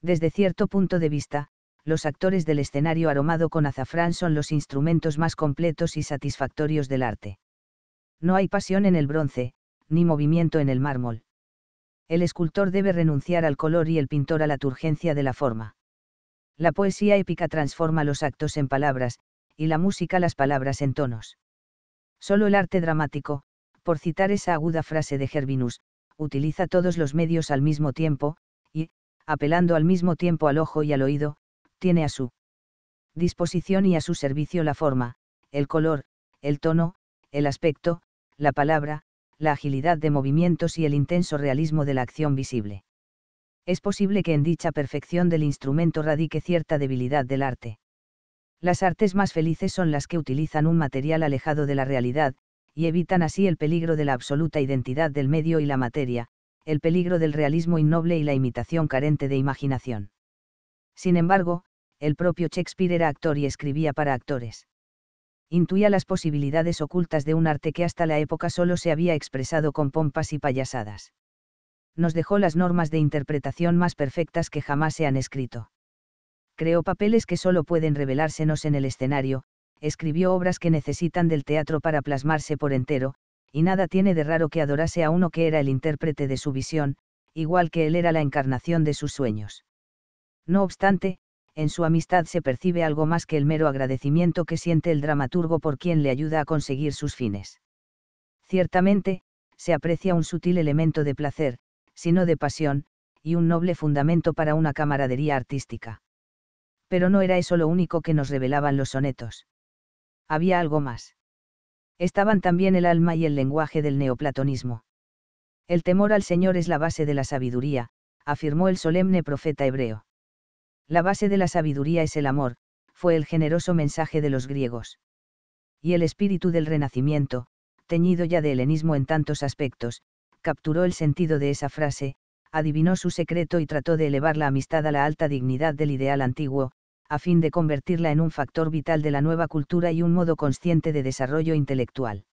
Speaker 1: Desde cierto punto de vista, los actores del escenario aromado con azafrán son los instrumentos más completos y satisfactorios del arte. No hay pasión en el bronce, ni movimiento en el mármol el escultor debe renunciar al color y el pintor a la turgencia de la forma. La poesía épica transforma los actos en palabras, y la música las palabras en tonos. Solo el arte dramático, por citar esa aguda frase de Gervinus, utiliza todos los medios al mismo tiempo, y, apelando al mismo tiempo al ojo y al oído, tiene a su disposición y a su servicio la forma, el color, el tono, el aspecto, la palabra, la agilidad de movimientos y el intenso realismo de la acción visible. Es posible que en dicha perfección del instrumento radique cierta debilidad del arte. Las artes más felices son las que utilizan un material alejado de la realidad, y evitan así el peligro de la absoluta identidad del medio y la materia, el peligro del realismo innoble y la imitación carente de imaginación. Sin embargo, el propio Shakespeare era actor y escribía para actores intuía las posibilidades ocultas de un arte que hasta la época solo se había expresado con pompas y payasadas. Nos dejó las normas de interpretación más perfectas que jamás se han escrito. Creó papeles que solo pueden revelársenos en el escenario, escribió obras que necesitan del teatro para plasmarse por entero, y nada tiene de raro que adorase a uno que era el intérprete de su visión, igual que él era la encarnación de sus sueños. No obstante, en su amistad se percibe algo más que el mero agradecimiento que siente el dramaturgo por quien le ayuda a conseguir sus fines. Ciertamente, se aprecia un sutil elemento de placer, si no de pasión, y un noble fundamento para una camaradería artística. Pero no era eso lo único que nos revelaban los sonetos. Había algo más. Estaban también el alma y el lenguaje del neoplatonismo. El temor al Señor es la base de la sabiduría, afirmó el solemne profeta hebreo la base de la sabiduría es el amor, fue el generoso mensaje de los griegos. Y el espíritu del Renacimiento, teñido ya de helenismo en tantos aspectos, capturó el sentido de esa frase, adivinó su secreto y trató de elevar la amistad a la alta dignidad del ideal antiguo, a fin de convertirla en un factor vital de la nueva cultura y un modo consciente de desarrollo intelectual.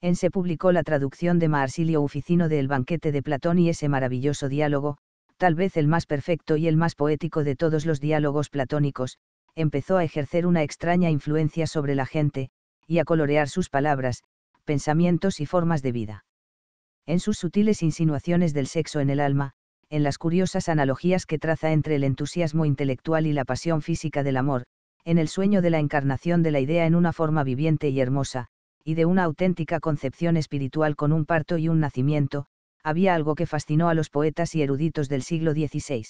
Speaker 1: En se publicó la traducción de Marsilio Uficino de El banquete de Platón y ese maravilloso diálogo, tal vez el más perfecto y el más poético de todos los diálogos platónicos, empezó a ejercer una extraña influencia sobre la gente, y a colorear sus palabras, pensamientos y formas de vida. En sus sutiles insinuaciones del sexo en el alma, en las curiosas analogías que traza entre el entusiasmo intelectual y la pasión física del amor, en el sueño de la encarnación de la idea en una forma viviente y hermosa, y de una auténtica concepción espiritual con un parto y un nacimiento, había algo que fascinó a los poetas y eruditos del siglo XVI.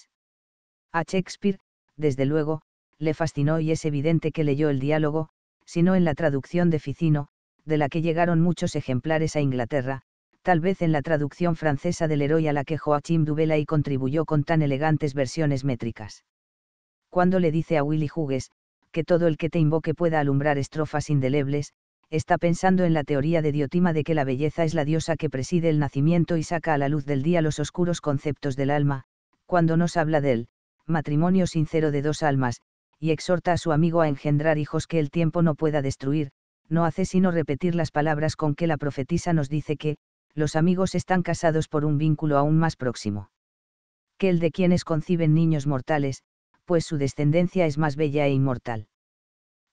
Speaker 1: A Shakespeare, desde luego, le fascinó y es evidente que leyó el diálogo, si no en la traducción de Ficino, de la que llegaron muchos ejemplares a Inglaterra, tal vez en la traducción francesa del héroe a la que Joachim Duvela y contribuyó con tan elegantes versiones métricas. Cuando le dice a Willy Hugues, que todo el que te invoque pueda alumbrar estrofas indelebles, está pensando en la teoría de Diotima de que la belleza es la diosa que preside el nacimiento y saca a la luz del día los oscuros conceptos del alma, cuando nos habla del matrimonio sincero de dos almas, y exhorta a su amigo a engendrar hijos que el tiempo no pueda destruir, no hace sino repetir las palabras con que la profetisa nos dice que, los amigos están casados por un vínculo aún más próximo. Que el de quienes conciben niños mortales, pues su descendencia es más bella e inmortal.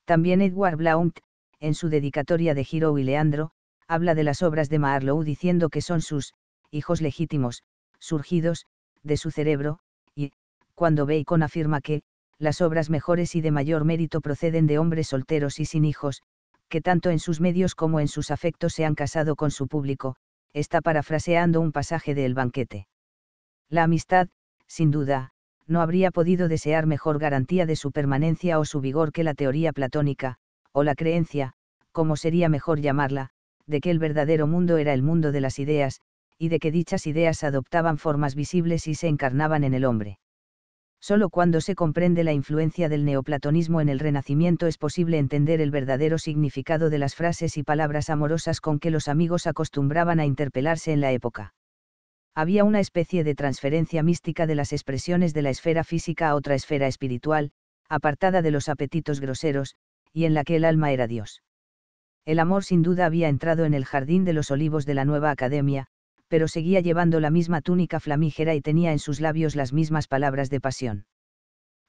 Speaker 1: También Edward Blount, en su dedicatoria de Giro y Leandro, habla de las obras de Marlowe diciendo que son sus hijos legítimos, surgidos, de su cerebro, y, cuando Bacon afirma que, las obras mejores y de mayor mérito proceden de hombres solteros y sin hijos, que tanto en sus medios como en sus afectos se han casado con su público, está parafraseando un pasaje de El banquete. La amistad, sin duda, no habría podido desear mejor garantía de su permanencia o su vigor que la teoría platónica, o la creencia, como sería mejor llamarla, de que el verdadero mundo era el mundo de las ideas, y de que dichas ideas adoptaban formas visibles y se encarnaban en el hombre. Solo cuando se comprende la influencia del neoplatonismo en el Renacimiento es posible entender el verdadero significado de las frases y palabras amorosas con que los amigos acostumbraban a interpelarse en la época. Había una especie de transferencia mística de las expresiones de la esfera física a otra esfera espiritual, apartada de los apetitos groseros, y en la que el alma era Dios. El amor sin duda había entrado en el jardín de los olivos de la nueva academia, pero seguía llevando la misma túnica flamígera y tenía en sus labios las mismas palabras de pasión.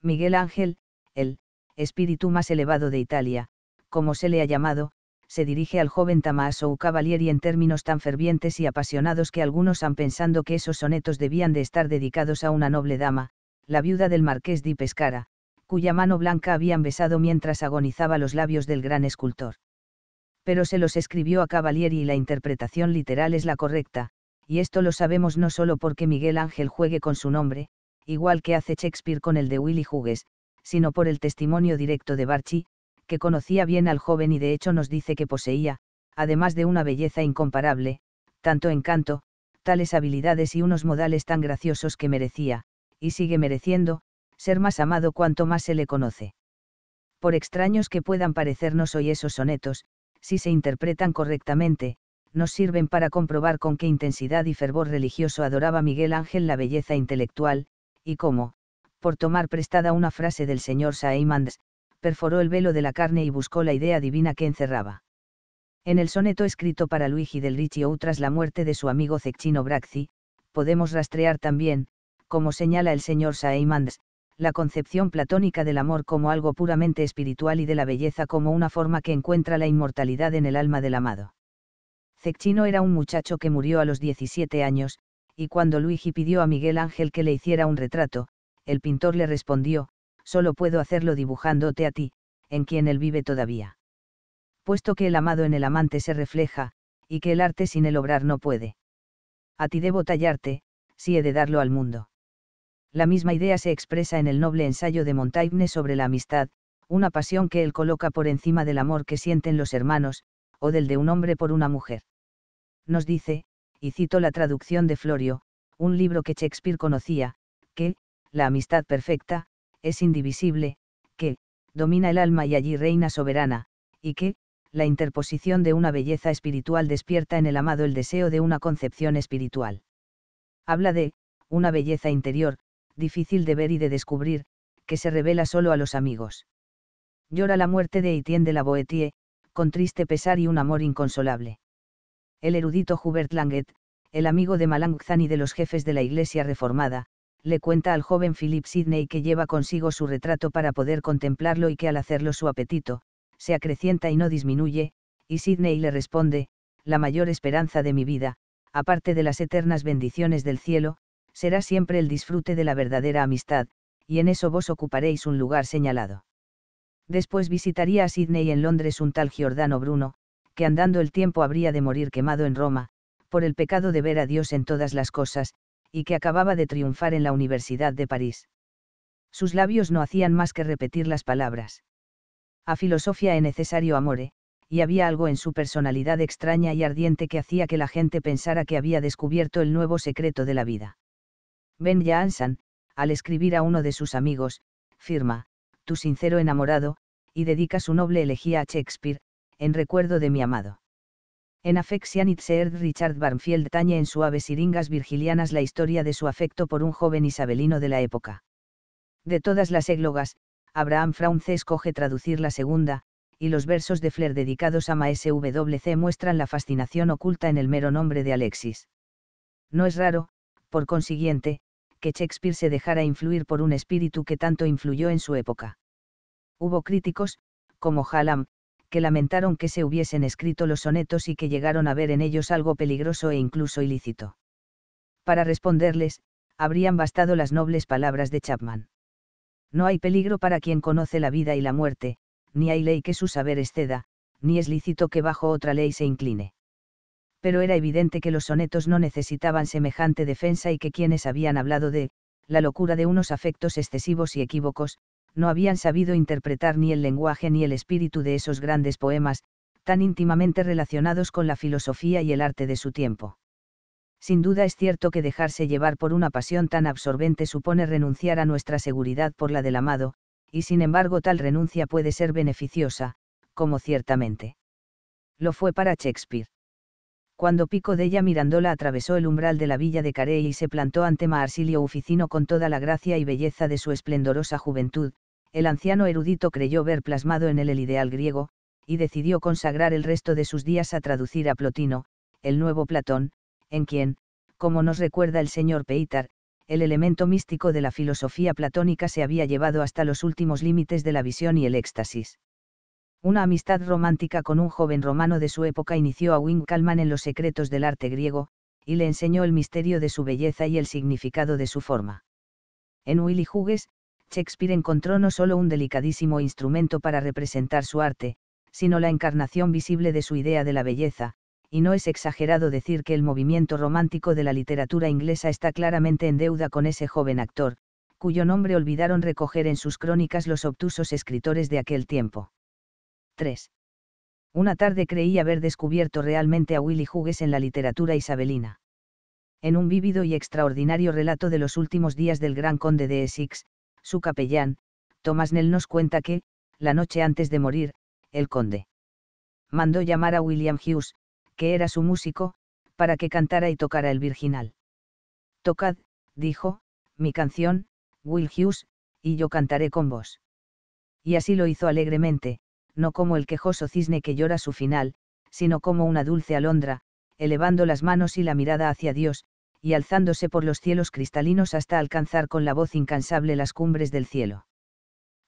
Speaker 1: Miguel Ángel, el espíritu más elevado de Italia, como se le ha llamado, se dirige al joven o Cavalieri en términos tan fervientes y apasionados que algunos han pensado que esos sonetos debían de estar dedicados a una noble dama, la viuda del marqués di Pescara, cuya mano blanca habían besado mientras agonizaba los labios del gran escultor. Pero se los escribió a Cavalieri y la interpretación literal es la correcta, y esto lo sabemos no solo porque Miguel Ángel juegue con su nombre, igual que hace Shakespeare con el de Willy Hughes, sino por el testimonio directo de Barchi, que conocía bien al joven y de hecho nos dice que poseía, además de una belleza incomparable, tanto encanto, tales habilidades y unos modales tan graciosos que merecía, y sigue mereciendo, ser más amado cuanto más se le conoce. Por extraños que puedan parecernos hoy esos sonetos, si se interpretan correctamente, nos sirven para comprobar con qué intensidad y fervor religioso adoraba Miguel Ángel la belleza intelectual, y cómo, por tomar prestada una frase del señor Saeymans, perforó el velo de la carne y buscó la idea divina que encerraba. En el soneto escrito para Luigi del Riccio tras la muerte de su amigo Cecchino braxi podemos rastrear también, como señala el señor la concepción platónica del amor como algo puramente espiritual y de la belleza como una forma que encuentra la inmortalidad en el alma del amado. Cecchino era un muchacho que murió a los 17 años, y cuando Luigi pidió a Miguel Ángel que le hiciera un retrato, el pintor le respondió, solo puedo hacerlo dibujándote a ti, en quien él vive todavía. Puesto que el amado en el amante se refleja, y que el arte sin el obrar no puede. A ti debo tallarte, si he de darlo al mundo. La misma idea se expresa en el noble ensayo de Montaigne sobre la amistad, una pasión que él coloca por encima del amor que sienten los hermanos, o del de un hombre por una mujer. Nos dice, y cito la traducción de Florio, un libro que Shakespeare conocía, que, la amistad perfecta, es indivisible, que, domina el alma y allí reina soberana, y que, la interposición de una belleza espiritual despierta en el amado el deseo de una concepción espiritual. Habla de, una belleza interior, difícil de ver y de descubrir, que se revela solo a los amigos. Llora la muerte de Etienne de la Boétie, con triste pesar y un amor inconsolable. El erudito Hubert Languet, el amigo de Malangzan y de los jefes de la Iglesia Reformada, le cuenta al joven Philip Sidney que lleva consigo su retrato para poder contemplarlo y que al hacerlo su apetito, se acrecienta y no disminuye, y Sidney le responde, la mayor esperanza de mi vida, aparte de las eternas bendiciones del cielo, será siempre el disfrute de la verdadera amistad, y en eso vos ocuparéis un lugar señalado. Después visitaría a Sydney y en Londres un tal Giordano Bruno, que andando el tiempo habría de morir quemado en Roma, por el pecado de ver a Dios en todas las cosas, y que acababa de triunfar en la Universidad de París. Sus labios no hacían más que repetir las palabras. A filosofía es necesario amore, y había algo en su personalidad extraña y ardiente que hacía que la gente pensara que había descubierto el nuevo secreto de la vida. Ben Jansan, al escribir a uno de sus amigos, firma, tu sincero enamorado, y dedica su noble elegía a Shakespeare, en recuerdo de mi amado. En Affection Richard Barnfield tañe en suaves siringas virgilianas la historia de su afecto por un joven isabelino de la época. De todas las églogas, Abraham Fraunce escoge traducir la segunda, y los versos de Flair dedicados a MSWC muestran la fascinación oculta en el mero nombre de Alexis. No es raro, por consiguiente, Shakespeare se dejara influir por un espíritu que tanto influyó en su época. Hubo críticos, como Hallam, que lamentaron que se hubiesen escrito los sonetos y que llegaron a ver en ellos algo peligroso e incluso ilícito. Para responderles, habrían bastado las nobles palabras de Chapman. No hay peligro para quien conoce la vida y la muerte, ni hay ley que su saber exceda, ni es lícito que bajo otra ley se incline pero era evidente que los sonetos no necesitaban semejante defensa y que quienes habían hablado de la locura de unos afectos excesivos y equívocos, no habían sabido interpretar ni el lenguaje ni el espíritu de esos grandes poemas, tan íntimamente relacionados con la filosofía y el arte de su tiempo. Sin duda es cierto que dejarse llevar por una pasión tan absorbente supone renunciar a nuestra seguridad por la del amado, y sin embargo tal renuncia puede ser beneficiosa, como ciertamente. Lo fue para Shakespeare cuando Pico della Mirandola atravesó el umbral de la villa de Carey y se plantó ante Marsilio Uficino con toda la gracia y belleza de su esplendorosa juventud, el anciano erudito creyó ver plasmado en él el ideal griego, y decidió consagrar el resto de sus días a traducir a Plotino, el nuevo Platón, en quien, como nos recuerda el señor Peitar, el elemento místico de la filosofía platónica se había llevado hasta los últimos límites de la visión y el éxtasis. Una amistad romántica con un joven romano de su época inició a Wing en los secretos del arte griego, y le enseñó el misterio de su belleza y el significado de su forma. En Willy Hughes, Shakespeare encontró no solo un delicadísimo instrumento para representar su arte, sino la encarnación visible de su idea de la belleza, y no es exagerado decir que el movimiento romántico de la literatura inglesa está claramente en deuda con ese joven actor, cuyo nombre olvidaron recoger en sus crónicas los obtusos escritores de aquel tiempo. 3. Una tarde creí haber descubierto realmente a Willy Hughes en la literatura isabelina. En un vívido y extraordinario relato de los últimos días del gran conde de Essex, su capellán, Thomas Nell nos cuenta que, la noche antes de morir, el conde mandó llamar a William Hughes, que era su músico, para que cantara y tocara el virginal. Tocad, dijo, mi canción, Will Hughes, y yo cantaré con vos. Y así lo hizo alegremente, no como el quejoso cisne que llora su final, sino como una dulce alondra, elevando las manos y la mirada hacia Dios, y alzándose por los cielos cristalinos hasta alcanzar con la voz incansable las cumbres del cielo.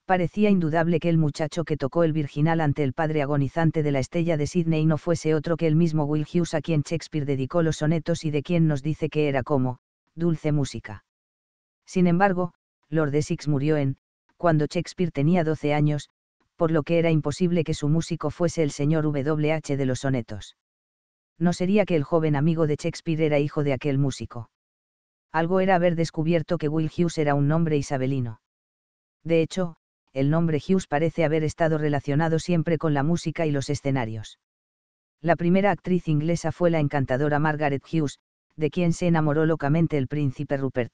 Speaker 1: Parecía indudable que el muchacho que tocó el virginal ante el padre agonizante de la estrella de Sidney no fuese otro que el mismo Will Hughes a quien Shakespeare dedicó los sonetos y de quien nos dice que era como, dulce música. Sin embargo, Lord Essex murió en, cuando Shakespeare tenía 12 años, por lo que era imposible que su músico fuese el señor W.H. de los sonetos. No sería que el joven amigo de Shakespeare era hijo de aquel músico. Algo era haber descubierto que Will Hughes era un nombre isabelino. De hecho, el nombre Hughes parece haber estado relacionado siempre con la música y los escenarios. La primera actriz inglesa fue la encantadora Margaret Hughes, de quien se enamoró locamente el príncipe Rupert.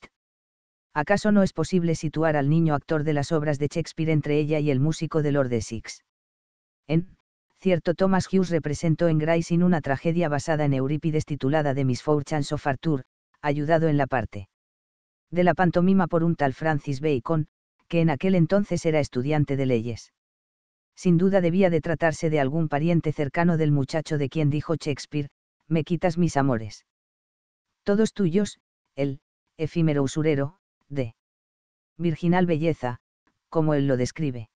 Speaker 1: ¿acaso no es posible situar al niño actor de las obras de Shakespeare entre ella y el músico de Lord Essex? En, cierto Thomas Hughes representó en Inn una tragedia basada en Eurípides titulada The Misfortunes of Arthur, ayudado en la parte de la pantomima por un tal Francis Bacon, que en aquel entonces era estudiante de leyes. Sin duda debía de tratarse de algún pariente cercano del muchacho de quien dijo Shakespeare, me quitas mis amores. Todos tuyos, el efímero usurero, de virginal belleza, como él lo describe.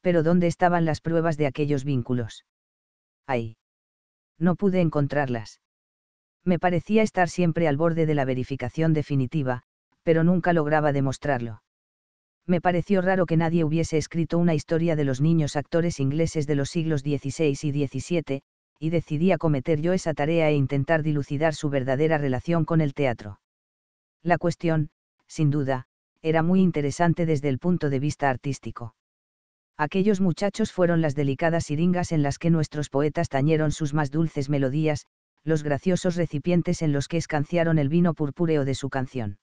Speaker 1: Pero ¿dónde estaban las pruebas de aquellos vínculos? Ahí. No pude encontrarlas. Me parecía estar siempre al borde de la verificación definitiva, pero nunca lograba demostrarlo. Me pareció raro que nadie hubiese escrito una historia de los niños actores ingleses de los siglos XVI y XVII, y decidí acometer yo esa tarea e intentar dilucidar su verdadera relación con el teatro. La cuestión, sin duda, era muy interesante desde el punto de vista artístico. Aquellos muchachos fueron las delicadas siringas en las que nuestros poetas tañeron sus más dulces melodías, los graciosos recipientes en los que escanciaron el vino purpúreo de su canción.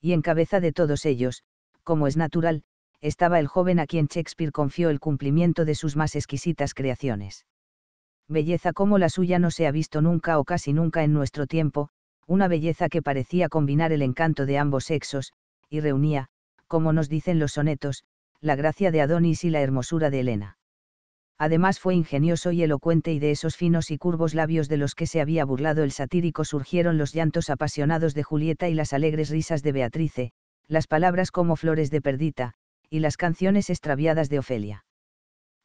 Speaker 1: Y en cabeza de todos ellos, como es natural, estaba el joven a quien Shakespeare confió el cumplimiento de sus más exquisitas creaciones. Belleza como la suya no se ha visto nunca o casi nunca en nuestro tiempo, una belleza que parecía combinar el encanto de ambos sexos, y reunía, como nos dicen los sonetos, la gracia de Adonis y la hermosura de Helena. Además fue ingenioso y elocuente y de esos finos y curvos labios de los que se había burlado el satírico surgieron los llantos apasionados de Julieta y las alegres risas de Beatrice, las palabras como flores de perdita, y las canciones extraviadas de Ofelia.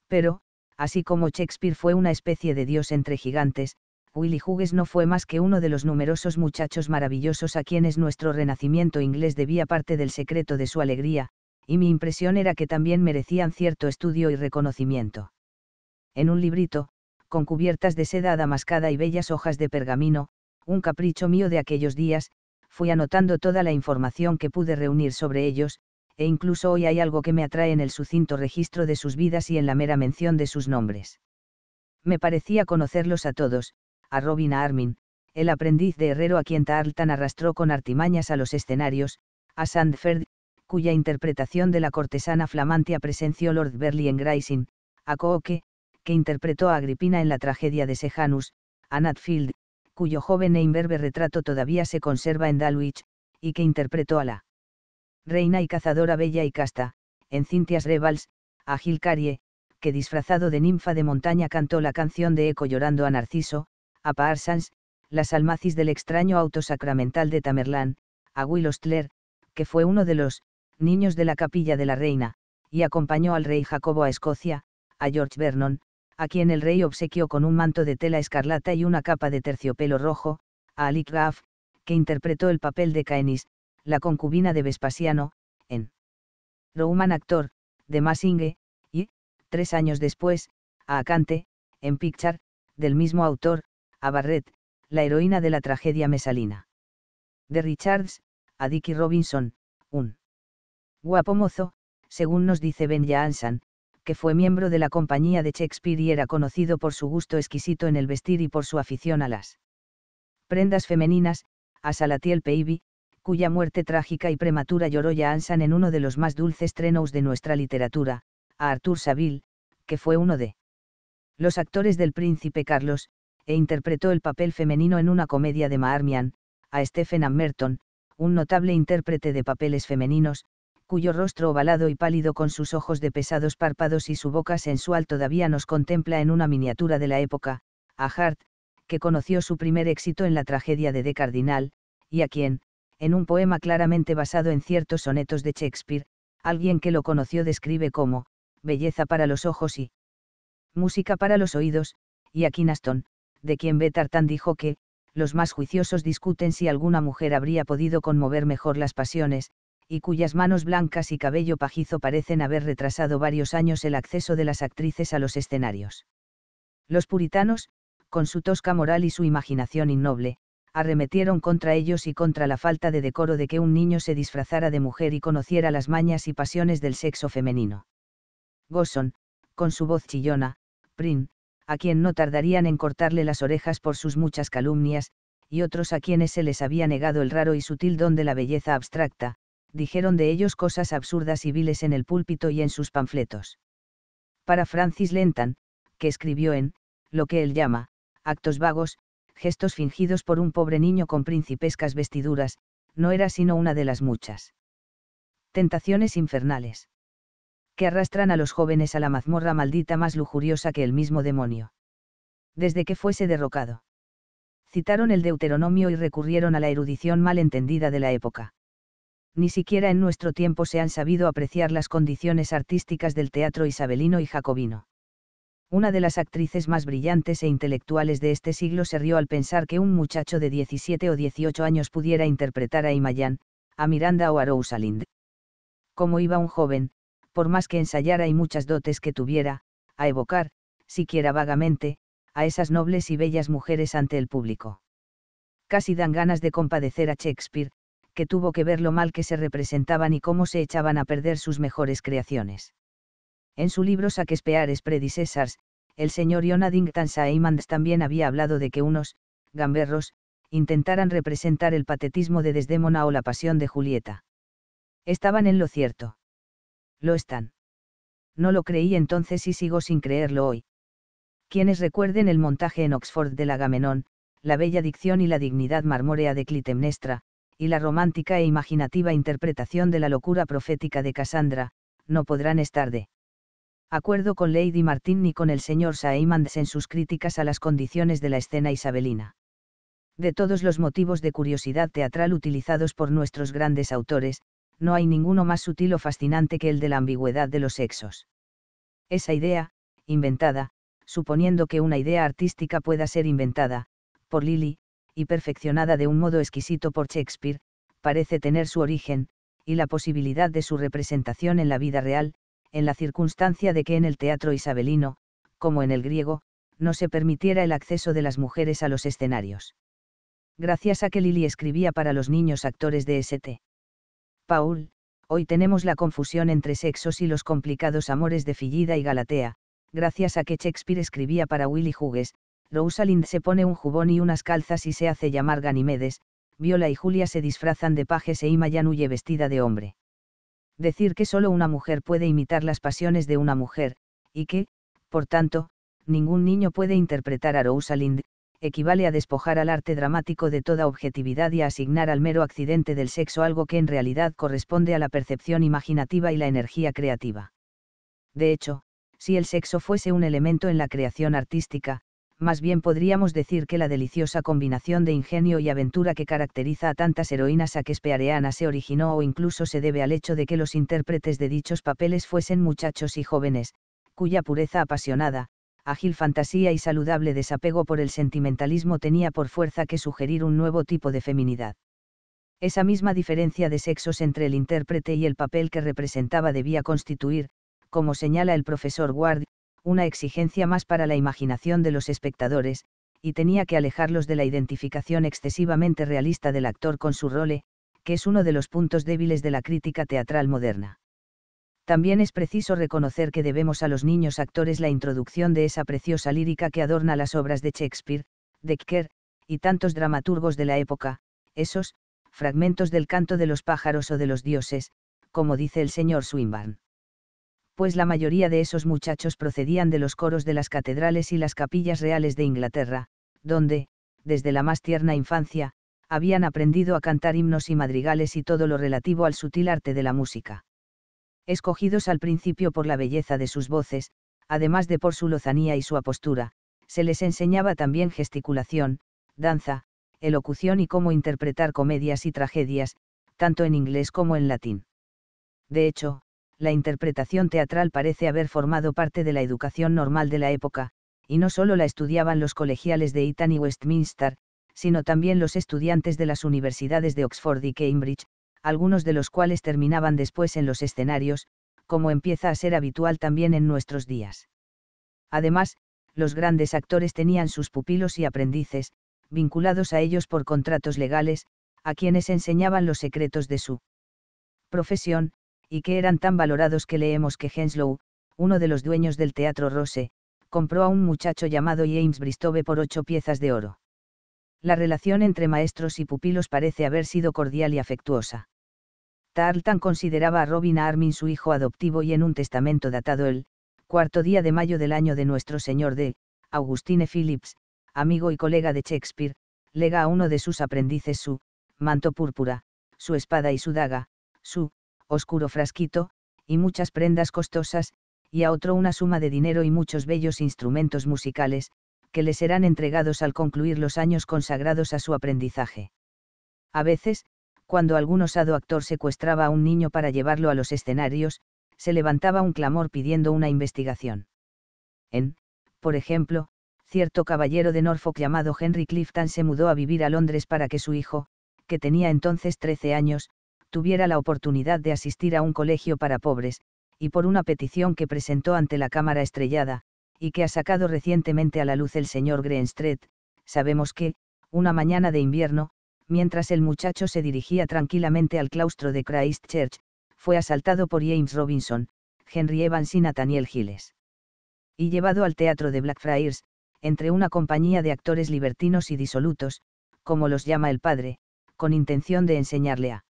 Speaker 1: Pero, así como Shakespeare fue una especie de dios entre gigantes, Willy Hughes no fue más que uno de los numerosos muchachos maravillosos a quienes nuestro renacimiento inglés debía parte del secreto de su alegría, y mi impresión era que también merecían cierto estudio y reconocimiento. En un librito, con cubiertas de seda adamascada y bellas hojas de pergamino, un capricho mío de aquellos días, fui anotando toda la información que pude reunir sobre ellos, e incluso hoy hay algo que me atrae en el sucinto registro de sus vidas y en la mera mención de sus nombres. Me parecía conocerlos a todos, a Robin Armin, el aprendiz de Herrero a quien Tarlton arrastró con artimañas a los escenarios, a Sandford, cuya interpretación de la cortesana flamantia presenció Lord Berly en Grising, a Cooke, que interpretó a Agripina en la tragedia de Sejanus, a Natfield, cuyo joven e imberbe retrato todavía se conserva en Dalwich, y que interpretó a la reina y cazadora bella y casta, en Cintias Revals, a Gil que disfrazado de ninfa de montaña cantó la canción de Eco llorando a Narciso, a Parsons, las almacis del extraño auto sacramental de Tamerlán, a Will Ostler, que fue uno de los niños de la capilla de la reina, y acompañó al rey Jacobo a Escocia, a George Vernon, a quien el rey obsequió con un manto de tela escarlata y una capa de terciopelo rojo, a Alick Graff, que interpretó el papel de Caenis, la concubina de Vespasiano, en Roman Actor, de Massinghe, y, tres años después, a Acante, en Picture, del mismo autor, a Barrett, la heroína de la tragedia mesalina. De Richards, a Dickie Robinson, un guapo mozo, según nos dice Ben Jansan, que fue miembro de la compañía de Shakespeare y era conocido por su gusto exquisito en el vestir y por su afición a las prendas femeninas, a Salatiel Peibi, cuya muerte trágica y prematura lloró ya en uno de los más dulces trenos de nuestra literatura, a Arthur Saville, que fue uno de los actores del príncipe Carlos, e interpretó el papel femenino en una comedia de Maharmian, a Stephen Ammerton, un notable intérprete de papeles femeninos, cuyo rostro ovalado y pálido con sus ojos de pesados párpados y su boca sensual todavía nos contempla en una miniatura de la época, a Hart, que conoció su primer éxito en la tragedia de De Cardinal, y a quien, en un poema claramente basado en ciertos sonetos de Shakespeare, alguien que lo conoció describe como, belleza para los ojos y música para los oídos, y a Kinaston, de quien B. dijo que, los más juiciosos discuten si alguna mujer habría podido conmover mejor las pasiones, y cuyas manos blancas y cabello pajizo parecen haber retrasado varios años el acceso de las actrices a los escenarios. Los puritanos, con su tosca moral y su imaginación innoble, arremetieron contra ellos y contra la falta de decoro de que un niño se disfrazara de mujer y conociera las mañas y pasiones del sexo femenino. Gosson, con su voz chillona, Prin, a quien no tardarían en cortarle las orejas por sus muchas calumnias, y otros a quienes se les había negado el raro y sutil don de la belleza abstracta, dijeron de ellos cosas absurdas y viles en el púlpito y en sus panfletos. Para Francis Lentan, que escribió en, lo que él llama, actos vagos, gestos fingidos por un pobre niño con principescas vestiduras, no era sino una de las muchas tentaciones infernales arrastran a los jóvenes a la mazmorra maldita más lujuriosa que el mismo demonio. Desde que fuese derrocado. Citaron el Deuteronomio y recurrieron a la erudición mal entendida de la época. Ni siquiera en nuestro tiempo se han sabido apreciar las condiciones artísticas del teatro isabelino y jacobino. Una de las actrices más brillantes e intelectuales de este siglo se rió al pensar que un muchacho de 17 o 18 años pudiera interpretar a Imayán, a Miranda o a Rosalind. Como iba un joven, por más que ensayara y muchas dotes que tuviera, a evocar, siquiera vagamente, a esas nobles y bellas mujeres ante el público. Casi dan ganas de compadecer a Shakespeare, que tuvo que ver lo mal que se representaban y cómo se echaban a perder sus mejores creaciones. En su libro Saquespeares Predecessors, el señor Jonathan Saymans también había hablado de que unos, gamberros, intentaran representar el patetismo de Desdémona o la pasión de Julieta. Estaban en lo cierto. Lo están. No lo creí entonces y sigo sin creerlo hoy. Quienes recuerden el montaje en Oxford del Agamenón, la bella dicción y la dignidad marmórea de Clitemnestra, y la romántica e imaginativa interpretación de la locura profética de Cassandra, no podrán estar de acuerdo con Lady Martin ni con el señor Saimans en sus críticas a las condiciones de la escena isabelina. De todos los motivos de curiosidad teatral utilizados por nuestros grandes autores, no hay ninguno más sutil o fascinante que el de la ambigüedad de los sexos. Esa idea, inventada, suponiendo que una idea artística pueda ser inventada, por Lily y perfeccionada de un modo exquisito por Shakespeare, parece tener su origen, y la posibilidad de su representación en la vida real, en la circunstancia de que en el teatro isabelino, como en el griego, no se permitiera el acceso de las mujeres a los escenarios. Gracias a que Lily escribía para los niños actores de St. Paul, hoy tenemos la confusión entre sexos y los complicados amores de Fillida y Galatea, gracias a que Shakespeare escribía para Willy Hughes, Rosalind se pone un jubón y unas calzas y se hace llamar Ganimedes, Viola y Julia se disfrazan de pajes e Imayan huye vestida de hombre. Decir que solo una mujer puede imitar las pasiones de una mujer, y que, por tanto, ningún niño puede interpretar a Rosalind, equivale a despojar al arte dramático de toda objetividad y a asignar al mero accidente del sexo algo que en realidad corresponde a la percepción imaginativa y la energía creativa. De hecho, si el sexo fuese un elemento en la creación artística, más bien podríamos decir que la deliciosa combinación de ingenio y aventura que caracteriza a tantas heroínas a aquespeareanas se originó o incluso se debe al hecho de que los intérpretes de dichos papeles fuesen muchachos y jóvenes, cuya pureza apasionada, ágil fantasía y saludable desapego por el sentimentalismo tenía por fuerza que sugerir un nuevo tipo de feminidad. Esa misma diferencia de sexos entre el intérprete y el papel que representaba debía constituir, como señala el profesor Ward, una exigencia más para la imaginación de los espectadores, y tenía que alejarlos de la identificación excesivamente realista del actor con su role, que es uno de los puntos débiles de la crítica teatral moderna también es preciso reconocer que debemos a los niños actores la introducción de esa preciosa lírica que adorna las obras de Shakespeare, de y tantos dramaturgos de la época, esos, fragmentos del canto de los pájaros o de los dioses, como dice el señor Swinburne. Pues la mayoría de esos muchachos procedían de los coros de las catedrales y las capillas reales de Inglaterra, donde, desde la más tierna infancia, habían aprendido a cantar himnos y madrigales y todo lo relativo al sutil arte de la música escogidos al principio por la belleza de sus voces, además de por su lozanía y su apostura, se les enseñaba también gesticulación, danza, elocución y cómo interpretar comedias y tragedias, tanto en inglés como en latín. De hecho, la interpretación teatral parece haber formado parte de la educación normal de la época, y no solo la estudiaban los colegiales de Eton y Westminster, sino también los estudiantes de las universidades de Oxford y Cambridge, algunos de los cuales terminaban después en los escenarios, como empieza a ser habitual también en nuestros días. Además, los grandes actores tenían sus pupilos y aprendices, vinculados a ellos por contratos legales, a quienes enseñaban los secretos de su profesión, y que eran tan valorados que leemos que Henslow, uno de los dueños del Teatro Rose, compró a un muchacho llamado James Bristove por ocho piezas de oro. La relación entre maestros y pupilos parece haber sido cordial y afectuosa. Tarleton consideraba a Robin Armin su hijo adoptivo y en un testamento datado el cuarto día de mayo del año de Nuestro Señor de Augustine Phillips, amigo y colega de Shakespeare, lega a uno de sus aprendices su manto púrpura, su espada y su daga, su oscuro frasquito, y muchas prendas costosas, y a otro una suma de dinero y muchos bellos instrumentos musicales, que le serán entregados al concluir los años consagrados a su aprendizaje. A veces, cuando algún osado actor secuestraba a un niño para llevarlo a los escenarios, se levantaba un clamor pidiendo una investigación. En, por ejemplo, cierto caballero de Norfolk llamado Henry Clifton se mudó a vivir a Londres para que su hijo, que tenía entonces 13 años, tuviera la oportunidad de asistir a un colegio para pobres, y por una petición que presentó ante la Cámara Estrellada, y que ha sacado recientemente a la luz el señor Greenstreet, sabemos que, una mañana de invierno, mientras el muchacho se dirigía tranquilamente al claustro de Christchurch, fue asaltado por James Robinson, Henry Evans y Nathaniel Giles. Y llevado al teatro de Blackfriars, entre una compañía de actores libertinos y disolutos, como los llama el padre, con intención de enseñarle a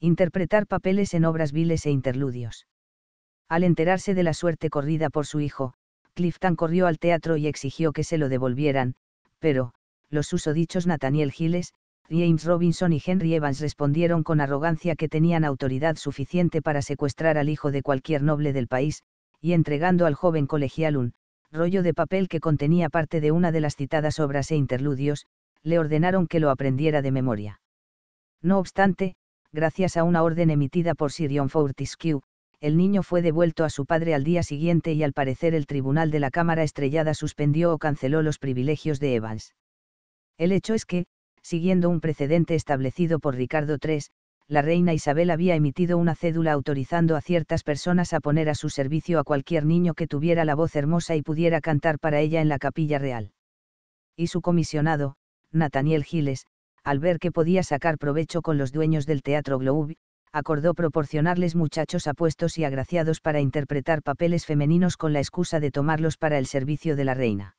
Speaker 1: interpretar papeles en obras viles e interludios. Al enterarse de la suerte corrida por su hijo, Clifton corrió al teatro y exigió que se lo devolvieran, pero, los susodichos Nathaniel Giles, James Robinson y Henry Evans respondieron con arrogancia que tenían autoridad suficiente para secuestrar al hijo de cualquier noble del país, y entregando al joven colegial un rollo de papel que contenía parte de una de las citadas obras e interludios, le ordenaron que lo aprendiera de memoria. No obstante, gracias a una orden emitida por John Fortescue, el niño fue devuelto a su padre al día siguiente y al parecer el tribunal de la Cámara Estrellada suspendió o canceló los privilegios de Evans. El hecho es que, siguiendo un precedente establecido por Ricardo III, la reina Isabel había emitido una cédula autorizando a ciertas personas a poner a su servicio a cualquier niño que tuviera la voz hermosa y pudiera cantar para ella en la capilla real. Y su comisionado, Nathaniel Giles, al ver que podía sacar provecho con los dueños del Teatro Globe, acordó proporcionarles muchachos apuestos y agraciados para interpretar papeles femeninos con la excusa de tomarlos para el servicio de la reina.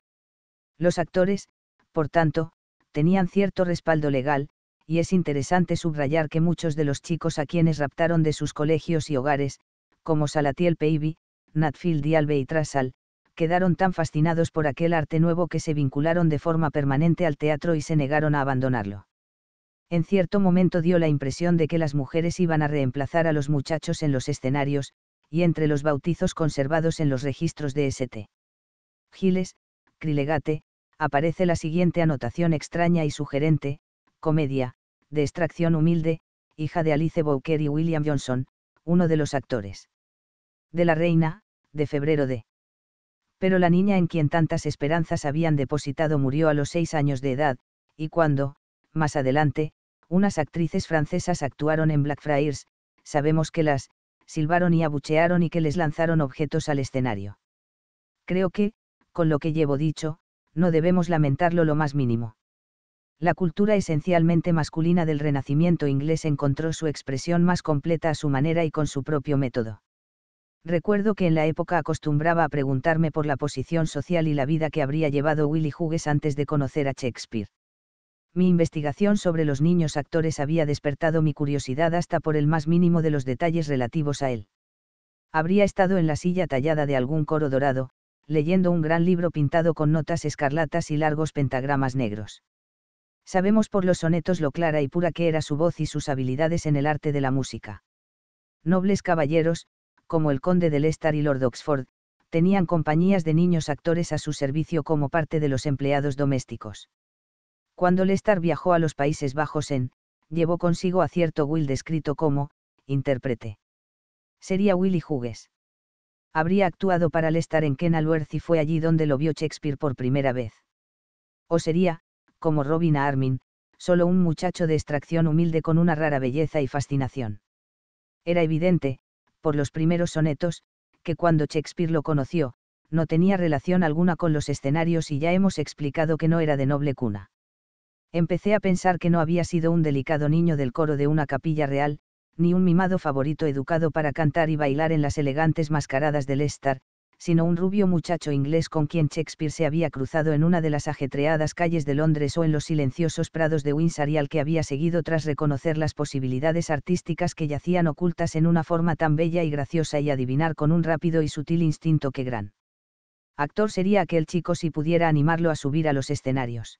Speaker 1: Los actores, por tanto, tenían cierto respaldo legal, y es interesante subrayar que muchos de los chicos a quienes raptaron de sus colegios y hogares, como Salatiel Peivi, Natfield y Albe y Trasal, quedaron tan fascinados por aquel arte nuevo que se vincularon de forma permanente al teatro y se negaron a abandonarlo. En cierto momento dio la impresión de que las mujeres iban a reemplazar a los muchachos en los escenarios, y entre los bautizos conservados en los registros de St. Giles, Crilegate, aparece la siguiente anotación extraña y sugerente, comedia, de extracción humilde, hija de Alice Bowker y William Johnson, uno de los actores. De la reina, de febrero de. Pero la niña en quien tantas esperanzas habían depositado murió a los seis años de edad, y cuando, más adelante, unas actrices francesas actuaron en Blackfriars, sabemos que las, silbaron y abuchearon y que les lanzaron objetos al escenario. Creo que, con lo que llevo dicho, no debemos lamentarlo lo más mínimo. La cultura esencialmente masculina del Renacimiento inglés encontró su expresión más completa a su manera y con su propio método. Recuerdo que en la época acostumbraba a preguntarme por la posición social y la vida que habría llevado Willy Hughes antes de conocer a Shakespeare. Mi investigación sobre los niños actores había despertado mi curiosidad hasta por el más mínimo de los detalles relativos a él. Habría estado en la silla tallada de algún coro dorado, leyendo un gran libro pintado con notas escarlatas y largos pentagramas negros. Sabemos por los sonetos lo clara y pura que era su voz y sus habilidades en el arte de la música. Nobles caballeros, como el conde de Leicester y Lord Oxford, tenían compañías de niños actores a su servicio como parte de los empleados domésticos. Cuando Lester viajó a los Países Bajos en, llevó consigo a cierto Will descrito como, intérprete. Sería Willy Hughes habría actuado para estar en Kenilworth y fue allí donde lo vio Shakespeare por primera vez. O sería, como Robin Armin, solo un muchacho de extracción humilde con una rara belleza y fascinación. Era evidente, por los primeros sonetos, que cuando Shakespeare lo conoció, no tenía relación alguna con los escenarios y ya hemos explicado que no era de noble cuna. Empecé a pensar que no había sido un delicado niño del coro de una capilla real, ni un mimado favorito educado para cantar y bailar en las elegantes mascaradas del Estar, sino un rubio muchacho inglés con quien Shakespeare se había cruzado en una de las ajetreadas calles de Londres o en los silenciosos prados de Windsor y al que había seguido tras reconocer las posibilidades artísticas que yacían ocultas en una forma tan bella y graciosa y adivinar con un rápido y sutil instinto que gran actor sería aquel chico si pudiera animarlo a subir a los escenarios.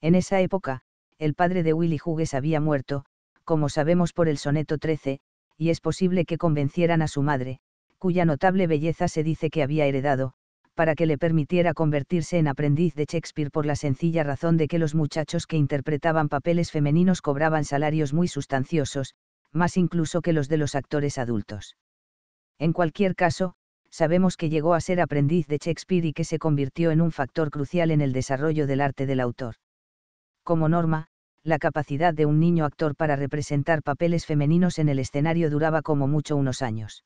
Speaker 1: En esa época, el padre de Willy Hughes había muerto, como sabemos por el soneto 13, y es posible que convencieran a su madre, cuya notable belleza se dice que había heredado, para que le permitiera convertirse en aprendiz de Shakespeare por la sencilla razón de que los muchachos que interpretaban papeles femeninos cobraban salarios muy sustanciosos, más incluso que los de los actores adultos. En cualquier caso, sabemos que llegó a ser aprendiz de Shakespeare y que se convirtió en un factor crucial en el desarrollo del arte del autor. Como norma, la capacidad de un niño actor para representar papeles femeninos en el escenario duraba como mucho unos años.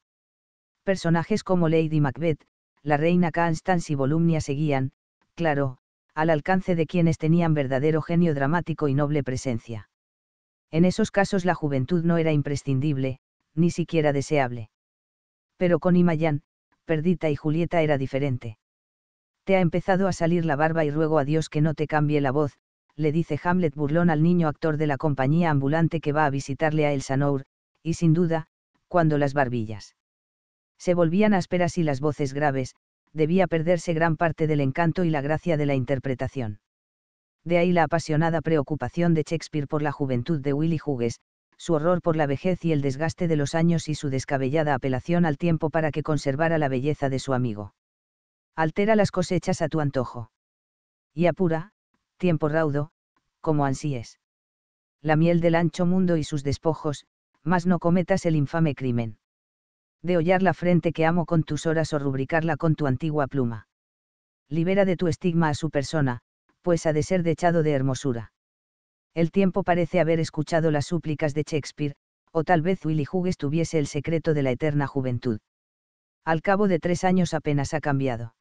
Speaker 1: Personajes como Lady Macbeth, la reina Constance y Volumnia seguían, claro, al alcance de quienes tenían verdadero genio dramático y noble presencia. En esos casos la juventud no era imprescindible, ni siquiera deseable. Pero con Imayán, Perdita y Julieta era diferente. Te ha empezado a salir la barba y ruego a Dios que no te cambie la voz, le dice Hamlet burlón al niño actor de la compañía ambulante que va a visitarle a El Sanour, y sin duda, cuando las barbillas se volvían ásperas y las voces graves, debía perderse gran parte del encanto y la gracia de la interpretación. De ahí la apasionada preocupación de Shakespeare por la juventud de Willy Hughes, su horror por la vejez y el desgaste de los años y su descabellada apelación al tiempo para que conservara la belleza de su amigo. Altera las cosechas a tu antojo. Y apura, tiempo raudo, como es. La miel del ancho mundo y sus despojos, mas no cometas el infame crimen. De hollar la frente que amo con tus horas o rubricarla con tu antigua pluma. Libera de tu estigma a su persona, pues ha de ser dechado de hermosura. El tiempo parece haber escuchado las súplicas de Shakespeare, o tal vez Willy Hughes tuviese el secreto de la eterna juventud. Al cabo de tres años apenas ha cambiado.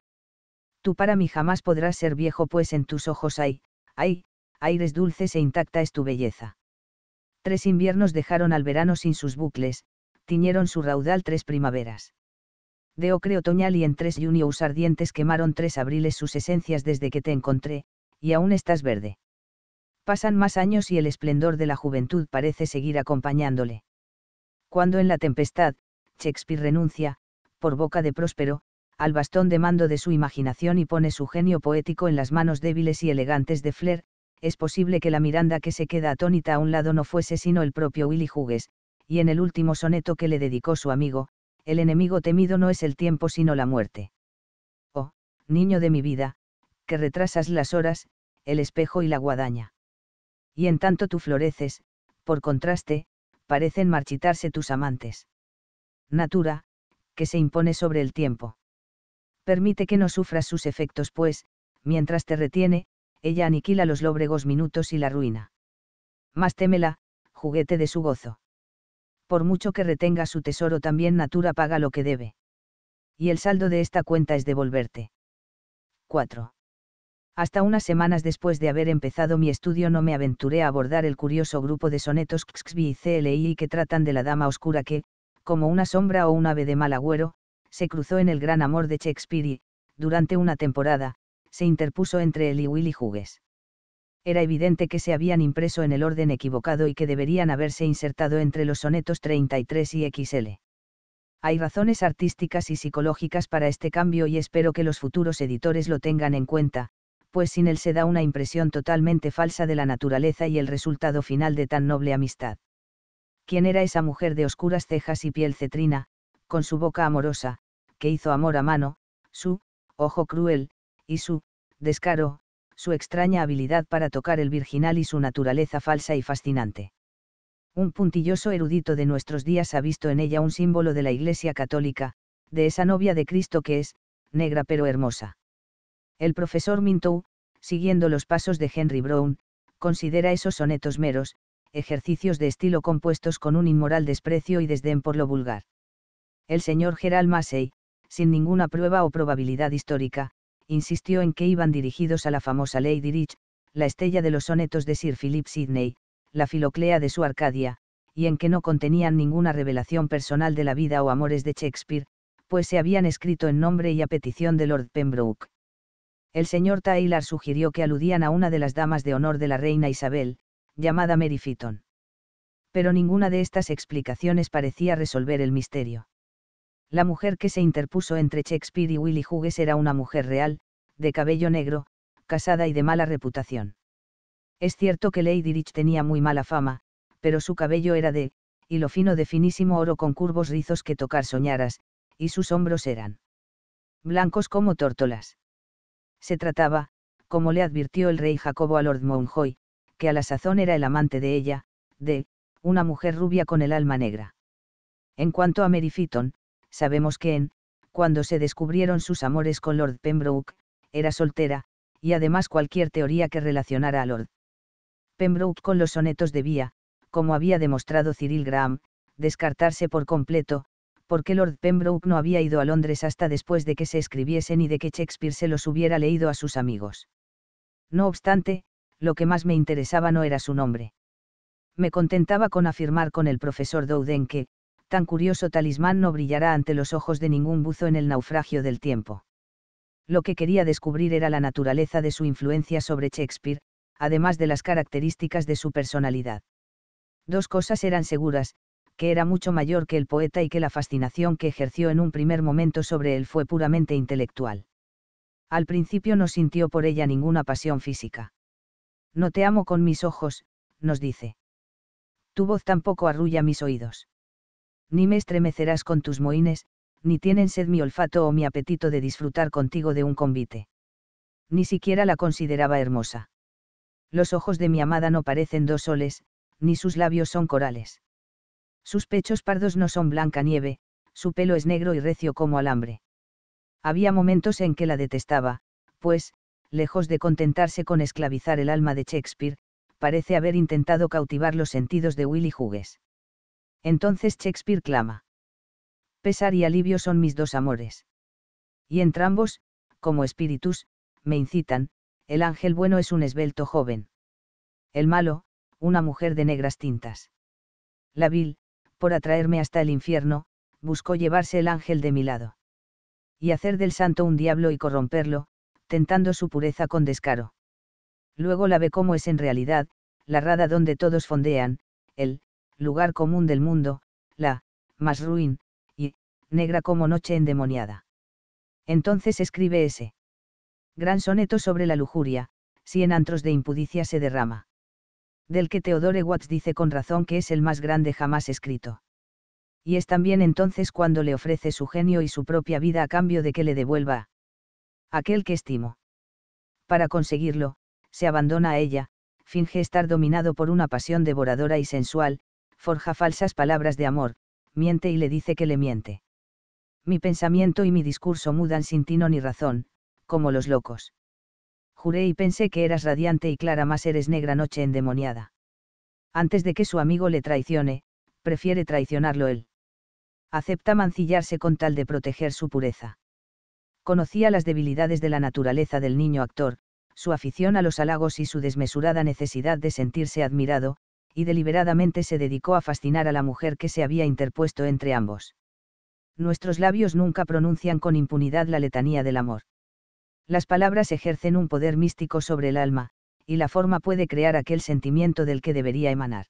Speaker 1: Tú para mí jamás podrás ser viejo, pues en tus ojos hay, ay, aires dulces e intacta es tu belleza. Tres inviernos dejaron al verano sin sus bucles, tiñeron su raudal tres primaveras. De ocre otoñal y en tres junios ardientes quemaron tres abriles sus esencias desde que te encontré, y aún estás verde. Pasan más años y el esplendor de la juventud parece seguir acompañándole. Cuando en la tempestad, Shakespeare renuncia, por boca de Próspero, al bastón de mando de su imaginación y pone su genio poético en las manos débiles y elegantes de Flair, es posible que la Miranda que se queda atónita a un lado no fuese sino el propio Willy Hugues, y en el último soneto que le dedicó su amigo, el enemigo temido no es el tiempo sino la muerte. Oh, niño de mi vida, que retrasas las horas, el espejo y la guadaña. Y en tanto tú floreces, por contraste, parecen marchitarse tus amantes. Natura, que se impone sobre el tiempo permite que no sufras sus efectos, pues, mientras te retiene, ella aniquila los lóbregos minutos y la ruina. Más témela, juguete de su gozo. Por mucho que retenga su tesoro, también Natura paga lo que debe. Y el saldo de esta cuenta es devolverte. 4. Hasta unas semanas después de haber empezado mi estudio no me aventuré a abordar el curioso grupo de sonetos XXB y CLI que tratan de la dama oscura que, como una sombra o un ave de mal agüero, se cruzó en el gran amor de Shakespeare y, durante una temporada, se interpuso entre él y Willy Hughes. Era evidente que se habían impreso en el orden equivocado y que deberían haberse insertado entre los sonetos 33 y XL. Hay razones artísticas y psicológicas para este cambio y espero que los futuros editores lo tengan en cuenta, pues sin él se da una impresión totalmente falsa de la naturaleza y el resultado final de tan noble amistad. ¿Quién era esa mujer de oscuras cejas y piel cetrina, con su boca amorosa, que hizo amor a mano, su, ojo cruel, y su, descaro, su extraña habilidad para tocar el virginal y su naturaleza falsa y fascinante. Un puntilloso erudito de nuestros días ha visto en ella un símbolo de la Iglesia católica, de esa novia de Cristo que es, negra pero hermosa. El profesor Mintou, siguiendo los pasos de Henry Brown, considera esos sonetos meros, ejercicios de estilo compuestos con un inmoral desprecio y desdén por lo vulgar el señor Gerald Massey, sin ninguna prueba o probabilidad histórica, insistió en que iban dirigidos a la famosa Lady Rich, la estrella de los sonetos de Sir Philip Sidney, la filoclea de su Arcadia, y en que no contenían ninguna revelación personal de la vida o amores de Shakespeare, pues se habían escrito en nombre y a petición de Lord Pembroke. El señor Taylor sugirió que aludían a una de las damas de honor de la reina Isabel, llamada Mary Fitton. Pero ninguna de estas explicaciones parecía resolver el misterio. La mujer que se interpuso entre Shakespeare y Willy Hughes era una mujer real, de cabello negro, casada y de mala reputación. Es cierto que Lady Rich tenía muy mala fama, pero su cabello era de, y lo fino de finísimo oro con curvos rizos que tocar soñaras, y sus hombros eran blancos como tórtolas. Se trataba, como le advirtió el rey Jacobo a Lord Mountjoy, que a la sazón era el amante de ella, de, una mujer rubia con el alma negra. En cuanto a Mary sabemos que en, cuando se descubrieron sus amores con Lord Pembroke, era soltera, y además cualquier teoría que relacionara a Lord Pembroke con los sonetos debía, como había demostrado Cyril Graham, descartarse por completo, porque Lord Pembroke no había ido a Londres hasta después de que se escribiesen y de que Shakespeare se los hubiera leído a sus amigos. No obstante, lo que más me interesaba no era su nombre. Me contentaba con afirmar con el profesor Dowden que, tan curioso talismán no brillará ante los ojos de ningún buzo en el naufragio del tiempo. Lo que quería descubrir era la naturaleza de su influencia sobre Shakespeare, además de las características de su personalidad. Dos cosas eran seguras, que era mucho mayor que el poeta y que la fascinación que ejerció en un primer momento sobre él fue puramente intelectual. Al principio no sintió por ella ninguna pasión física. No te amo con mis ojos, nos dice. Tu voz tampoco arrulla mis oídos ni me estremecerás con tus moines, ni tienen sed mi olfato o mi apetito de disfrutar contigo de un convite. Ni siquiera la consideraba hermosa. Los ojos de mi amada no parecen dos soles, ni sus labios son corales. Sus pechos pardos no son blanca nieve, su pelo es negro y recio como alambre. Había momentos en que la detestaba, pues, lejos de contentarse con esclavizar el alma de Shakespeare, parece haber intentado cautivar los sentidos de Willy Hughes. Entonces Shakespeare clama. Pesar y alivio son mis dos amores. Y entrambos, como espíritus, me incitan, el ángel bueno es un esbelto joven. El malo, una mujer de negras tintas. La vil, por atraerme hasta el infierno, buscó llevarse el ángel de mi lado. Y hacer del santo un diablo y corromperlo, tentando su pureza con descaro. Luego la ve como es en realidad, la rada donde todos fondean, el lugar común del mundo, la, más ruin, y, negra como noche endemoniada. Entonces escribe ese. Gran soneto sobre la lujuria, si en antros de impudicia se derrama. Del que Theodore Watts dice con razón que es el más grande jamás escrito. Y es también entonces cuando le ofrece su genio y su propia vida a cambio de que le devuelva aquel que estimo. Para conseguirlo, se abandona a ella, finge estar dominado por una pasión devoradora y sensual, forja falsas palabras de amor, miente y le dice que le miente. Mi pensamiento y mi discurso mudan sin tino ni razón, como los locos. Juré y pensé que eras radiante y clara, más eres negra noche endemoniada. Antes de que su amigo le traicione, prefiere traicionarlo él. Acepta mancillarse con tal de proteger su pureza. Conocía las debilidades de la naturaleza del niño actor, su afición a los halagos y su desmesurada necesidad de sentirse admirado, y deliberadamente se dedicó a fascinar a la mujer que se había interpuesto entre ambos. Nuestros labios nunca pronuncian con impunidad la letanía del amor. Las palabras ejercen un poder místico sobre el alma, y la forma puede crear aquel sentimiento del que debería emanar.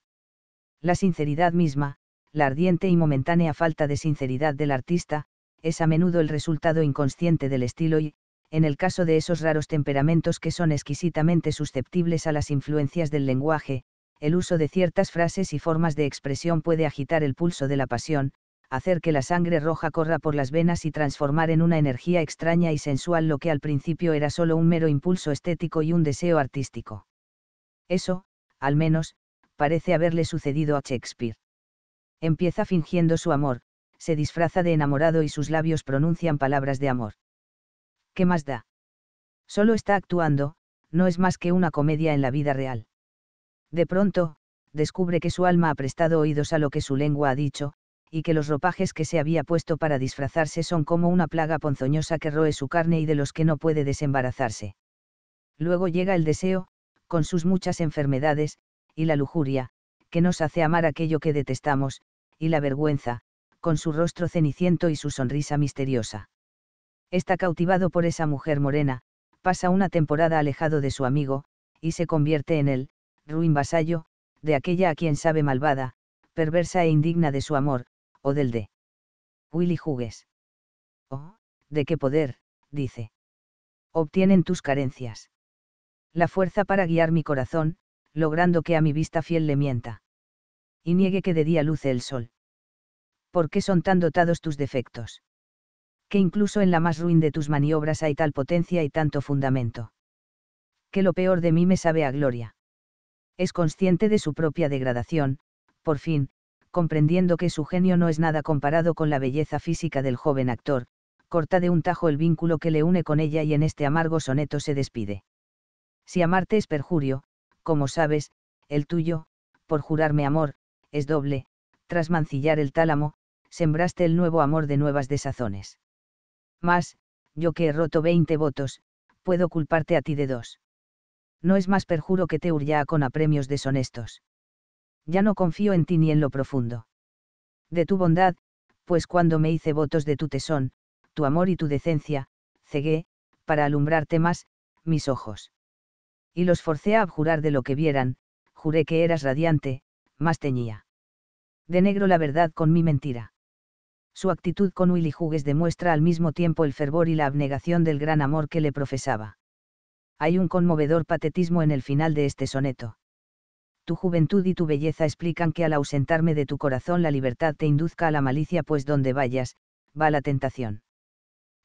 Speaker 1: La sinceridad misma, la ardiente y momentánea falta de sinceridad del artista, es a menudo el resultado inconsciente del estilo y, en el caso de esos raros temperamentos que son exquisitamente susceptibles a las influencias del lenguaje, el uso de ciertas frases y formas de expresión puede agitar el pulso de la pasión, hacer que la sangre roja corra por las venas y transformar en una energía extraña y sensual lo que al principio era solo un mero impulso estético y un deseo artístico. Eso, al menos, parece haberle sucedido a Shakespeare. Empieza fingiendo su amor, se disfraza de enamorado y sus labios pronuncian palabras de amor. ¿Qué más da? Solo está actuando, no es más que una comedia en la vida real. De pronto, descubre que su alma ha prestado oídos a lo que su lengua ha dicho, y que los ropajes que se había puesto para disfrazarse son como una plaga ponzoñosa que roe su carne y de los que no puede desembarazarse. Luego llega el deseo, con sus muchas enfermedades, y la lujuria, que nos hace amar aquello que detestamos, y la vergüenza, con su rostro ceniciento y su sonrisa misteriosa. Está cautivado por esa mujer morena, pasa una temporada alejado de su amigo, y se convierte en él, ruin vasallo, de aquella a quien sabe malvada, perversa e indigna de su amor, o del de Willy Hugues. Oh, de qué poder, dice. Obtienen tus carencias. La fuerza para guiar mi corazón, logrando que a mi vista fiel le mienta. Y niegue que de día luce el sol. ¿Por qué son tan dotados tus defectos? Que incluso en la más ruin de tus maniobras hay tal potencia y tanto fundamento. Que lo peor de mí me sabe a gloria es consciente de su propia degradación, por fin, comprendiendo que su genio no es nada comparado con la belleza física del joven actor, corta de un tajo el vínculo que le une con ella y en este amargo soneto se despide. Si amarte es perjurio, como sabes, el tuyo, por jurarme amor, es doble, tras mancillar el tálamo, sembraste el nuevo amor de nuevas desazones. Mas, yo que he roto veinte votos, puedo culparte a ti de dos no es más perjuro que te hurlá con apremios deshonestos. Ya no confío en ti ni en lo profundo. De tu bondad, pues cuando me hice votos de tu tesón, tu amor y tu decencia, cegué, para alumbrarte más, mis ojos. Y los forcé a abjurar de lo que vieran, juré que eras radiante, más teñía. De negro la verdad con mi mentira. Su actitud con Willy Hughes demuestra al mismo tiempo el fervor y la abnegación del gran amor que le profesaba hay un conmovedor patetismo en el final de este soneto. Tu juventud y tu belleza explican que al ausentarme de tu corazón la libertad te induzca a la malicia, pues donde vayas, va la tentación.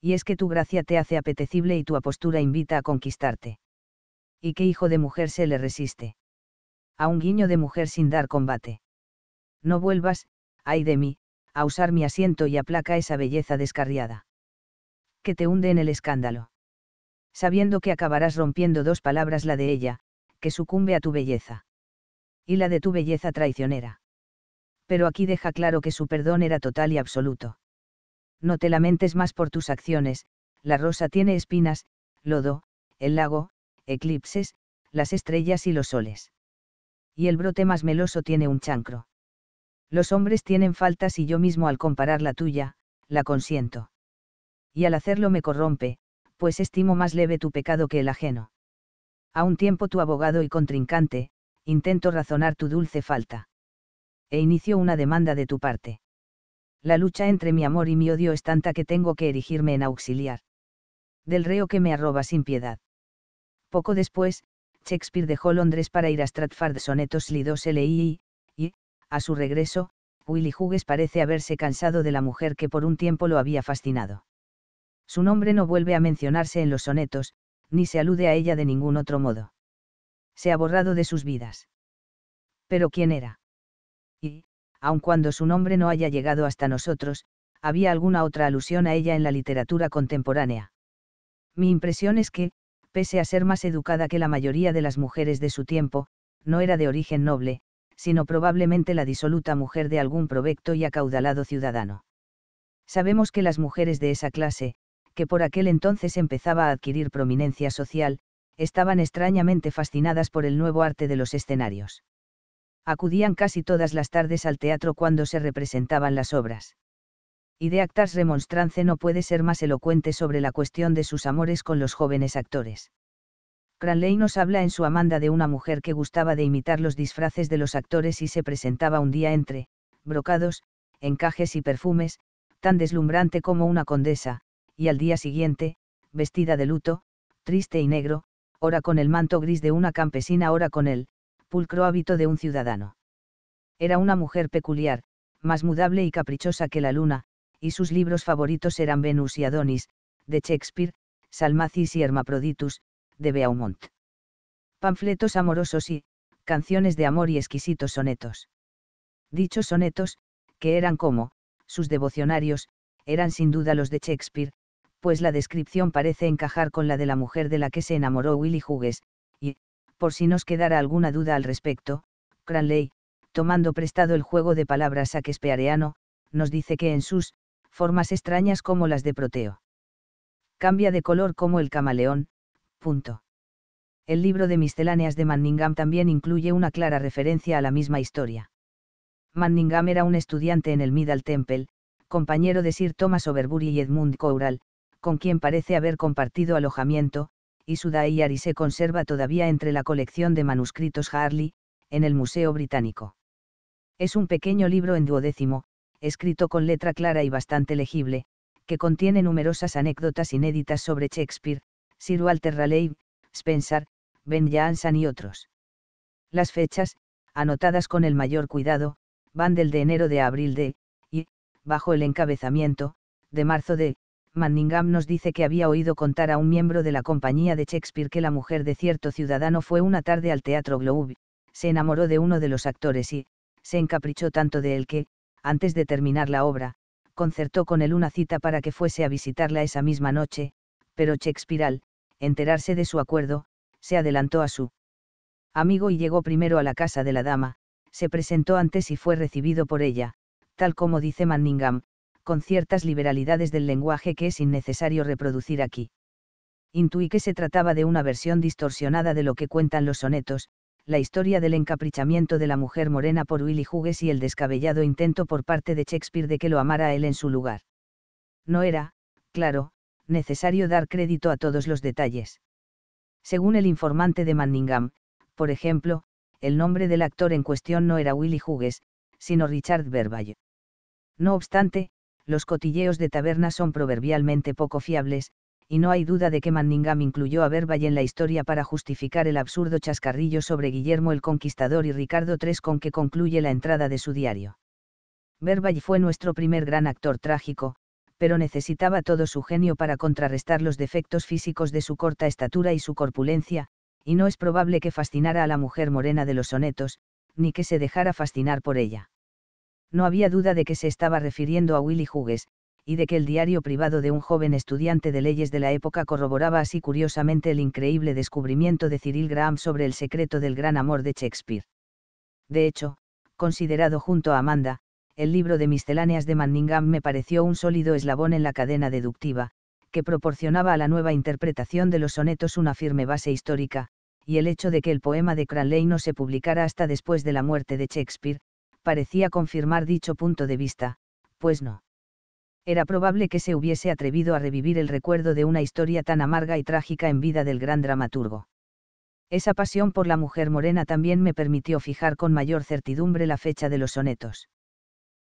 Speaker 1: Y es que tu gracia te hace apetecible y tu apostura invita a conquistarte. ¿Y qué hijo de mujer se le resiste? A un guiño de mujer sin dar combate. No vuelvas, ay de mí, a usar mi asiento y aplaca esa belleza descarriada. Que te hunde en el escándalo sabiendo que acabarás rompiendo dos palabras, la de ella, que sucumbe a tu belleza. Y la de tu belleza traicionera. Pero aquí deja claro que su perdón era total y absoluto. No te lamentes más por tus acciones, la rosa tiene espinas, lodo, el lago, eclipses, las estrellas y los soles. Y el brote más meloso tiene un chancro. Los hombres tienen faltas y yo mismo al comparar la tuya, la consiento. Y al hacerlo me corrompe, pues estimo más leve tu pecado que el ajeno. A un tiempo tu abogado y contrincante, intento razonar tu dulce falta. E inicio una demanda de tu parte. La lucha entre mi amor y mi odio es tanta que tengo que erigirme en auxiliar. Del reo que me arroba sin piedad. Poco después, Shakespeare dejó Londres para ir a Stratford Sonetos Lidos L.I. y, a su regreso, Willy Hughes parece haberse cansado de la mujer que por un tiempo lo había fascinado. Su nombre no vuelve a mencionarse en los sonetos, ni se alude a ella de ningún otro modo. Se ha borrado de sus vidas. Pero ¿quién era? Y, aun cuando su nombre no haya llegado hasta nosotros, había alguna otra alusión a ella en la literatura contemporánea. Mi impresión es que, pese a ser más educada que la mayoría de las mujeres de su tiempo, no era de origen noble, sino probablemente la disoluta mujer de algún provecto y acaudalado ciudadano. Sabemos que las mujeres de esa clase, que por aquel entonces empezaba a adquirir prominencia social, estaban extrañamente fascinadas por el nuevo arte de los escenarios. Acudían casi todas las tardes al teatro cuando se representaban las obras. Y de Actas Remonstrance no puede ser más elocuente sobre la cuestión de sus amores con los jóvenes actores. Cranley nos habla en su Amanda de una mujer que gustaba de imitar los disfraces de los actores y se presentaba un día entre, brocados, encajes y perfumes, tan deslumbrante como una condesa, y al día siguiente, vestida de luto, triste y negro, ora con el manto gris de una campesina, ora con el pulcro hábito de un ciudadano. Era una mujer peculiar, más mudable y caprichosa que la luna, y sus libros favoritos eran Venus y Adonis, de Shakespeare, Salmacis y Hermaproditus, de Beaumont. Panfletos amorosos y, canciones de amor y exquisitos sonetos. Dichos sonetos, que eran como, sus devocionarios, eran sin duda los de Shakespeare, pues la descripción parece encajar con la de la mujer de la que se enamoró Willy Hughes, y, por si nos quedara alguna duda al respecto, Cranley, tomando prestado el juego de palabras a quespeareano nos dice que en sus formas extrañas como las de Proteo. Cambia de color como el camaleón, El libro de misceláneas de Manningham también incluye una clara referencia a la misma historia. Manningham era un estudiante en el Middle Temple, compañero de Sir Thomas Overbury y Edmund Coural, con quien parece haber compartido alojamiento, y su y se conserva todavía entre la colección de manuscritos Harley, en el Museo Británico. Es un pequeño libro en duodécimo, escrito con letra clara y bastante legible, que contiene numerosas anécdotas inéditas sobre Shakespeare, Sir Walter Raleigh, Spencer, Ben Jonson y otros. Las fechas, anotadas con el mayor cuidado, van del de enero de abril de, y, bajo el encabezamiento, de marzo de, Manningham nos dice que había oído contar a un miembro de la compañía de Shakespeare que la mujer de cierto ciudadano fue una tarde al Teatro Globe, se enamoró de uno de los actores y, se encaprichó tanto de él que, antes de terminar la obra, concertó con él una cita para que fuese a visitarla esa misma noche, pero Shakespeare al, enterarse de su acuerdo, se adelantó a su amigo y llegó primero a la casa de la dama, se presentó antes y fue recibido por ella, tal como dice Manningham, con ciertas liberalidades del lenguaje que es innecesario reproducir aquí. Intuí que se trataba de una versión distorsionada de lo que cuentan los sonetos, la historia del encaprichamiento de la mujer morena por Willy Hughes y el descabellado intento por parte de Shakespeare de que lo amara él en su lugar. No era, claro, necesario dar crédito a todos los detalles. Según el informante de Manningham, por ejemplo, el nombre del actor en cuestión no era Willy Hughes, sino Richard Verbay. No obstante, los cotilleos de taberna son proverbialmente poco fiables, y no hay duda de que Manningham incluyó a Verbaye en la historia para justificar el absurdo chascarrillo sobre Guillermo el Conquistador y Ricardo III con que concluye la entrada de su diario. y fue nuestro primer gran actor trágico, pero necesitaba todo su genio para contrarrestar los defectos físicos de su corta estatura y su corpulencia, y no es probable que fascinara a la mujer morena de los sonetos, ni que se dejara fascinar por ella no había duda de que se estaba refiriendo a Willy Hughes, y de que el diario privado de un joven estudiante de leyes de la época corroboraba así curiosamente el increíble descubrimiento de Cyril Graham sobre el secreto del gran amor de Shakespeare. De hecho, considerado junto a Amanda, el libro de misceláneas de Manningham me pareció un sólido eslabón en la cadena deductiva, que proporcionaba a la nueva interpretación de los sonetos una firme base histórica, y el hecho de que el poema de Cranley no se publicara hasta después de la muerte de Shakespeare, parecía confirmar dicho punto de vista, pues no. Era probable que se hubiese atrevido a revivir el recuerdo de una historia tan amarga y trágica en vida del gran dramaturgo. Esa pasión por la mujer morena también me permitió fijar con mayor certidumbre la fecha de los sonetos.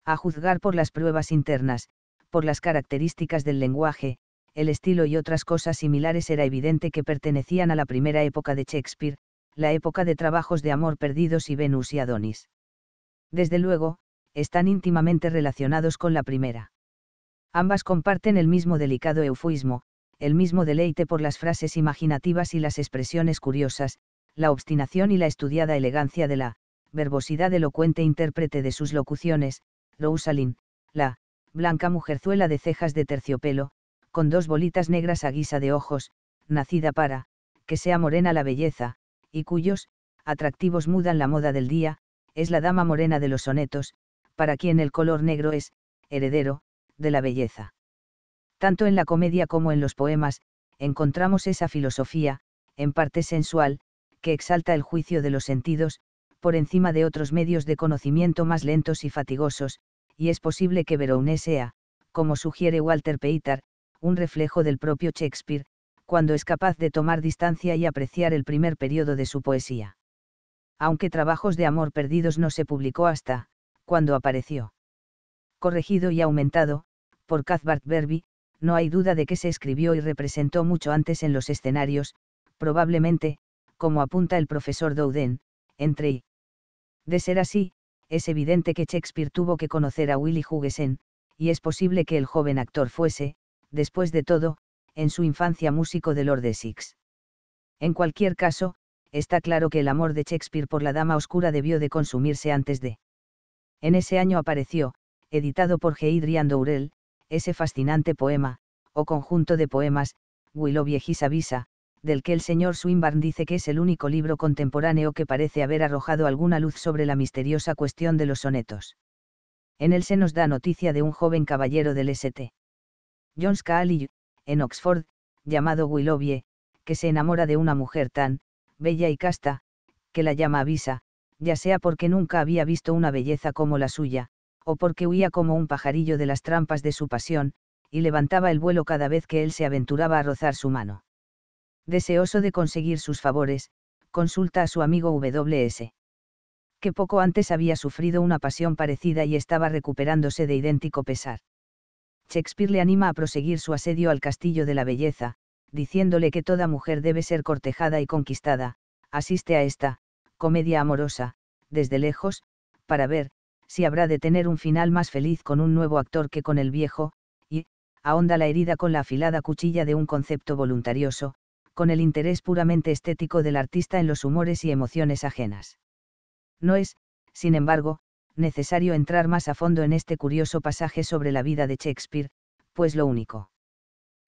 Speaker 1: A juzgar por las pruebas internas, por las características del lenguaje, el estilo y otras cosas similares era evidente que pertenecían a la primera época de Shakespeare, la época de trabajos de amor perdidos y Venus y Adonis. Desde luego, están íntimamente relacionados con la primera. Ambas comparten el mismo delicado eufuismo, el mismo deleite por las frases imaginativas y las expresiones curiosas, la obstinación y la estudiada elegancia de la verbosidad elocuente intérprete de sus locuciones, Rosalind, la blanca mujerzuela de cejas de terciopelo, con dos bolitas negras a guisa de ojos, nacida para que sea morena la belleza, y cuyos atractivos mudan la moda del día, es la dama morena de los sonetos, para quien el color negro es, heredero, de la belleza. Tanto en la comedia como en los poemas, encontramos esa filosofía, en parte sensual, que exalta el juicio de los sentidos, por encima de otros medios de conocimiento más lentos y fatigosos, y es posible que veronés sea, como sugiere Walter Peitar, un reflejo del propio Shakespeare, cuando es capaz de tomar distancia y apreciar el primer periodo de su poesía aunque Trabajos de Amor Perdidos no se publicó hasta, cuando apareció. Corregido y aumentado, por Cathbart Berby, no hay duda de que se escribió y representó mucho antes en los escenarios, probablemente, como apunta el profesor Dowden, entre y. De ser así, es evidente que Shakespeare tuvo que conocer a Willy Huguesen, y es posible que el joven actor fuese, después de todo, en su infancia músico de Lord Essex. En cualquier caso, está claro que el amor de Shakespeare por la Dama Oscura debió de consumirse antes de. En ese año apareció, editado por G. Dourel, ese fascinante poema, o conjunto de poemas, Willoughby Avisa, del que el señor Swinburne dice que es el único libro contemporáneo que parece haber arrojado alguna luz sobre la misteriosa cuestión de los sonetos. En él se nos da noticia de un joven caballero del St. John College, en Oxford, llamado Willobie, que se enamora de una mujer tan bella y casta, que la llama avisa, ya sea porque nunca había visto una belleza como la suya, o porque huía como un pajarillo de las trampas de su pasión, y levantaba el vuelo cada vez que él se aventuraba a rozar su mano. Deseoso de conseguir sus favores, consulta a su amigo WS. Que poco antes había sufrido una pasión parecida y estaba recuperándose de idéntico pesar. Shakespeare le anima a proseguir su asedio al castillo de la belleza, diciéndole que toda mujer debe ser cortejada y conquistada, asiste a esta, comedia amorosa, desde lejos, para ver, si habrá de tener un final más feliz con un nuevo actor que con el viejo, y, ahonda la herida con la afilada cuchilla de un concepto voluntarioso, con el interés puramente estético del artista en los humores y emociones ajenas. No es, sin embargo, necesario entrar más a fondo en este curioso pasaje sobre la vida de Shakespeare, pues lo único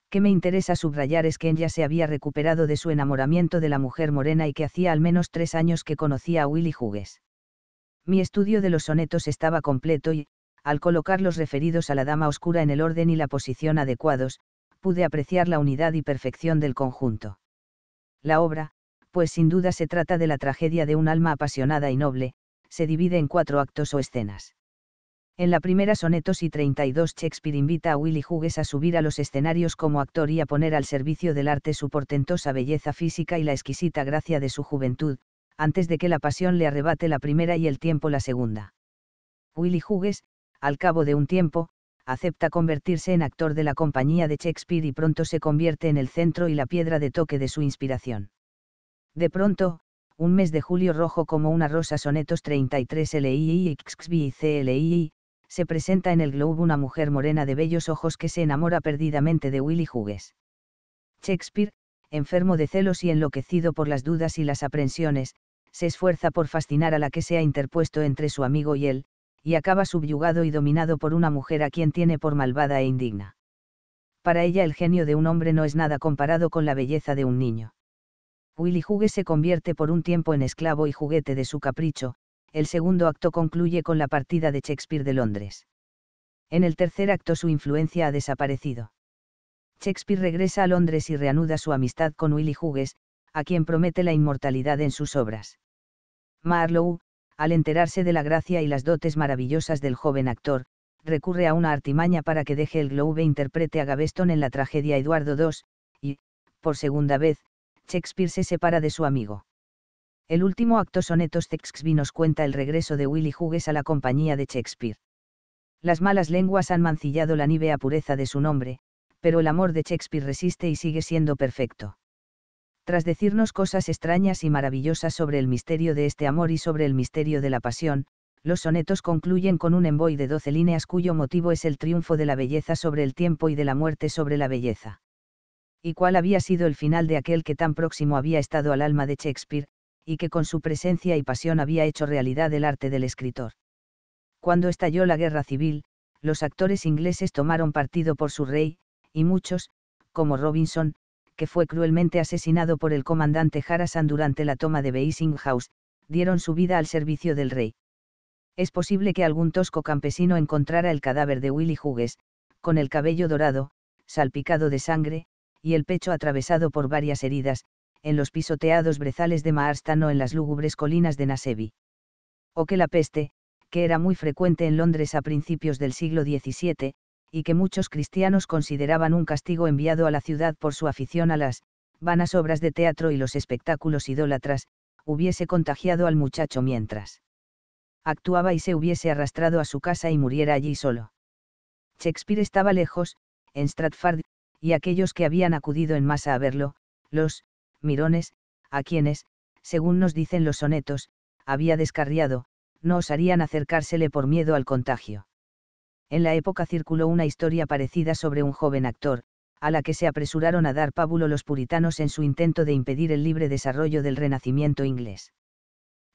Speaker 1: que me interesa subrayar es que ella se había recuperado de su enamoramiento de la mujer morena y que hacía al menos tres años que conocía a Willy Hughes. Mi estudio de los sonetos estaba completo y, al colocar los referidos a la dama oscura en el orden y la posición adecuados, pude apreciar la unidad y perfección del conjunto. La obra, pues sin duda se trata de la tragedia de un alma apasionada y noble, se divide en cuatro actos o escenas. En la primera Sonetos y 32 Shakespeare invita a Willy Hughes a subir a los escenarios como actor y a poner al servicio del arte su portentosa belleza física y la exquisita gracia de su juventud, antes de que la pasión le arrebate la primera y el tiempo la segunda. Willie Hughes, al cabo de un tiempo, acepta convertirse en actor de la compañía de Shakespeare y pronto se convierte en el centro y la piedra de toque de su inspiración. De pronto, un mes de julio rojo como una rosa sonetos 33 LII se presenta en el Globe una mujer morena de bellos ojos que se enamora perdidamente de Willy Hughes. Shakespeare, enfermo de celos y enloquecido por las dudas y las aprensiones, se esfuerza por fascinar a la que se ha interpuesto entre su amigo y él, y acaba subyugado y dominado por una mujer a quien tiene por malvada e indigna. Para ella el genio de un hombre no es nada comparado con la belleza de un niño. Willy Hughes se convierte por un tiempo en esclavo y juguete de su capricho, el segundo acto concluye con la partida de Shakespeare de Londres. En el tercer acto su influencia ha desaparecido. Shakespeare regresa a Londres y reanuda su amistad con Willy Hughes, a quien promete la inmortalidad en sus obras. Marlowe, al enterarse de la gracia y las dotes maravillosas del joven actor, recurre a una artimaña para que deje el Globe e interprete a Gaveston en la tragedia Eduardo II, y, por segunda vez, Shakespeare se separa de su amigo. El último acto Sonetos nos cuenta el regreso de Willy Hughes a la compañía de Shakespeare. Las malas lenguas han mancillado la nívea pureza de su nombre, pero el amor de Shakespeare resiste y sigue siendo perfecto. Tras decirnos cosas extrañas y maravillosas sobre el misterio de este amor y sobre el misterio de la pasión, los sonetos concluyen con un envoy de doce líneas cuyo motivo es el triunfo de la belleza sobre el tiempo y de la muerte sobre la belleza. ¿Y cuál había sido el final de aquel que tan próximo había estado al alma de Shakespeare, y que con su presencia y pasión había hecho realidad el arte del escritor. Cuando estalló la guerra civil, los actores ingleses tomaron partido por su rey, y muchos, como Robinson, que fue cruelmente asesinado por el comandante Harrison durante la toma de House, dieron su vida al servicio del rey. Es posible que algún tosco campesino encontrara el cadáver de Willy Hughes, con el cabello dorado, salpicado de sangre, y el pecho atravesado por varias heridas, en los pisoteados brezales de Maharstan o en las lúgubres colinas de Nasebi. O que la peste, que era muy frecuente en Londres a principios del siglo XVII, y que muchos cristianos consideraban un castigo enviado a la ciudad por su afición a las vanas obras de teatro y los espectáculos idólatras, hubiese contagiado al muchacho mientras actuaba y se hubiese arrastrado a su casa y muriera allí solo. Shakespeare estaba lejos, en Stratford, y aquellos que habían acudido en masa a verlo, los mirones, a quienes, según nos dicen los sonetos, había descarriado, no osarían acercársele por miedo al contagio. En la época circuló una historia parecida sobre un joven actor, a la que se apresuraron a dar pábulo los puritanos en su intento de impedir el libre desarrollo del Renacimiento inglés.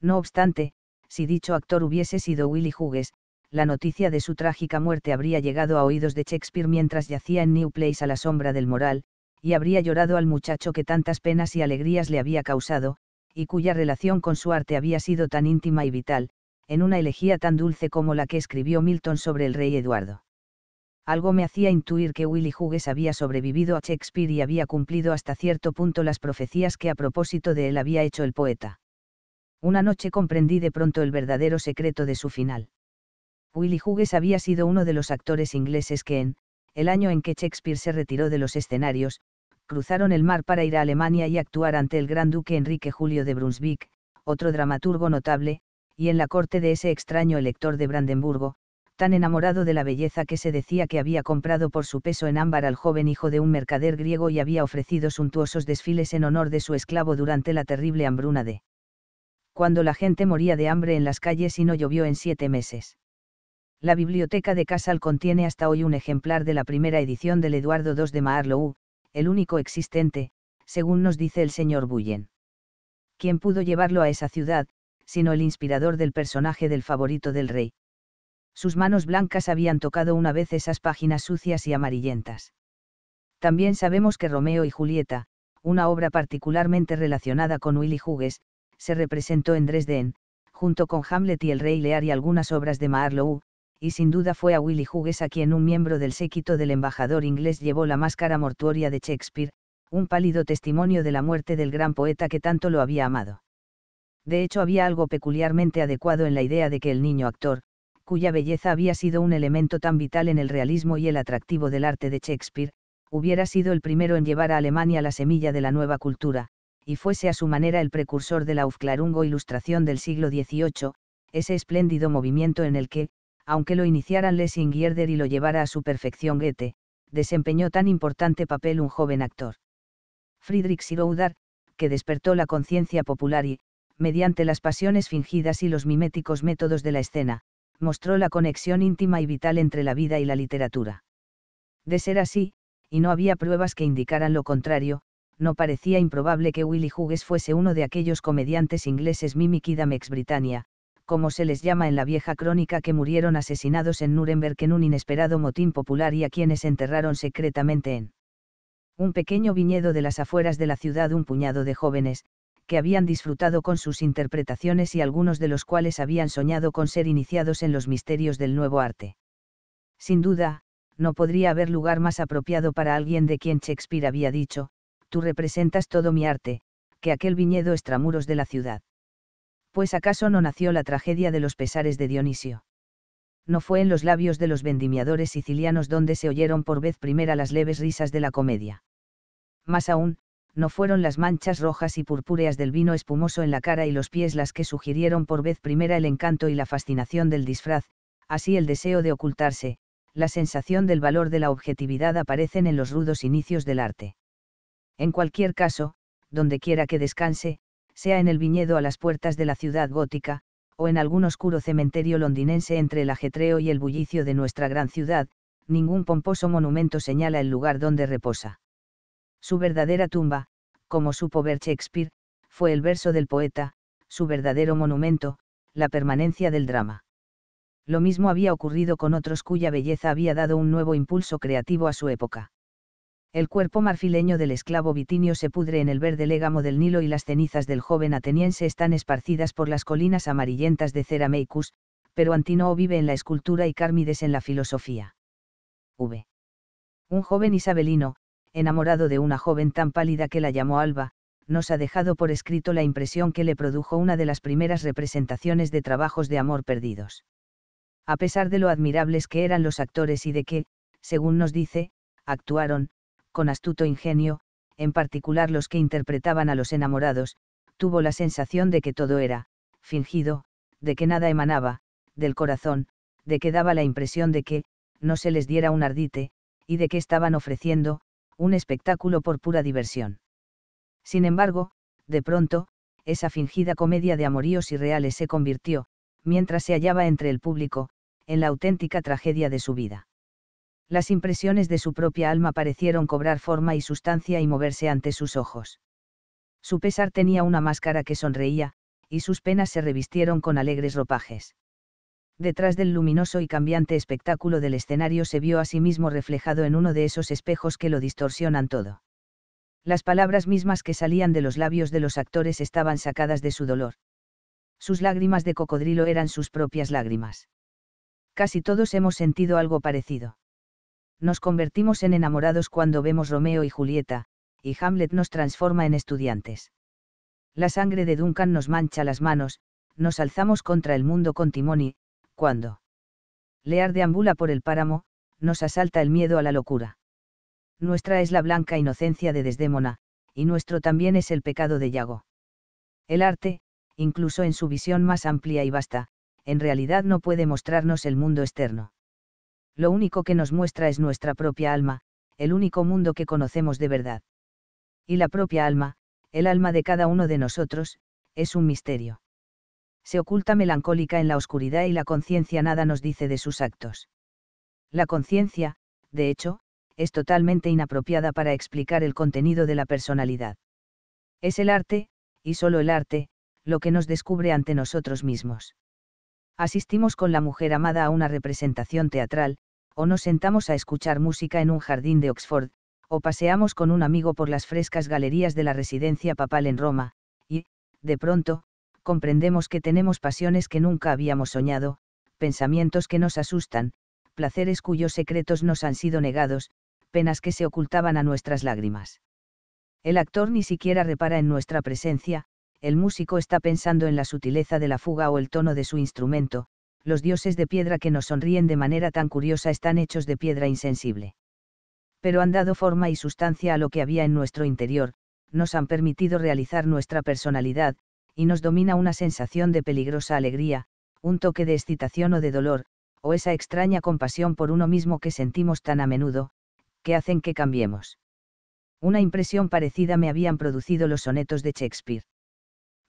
Speaker 1: No obstante, si dicho actor hubiese sido Willy Hughes, la noticia de su trágica muerte habría llegado a oídos de Shakespeare mientras yacía en New Place a la sombra del moral, y habría llorado al muchacho que tantas penas y alegrías le había causado, y cuya relación con su arte había sido tan íntima y vital, en una elegía tan dulce como la que escribió Milton sobre el rey Eduardo. Algo me hacía intuir que Willy Hughes había sobrevivido a Shakespeare y había cumplido hasta cierto punto las profecías que a propósito de él había hecho el poeta. Una noche comprendí de pronto el verdadero secreto de su final. Willy Hughes había sido uno de los actores ingleses que en, el año en que Shakespeare se retiró de los escenarios, cruzaron el mar para ir a Alemania y actuar ante el gran duque Enrique Julio de Brunswick, otro dramaturgo notable, y en la corte de ese extraño elector de Brandenburgo, tan enamorado de la belleza que se decía que había comprado por su peso en ámbar al joven hijo de un mercader griego y había ofrecido suntuosos desfiles en honor de su esclavo durante la terrible hambruna de cuando la gente moría de hambre en las calles y no llovió en siete meses. La biblioteca de Casal contiene hasta hoy un ejemplar de la primera edición del Eduardo II de Marlowe el único existente, según nos dice el señor Bullen. ¿Quién pudo llevarlo a esa ciudad, sino el inspirador del personaje del favorito del rey? Sus manos blancas habían tocado una vez esas páginas sucias y amarillentas. También sabemos que Romeo y Julieta, una obra particularmente relacionada con Willy Hughes, se representó en Dresden, junto con Hamlet y El Rey Lear y algunas obras de Marlowe, y sin duda fue a Willy Hughes a quien un miembro del séquito del embajador inglés llevó la máscara mortuoria de Shakespeare, un pálido testimonio de la muerte del gran poeta que tanto lo había amado. De hecho había algo peculiarmente adecuado en la idea de que el niño actor, cuya belleza había sido un elemento tan vital en el realismo y el atractivo del arte de Shakespeare, hubiera sido el primero en llevar a Alemania la semilla de la nueva cultura, y fuese a su manera el precursor de la Aufklärung Ilustración del siglo XVIII, ese espléndido movimiento en el que, aunque lo iniciaran Lessing y y lo llevara a su perfección Goethe, desempeñó tan importante papel un joven actor. Friedrich Siroudar, que despertó la conciencia popular y, mediante las pasiones fingidas y los miméticos métodos de la escena, mostró la conexión íntima y vital entre la vida y la literatura. De ser así, y no había pruebas que indicaran lo contrario, no parecía improbable que Willy Hughes fuese uno de aquellos comediantes ingleses Mimic y Britannia, como se les llama en la vieja crónica, que murieron asesinados en Nuremberg en un inesperado motín popular y a quienes enterraron secretamente en un pequeño viñedo de las afueras de la ciudad un puñado de jóvenes, que habían disfrutado con sus interpretaciones y algunos de los cuales habían soñado con ser iniciados en los misterios del nuevo arte. Sin duda, no podría haber lugar más apropiado para alguien de quien Shakespeare había dicho, tú representas todo mi arte, que aquel viñedo extramuros de la ciudad pues acaso no nació la tragedia de los pesares de Dionisio. No fue en los labios de los vendimiadores sicilianos donde se oyeron por vez primera las leves risas de la comedia. Más aún, no fueron las manchas rojas y purpúreas del vino espumoso en la cara y los pies las que sugirieron por vez primera el encanto y la fascinación del disfraz, así el deseo de ocultarse, la sensación del valor de la objetividad aparecen en los rudos inicios del arte. En cualquier caso, donde quiera que descanse, sea en el viñedo a las puertas de la ciudad gótica, o en algún oscuro cementerio londinense entre el ajetreo y el bullicio de nuestra gran ciudad, ningún pomposo monumento señala el lugar donde reposa. Su verdadera tumba, como supo ver Shakespeare, fue el verso del poeta, su verdadero monumento, la permanencia del drama. Lo mismo había ocurrido con otros cuya belleza había dado un nuevo impulso creativo a su época el cuerpo marfileño del esclavo Vitinio se pudre en el verde légamo del Nilo y las cenizas del joven ateniense están esparcidas por las colinas amarillentas de Cerameicus, pero Antinoo vive en la escultura y Cármides en la filosofía. V. Un joven isabelino, enamorado de una joven tan pálida que la llamó Alba, nos ha dejado por escrito la impresión que le produjo una de las primeras representaciones de trabajos de amor perdidos. A pesar de lo admirables que eran los actores y de que, según nos dice, actuaron, con astuto ingenio, en particular los que interpretaban a los enamorados, tuvo la sensación de que todo era, fingido, de que nada emanaba, del corazón, de que daba la impresión de que, no se les diera un ardite, y de que estaban ofreciendo, un espectáculo por pura diversión. Sin embargo, de pronto, esa fingida comedia de amoríos irreales se convirtió, mientras se hallaba entre el público, en la auténtica tragedia de su vida las impresiones de su propia alma parecieron cobrar forma y sustancia y moverse ante sus ojos. Su pesar tenía una máscara que sonreía, y sus penas se revistieron con alegres ropajes. Detrás del luminoso y cambiante espectáculo del escenario se vio a sí mismo reflejado en uno de esos espejos que lo distorsionan todo. Las palabras mismas que salían de los labios de los actores estaban sacadas de su dolor. Sus lágrimas de cocodrilo eran sus propias lágrimas. Casi todos hemos sentido algo parecido nos convertimos en enamorados cuando vemos Romeo y Julieta, y Hamlet nos transforma en estudiantes. La sangre de Duncan nos mancha las manos, nos alzamos contra el mundo con timón y, cuando Lear deambula por el páramo, nos asalta el miedo a la locura. Nuestra es la blanca inocencia de Desdémona, y nuestro también es el pecado de Yago. El arte, incluso en su visión más amplia y vasta, en realidad no puede mostrarnos el mundo externo lo único que nos muestra es nuestra propia alma, el único mundo que conocemos de verdad. Y la propia alma, el alma de cada uno de nosotros, es un misterio. Se oculta melancólica en la oscuridad y la conciencia nada nos dice de sus actos. La conciencia, de hecho, es totalmente inapropiada para explicar el contenido de la personalidad. Es el arte, y solo el arte, lo que nos descubre ante nosotros mismos. Asistimos con la mujer amada a una representación teatral, o nos sentamos a escuchar música en un jardín de Oxford, o paseamos con un amigo por las frescas galerías de la residencia papal en Roma, y, de pronto, comprendemos que tenemos pasiones que nunca habíamos soñado, pensamientos que nos asustan, placeres cuyos secretos nos han sido negados, penas que se ocultaban a nuestras lágrimas. El actor ni siquiera repara en nuestra presencia, el músico está pensando en la sutileza de la fuga o el tono de su instrumento, los dioses de piedra que nos sonríen de manera tan curiosa están hechos de piedra insensible. Pero han dado forma y sustancia a lo que había en nuestro interior, nos han permitido realizar nuestra personalidad, y nos domina una sensación de peligrosa alegría, un toque de excitación o de dolor, o esa extraña compasión por uno mismo que sentimos tan a menudo, que hacen que cambiemos. Una impresión parecida me habían producido los sonetos de Shakespeare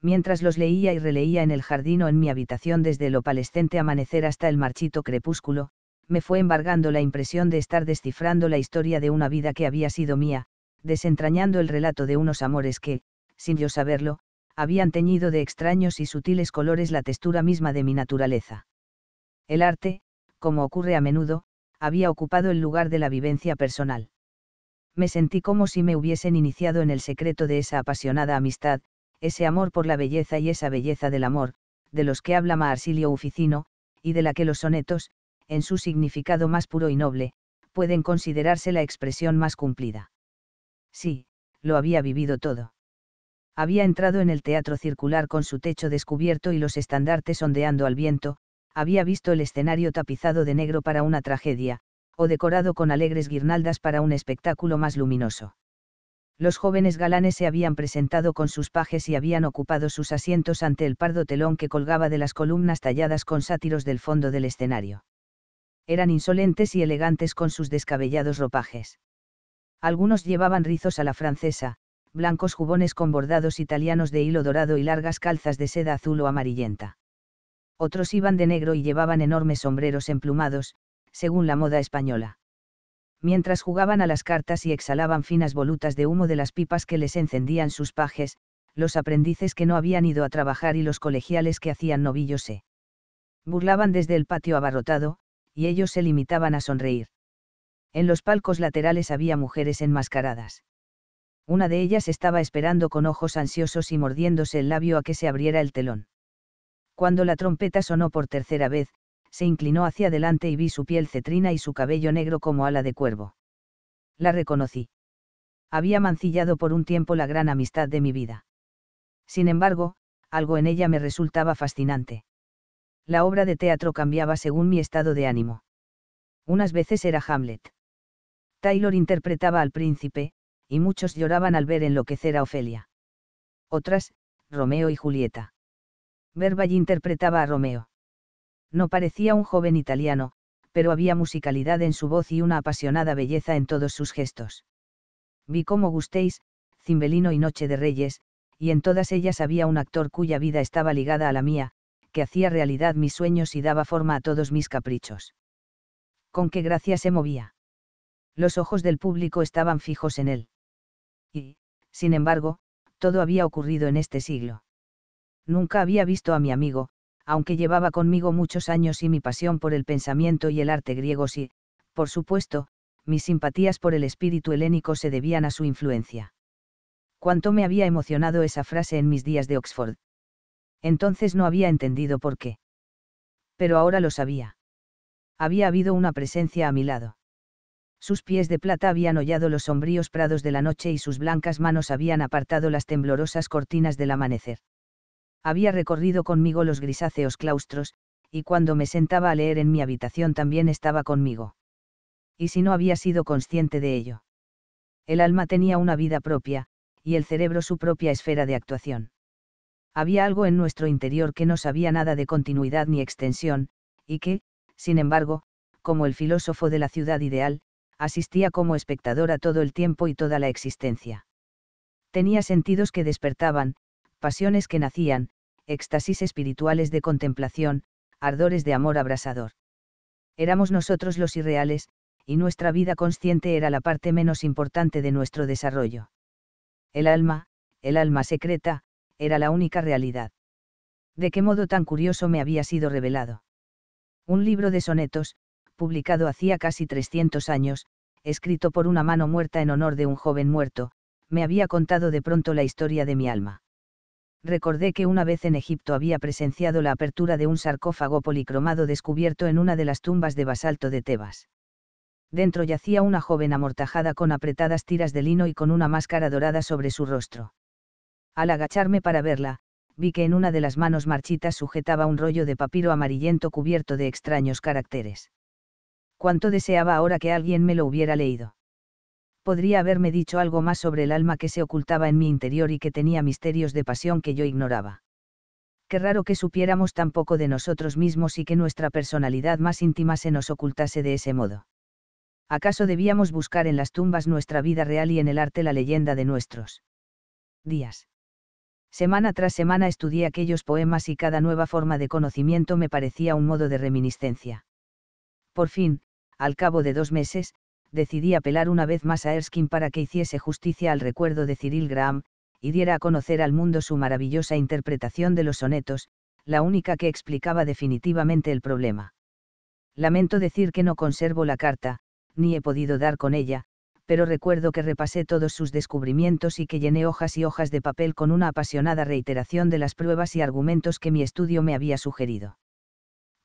Speaker 1: mientras los leía y releía en el jardín o en mi habitación desde el opalescente amanecer hasta el marchito crepúsculo, me fue embargando la impresión de estar descifrando la historia de una vida que había sido mía, desentrañando el relato de unos amores que, sin yo saberlo, habían teñido de extraños y sutiles colores la textura misma de mi naturaleza. El arte, como ocurre a menudo, había ocupado el lugar de la vivencia personal. Me sentí como si me hubiesen iniciado en el secreto de esa apasionada amistad, ese amor por la belleza y esa belleza del amor, de los que habla Marsilio Uficino, y de la que los sonetos, en su significado más puro y noble, pueden considerarse la expresión más cumplida. Sí, lo había vivido todo. Había entrado en el teatro circular con su techo descubierto y los estandartes ondeando al viento, había visto el escenario tapizado de negro para una tragedia, o decorado con alegres guirnaldas para un espectáculo más luminoso. Los jóvenes galanes se habían presentado con sus pajes y habían ocupado sus asientos ante el pardo telón que colgaba de las columnas talladas con sátiros del fondo del escenario. Eran insolentes y elegantes con sus descabellados ropajes. Algunos llevaban rizos a la francesa, blancos jubones con bordados italianos de hilo dorado y largas calzas de seda azul o amarillenta. Otros iban de negro y llevaban enormes sombreros emplumados, según la moda española mientras jugaban a las cartas y exhalaban finas volutas de humo de las pipas que les encendían sus pajes, los aprendices que no habían ido a trabajar y los colegiales que hacían novillos se burlaban desde el patio abarrotado, y ellos se limitaban a sonreír. En los palcos laterales había mujeres enmascaradas. Una de ellas estaba esperando con ojos ansiosos y mordiéndose el labio a que se abriera el telón. Cuando la trompeta sonó por tercera vez, se inclinó hacia adelante y vi su piel cetrina y su cabello negro como ala de cuervo. La reconocí. Había mancillado por un tiempo la gran amistad de mi vida. Sin embargo, algo en ella me resultaba fascinante. La obra de teatro cambiaba según mi estado de ánimo. Unas veces era Hamlet. Taylor interpretaba al príncipe, y muchos lloraban al ver enloquecer a Ofelia. Otras, Romeo y Julieta. Verbal interpretaba a Romeo. No parecía un joven italiano, pero había musicalidad en su voz y una apasionada belleza en todos sus gestos. Vi como gustéis, Cimbelino y Noche de Reyes, y en todas ellas había un actor cuya vida estaba ligada a la mía, que hacía realidad mis sueños y daba forma a todos mis caprichos. Con qué gracia se movía. Los ojos del público estaban fijos en él. Y, sin embargo, todo había ocurrido en este siglo. Nunca había visto a mi amigo, aunque llevaba conmigo muchos años y mi pasión por el pensamiento y el arte griegos y, por supuesto, mis simpatías por el espíritu helénico se debían a su influencia. Cuánto me había emocionado esa frase en mis días de Oxford. Entonces no había entendido por qué. Pero ahora lo sabía. Había habido una presencia a mi lado. Sus pies de plata habían hollado los sombríos prados de la noche y sus blancas manos habían apartado las temblorosas cortinas del amanecer había recorrido conmigo los grisáceos claustros, y cuando me sentaba a leer en mi habitación también estaba conmigo. Y si no había sido consciente de ello. El alma tenía una vida propia, y el cerebro su propia esfera de actuación. Había algo en nuestro interior que no sabía nada de continuidad ni extensión, y que, sin embargo, como el filósofo de la ciudad ideal, asistía como espectador a todo el tiempo y toda la existencia. Tenía sentidos que despertaban, pasiones que nacían, éxtasis espirituales de contemplación, ardores de amor abrasador. Éramos nosotros los irreales, y nuestra vida consciente era la parte menos importante de nuestro desarrollo. El alma, el alma secreta, era la única realidad. De qué modo tan curioso me había sido revelado. Un libro de sonetos, publicado hacía casi 300 años, escrito por una mano muerta en honor de un joven muerto, me había contado de pronto la historia de mi alma recordé que una vez en Egipto había presenciado la apertura de un sarcófago policromado descubierto en una de las tumbas de basalto de Tebas. Dentro yacía una joven amortajada con apretadas tiras de lino y con una máscara dorada sobre su rostro. Al agacharme para verla, vi que en una de las manos marchitas sujetaba un rollo de papiro amarillento cubierto de extraños caracteres. Cuánto deseaba ahora que alguien me lo hubiera leído podría haberme dicho algo más sobre el alma que se ocultaba en mi interior y que tenía misterios de pasión que yo ignoraba. Qué raro que supiéramos tan poco de nosotros mismos y que nuestra personalidad más íntima se nos ocultase de ese modo. ¿Acaso debíamos buscar en las tumbas nuestra vida real y en el arte la leyenda de nuestros días? Semana tras semana estudié aquellos poemas y cada nueva forma de conocimiento me parecía un modo de reminiscencia. Por fin, al cabo de dos meses, decidí apelar una vez más a Erskine para que hiciese justicia al recuerdo de Cyril Graham, y diera a conocer al mundo su maravillosa interpretación de los sonetos, la única que explicaba definitivamente el problema. Lamento decir que no conservo la carta, ni he podido dar con ella, pero recuerdo que repasé todos sus descubrimientos y que llené hojas y hojas de papel con una apasionada reiteración de las pruebas y argumentos que mi estudio me había sugerido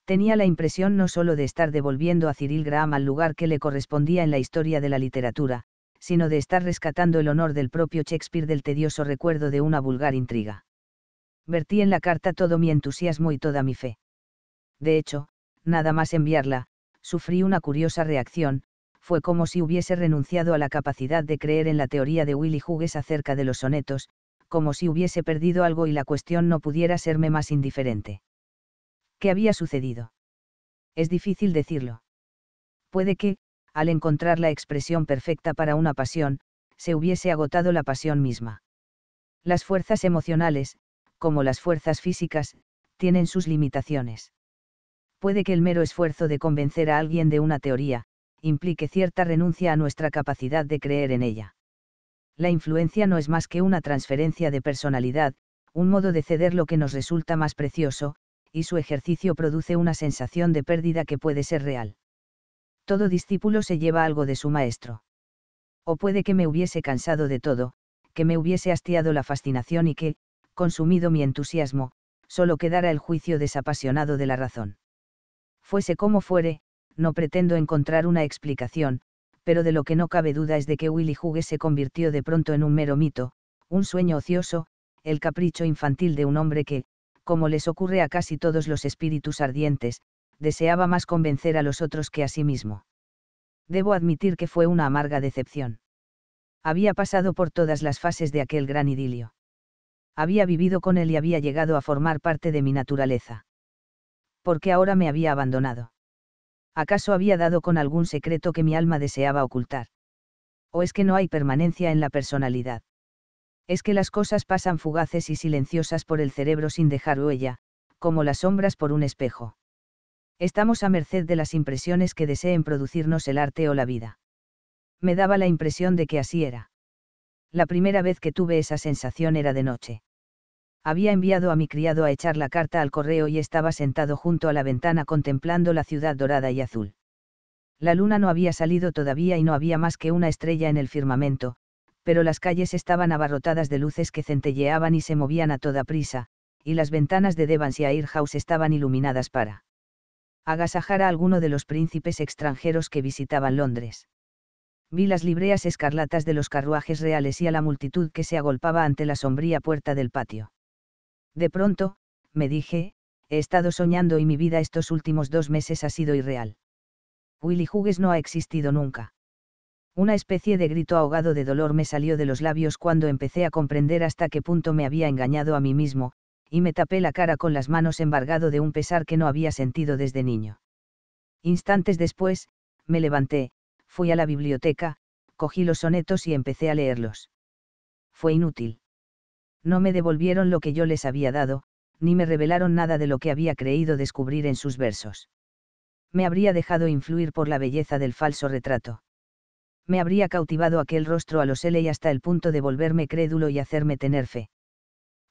Speaker 1: tenía la impresión no solo de estar devolviendo a Cyril Graham al lugar que le correspondía en la historia de la literatura, sino de estar rescatando el honor del propio Shakespeare del tedioso recuerdo de una vulgar intriga. Vertí en la carta todo mi entusiasmo y toda mi fe. De hecho, nada más enviarla, sufrí una curiosa reacción, fue como si hubiese renunciado a la capacidad de creer en la teoría de Willy Hughes acerca de los sonetos, como si hubiese perdido algo y la cuestión no pudiera serme más indiferente. ¿Qué había sucedido? Es difícil decirlo. Puede que, al encontrar la expresión perfecta para una pasión, se hubiese agotado la pasión misma. Las fuerzas emocionales, como las fuerzas físicas, tienen sus limitaciones. Puede que el mero esfuerzo de convencer a alguien de una teoría, implique cierta renuncia a nuestra capacidad de creer en ella. La influencia no es más que una transferencia de personalidad, un modo de ceder lo que nos resulta más precioso, y su ejercicio produce una sensación de pérdida que puede ser real. Todo discípulo se lleva algo de su maestro. O puede que me hubiese cansado de todo, que me hubiese hastiado la fascinación y que, consumido mi entusiasmo, solo quedara el juicio desapasionado de la razón. Fuese como fuere, no pretendo encontrar una explicación, pero de lo que no cabe duda es de que Willy Hughes se convirtió de pronto en un mero mito, un sueño ocioso, el capricho infantil de un hombre que, como les ocurre a casi todos los espíritus ardientes, deseaba más convencer a los otros que a sí mismo. Debo admitir que fue una amarga decepción. Había pasado por todas las fases de aquel gran idilio. Había vivido con él y había llegado a formar parte de mi naturaleza. ¿Por qué ahora me había abandonado. ¿Acaso había dado con algún secreto que mi alma deseaba ocultar? ¿O es que no hay permanencia en la personalidad? Es que las cosas pasan fugaces y silenciosas por el cerebro sin dejar huella, como las sombras por un espejo. Estamos a merced de las impresiones que deseen producirnos el arte o la vida. Me daba la impresión de que así era. La primera vez que tuve esa sensación era de noche. Había enviado a mi criado a echar la carta al correo y estaba sentado junto a la ventana contemplando la ciudad dorada y azul. La luna no había salido todavía y no había más que una estrella en el firmamento, pero las calles estaban abarrotadas de luces que centelleaban y se movían a toda prisa, y las ventanas de Air House estaban iluminadas para agasajar a alguno de los príncipes extranjeros que visitaban Londres. Vi las libreas escarlatas de los carruajes reales y a la multitud que se agolpaba ante la sombría puerta del patio. De pronto, me dije, he estado soñando y mi vida estos últimos dos meses ha sido irreal. Willy Hughes no ha existido nunca. Una especie de grito ahogado de dolor me salió de los labios cuando empecé a comprender hasta qué punto me había engañado a mí mismo, y me tapé la cara con las manos embargado de un pesar que no había sentido desde niño. Instantes después, me levanté, fui a la biblioteca, cogí los sonetos y empecé a leerlos. Fue inútil. No me devolvieron lo que yo les había dado, ni me revelaron nada de lo que había creído descubrir en sus versos. Me habría dejado influir por la belleza del falso retrato me habría cautivado aquel rostro a los L hasta el punto de volverme crédulo y hacerme tener fe.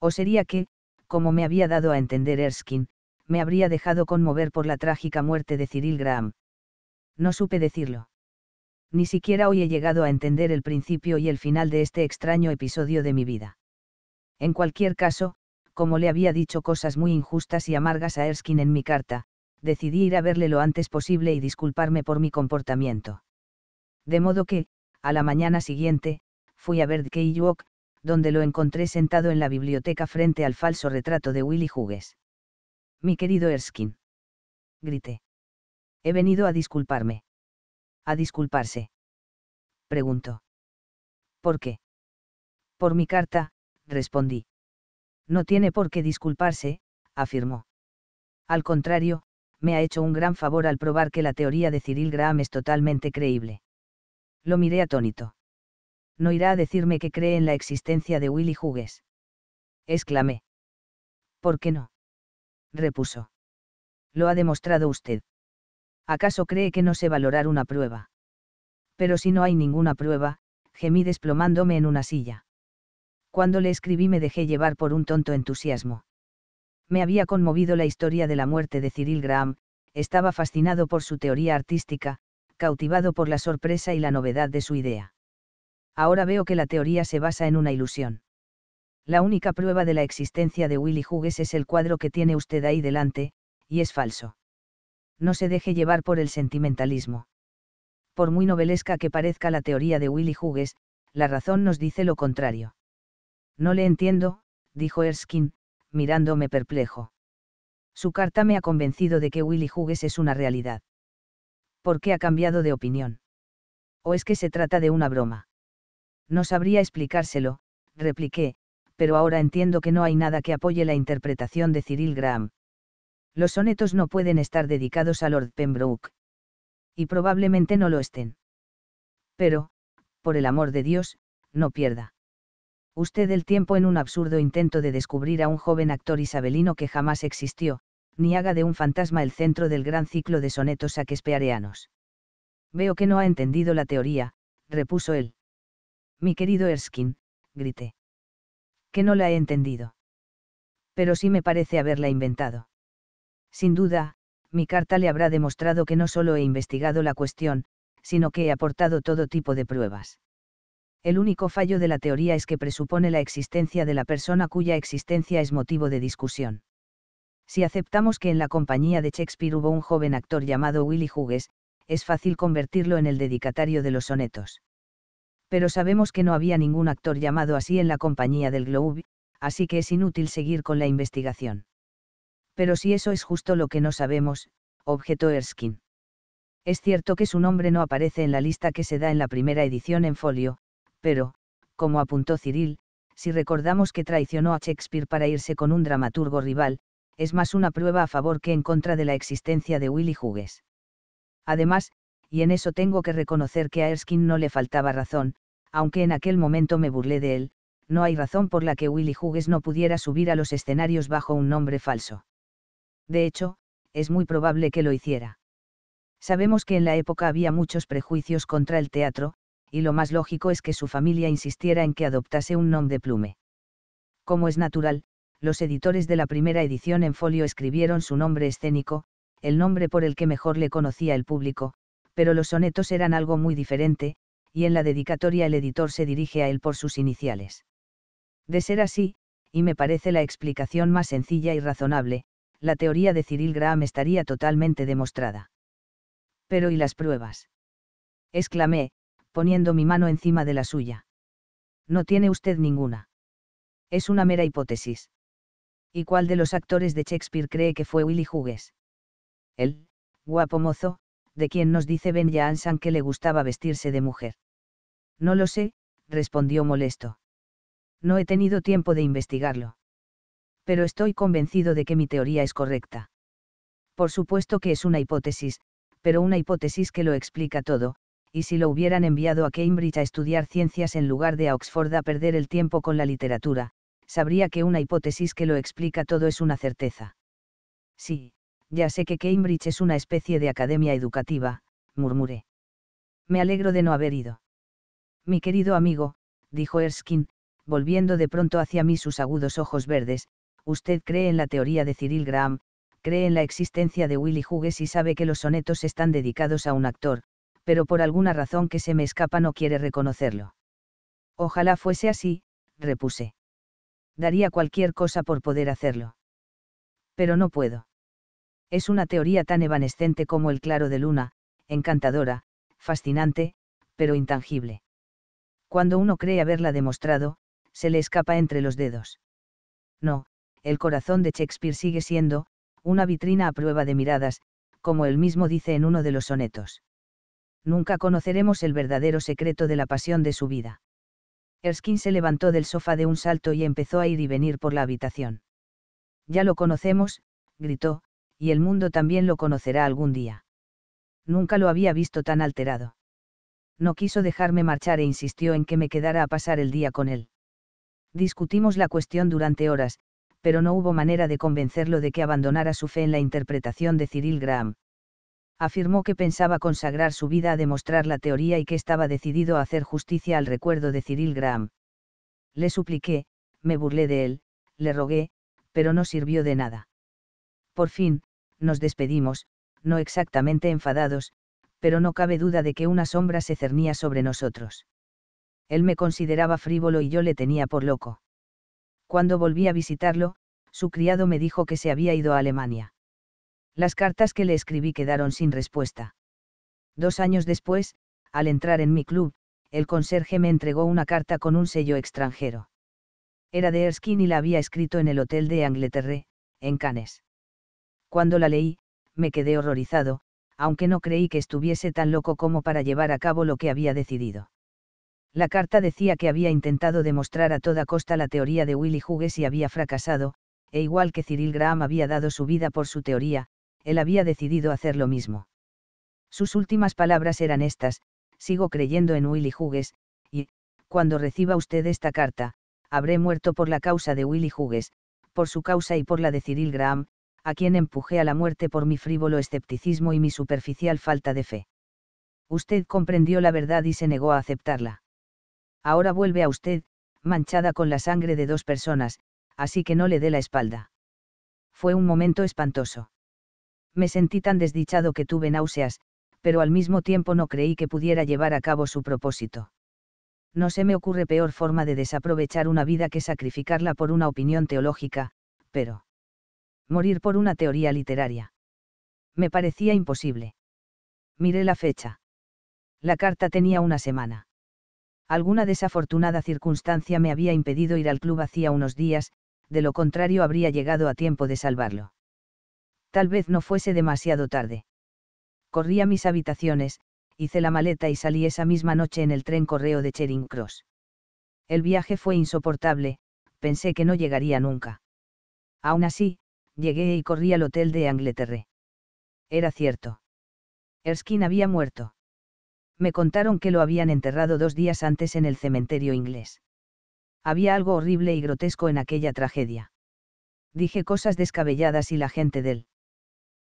Speaker 1: O sería que, como me había dado a entender Erskine, me habría dejado conmover por la trágica muerte de Cyril Graham. No supe decirlo. Ni siquiera hoy he llegado a entender el principio y el final de este extraño episodio de mi vida. En cualquier caso, como le había dicho cosas muy injustas y amargas a Erskine en mi carta, decidí ir a verle lo antes posible y disculparme por mi comportamiento. De modo que, a la mañana siguiente, fui a ver Walk, donde lo encontré sentado en la biblioteca frente al falso retrato de Willy Hughes. Mi querido Erskine. Grité. He venido a disculparme. ¿A disculparse? Preguntó. ¿Por qué? Por mi carta, respondí. No tiene por qué disculparse, afirmó. Al contrario, me ha hecho un gran favor al probar que la teoría de Cyril Graham es totalmente creíble. Lo miré atónito. No irá a decirme que cree en la existencia de Willy Hughes. Exclamé. ¿Por qué no? repuso. Lo ha demostrado usted. ¿Acaso cree que no sé valorar una prueba? Pero si no hay ninguna prueba, gemí desplomándome en una silla. Cuando le escribí me dejé llevar por un tonto entusiasmo. Me había conmovido la historia de la muerte de Cyril Graham, estaba fascinado por su teoría artística, cautivado por la sorpresa y la novedad de su idea. Ahora veo que la teoría se basa en una ilusión. La única prueba de la existencia de Willy Hughes es el cuadro que tiene usted ahí delante, y es falso. No se deje llevar por el sentimentalismo. Por muy novelesca que parezca la teoría de Willy Hughes, la razón nos dice lo contrario. No le entiendo, dijo Erskine, mirándome perplejo. Su carta me ha convencido de que Willy Hughes es una realidad. ¿por qué ha cambiado de opinión? ¿O es que se trata de una broma? No sabría explicárselo, repliqué, pero ahora entiendo que no hay nada que apoye la interpretación de Cyril Graham. Los sonetos no pueden estar dedicados a Lord Pembroke. Y probablemente no lo estén. Pero, por el amor de Dios, no pierda. Usted el tiempo en un absurdo intento de descubrir a un joven actor isabelino que jamás existió, ni haga de un fantasma el centro del gran ciclo de sonetos saquespeareanos. Veo que no ha entendido la teoría, repuso él. Mi querido Erskine, grité. Que no la he entendido. Pero sí me parece haberla inventado. Sin duda, mi carta le habrá demostrado que no solo he investigado la cuestión, sino que he aportado todo tipo de pruebas. El único fallo de la teoría es que presupone la existencia de la persona cuya existencia es motivo de discusión. Si aceptamos que en la compañía de Shakespeare hubo un joven actor llamado Willy Hughes, es fácil convertirlo en el dedicatario de los sonetos. Pero sabemos que no había ningún actor llamado así en la compañía del Globe, así que es inútil seguir con la investigación. Pero si eso es justo lo que no sabemos, objetó Erskine. Es cierto que su nombre no aparece en la lista que se da en la primera edición en folio, pero, como apuntó Cyril, si recordamos que traicionó a Shakespeare para irse con un dramaturgo rival, es más una prueba a favor que en contra de la existencia de Willy Hughes. Además, y en eso tengo que reconocer que a Erskine no le faltaba razón, aunque en aquel momento me burlé de él, no hay razón por la que Willy Hughes no pudiera subir a los escenarios bajo un nombre falso. De hecho, es muy probable que lo hiciera. Sabemos que en la época había muchos prejuicios contra el teatro, y lo más lógico es que su familia insistiera en que adoptase un nombre plume. Como es natural, los editores de la primera edición en folio escribieron su nombre escénico, el nombre por el que mejor le conocía el público, pero los sonetos eran algo muy diferente, y en la dedicatoria el editor se dirige a él por sus iniciales. De ser así, y me parece la explicación más sencilla y razonable, la teoría de Cyril Graham estaría totalmente demostrada. Pero ¿y las pruebas? exclamé, poniendo mi mano encima de la suya. No tiene usted ninguna. Es una mera hipótesis. ¿Y cuál de los actores de Shakespeare cree que fue Willy Hughes? El guapo mozo, de quien nos dice Ben Jansan que le gustaba vestirse de mujer. No lo sé, respondió molesto. No he tenido tiempo de investigarlo. Pero estoy convencido de que mi teoría es correcta. Por supuesto que es una hipótesis, pero una hipótesis que lo explica todo, y si lo hubieran enviado a Cambridge a estudiar ciencias en lugar de a Oxford a perder el tiempo con la literatura, sabría que una hipótesis que lo explica todo es una certeza. Sí, ya sé que Cambridge es una especie de academia educativa, murmuré. Me alegro de no haber ido. Mi querido amigo, dijo Erskine, volviendo de pronto hacia mí sus agudos ojos verdes, usted cree en la teoría de Cyril Graham, cree en la existencia de Willy Hughes y sabe que los sonetos están dedicados a un actor, pero por alguna razón que se me escapa no quiere reconocerlo. Ojalá fuese así, repuse daría cualquier cosa por poder hacerlo. Pero no puedo. Es una teoría tan evanescente como el claro de luna, encantadora, fascinante, pero intangible. Cuando uno cree haberla demostrado, se le escapa entre los dedos. No, el corazón de Shakespeare sigue siendo, una vitrina a prueba de miradas, como él mismo dice en uno de los sonetos. Nunca conoceremos el verdadero secreto de la pasión de su vida. Erskine se levantó del sofá de un salto y empezó a ir y venir por la habitación. Ya lo conocemos, gritó, y el mundo también lo conocerá algún día. Nunca lo había visto tan alterado. No quiso dejarme marchar e insistió en que me quedara a pasar el día con él. Discutimos la cuestión durante horas, pero no hubo manera de convencerlo de que abandonara su fe en la interpretación de Cyril Graham afirmó que pensaba consagrar su vida a demostrar la teoría y que estaba decidido a hacer justicia al recuerdo de Cyril Graham. Le supliqué, me burlé de él, le rogué, pero no sirvió de nada. Por fin, nos despedimos, no exactamente enfadados, pero no cabe duda de que una sombra se cernía sobre nosotros. Él me consideraba frívolo y yo le tenía por loco. Cuando volví a visitarlo, su criado me dijo que se había ido a Alemania. Las cartas que le escribí quedaron sin respuesta. Dos años después, al entrar en mi club, el conserje me entregó una carta con un sello extranjero. Era de Erskine y la había escrito en el hotel de Angleterre, en Cannes. Cuando la leí, me quedé horrorizado, aunque no creí que estuviese tan loco como para llevar a cabo lo que había decidido. La carta decía que había intentado demostrar a toda costa la teoría de Willy Hughes y había fracasado, e igual que Cyril Graham había dado su vida por su teoría, él había decidido hacer lo mismo. Sus últimas palabras eran estas, sigo creyendo en Willy Hughes, y, cuando reciba usted esta carta, habré muerto por la causa de Willy Hughes, por su causa y por la de Cyril Graham, a quien empujé a la muerte por mi frívolo escepticismo y mi superficial falta de fe. Usted comprendió la verdad y se negó a aceptarla. Ahora vuelve a usted, manchada con la sangre de dos personas, así que no le dé la espalda. Fue un momento espantoso me sentí tan desdichado que tuve náuseas, pero al mismo tiempo no creí que pudiera llevar a cabo su propósito. No se me ocurre peor forma de desaprovechar una vida que sacrificarla por una opinión teológica, pero... Morir por una teoría literaria. Me parecía imposible. Miré la fecha. La carta tenía una semana. Alguna desafortunada circunstancia me había impedido ir al club hacía unos días, de lo contrario habría llegado a tiempo de salvarlo tal vez no fuese demasiado tarde. Corrí a mis habitaciones, hice la maleta y salí esa misma noche en el tren correo de Charing Cross. El viaje fue insoportable, pensé que no llegaría nunca. Aún así, llegué y corrí al hotel de Angleterre. Era cierto. Erskine había muerto. Me contaron que lo habían enterrado dos días antes en el cementerio inglés. Había algo horrible y grotesco en aquella tragedia. Dije cosas descabelladas y la gente del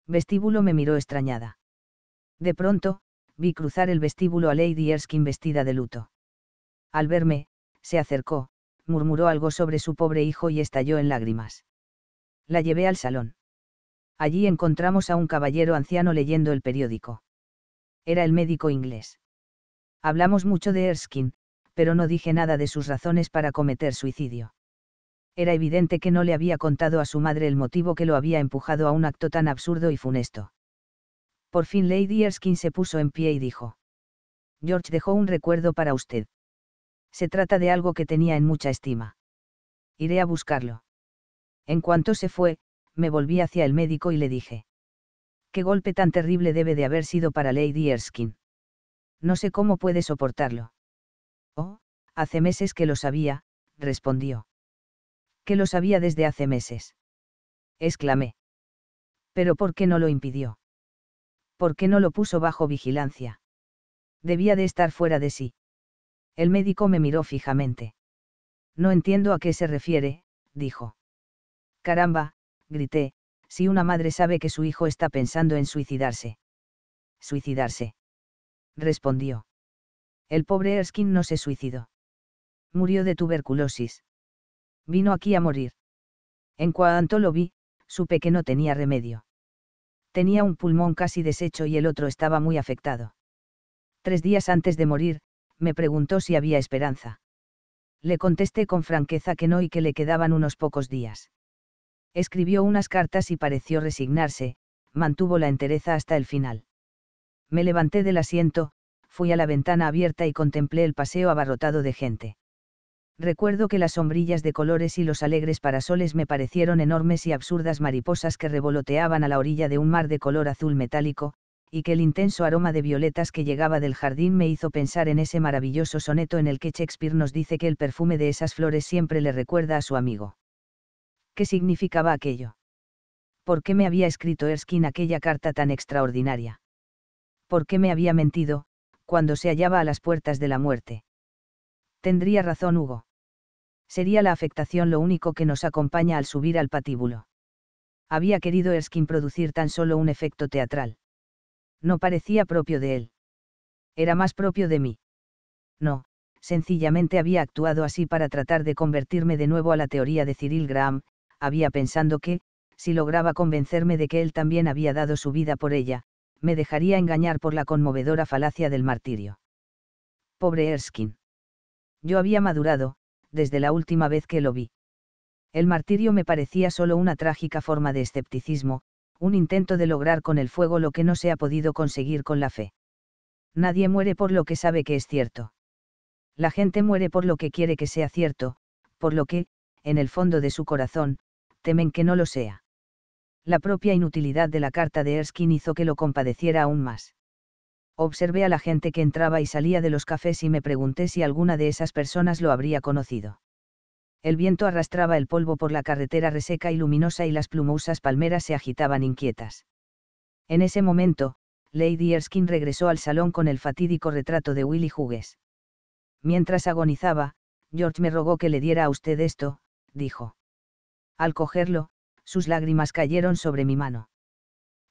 Speaker 1: vestíbulo me miró extrañada. De pronto, vi cruzar el vestíbulo a Lady Erskine vestida de luto. Al verme, se acercó, murmuró algo sobre su pobre hijo y estalló en lágrimas. La llevé al salón. Allí encontramos a un caballero anciano leyendo el periódico. Era el médico inglés. Hablamos mucho de Erskine, pero no dije nada de sus razones para cometer suicidio era evidente que no le había contado a su madre el motivo que lo había empujado a un acto tan absurdo y funesto. Por fin Lady Erskine se puso en pie y dijo. George dejó un recuerdo para usted. Se trata de algo que tenía en mucha estima. Iré a buscarlo. En cuanto se fue, me volví hacia el médico y le dije. Qué golpe tan terrible debe de haber sido para Lady Erskine. No sé cómo puede soportarlo. Oh, hace meses que lo sabía, respondió que lo sabía desde hace meses. Exclamé. Pero ¿por qué no lo impidió? ¿Por qué no lo puso bajo vigilancia? Debía de estar fuera de sí. El médico me miró fijamente. No entiendo a qué se refiere, dijo. Caramba, grité, si una madre sabe que su hijo está pensando en suicidarse. Suicidarse. Respondió. El pobre Erskine no se suicidó. Murió de tuberculosis vino aquí a morir. En cuanto lo vi, supe que no tenía remedio. Tenía un pulmón casi deshecho y el otro estaba muy afectado. Tres días antes de morir, me preguntó si había esperanza. Le contesté con franqueza que no y que le quedaban unos pocos días. Escribió unas cartas y pareció resignarse, mantuvo la entereza hasta el final. Me levanté del asiento, fui a la ventana abierta y contemplé el paseo abarrotado de gente recuerdo que las sombrillas de colores y los alegres parasoles me parecieron enormes y absurdas mariposas que revoloteaban a la orilla de un mar de color azul metálico, y que el intenso aroma de violetas que llegaba del jardín me hizo pensar en ese maravilloso soneto en el que Shakespeare nos dice que el perfume de esas flores siempre le recuerda a su amigo. ¿Qué significaba aquello? ¿Por qué me había escrito Erskine aquella carta tan extraordinaria? ¿Por qué me había mentido, cuando se hallaba a las puertas de la muerte? Tendría razón Hugo. Sería la afectación lo único que nos acompaña al subir al patíbulo. Había querido Erskine producir tan solo un efecto teatral. No parecía propio de él. Era más propio de mí. No, sencillamente había actuado así para tratar de convertirme de nuevo a la teoría de Cyril Graham, había pensando que, si lograba convencerme de que él también había dado su vida por ella, me dejaría engañar por la conmovedora falacia del martirio. Pobre Erskine. Yo había madurado, desde la última vez que lo vi. El martirio me parecía solo una trágica forma de escepticismo, un intento de lograr con el fuego lo que no se ha podido conseguir con la fe. Nadie muere por lo que sabe que es cierto. La gente muere por lo que quiere que sea cierto, por lo que, en el fondo de su corazón, temen que no lo sea. La propia inutilidad de la carta de Erskine hizo que lo compadeciera aún más observé a la gente que entraba y salía de los cafés y me pregunté si alguna de esas personas lo habría conocido. El viento arrastraba el polvo por la carretera reseca y luminosa y las plumosas palmeras se agitaban inquietas. En ese momento, Lady Erskine regresó al salón con el fatídico retrato de Willy Hughes. Mientras agonizaba, George me rogó que le diera a usted esto, dijo. Al cogerlo, sus lágrimas cayeron sobre mi mano.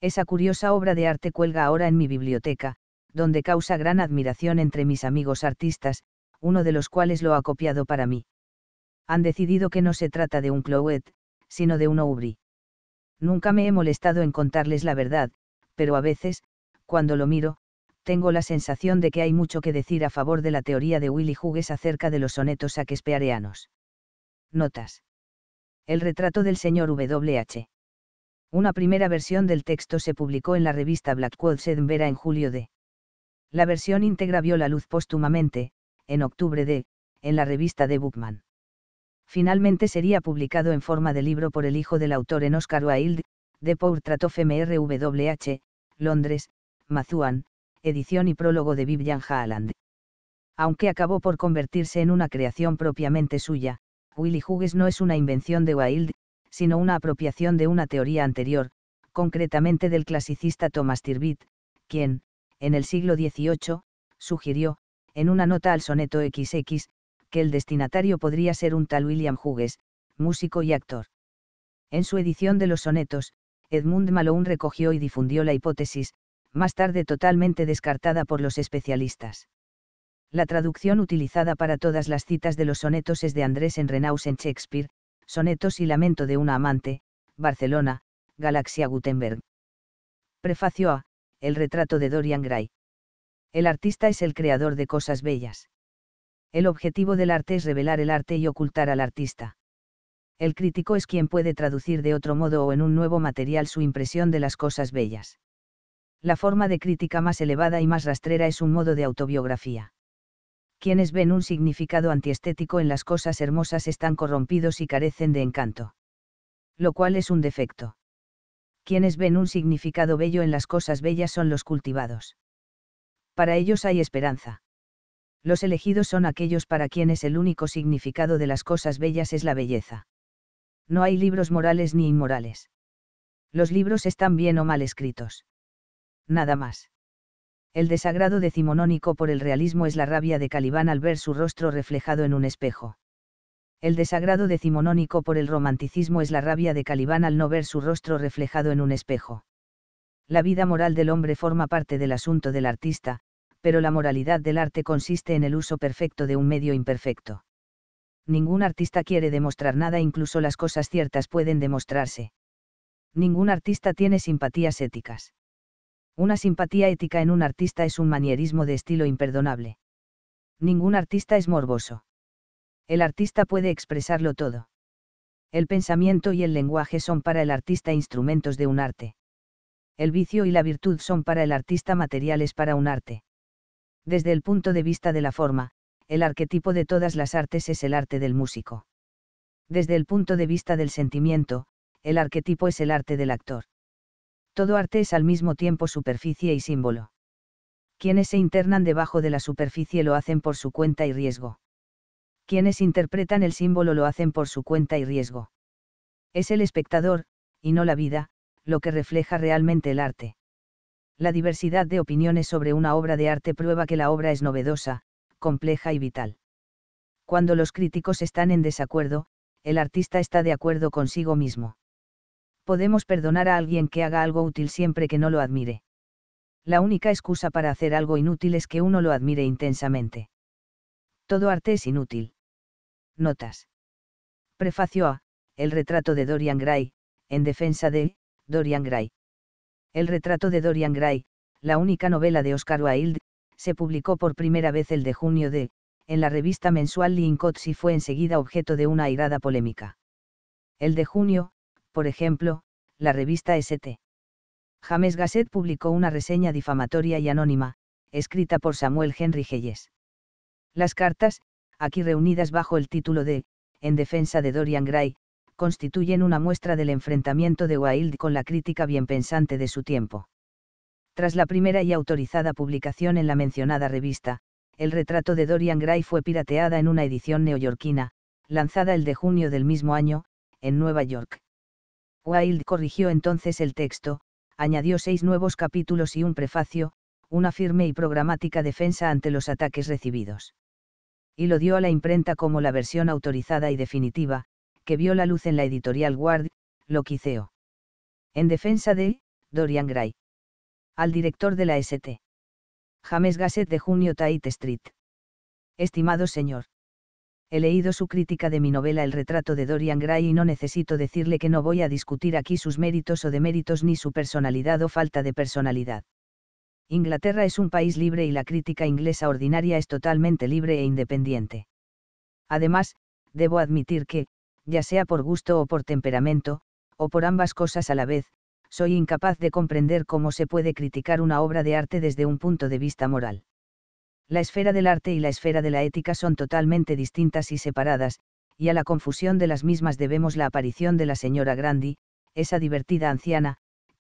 Speaker 1: Esa curiosa obra de arte cuelga ahora en mi biblioteca, donde causa gran admiración entre mis amigos artistas, uno de los cuales lo ha copiado para mí. Han decidido que no se trata de un cloet, sino de un Oubri. Nunca me he molestado en contarles la verdad, pero a veces, cuando lo miro, tengo la sensación de que hay mucho que decir a favor de la teoría de Willy Hughes acerca de los sonetos shakespeareanos. Notas. El retrato del señor W.H. Una primera versión del texto se publicó en la revista Blackwood en julio de la versión íntegra vio la luz póstumamente, en octubre de, en la revista de Bookman. Finalmente sería publicado en forma de libro por el hijo del autor en Oscar Wilde, de Portrait of MRWH, Londres, Mazuan, edición y prólogo de Vivian Haaland. Aunque acabó por convertirse en una creación propiamente suya, Willy Hughes no es una invención de Wilde, sino una apropiación de una teoría anterior, concretamente del clasicista Thomas Tirbit, quien, en el siglo XVIII, sugirió, en una nota al soneto XX, que el destinatario podría ser un tal William Hughes, músico y actor. En su edición de los sonetos, Edmund Malone recogió y difundió la hipótesis, más tarde totalmente descartada por los especialistas. La traducción utilizada para todas las citas de los sonetos es de Andrés en Renaus en Shakespeare, Sonetos y Lamento de una amante, Barcelona, Galaxia Gutenberg. Prefacio A, el retrato de Dorian Gray. El artista es el creador de cosas bellas. El objetivo del arte es revelar el arte y ocultar al artista. El crítico es quien puede traducir de otro modo o en un nuevo material su impresión de las cosas bellas. La forma de crítica más elevada y más rastrera es un modo de autobiografía. Quienes ven un significado antiestético en las cosas hermosas están corrompidos y carecen de encanto. Lo cual es un defecto quienes ven un significado bello en las cosas bellas son los cultivados. Para ellos hay esperanza. Los elegidos son aquellos para quienes el único significado de las cosas bellas es la belleza. No hay libros morales ni inmorales. Los libros están bien o mal escritos. Nada más. El desagrado decimonónico por el realismo es la rabia de Calibán al ver su rostro reflejado en un espejo. El desagrado decimonónico por el romanticismo es la rabia de Calibán al no ver su rostro reflejado en un espejo. La vida moral del hombre forma parte del asunto del artista, pero la moralidad del arte consiste en el uso perfecto de un medio imperfecto. Ningún artista quiere demostrar nada, incluso las cosas ciertas pueden demostrarse. Ningún artista tiene simpatías éticas. Una simpatía ética en un artista es un manierismo de estilo imperdonable. Ningún artista es morboso el artista puede expresarlo todo. El pensamiento y el lenguaje son para el artista instrumentos de un arte. El vicio y la virtud son para el artista materiales para un arte. Desde el punto de vista de la forma, el arquetipo de todas las artes es el arte del músico. Desde el punto de vista del sentimiento, el arquetipo es el arte del actor. Todo arte es al mismo tiempo superficie y símbolo. Quienes se internan debajo de la superficie lo hacen por su cuenta y riesgo quienes interpretan el símbolo lo hacen por su cuenta y riesgo. Es el espectador, y no la vida, lo que refleja realmente el arte. La diversidad de opiniones sobre una obra de arte prueba que la obra es novedosa, compleja y vital. Cuando los críticos están en desacuerdo, el artista está de acuerdo consigo mismo. Podemos perdonar a alguien que haga algo útil siempre que no lo admire. La única excusa para hacer algo inútil es que uno lo admire intensamente. Todo arte es inútil. Notas. Prefacio a, El retrato de Dorian Gray, en defensa de, Dorian Gray. El retrato de Dorian Gray, la única novela de Oscar Wilde, se publicó por primera vez el de junio de, en la revista mensual Linkots y fue enseguida objeto de una airada polémica. El de junio, por ejemplo, la revista ST. James Gasset publicó una reseña difamatoria y anónima, escrita por Samuel Henry Hayes. Las cartas, aquí reunidas bajo el título de, en defensa de Dorian Gray, constituyen una muestra del enfrentamiento de Wilde con la crítica bien pensante de su tiempo. Tras la primera y autorizada publicación en la mencionada revista, el retrato de Dorian Gray fue pirateada en una edición neoyorquina, lanzada el de junio del mismo año, en Nueva York. Wilde corrigió entonces el texto, añadió seis nuevos capítulos y un prefacio, una firme y programática defensa ante los ataques recibidos y lo dio a la imprenta como la versión autorizada y definitiva, que vio la luz en la editorial Ward, lo En defensa de Dorian Gray. Al director de la ST. James Gasset de Junio Tait Street. Estimado señor. He leído su crítica de mi novela El retrato de Dorian Gray y no necesito decirle que no voy a discutir aquí sus méritos o deméritos ni su personalidad o falta de personalidad. Inglaterra es un país libre y la crítica inglesa ordinaria es totalmente libre e independiente. Además, debo admitir que, ya sea por gusto o por temperamento, o por ambas cosas a la vez, soy incapaz de comprender cómo se puede criticar una obra de arte desde un punto de vista moral. La esfera del arte y la esfera de la ética son totalmente distintas y separadas, y a la confusión de las mismas debemos la aparición de la señora Grandi, esa divertida anciana,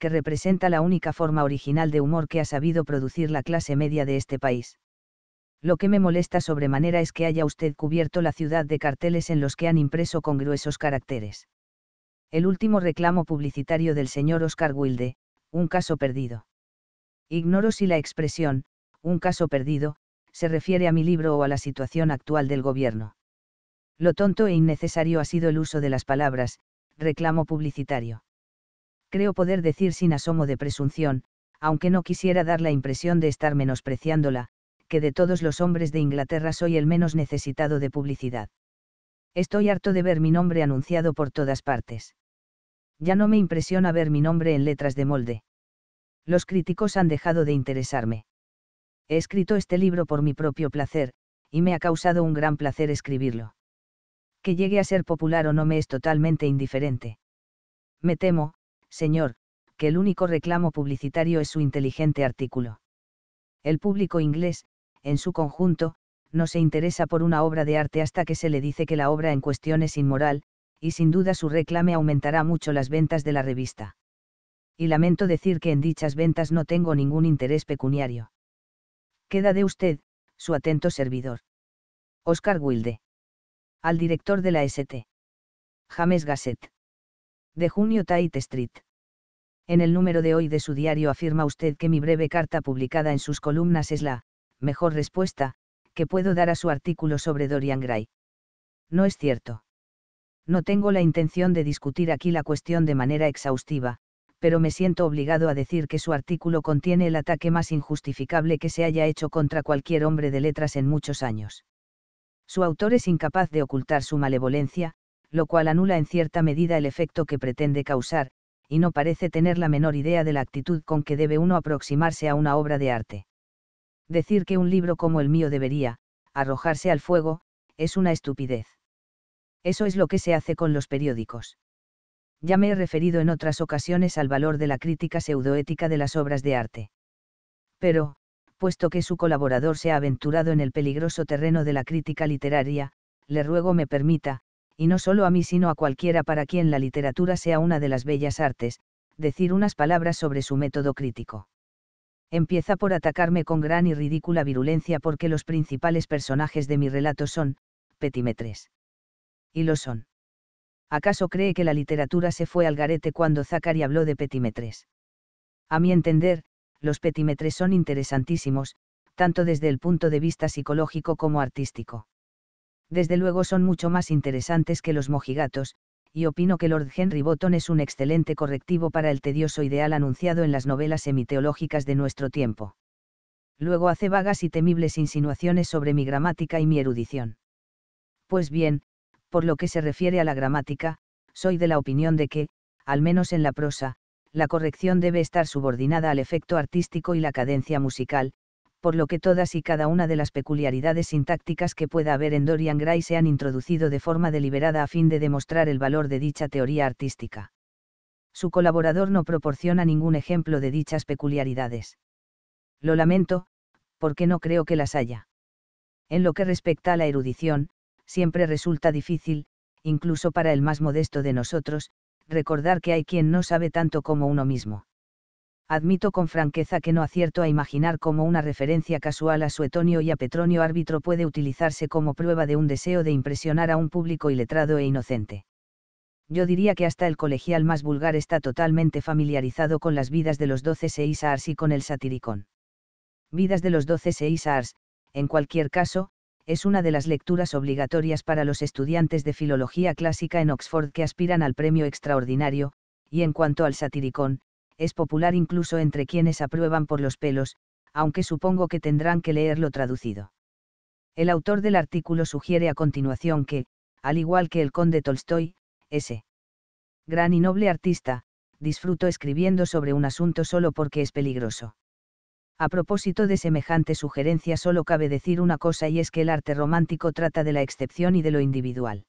Speaker 1: representa la única forma original de humor que ha sabido producir la clase media de este país. Lo que me molesta sobremanera es que haya usted cubierto la ciudad de carteles en los que han impreso con gruesos caracteres. El último reclamo publicitario del señor Oscar Wilde, un caso perdido. Ignoro si la expresión, un caso perdido, se refiere a mi libro o a la situación actual del gobierno. Lo tonto e innecesario ha sido el uso de las palabras, reclamo publicitario creo poder decir sin asomo de presunción, aunque no quisiera dar la impresión de estar menospreciándola, que de todos los hombres de Inglaterra soy el menos necesitado de publicidad. Estoy harto de ver mi nombre anunciado por todas partes. Ya no me impresiona ver mi nombre en letras de molde. Los críticos han dejado de interesarme. He escrito este libro por mi propio placer, y me ha causado un gran placer escribirlo. Que llegue a ser popular o no me es totalmente indiferente. Me temo, señor, que el único reclamo publicitario es su inteligente artículo. El público inglés, en su conjunto, no se interesa por una obra de arte hasta que se le dice que la obra en cuestión es inmoral, y sin duda su reclame aumentará mucho las ventas de la revista. Y lamento decir que en dichas ventas no tengo ningún interés pecuniario. Queda de usted, su atento servidor. Oscar Wilde. Al director de la ST. James Gasset. De Junio Tite Street. En el número de hoy de su diario afirma usted que mi breve carta publicada en sus columnas es la mejor respuesta que puedo dar a su artículo sobre Dorian Gray. No es cierto. No tengo la intención de discutir aquí la cuestión de manera exhaustiva, pero me siento obligado a decir que su artículo contiene el ataque más injustificable que se haya hecho contra cualquier hombre de letras en muchos años. Su autor es incapaz de ocultar su malevolencia, lo cual anula en cierta medida el efecto que pretende causar, y no parece tener la menor idea de la actitud con que debe uno aproximarse a una obra de arte. Decir que un libro como el mío debería, arrojarse al fuego, es una estupidez. Eso es lo que se hace con los periódicos. Ya me he referido en otras ocasiones al valor de la crítica pseudoética de las obras de arte. Pero, puesto que su colaborador se ha aventurado en el peligroso terreno de la crítica literaria, le ruego me permita, y no solo a mí sino a cualquiera para quien la literatura sea una de las bellas artes, decir unas palabras sobre su método crítico. Empieza por atacarme con gran y ridícula virulencia porque los principales personajes de mi relato son, petimetres. Y lo son. ¿Acaso cree que la literatura se fue al garete cuando Zachary habló de petimetres? A mi entender, los petimetres son interesantísimos, tanto desde el punto de vista psicológico como artístico desde luego son mucho más interesantes que los mojigatos, y opino que Lord Henry Botton es un excelente correctivo para el tedioso ideal anunciado en las novelas semiteológicas de nuestro tiempo. Luego hace vagas y temibles insinuaciones sobre mi gramática y mi erudición. Pues bien, por lo que se refiere a la gramática, soy de la opinión de que, al menos en la prosa, la corrección debe estar subordinada al efecto artístico y la cadencia musical, por lo que todas y cada una de las peculiaridades sintácticas que pueda haber en Dorian Gray se han introducido de forma deliberada a fin de demostrar el valor de dicha teoría artística. Su colaborador no proporciona ningún ejemplo de dichas peculiaridades. Lo lamento, porque no creo que las haya. En lo que respecta a la erudición, siempre resulta difícil, incluso para el más modesto de nosotros, recordar que hay quien no sabe tanto como uno mismo admito con franqueza que no acierto a imaginar cómo una referencia casual a Suetonio y a Petronio árbitro puede utilizarse como prueba de un deseo de impresionar a un público iletrado e inocente. Yo diría que hasta el colegial más vulgar está totalmente familiarizado con las vidas de los 12 Seisars y con el satiricón. Vidas de los 12 Seisars, en cualquier caso, es una de las lecturas obligatorias para los estudiantes de filología clásica en Oxford que aspiran al premio extraordinario, y en cuanto al satiricón, es popular incluso entre quienes aprueban por los pelos, aunque supongo que tendrán que leerlo traducido. El autor del artículo sugiere a continuación que, al igual que el conde Tolstoy, ese gran y noble artista, disfruto escribiendo sobre un asunto solo porque es peligroso. A propósito de semejante sugerencia solo cabe decir una cosa y es que el arte romántico trata de la excepción y de lo individual.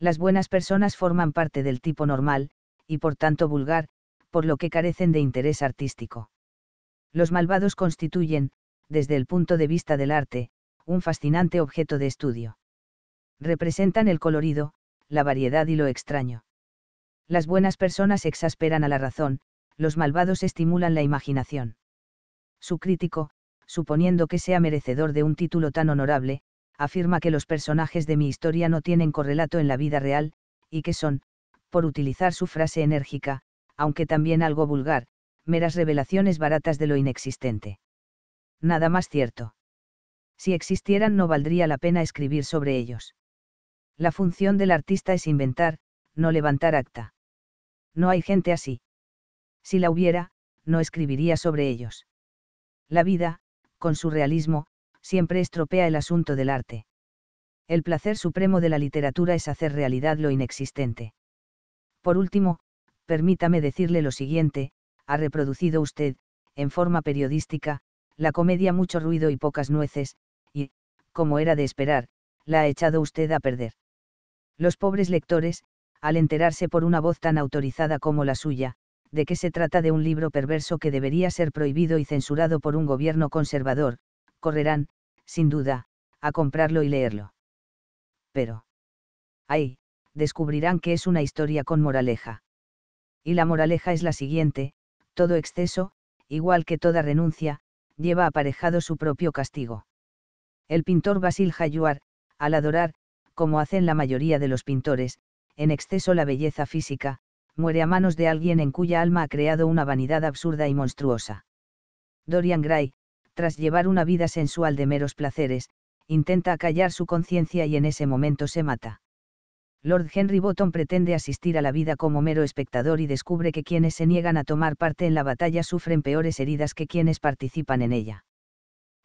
Speaker 1: Las buenas personas forman parte del tipo normal, y por tanto vulgar, por lo que carecen de interés artístico. Los malvados constituyen, desde el punto de vista del arte, un fascinante objeto de estudio. Representan el colorido, la variedad y lo extraño. Las buenas personas exasperan a la razón, los malvados estimulan la imaginación. Su crítico, suponiendo que sea merecedor de un título tan honorable, afirma que los personajes de mi historia no tienen correlato en la vida real, y que son, por utilizar su frase enérgica, aunque también algo vulgar, meras revelaciones baratas de lo inexistente. Nada más cierto. Si existieran no valdría la pena escribir sobre ellos. La función del artista es inventar, no levantar acta. No hay gente así. Si la hubiera, no escribiría sobre ellos. La vida, con su realismo, siempre estropea el asunto del arte. El placer supremo de la literatura es hacer realidad lo inexistente. Por último, permítame decirle lo siguiente, ha reproducido usted, en forma periodística, la comedia mucho ruido y pocas nueces, y, como era de esperar, la ha echado usted a perder. Los pobres lectores, al enterarse por una voz tan autorizada como la suya, de que se trata de un libro perverso que debería ser prohibido y censurado por un gobierno conservador, correrán, sin duda, a comprarlo y leerlo. Pero. Ahí, descubrirán que es una historia con moraleja y la moraleja es la siguiente, todo exceso, igual que toda renuncia, lleva aparejado su propio castigo. El pintor Basil Hayuar, al adorar, como hacen la mayoría de los pintores, en exceso la belleza física, muere a manos de alguien en cuya alma ha creado una vanidad absurda y monstruosa. Dorian Gray, tras llevar una vida sensual de meros placeres, intenta acallar su conciencia y en ese momento se mata. Lord Henry Bottom pretende asistir a la vida como mero espectador y descubre que quienes se niegan a tomar parte en la batalla sufren peores heridas que quienes participan en ella.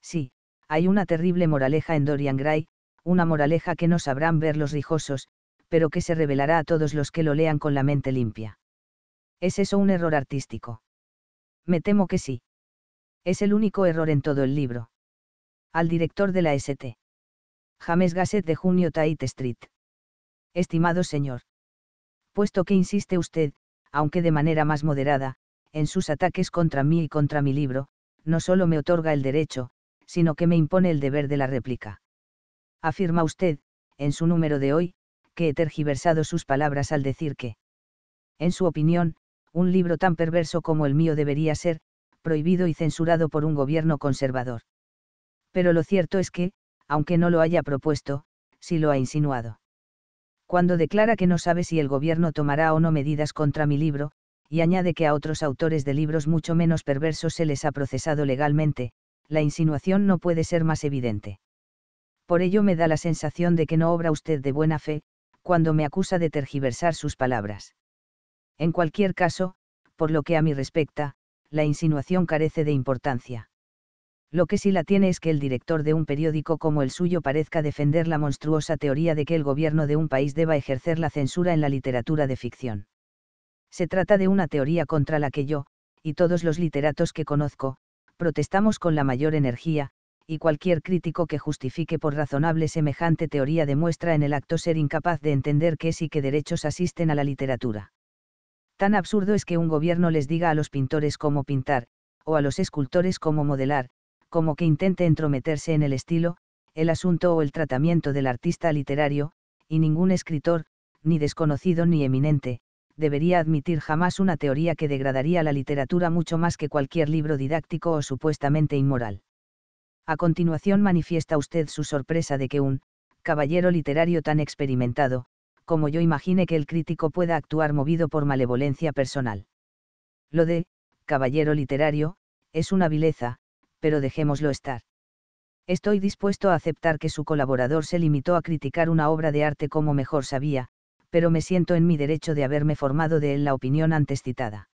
Speaker 1: Sí, hay una terrible moraleja en Dorian Gray, una moraleja que no sabrán ver los rijosos, pero que se revelará a todos los que lo lean con la mente limpia. ¿Es eso un error artístico? Me temo que sí. Es el único error en todo el libro. Al director de la ST. James Gasset de Junio Tait Street. Estimado señor. Puesto que insiste usted, aunque de manera más moderada, en sus ataques contra mí y contra mi libro, no solo me otorga el derecho, sino que me impone el deber de la réplica. Afirma usted, en su número de hoy, que he tergiversado sus palabras al decir que, en su opinión, un libro tan perverso como el mío debería ser, prohibido y censurado por un gobierno conservador. Pero lo cierto es que, aunque no lo haya propuesto, sí lo ha insinuado cuando declara que no sabe si el gobierno tomará o no medidas contra mi libro, y añade que a otros autores de libros mucho menos perversos se les ha procesado legalmente, la insinuación no puede ser más evidente. Por ello me da la sensación de que no obra usted de buena fe, cuando me acusa de tergiversar sus palabras. En cualquier caso, por lo que a mí respecta, la insinuación carece de importancia. Lo que sí la tiene es que el director de un periódico como el suyo parezca defender la monstruosa teoría de que el gobierno de un país deba ejercer la censura en la literatura de ficción. Se trata de una teoría contra la que yo, y todos los literatos que conozco, protestamos con la mayor energía, y cualquier crítico que justifique por razonable semejante teoría demuestra en el acto ser incapaz de entender qué y qué derechos asisten a la literatura. Tan absurdo es que un gobierno les diga a los pintores cómo pintar, o a los escultores cómo modelar, como que intente entrometerse en el estilo, el asunto o el tratamiento del artista literario, y ningún escritor, ni desconocido ni eminente, debería admitir jamás una teoría que degradaría la literatura mucho más que cualquier libro didáctico o supuestamente inmoral. A continuación manifiesta usted su sorpresa de que un caballero literario tan experimentado, como yo imagine que el crítico pueda actuar movido por malevolencia personal. Lo de caballero literario, es una vileza, pero dejémoslo estar. Estoy dispuesto a aceptar que su colaborador se limitó a criticar una obra de arte como mejor sabía, pero me siento en mi derecho de haberme formado de él la opinión antes citada.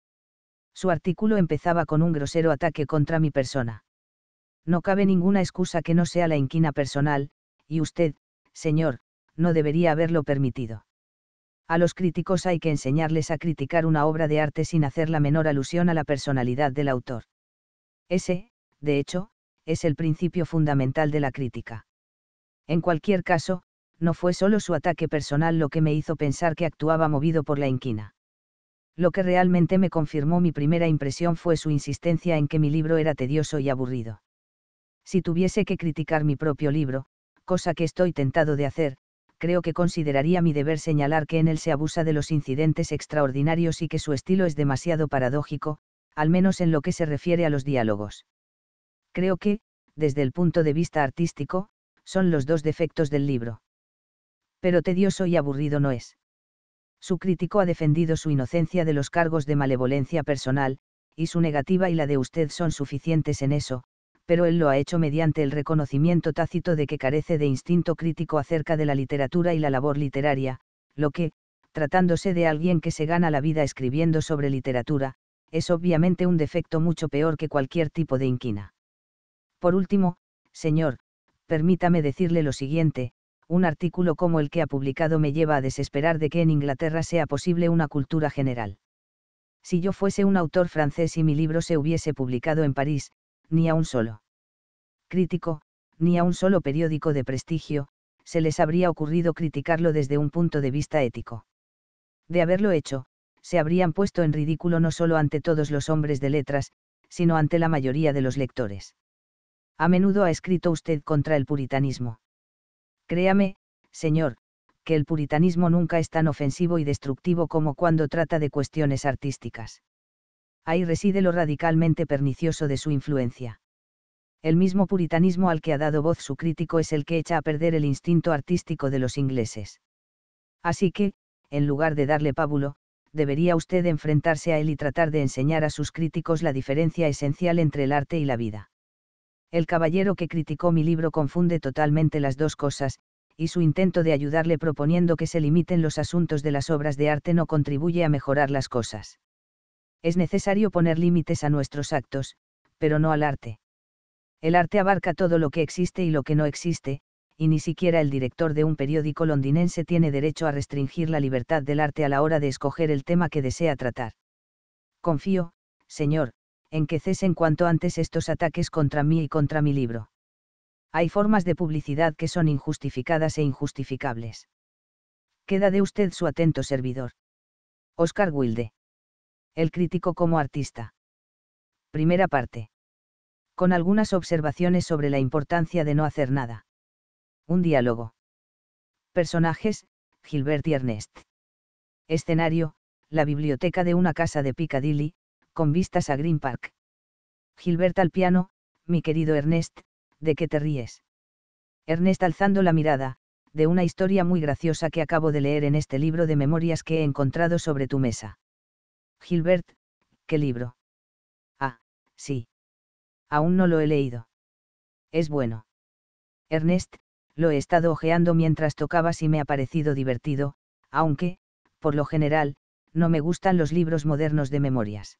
Speaker 1: Su artículo empezaba con un grosero ataque contra mi persona. No cabe ninguna excusa que no sea la inquina personal, y usted, señor, no debería haberlo permitido. A los críticos hay que enseñarles a criticar una obra de arte sin hacer la menor alusión a la personalidad del autor. Ese, de hecho, es el principio fundamental de la crítica. En cualquier caso, no fue solo su ataque personal lo que me hizo pensar que actuaba movido por la inquina. Lo que realmente me confirmó mi primera impresión fue su insistencia en que mi libro era tedioso y aburrido. Si tuviese que criticar mi propio libro, cosa que estoy tentado de hacer, creo que consideraría mi deber señalar que en él se abusa de los incidentes extraordinarios y que su estilo es demasiado paradójico, al menos en lo que se refiere a los diálogos. Creo que, desde el punto de vista artístico, son los dos defectos del libro. Pero tedioso y aburrido no es. Su crítico ha defendido su inocencia de los cargos de malevolencia personal, y su negativa y la de usted son suficientes en eso, pero él lo ha hecho mediante el reconocimiento tácito de que carece de instinto crítico acerca de la literatura y la labor literaria, lo que, tratándose de alguien que se gana la vida escribiendo sobre literatura, es obviamente un defecto mucho peor que cualquier tipo de inquina. Por último, señor, permítame decirle lo siguiente, un artículo como el que ha publicado me lleva a desesperar de que en Inglaterra sea posible una cultura general. Si yo fuese un autor francés y mi libro se hubiese publicado en París, ni a un solo crítico, ni a un solo periódico de prestigio, se les habría ocurrido criticarlo desde un punto de vista ético. De haberlo hecho, se habrían puesto en ridículo no solo ante todos los hombres de letras, sino ante la mayoría de los lectores. A menudo ha escrito usted contra el puritanismo. Créame, señor, que el puritanismo nunca es tan ofensivo y destructivo como cuando trata de cuestiones artísticas. Ahí reside lo radicalmente pernicioso de su influencia. El mismo puritanismo al que ha dado voz su crítico es el que echa a perder el instinto artístico de los ingleses. Así que, en lugar de darle pábulo, debería usted enfrentarse a él y tratar de enseñar a sus críticos la diferencia esencial entre el arte y la vida. El caballero que criticó mi libro confunde totalmente las dos cosas, y su intento de ayudarle proponiendo que se limiten los asuntos de las obras de arte no contribuye a mejorar las cosas. Es necesario poner límites a nuestros actos, pero no al arte. El arte abarca todo lo que existe y lo que no existe, y ni siquiera el director de un periódico londinense tiene derecho a restringir la libertad del arte a la hora de escoger el tema que desea tratar. Confío, señor, en que cesen cuanto antes estos ataques contra mí y contra mi libro. Hay formas de publicidad que son injustificadas e injustificables. Queda de usted su atento servidor. Oscar Wilde. El crítico como artista. Primera parte. Con algunas observaciones sobre la importancia de no hacer nada. Un diálogo. Personajes, Gilbert y Ernest. Escenario, la biblioteca de una casa de Piccadilly, con vistas a Green Park. Gilbert al piano, mi querido Ernest, ¿de qué te ríes? Ernest alzando la mirada, de una historia muy graciosa que acabo de leer en este libro de memorias que he encontrado sobre tu mesa. Gilbert, ¿qué libro? Ah, sí. Aún no lo he leído. Es bueno. Ernest, lo he estado ojeando mientras tocabas y me ha parecido divertido, aunque, por lo general, no me gustan los libros modernos de memorias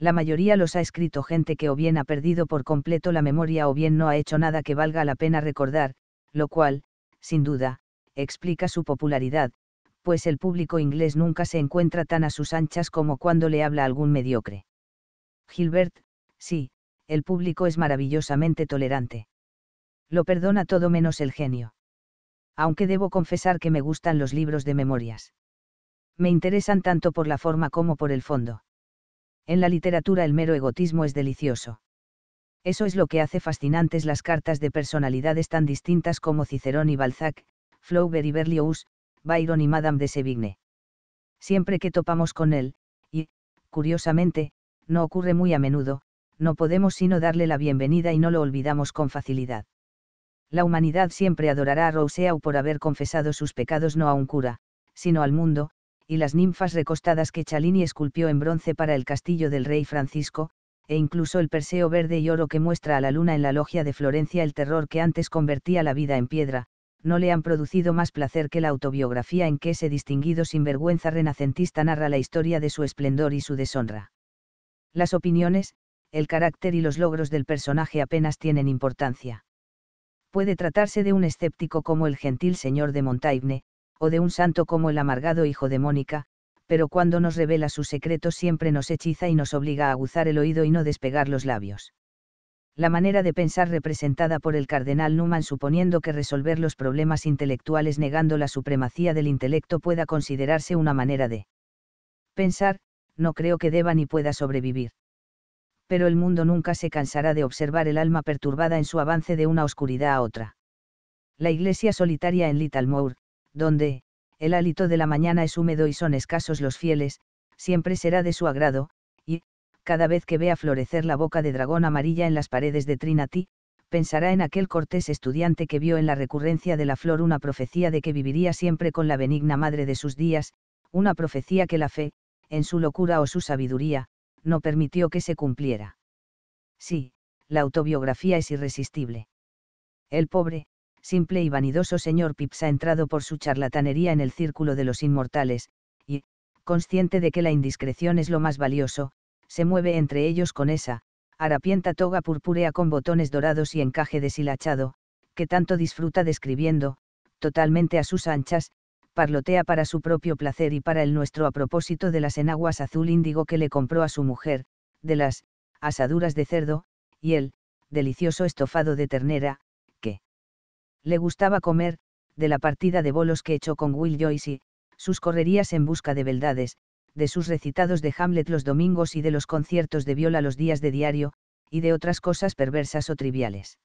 Speaker 1: la mayoría los ha escrito gente que o bien ha perdido por completo la memoria o bien no ha hecho nada que valga la pena recordar, lo cual, sin duda, explica su popularidad, pues el público inglés nunca se encuentra tan a sus anchas como cuando le habla algún mediocre. Gilbert, sí, el público es maravillosamente tolerante. Lo perdona todo menos el genio. Aunque debo confesar que me gustan los libros de memorias. Me interesan tanto por la forma como por el fondo. En la literatura el mero egotismo es delicioso. Eso es lo que hace fascinantes las cartas de personalidades tan distintas como Cicerón y Balzac, Flaubert y Berlioz, Byron y Madame de Sevigne. Siempre que topamos con él, y, curiosamente, no ocurre muy a menudo, no podemos sino darle la bienvenida y no lo olvidamos con facilidad. La humanidad siempre adorará a Rousseau por haber confesado sus pecados no a un cura, sino al mundo, y las ninfas recostadas que Chalini esculpió en bronce para el castillo del rey Francisco, e incluso el perseo verde y oro que muestra a la luna en la logia de Florencia el terror que antes convertía la vida en piedra, no le han producido más placer que la autobiografía en que ese distinguido sinvergüenza renacentista narra la historia de su esplendor y su deshonra. Las opiniones, el carácter y los logros del personaje apenas tienen importancia. Puede tratarse de un escéptico como el gentil señor de Montaigne, o de un santo como el amargado hijo de Mónica, pero cuando nos revela sus secretos siempre nos hechiza y nos obliga a aguzar el oído y no despegar los labios. La manera de pensar representada por el cardenal Newman suponiendo que resolver los problemas intelectuales negando la supremacía del intelecto pueda considerarse una manera de pensar, no creo que deba ni pueda sobrevivir. Pero el mundo nunca se cansará de observar el alma perturbada en su avance de una oscuridad a otra. La iglesia solitaria en Moor donde, el hálito de la mañana es húmedo y son escasos los fieles, siempre será de su agrado, y, cada vez que vea florecer la boca de dragón amarilla en las paredes de Trinity, pensará en aquel cortés estudiante que vio en la recurrencia de la flor una profecía de que viviría siempre con la benigna madre de sus días, una profecía que la fe, en su locura o su sabiduría, no permitió que se cumpliera. Sí, la autobiografía es irresistible. El pobre, simple y vanidoso señor Pips ha entrado por su charlatanería en el círculo de los inmortales, y, consciente de que la indiscreción es lo más valioso, se mueve entre ellos con esa, harapienta toga purpúrea con botones dorados y encaje deshilachado, que tanto disfruta describiendo, totalmente a sus anchas, parlotea para su propio placer y para el nuestro a propósito de las enaguas azul índigo que le compró a su mujer, de las asaduras de cerdo, y el delicioso estofado de ternera, le gustaba comer, de la partida de bolos que echó con Will Joyce sus correrías en busca de beldades, de sus recitados de Hamlet los domingos y de los conciertos de viola los días de diario, y de otras cosas perversas o triviales.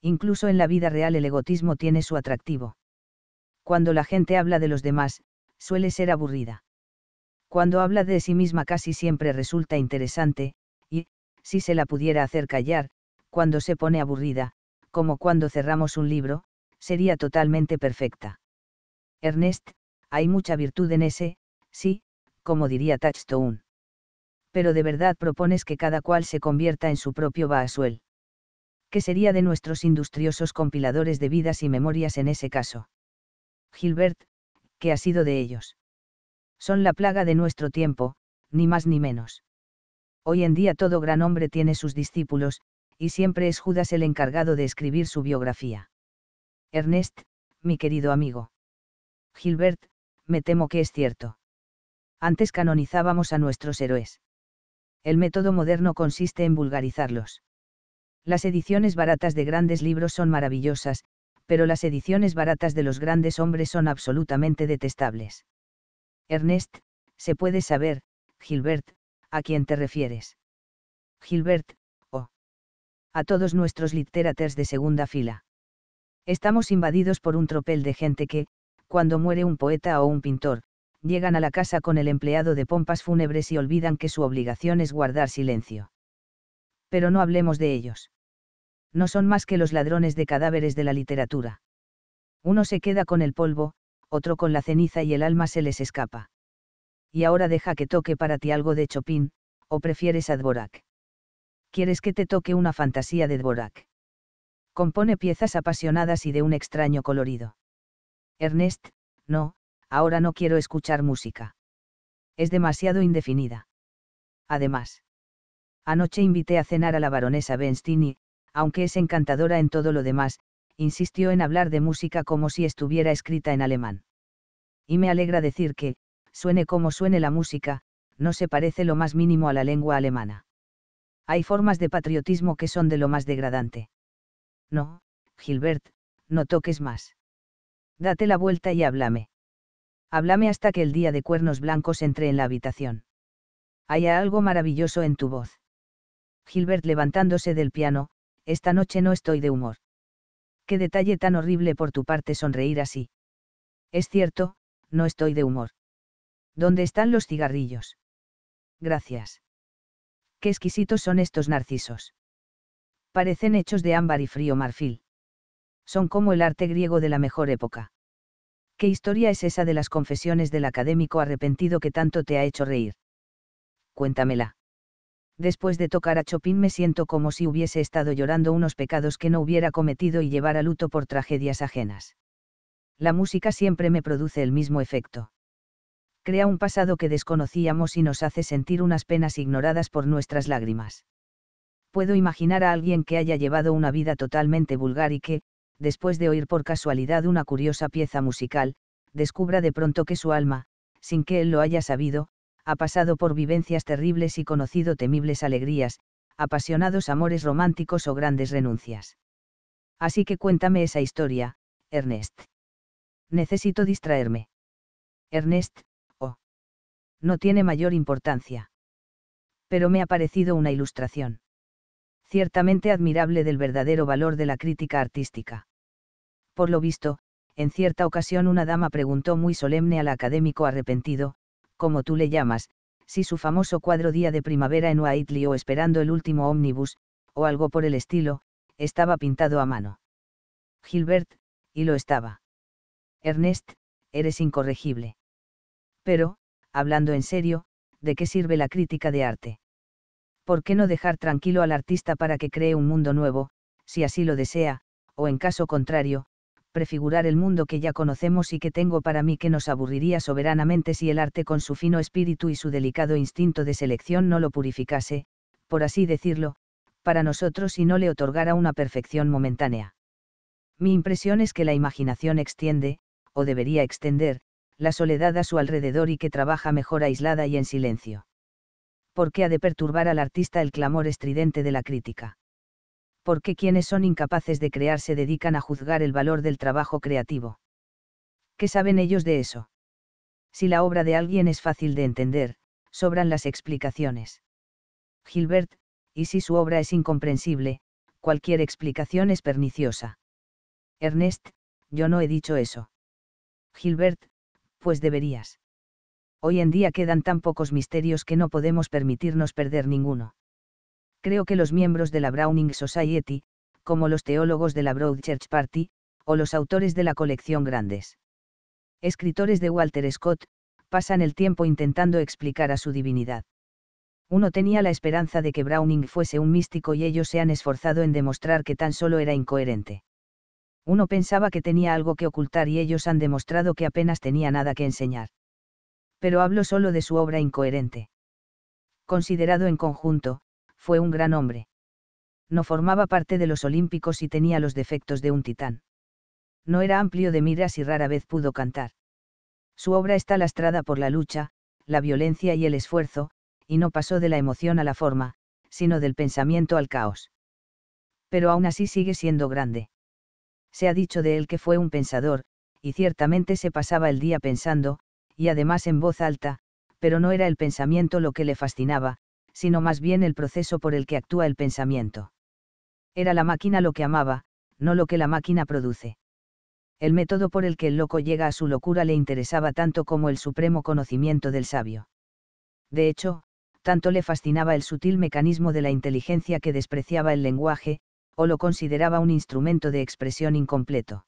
Speaker 1: Incluso en la vida real el egotismo tiene su atractivo. Cuando la gente habla de los demás, suele ser aburrida. Cuando habla de sí misma casi siempre resulta interesante, y, si se la pudiera hacer callar, cuando se pone aburrida, como cuando cerramos un libro, sería totalmente perfecta. Ernest, hay mucha virtud en ese, sí, como diría Touchstone. Pero de verdad propones que cada cual se convierta en su propio Baasuel. ¿Qué sería de nuestros industriosos compiladores de vidas y memorias en ese caso? Gilbert, ¿qué ha sido de ellos? Son la plaga de nuestro tiempo, ni más ni menos. Hoy en día todo gran hombre tiene sus discípulos, y siempre es Judas el encargado de escribir su biografía. Ernest, mi querido amigo. Gilbert, me temo que es cierto. Antes canonizábamos a nuestros héroes. El método moderno consiste en vulgarizarlos. Las ediciones baratas de grandes libros son maravillosas, pero las ediciones baratas de los grandes hombres son absolutamente detestables. Ernest, se puede saber, Gilbert, a quién te refieres. Gilbert, a todos nuestros literaters de segunda fila. Estamos invadidos por un tropel de gente que, cuando muere un poeta o un pintor, llegan a la casa con el empleado de pompas fúnebres y olvidan que su obligación es guardar silencio. Pero no hablemos de ellos. No son más que los ladrones de cadáveres de la literatura. Uno se queda con el polvo, otro con la ceniza y el alma se les escapa. Y ahora deja que toque para ti algo de Chopin, o prefieres a ¿quieres que te toque una fantasía de Dvorak? Compone piezas apasionadas y de un extraño colorido. Ernest, no, ahora no quiero escuchar música. Es demasiado indefinida. Además. Anoche invité a cenar a la baronesa Benstini, aunque es encantadora en todo lo demás, insistió en hablar de música como si estuviera escrita en alemán. Y me alegra decir que, suene como suene la música, no se parece lo más mínimo a la lengua alemana hay formas de patriotismo que son de lo más degradante. No, Gilbert, no toques más. Date la vuelta y háblame. Háblame hasta que el día de cuernos blancos entre en la habitación. Hay algo maravilloso en tu voz. Gilbert levantándose del piano, esta noche no estoy de humor. Qué detalle tan horrible por tu parte sonreír así. Es cierto, no estoy de humor. ¿Dónde están los cigarrillos? Gracias qué exquisitos son estos narcisos. Parecen hechos de ámbar y frío marfil. Son como el arte griego de la mejor época. ¿Qué historia es esa de las confesiones del académico arrepentido que tanto te ha hecho reír? Cuéntamela. Después de tocar a Chopin me siento como si hubiese estado llorando unos pecados que no hubiera cometido y llevar a luto por tragedias ajenas. La música siempre me produce el mismo efecto crea un pasado que desconocíamos y nos hace sentir unas penas ignoradas por nuestras lágrimas. Puedo imaginar a alguien que haya llevado una vida totalmente vulgar y que, después de oír por casualidad una curiosa pieza musical, descubra de pronto que su alma, sin que él lo haya sabido, ha pasado por vivencias terribles y conocido temibles alegrías, apasionados amores románticos o grandes renuncias. Así que cuéntame esa historia, Ernest. Necesito distraerme. Ernest, no tiene mayor importancia. Pero me ha parecido una ilustración. Ciertamente admirable del verdadero valor de la crítica artística. Por lo visto, en cierta ocasión una dama preguntó muy solemne al académico arrepentido, como tú le llamas, si su famoso cuadro Día de Primavera en Whiteley o Esperando el último ómnibus, o algo por el estilo, estaba pintado a mano. Gilbert, y lo estaba. Ernest, eres incorregible. Pero, hablando en serio, ¿de qué sirve la crítica de arte? ¿Por qué no dejar tranquilo al artista para que cree un mundo nuevo, si así lo desea, o en caso contrario, prefigurar el mundo que ya conocemos y que tengo para mí que nos aburriría soberanamente si el arte con su fino espíritu y su delicado instinto de selección no lo purificase, por así decirlo, para nosotros y no le otorgara una perfección momentánea. Mi impresión es que la imaginación extiende, o debería extender, la soledad a su alrededor y que trabaja mejor aislada y en silencio. ¿Por qué ha de perturbar al artista el clamor estridente de la crítica? ¿Por qué quienes son incapaces de crear se dedican a juzgar el valor del trabajo creativo? ¿Qué saben ellos de eso? Si la obra de alguien es fácil de entender, sobran las explicaciones. Gilbert, y si su obra es incomprensible, cualquier explicación es perniciosa. Ernest, yo no he dicho eso. Gilbert, pues deberías. Hoy en día quedan tan pocos misterios que no podemos permitirnos perder ninguno. Creo que los miembros de la Browning Society, como los teólogos de la Broad Church Party, o los autores de la colección Grandes. Escritores de Walter Scott, pasan el tiempo intentando explicar a su divinidad. Uno tenía la esperanza de que Browning fuese un místico y ellos se han esforzado en demostrar que tan solo era incoherente uno pensaba que tenía algo que ocultar y ellos han demostrado que apenas tenía nada que enseñar. Pero hablo solo de su obra incoherente. Considerado en conjunto, fue un gran hombre. No formaba parte de los olímpicos y tenía los defectos de un titán. No era amplio de miras y rara vez pudo cantar. Su obra está lastrada por la lucha, la violencia y el esfuerzo, y no pasó de la emoción a la forma, sino del pensamiento al caos. Pero aún así sigue siendo grande. Se ha dicho de él que fue un pensador, y ciertamente se pasaba el día pensando, y además en voz alta, pero no era el pensamiento lo que le fascinaba, sino más bien el proceso por el que actúa el pensamiento. Era la máquina lo que amaba, no lo que la máquina produce. El método por el que el loco llega a su locura le interesaba tanto como el supremo conocimiento del sabio. De hecho, tanto le fascinaba el sutil mecanismo de la inteligencia que despreciaba el lenguaje, o lo consideraba un instrumento de expresión incompleto.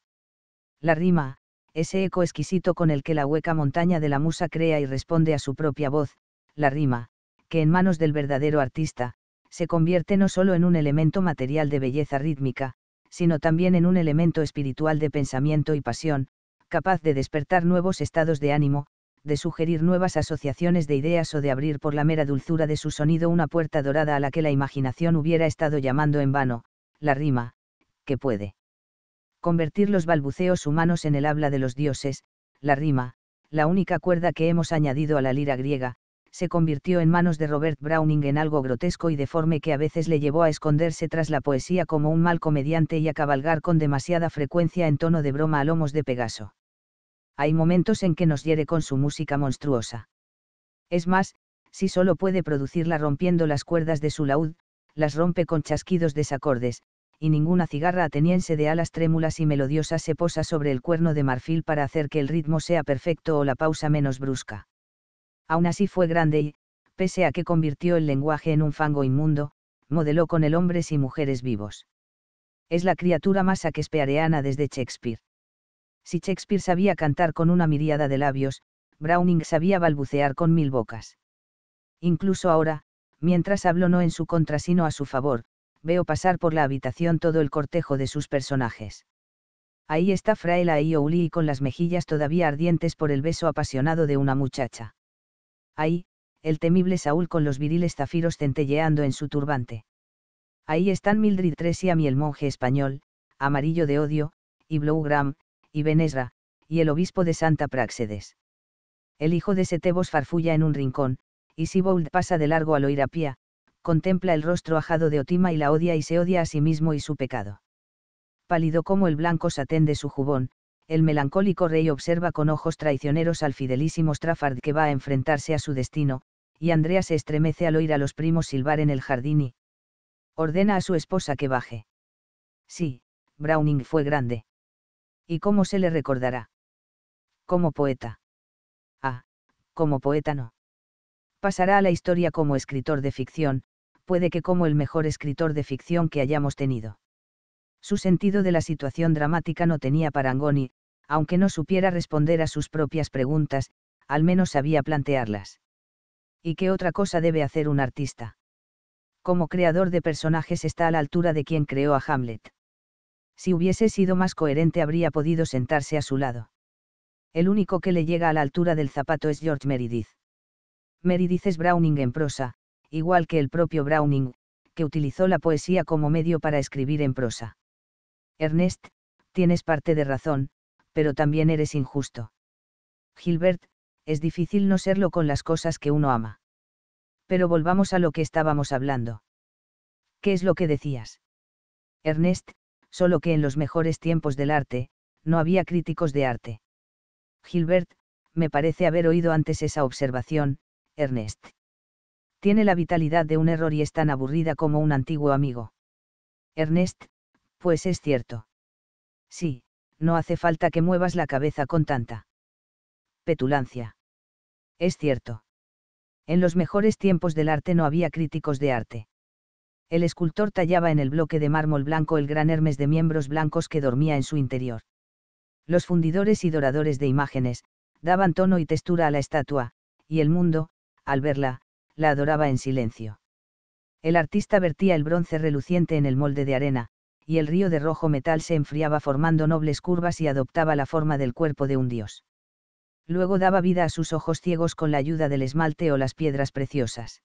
Speaker 1: La rima, ese eco exquisito con el que la hueca montaña de la musa crea y responde a su propia voz, la rima, que en manos del verdadero artista, se convierte no solo en un elemento material de belleza rítmica, sino también en un elemento espiritual de pensamiento y pasión, capaz de despertar nuevos estados de ánimo, de sugerir nuevas asociaciones de ideas o de abrir por la mera dulzura de su sonido una puerta dorada a la que la imaginación hubiera estado llamando en vano, la rima, que puede convertir los balbuceos humanos en el habla de los dioses, la rima, la única cuerda que hemos añadido a la lira griega, se convirtió en manos de Robert Browning en algo grotesco y deforme que a veces le llevó a esconderse tras la poesía como un mal comediante y a cabalgar con demasiada frecuencia en tono de broma a lomos de Pegaso. Hay momentos en que nos hiere con su música monstruosa. Es más, si solo puede producirla rompiendo las cuerdas de su laúd, las rompe con chasquidos desacordes, y ninguna cigarra ateniense de alas trémulas y melodiosas se posa sobre el cuerno de marfil para hacer que el ritmo sea perfecto o la pausa menos brusca. Aún así fue grande y, pese a que convirtió el lenguaje en un fango inmundo, modeló con el hombres y mujeres vivos. Es la criatura más aquespeareana desde Shakespeare. Si Shakespeare sabía cantar con una miríada de labios, Browning sabía balbucear con mil bocas. Incluso ahora, mientras habló no en su contra sino a su favor, veo pasar por la habitación todo el cortejo de sus personajes. Ahí está Fraela y Ouli con las mejillas todavía ardientes por el beso apasionado de una muchacha. Ahí, el temible Saúl con los viriles zafiros centelleando en su turbante. Ahí están Mildred Tresiam y el monje español, amarillo de odio, y Blougram, y Benesra, y el obispo de Santa Praxedes. El hijo de Setebos farfulla en un rincón, y Sibold pasa de largo al oír a contempla el rostro ajado de Otima y la odia y se odia a sí mismo y su pecado. Pálido como el blanco satén de su jubón, el melancólico rey observa con ojos traicioneros al fidelísimo Strafford que va a enfrentarse a su destino, y Andrea se estremece al oír a los primos silbar en el jardín y ordena a su esposa que baje. Sí, Browning fue grande. ¿Y cómo se le recordará? Como poeta. Ah, como poeta no. Pasará a la historia como escritor de ficción, puede que como el mejor escritor de ficción que hayamos tenido. Su sentido de la situación dramática no tenía y, aunque no supiera responder a sus propias preguntas, al menos sabía plantearlas. ¿Y qué otra cosa debe hacer un artista? Como creador de personajes está a la altura de quien creó a Hamlet. Si hubiese sido más coherente habría podido sentarse a su lado. El único que le llega a la altura del zapato es George Meredith. Meredith es Browning en prosa, igual que el propio Browning, que utilizó la poesía como medio para escribir en prosa. Ernest, tienes parte de razón, pero también eres injusto. Gilbert, es difícil no serlo con las cosas que uno ama. Pero volvamos a lo que estábamos hablando. ¿Qué es lo que decías? Ernest, solo que en los mejores tiempos del arte, no había críticos de arte. Gilbert, me parece haber oído antes esa observación, Ernest tiene la vitalidad de un error y es tan aburrida como un antiguo amigo. Ernest, pues es cierto. Sí, no hace falta que muevas la cabeza con tanta petulancia. Es cierto. En los mejores tiempos del arte no había críticos de arte. El escultor tallaba en el bloque de mármol blanco el gran Hermes de miembros blancos que dormía en su interior. Los fundidores y doradores de imágenes, daban tono y textura a la estatua, y el mundo, al verla, la adoraba en silencio. El artista vertía el bronce reluciente en el molde de arena, y el río de rojo metal se enfriaba formando nobles curvas y adoptaba la forma del cuerpo de un dios. Luego daba vida a sus ojos ciegos con la ayuda del esmalte o las piedras preciosas.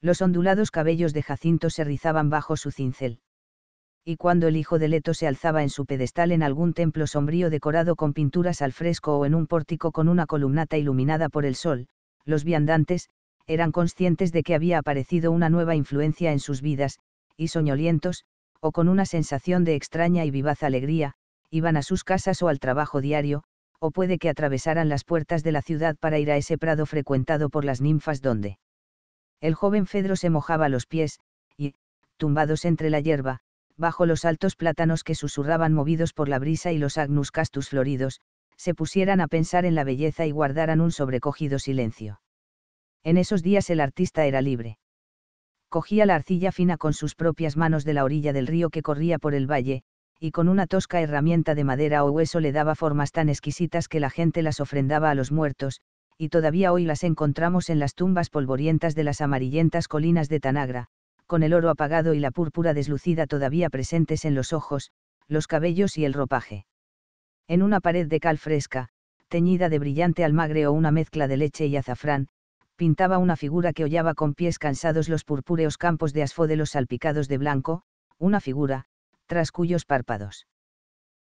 Speaker 1: Los ondulados cabellos de Jacinto se rizaban bajo su cincel. Y cuando el hijo de Leto se alzaba en su pedestal en algún templo sombrío decorado con pinturas al fresco o en un pórtico con una columnata iluminada por el sol, los viandantes, eran conscientes de que había aparecido una nueva influencia en sus vidas, y soñolientos, o con una sensación de extraña y vivaz alegría, iban a sus casas o al trabajo diario, o puede que atravesaran las puertas de la ciudad para ir a ese prado frecuentado por las ninfas donde el joven Fedro se mojaba los pies, y, tumbados entre la hierba, bajo los altos plátanos que susurraban movidos por la brisa y los agnus castus floridos, se pusieran a pensar en la belleza y guardaran un sobrecogido silencio. En esos días el artista era libre. Cogía la arcilla fina con sus propias manos de la orilla del río que corría por el valle, y con una tosca herramienta de madera o hueso le daba formas tan exquisitas que la gente las ofrendaba a los muertos, y todavía hoy las encontramos en las tumbas polvorientas de las amarillentas colinas de Tanagra, con el oro apagado y la púrpura deslucida todavía presentes en los ojos, los cabellos y el ropaje. En una pared de cal fresca, teñida de brillante almagre o una mezcla de leche y azafrán, pintaba una figura que hollaba con pies cansados los purpúreos campos de asfódelos salpicados de blanco, una figura, tras cuyos párpados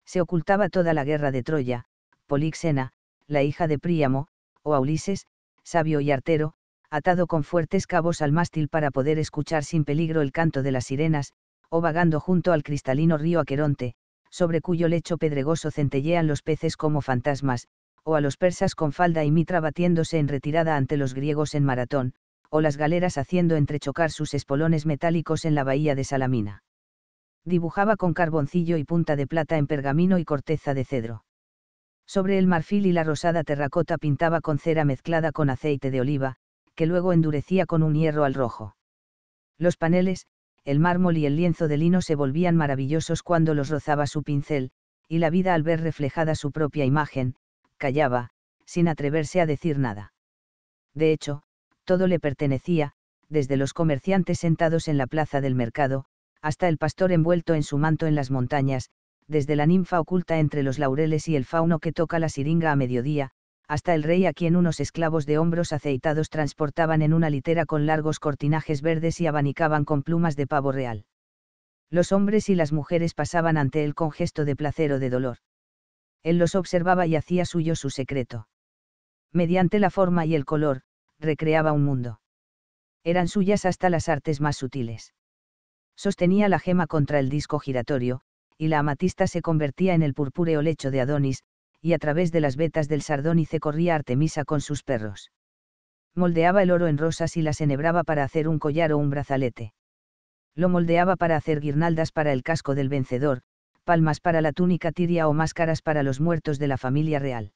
Speaker 1: se ocultaba toda la guerra de Troya, Polixena, la hija de Príamo, o a Ulises, sabio y artero, atado con fuertes cabos al mástil para poder escuchar sin peligro el canto de las sirenas, o vagando junto al cristalino río Aqueronte, sobre cuyo lecho pedregoso centellean los peces como fantasmas, o a los persas con falda y mitra batiéndose en retirada ante los griegos en maratón, o las galeras haciendo entrechocar sus espolones metálicos en la bahía de Salamina. Dibujaba con carboncillo y punta de plata en pergamino y corteza de cedro. Sobre el marfil y la rosada terracota pintaba con cera mezclada con aceite de oliva, que luego endurecía con un hierro al rojo. Los paneles, el mármol y el lienzo de lino se volvían maravillosos cuando los rozaba su pincel, y la vida al ver reflejada su propia imagen, callaba, sin atreverse a decir nada. De hecho, todo le pertenecía, desde los comerciantes sentados en la plaza del mercado, hasta el pastor envuelto en su manto en las montañas, desde la ninfa oculta entre los laureles y el fauno que toca la siringa a mediodía, hasta el rey a quien unos esclavos de hombros aceitados transportaban en una litera con largos cortinajes verdes y abanicaban con plumas de pavo real. Los hombres y las mujeres pasaban ante él con gesto de placer o de dolor él los observaba y hacía suyo su secreto. Mediante la forma y el color, recreaba un mundo. Eran suyas hasta las artes más sutiles. Sostenía la gema contra el disco giratorio, y la amatista se convertía en el purpúreo lecho de Adonis, y a través de las vetas del sardónice corría Artemisa con sus perros. Moldeaba el oro en rosas y las enhebraba para hacer un collar o un brazalete. Lo moldeaba para hacer guirnaldas para el casco del vencedor, palmas para la túnica tiria o máscaras para los muertos de la familia real.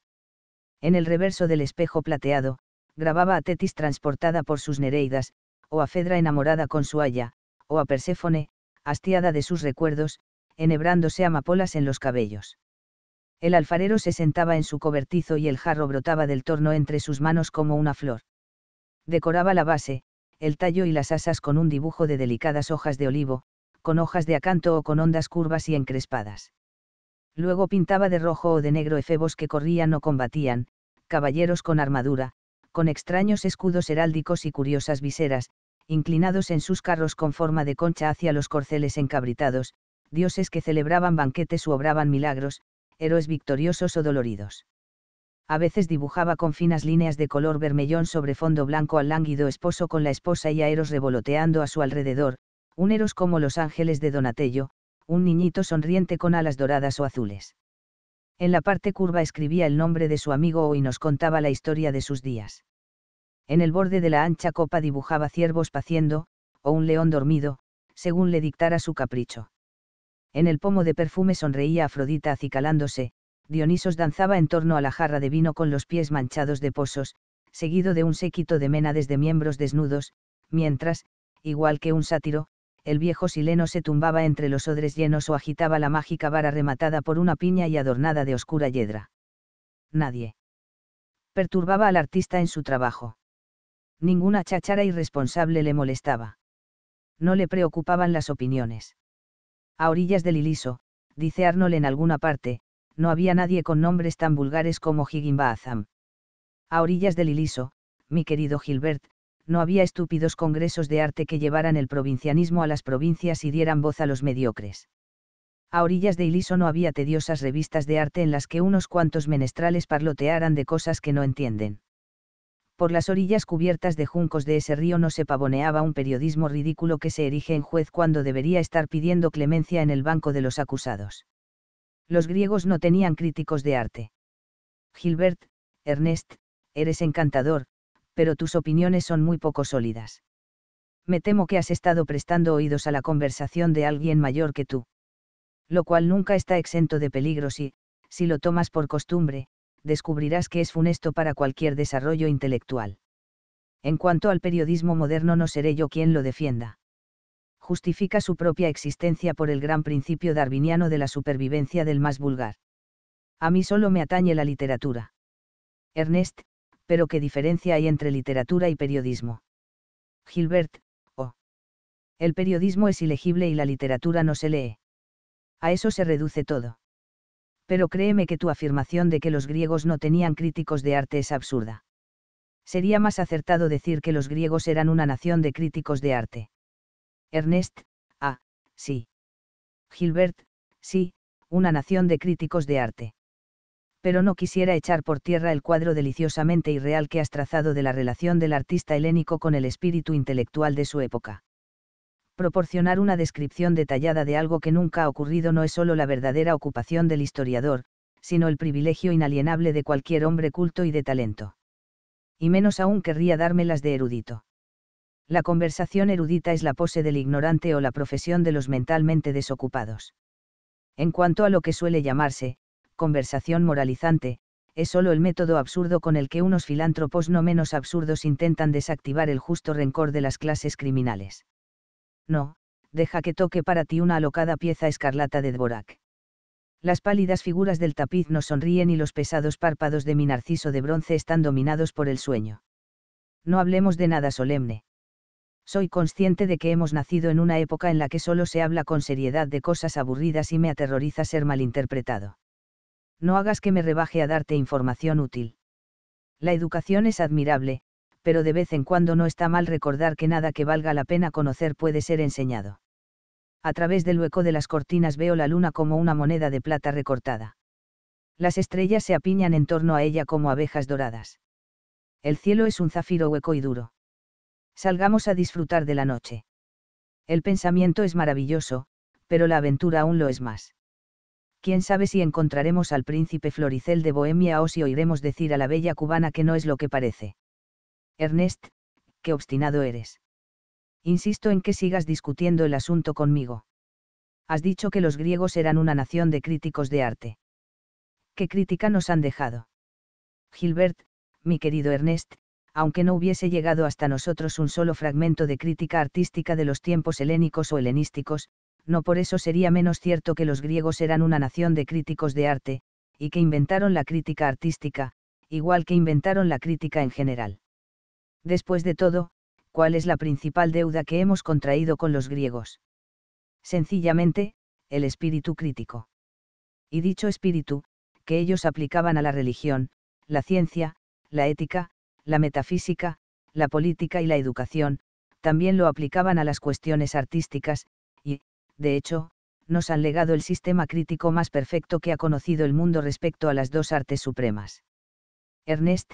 Speaker 1: En el reverso del espejo plateado, grababa a Tetis transportada por sus Nereidas, o a Fedra enamorada con su haya, o a Perséfone, hastiada de sus recuerdos, enhebrándose amapolas en los cabellos. El alfarero se sentaba en su cobertizo y el jarro brotaba del torno entre sus manos como una flor. Decoraba la base, el tallo y las asas con un dibujo de delicadas hojas de olivo, con hojas de acanto o con ondas curvas y encrespadas. Luego pintaba de rojo o de negro efebos que corrían o combatían, caballeros con armadura, con extraños escudos heráldicos y curiosas viseras, inclinados en sus carros con forma de concha hacia los corceles encabritados, dioses que celebraban banquetes u obraban milagros, héroes victoriosos o doloridos. A veces dibujaba con finas líneas de color vermellón sobre fondo blanco al lánguido esposo con la esposa y a revoloteando a su alrededor, un Eros como los ángeles de Donatello, un niñito sonriente con alas doradas o azules. En la parte curva escribía el nombre de su amigo o y nos contaba la historia de sus días. En el borde de la ancha copa dibujaba ciervos paciendo, o un león dormido, según le dictara su capricho. En el pomo de perfume sonreía Afrodita acicalándose, Dionisos danzaba en torno a la jarra de vino con los pies manchados de pozos, seguido de un séquito de ménades de miembros desnudos, mientras, igual que un sátiro, el viejo sileno se tumbaba entre los odres llenos o agitaba la mágica vara rematada por una piña y adornada de oscura yedra. Nadie. Perturbaba al artista en su trabajo. Ninguna cháchara irresponsable le molestaba. No le preocupaban las opiniones. A orillas del Iliso, dice Arnold en alguna parte, no había nadie con nombres tan vulgares como Higginbotham. A orillas del Iliso, mi querido Gilbert, no había estúpidos congresos de arte que llevaran el provincianismo a las provincias y dieran voz a los mediocres. A orillas de Iliso no había tediosas revistas de arte en las que unos cuantos menestrales parlotearan de cosas que no entienden. Por las orillas cubiertas de juncos de ese río no se pavoneaba un periodismo ridículo que se erige en juez cuando debería estar pidiendo clemencia en el banco de los acusados. Los griegos no tenían críticos de arte. Gilbert, Ernest, eres encantador, pero tus opiniones son muy poco sólidas. Me temo que has estado prestando oídos a la conversación de alguien mayor que tú. Lo cual nunca está exento de peligros y, si lo tomas por costumbre, descubrirás que es funesto para cualquier desarrollo intelectual. En cuanto al periodismo moderno no seré yo quien lo defienda. Justifica su propia existencia por el gran principio darwiniano de la supervivencia del más vulgar. A mí solo me atañe la literatura. Ernest, pero qué diferencia hay entre literatura y periodismo. Gilbert, o. Oh. El periodismo es ilegible y la literatura no se lee. A eso se reduce todo. Pero créeme que tu afirmación de que los griegos no tenían críticos de arte es absurda. Sería más acertado decir que los griegos eran una nación de críticos de arte. Ernest, ah, sí. Gilbert, sí, una nación de críticos de arte pero no quisiera echar por tierra el cuadro deliciosamente irreal que has trazado de la relación del artista helénico con el espíritu intelectual de su época. Proporcionar una descripción detallada de algo que nunca ha ocurrido no es solo la verdadera ocupación del historiador, sino el privilegio inalienable de cualquier hombre culto y de talento. Y menos aún querría dármelas de erudito. La conversación erudita es la pose del ignorante o la profesión de los mentalmente desocupados. En cuanto a lo que suele llamarse, conversación moralizante, es solo el método absurdo con el que unos filántropos no menos absurdos intentan desactivar el justo rencor de las clases criminales. No, deja que toque para ti una alocada pieza escarlata de Dvorak. Las pálidas figuras del tapiz no sonríen y los pesados párpados de mi narciso de bronce están dominados por el sueño. No hablemos de nada solemne. Soy consciente de que hemos nacido en una época en la que solo se habla con seriedad de cosas aburridas y me aterroriza ser malinterpretado no hagas que me rebaje a darte información útil. La educación es admirable, pero de vez en cuando no está mal recordar que nada que valga la pena conocer puede ser enseñado. A través del hueco de las cortinas veo la luna como una moneda de plata recortada. Las estrellas se apiñan en torno a ella como abejas doradas. El cielo es un zafiro hueco y duro. Salgamos a disfrutar de la noche. El pensamiento es maravilloso, pero la aventura aún lo es más quién sabe si encontraremos al príncipe Floricel de Bohemia o si oiremos decir a la bella cubana que no es lo que parece. Ernest, qué obstinado eres. Insisto en que sigas discutiendo el asunto conmigo. Has dicho que los griegos eran una nación de críticos de arte. ¿Qué crítica nos han dejado? Gilbert, mi querido Ernest, aunque no hubiese llegado hasta nosotros un solo fragmento de crítica artística de los tiempos helénicos o helenísticos, no por eso sería menos cierto que los griegos eran una nación de críticos de arte, y que inventaron la crítica artística, igual que inventaron la crítica en general. Después de todo, ¿cuál es la principal deuda que hemos contraído con los griegos? Sencillamente, el espíritu crítico. Y dicho espíritu, que ellos aplicaban a la religión, la ciencia, la ética, la metafísica, la política y la educación, también lo aplicaban a las cuestiones artísticas, y, de hecho, nos han legado el sistema crítico más perfecto que ha conocido el mundo respecto a las dos artes supremas. Ernest,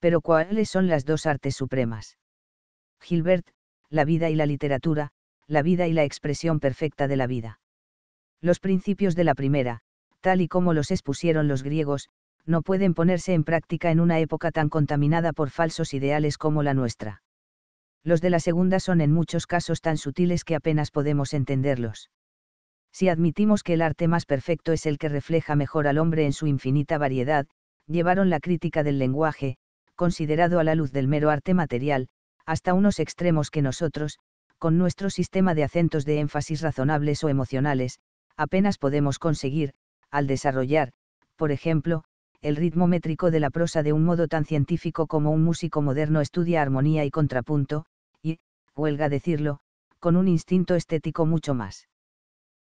Speaker 1: pero ¿cuáles son las dos artes supremas? Gilbert, la vida y la literatura, la vida y la expresión perfecta de la vida. Los principios de la primera, tal y como los expusieron los griegos, no pueden ponerse en práctica en una época tan contaminada por falsos ideales como la nuestra. Los de la segunda son en muchos casos tan sutiles que apenas podemos entenderlos. Si admitimos que el arte más perfecto es el que refleja mejor al hombre en su infinita variedad, llevaron la crítica del lenguaje, considerado a la luz del mero arte material, hasta unos extremos que nosotros, con nuestro sistema de acentos de énfasis razonables o emocionales, apenas podemos conseguir, al desarrollar, por ejemplo, el ritmo métrico de la prosa de un modo tan científico como un músico moderno estudia armonía y contrapunto, y, huelga decirlo, con un instinto estético mucho más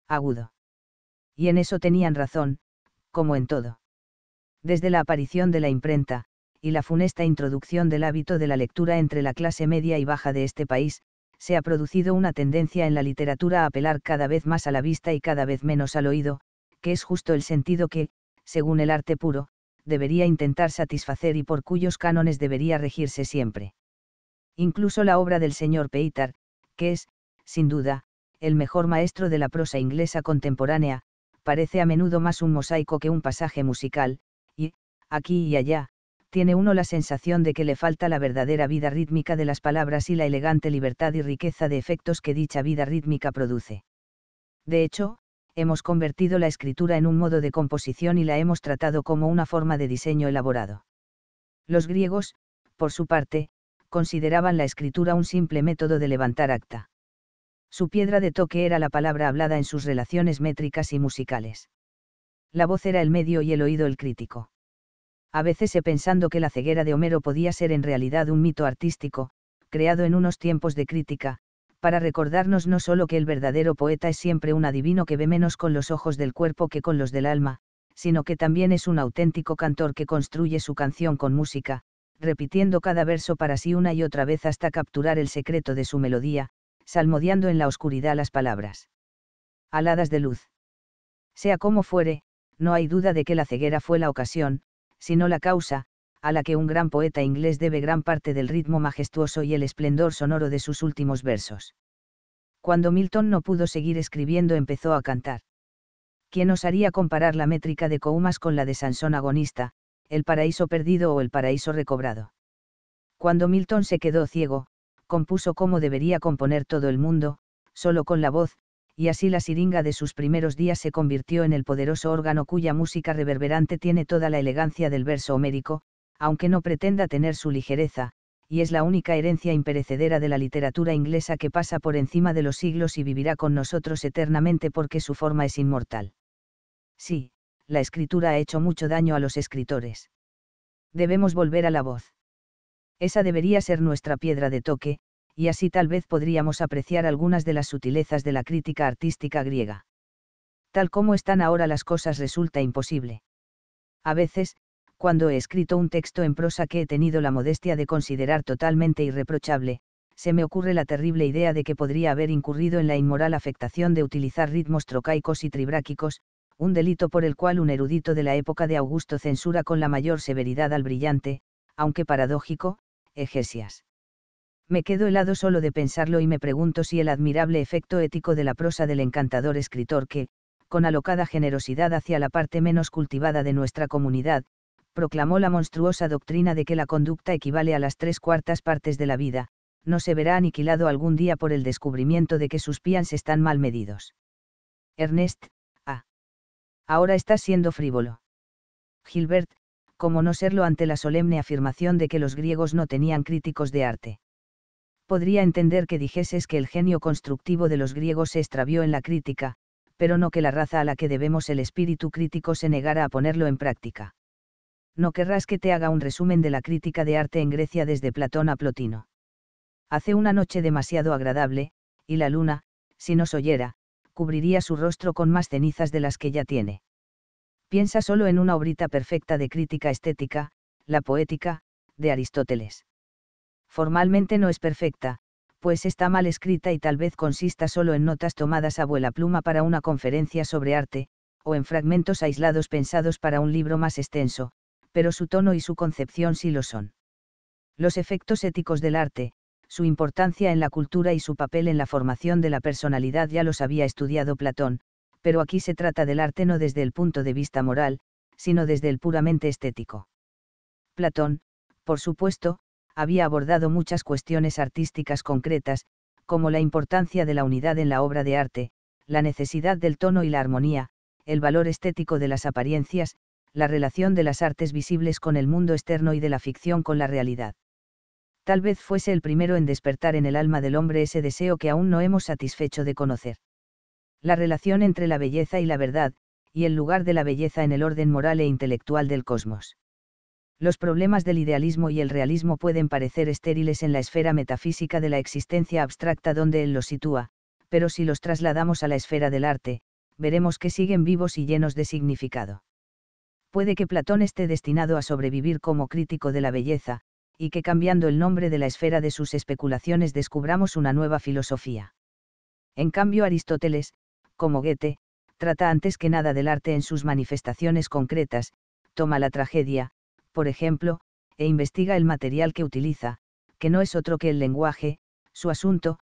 Speaker 1: agudo. Y en eso tenían razón, como en todo. Desde la aparición de la imprenta, y la funesta introducción del hábito de la lectura entre la clase media y baja de este país, se ha producido una tendencia en la literatura a apelar cada vez más a la vista y cada vez menos al oído, que es justo el sentido que, según el arte puro, debería intentar satisfacer y por cuyos cánones debería regirse siempre. Incluso la obra del señor Peitar, que es, sin duda, el mejor maestro de la prosa inglesa contemporánea, parece a menudo más un mosaico que un pasaje musical, y, aquí y allá, tiene uno la sensación de que le falta la verdadera vida rítmica de las palabras y la elegante libertad y riqueza de efectos que dicha vida rítmica produce. De hecho, hemos convertido la escritura en un modo de composición y la hemos tratado como una forma de diseño elaborado. Los griegos, por su parte, consideraban la escritura un simple método de levantar acta. Su piedra de toque era la palabra hablada en sus relaciones métricas y musicales. La voz era el medio y el oído el crítico. A veces he pensando que la ceguera de Homero podía ser en realidad un mito artístico, creado en unos tiempos de crítica, para recordarnos no solo que el verdadero poeta es siempre un adivino que ve menos con los ojos del cuerpo que con los del alma, sino que también es un auténtico cantor que construye su canción con música, repitiendo cada verso para sí una y otra vez hasta capturar el secreto de su melodía, salmodiando en la oscuridad las palabras. Aladas de luz. Sea como fuere, no hay duda de que la ceguera fue la ocasión, sino la causa, a la que un gran poeta inglés debe gran parte del ritmo majestuoso y el esplendor sonoro de sus últimos versos. Cuando Milton no pudo seguir escribiendo empezó a cantar. ¿Quién haría comparar la métrica de Coumas con la de Sansón agonista, el paraíso perdido o el paraíso recobrado? Cuando Milton se quedó ciego, compuso como debería componer todo el mundo, solo con la voz, y así la siringa de sus primeros días se convirtió en el poderoso órgano cuya música reverberante tiene toda la elegancia del verso homérico, aunque no pretenda tener su ligereza, y es la única herencia imperecedera de la literatura inglesa que pasa por encima de los siglos y vivirá con nosotros eternamente porque su forma es inmortal. Sí, la escritura ha hecho mucho daño a los escritores. Debemos volver a la voz. Esa debería ser nuestra piedra de toque, y así tal vez podríamos apreciar algunas de las sutilezas de la crítica artística griega. Tal como están ahora las cosas resulta imposible. A veces, cuando he escrito un texto en prosa que he tenido la modestia de considerar totalmente irreprochable, se me ocurre la terrible idea de que podría haber incurrido en la inmoral afectación de utilizar ritmos trocaicos y tribráquicos, un delito por el cual un erudito de la época de Augusto censura con la mayor severidad al brillante, aunque paradójico, Egesias. Me quedo helado solo de pensarlo y me pregunto si el admirable efecto ético de la prosa del encantador escritor que, con alocada generosidad hacia la parte menos cultivada de nuestra comunidad, proclamó la monstruosa doctrina de que la conducta equivale a las tres cuartas partes de la vida, no se verá aniquilado algún día por el descubrimiento de que sus pians están mal medidos. Ernest, ah. Ahora estás siendo frívolo. Gilbert, como no serlo ante la solemne afirmación de que los griegos no tenían críticos de arte. Podría entender que dijeses que el genio constructivo de los griegos se extravió en la crítica, pero no que la raza a la que debemos el espíritu crítico se negara a ponerlo en práctica no querrás que te haga un resumen de la crítica de arte en Grecia desde Platón a Plotino. Hace una noche demasiado agradable, y la luna, si nos oyera, cubriría su rostro con más cenizas de las que ya tiene. Piensa solo en una obrita perfecta de crítica estética, la poética, de Aristóteles. Formalmente no es perfecta, pues está mal escrita y tal vez consista solo en notas tomadas a vuela pluma para una conferencia sobre arte, o en fragmentos aislados pensados para un libro más extenso, pero su tono y su concepción sí lo son. Los efectos éticos del arte, su importancia en la cultura y su papel en la formación de la personalidad ya los había estudiado Platón, pero aquí se trata del arte no desde el punto de vista moral, sino desde el puramente estético. Platón, por supuesto, había abordado muchas cuestiones artísticas concretas, como la importancia de la unidad en la obra de arte, la necesidad del tono y la armonía, el valor estético de las apariencias, la relación de las artes visibles con el mundo externo y de la ficción con la realidad. Tal vez fuese el primero en despertar en el alma del hombre ese deseo que aún no hemos satisfecho de conocer. La relación entre la belleza y la verdad, y el lugar de la belleza en el orden moral e intelectual del cosmos. Los problemas del idealismo y el realismo pueden parecer estériles en la esfera metafísica de la existencia abstracta donde él los sitúa, pero si los trasladamos a la esfera del arte, veremos que siguen vivos y llenos de significado. Puede que Platón esté destinado a sobrevivir como crítico de la belleza, y que cambiando el nombre de la esfera de sus especulaciones descubramos una nueva filosofía. En cambio Aristóteles, como Goethe, trata antes que nada del arte en sus manifestaciones concretas, toma la tragedia, por ejemplo, e investiga el material que utiliza, que no es otro que el lenguaje, su asunto,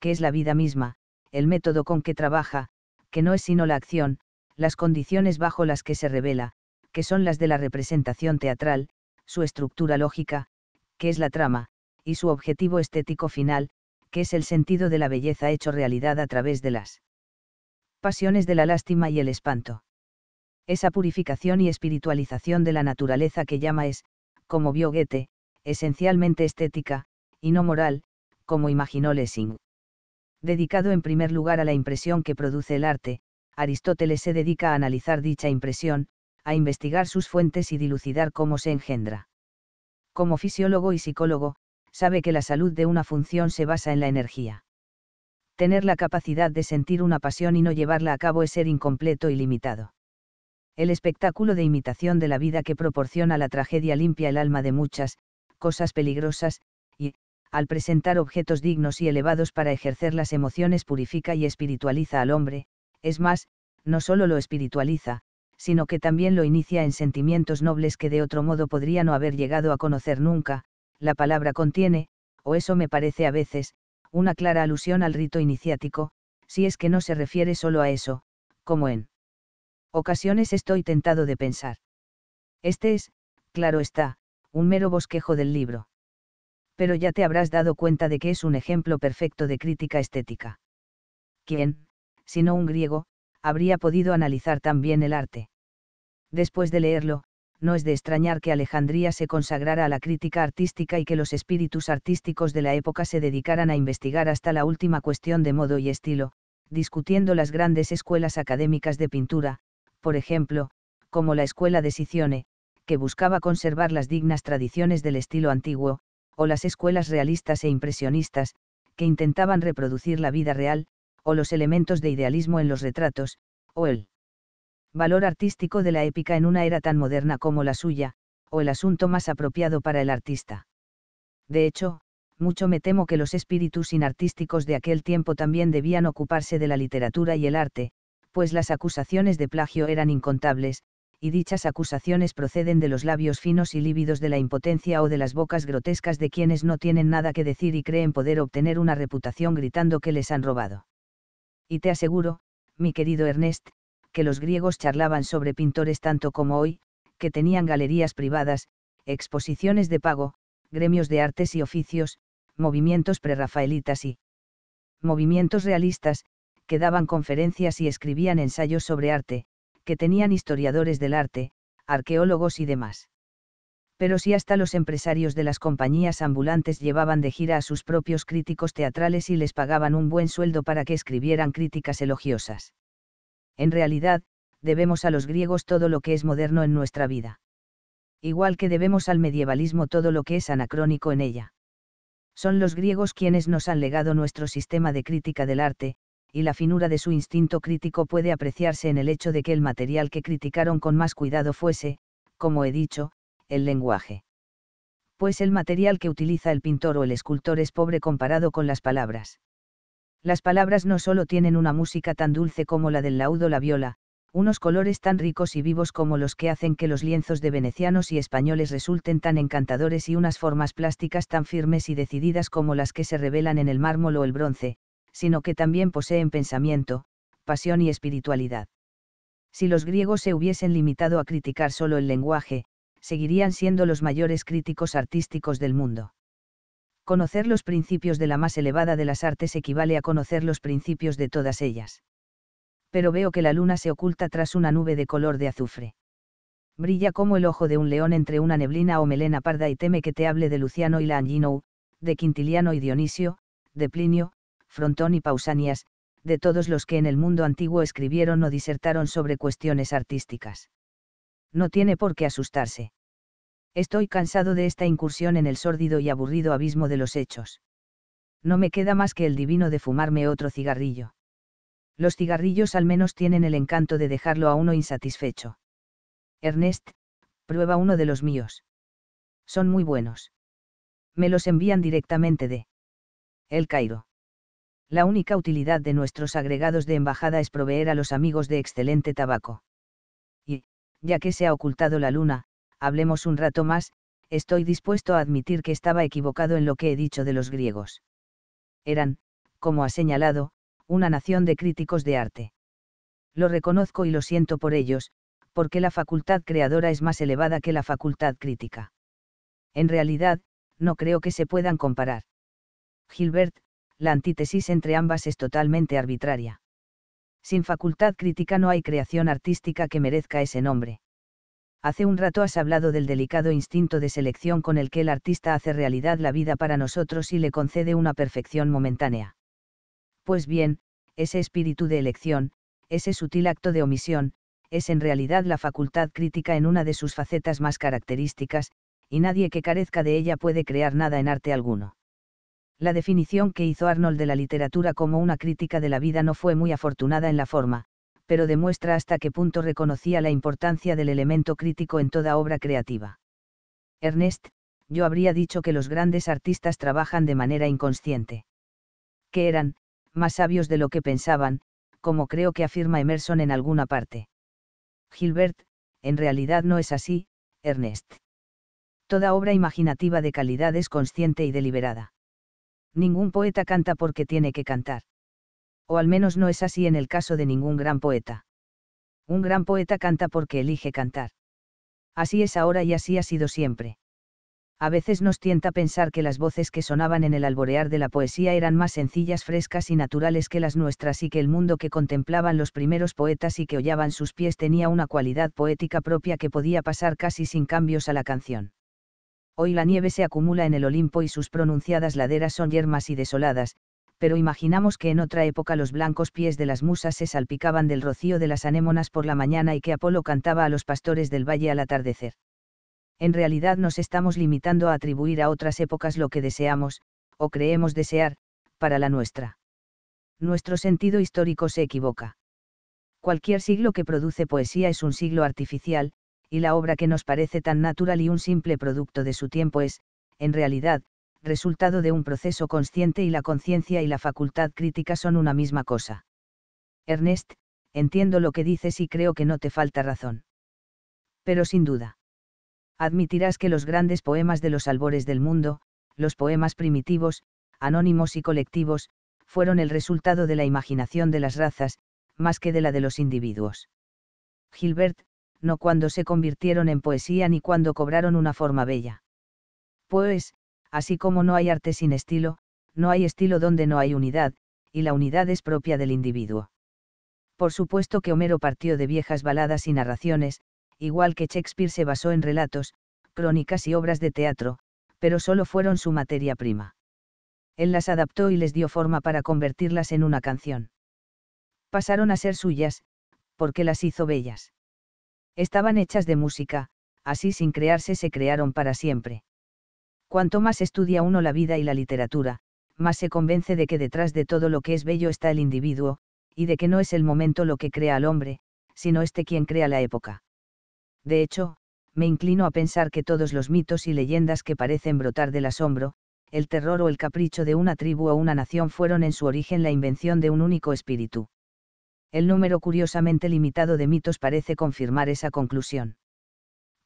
Speaker 1: que es la vida misma, el método con que trabaja, que no es sino la acción, las condiciones bajo las que se revela, que son las de la representación teatral, su estructura lógica, que es la trama, y su objetivo estético final, que es el sentido de la belleza hecho realidad a través de las pasiones de la lástima y el espanto. Esa purificación y espiritualización de la naturaleza que llama es, como vio Goethe, esencialmente estética, y no moral, como imaginó Lessing. Dedicado en primer lugar a la impresión que produce el arte, Aristóteles se dedica a analizar dicha impresión, a investigar sus fuentes y dilucidar cómo se engendra. Como fisiólogo y psicólogo, sabe que la salud de una función se basa en la energía. Tener la capacidad de sentir una pasión y no llevarla a cabo es ser incompleto y limitado. El espectáculo de imitación de la vida que proporciona la tragedia limpia el alma de muchas, cosas peligrosas, y, al presentar objetos dignos y elevados para ejercer las emociones purifica y espiritualiza al hombre, es más, no solo lo espiritualiza, sino que también lo inicia en sentimientos nobles que de otro modo podría no haber llegado a conocer nunca, la palabra contiene, o eso me parece a veces, una clara alusión al rito iniciático, si es que no se refiere solo a eso, como en ocasiones estoy tentado de pensar. Este es, claro está, un mero bosquejo del libro. Pero ya te habrás dado cuenta de que es un ejemplo perfecto de crítica estética. ¿Quién, si no un griego, habría podido analizar tan bien el arte? Después de leerlo, no es de extrañar que Alejandría se consagrara a la crítica artística y que los espíritus artísticos de la época se dedicaran a investigar hasta la última cuestión de modo y estilo, discutiendo las grandes escuelas académicas de pintura, por ejemplo, como la escuela de Sicione, que buscaba conservar las dignas tradiciones del estilo antiguo, o las escuelas realistas e impresionistas, que intentaban reproducir la vida real, o los elementos de idealismo en los retratos, o el valor artístico de la épica en una era tan moderna como la suya, o el asunto más apropiado para el artista. De hecho, mucho me temo que los espíritus inartísticos de aquel tiempo también debían ocuparse de la literatura y el arte, pues las acusaciones de plagio eran incontables, y dichas acusaciones proceden de los labios finos y lívidos de la impotencia o de las bocas grotescas de quienes no tienen nada que decir y creen poder obtener una reputación gritando que les han robado. Y te aseguro, mi querido Ernest, que los griegos charlaban sobre pintores tanto como hoy, que tenían galerías privadas, exposiciones de pago, gremios de artes y oficios, movimientos prerrafaelitas y movimientos realistas, que daban conferencias y escribían ensayos sobre arte, que tenían historiadores del arte, arqueólogos y demás. Pero si hasta los empresarios de las compañías ambulantes llevaban de gira a sus propios críticos teatrales y les pagaban un buen sueldo para que escribieran críticas elogiosas. En realidad, debemos a los griegos todo lo que es moderno en nuestra vida. Igual que debemos al medievalismo todo lo que es anacrónico en ella. Son los griegos quienes nos han legado nuestro sistema de crítica del arte, y la finura de su instinto crítico puede apreciarse en el hecho de que el material que criticaron con más cuidado fuese, como he dicho, el lenguaje. Pues el material que utiliza el pintor o el escultor es pobre comparado con las palabras. Las palabras no solo tienen una música tan dulce como la del laudo la viola, unos colores tan ricos y vivos como los que hacen que los lienzos de venecianos y españoles resulten tan encantadores y unas formas plásticas tan firmes y decididas como las que se revelan en el mármol o el bronce, sino que también poseen pensamiento, pasión y espiritualidad. Si los griegos se hubiesen limitado a criticar solo el lenguaje, seguirían siendo los mayores críticos artísticos del mundo conocer los principios de la más elevada de las artes equivale a conocer los principios de todas ellas. Pero veo que la luna se oculta tras una nube de color de azufre. Brilla como el ojo de un león entre una neblina o melena parda y teme que te hable de Luciano y Anginou, de Quintiliano y Dionisio, de Plinio, Frontón y Pausanias, de todos los que en el mundo antiguo escribieron o disertaron sobre cuestiones artísticas. No tiene por qué asustarse. Estoy cansado de esta incursión en el sórdido y aburrido abismo de los hechos. No me queda más que el divino de fumarme otro cigarrillo. Los cigarrillos al menos tienen el encanto de dejarlo a uno insatisfecho. Ernest, prueba uno de los míos. Son muy buenos. Me los envían directamente de El Cairo. La única utilidad de nuestros agregados de embajada es proveer a los amigos de excelente tabaco. Y, ya que se ha ocultado la luna, hablemos un rato más, estoy dispuesto a admitir que estaba equivocado en lo que he dicho de los griegos. Eran, como ha señalado, una nación de críticos de arte. Lo reconozco y lo siento por ellos, porque la facultad creadora es más elevada que la facultad crítica. En realidad, no creo que se puedan comparar. Gilbert, la antítesis entre ambas es totalmente arbitraria. Sin facultad crítica no hay creación artística que merezca ese nombre. Hace un rato has hablado del delicado instinto de selección con el que el artista hace realidad la vida para nosotros y le concede una perfección momentánea. Pues bien, ese espíritu de elección, ese sutil acto de omisión, es en realidad la facultad crítica en una de sus facetas más características, y nadie que carezca de ella puede crear nada en arte alguno. La definición que hizo Arnold de la literatura como una crítica de la vida no fue muy afortunada en la forma, pero demuestra hasta qué punto reconocía la importancia del elemento crítico en toda obra creativa. Ernest, yo habría dicho que los grandes artistas trabajan de manera inconsciente. Que eran, más sabios de lo que pensaban, como creo que afirma Emerson en alguna parte. Gilbert, en realidad no es así, Ernest. Toda obra imaginativa de calidad es consciente y deliberada. Ningún poeta canta porque tiene que cantar. O al menos no es así en el caso de ningún gran poeta. Un gran poeta canta porque elige cantar. Así es ahora y así ha sido siempre. A veces nos tienta pensar que las voces que sonaban en el alborear de la poesía eran más sencillas, frescas y naturales que las nuestras y que el mundo que contemplaban los primeros poetas y que hollaban sus pies tenía una cualidad poética propia que podía pasar casi sin cambios a la canción. Hoy la nieve se acumula en el Olimpo y sus pronunciadas laderas son yermas y desoladas, pero imaginamos que en otra época los blancos pies de las musas se salpicaban del rocío de las anémonas por la mañana y que Apolo cantaba a los pastores del valle al atardecer. En realidad nos estamos limitando a atribuir a otras épocas lo que deseamos, o creemos desear, para la nuestra. Nuestro sentido histórico se equivoca. Cualquier siglo que produce poesía es un siglo artificial, y la obra que nos parece tan natural y un simple producto de su tiempo es, en realidad, resultado de un proceso consciente y la conciencia y la facultad crítica son una misma cosa. Ernest, entiendo lo que dices y creo que no te falta razón. Pero sin duda. Admitirás que los grandes poemas de los albores del mundo, los poemas primitivos, anónimos y colectivos, fueron el resultado de la imaginación de las razas, más que de la de los individuos. Gilbert, no cuando se convirtieron en poesía ni cuando cobraron una forma bella. Pues, así como no hay arte sin estilo, no hay estilo donde no hay unidad, y la unidad es propia del individuo. Por supuesto que Homero partió de viejas baladas y narraciones, igual que Shakespeare se basó en relatos, crónicas y obras de teatro, pero solo fueron su materia prima. Él las adaptó y les dio forma para convertirlas en una canción. Pasaron a ser suyas, porque las hizo bellas. Estaban hechas de música, así sin crearse se crearon para siempre. Cuanto más estudia uno la vida y la literatura, más se convence de que detrás de todo lo que es bello está el individuo, y de que no es el momento lo que crea al hombre, sino este quien crea la época. De hecho, me inclino a pensar que todos los mitos y leyendas que parecen brotar del asombro, el terror o el capricho de una tribu o una nación fueron en su origen la invención de un único espíritu. El número curiosamente limitado de mitos parece confirmar esa conclusión.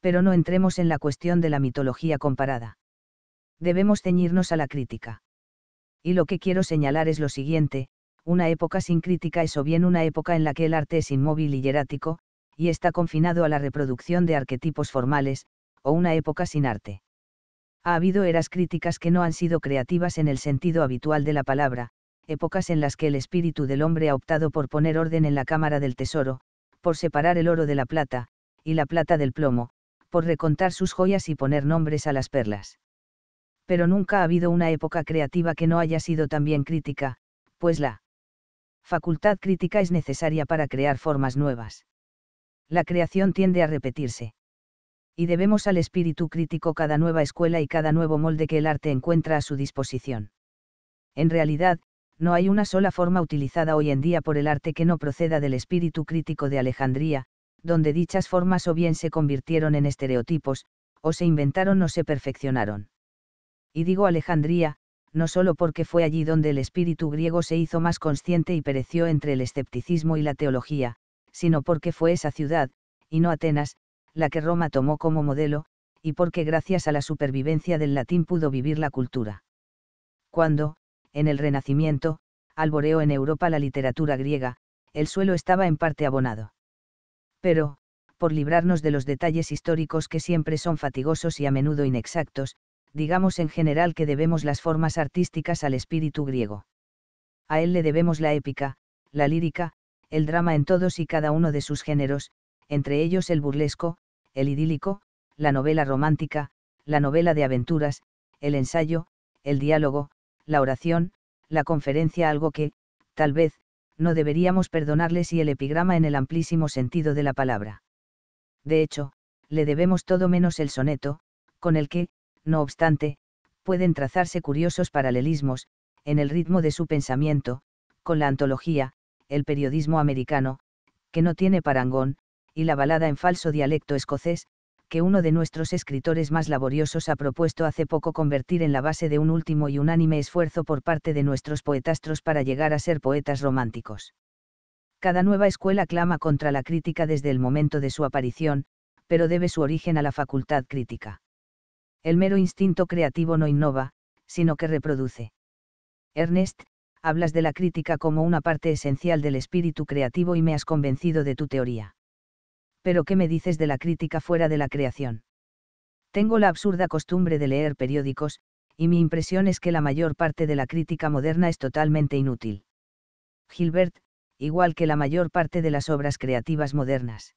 Speaker 1: Pero no entremos en la cuestión de la mitología comparada debemos ceñirnos a la crítica. Y lo que quiero señalar es lo siguiente, una época sin crítica es o bien una época en la que el arte es inmóvil y hierático, y está confinado a la reproducción de arquetipos formales, o una época sin arte. Ha habido eras críticas que no han sido creativas en el sentido habitual de la palabra, épocas en las que el espíritu del hombre ha optado por poner orden en la cámara del tesoro, por separar el oro de la plata, y la plata del plomo, por recontar sus joyas y poner nombres a las perlas pero nunca ha habido una época creativa que no haya sido también crítica, pues la facultad crítica es necesaria para crear formas nuevas. La creación tiende a repetirse. Y debemos al espíritu crítico cada nueva escuela y cada nuevo molde que el arte encuentra a su disposición. En realidad, no hay una sola forma utilizada hoy en día por el arte que no proceda del espíritu crítico de Alejandría, donde dichas formas o bien se convirtieron en estereotipos, o se inventaron o se perfeccionaron. Y digo Alejandría, no solo porque fue allí donde el espíritu griego se hizo más consciente y pereció entre el escepticismo y la teología, sino porque fue esa ciudad, y no Atenas, la que Roma tomó como modelo, y porque gracias a la supervivencia del latín pudo vivir la cultura. Cuando, en el Renacimiento, alboreó en Europa la literatura griega, el suelo estaba en parte abonado. Pero, por librarnos de los detalles históricos que siempre son fatigosos y a menudo inexactos, digamos en general que debemos las formas artísticas al espíritu griego. A él le debemos la épica, la lírica, el drama en todos y cada uno de sus géneros, entre ellos el burlesco, el idílico, la novela romántica, la novela de aventuras, el ensayo, el diálogo, la oración, la conferencia, algo que, tal vez, no deberíamos perdonarles y el epigrama en el amplísimo sentido de la palabra. De hecho, le debemos todo menos el soneto, con el que, no obstante, pueden trazarse curiosos paralelismos, en el ritmo de su pensamiento, con la antología, el periodismo americano, que no tiene parangón, y la balada en falso dialecto escocés, que uno de nuestros escritores más laboriosos ha propuesto hace poco convertir en la base de un último y unánime esfuerzo por parte de nuestros poetastros para llegar a ser poetas románticos. Cada nueva escuela clama contra la crítica desde el momento de su aparición, pero debe su origen a la facultad crítica. El mero instinto creativo no innova, sino que reproduce. Ernest, hablas de la crítica como una parte esencial del espíritu creativo y me has convencido de tu teoría. Pero ¿qué me dices de la crítica fuera de la creación? Tengo la absurda costumbre de leer periódicos, y mi impresión es que la mayor parte de la crítica moderna es totalmente inútil. Gilbert, igual que la mayor parte de las obras creativas modernas.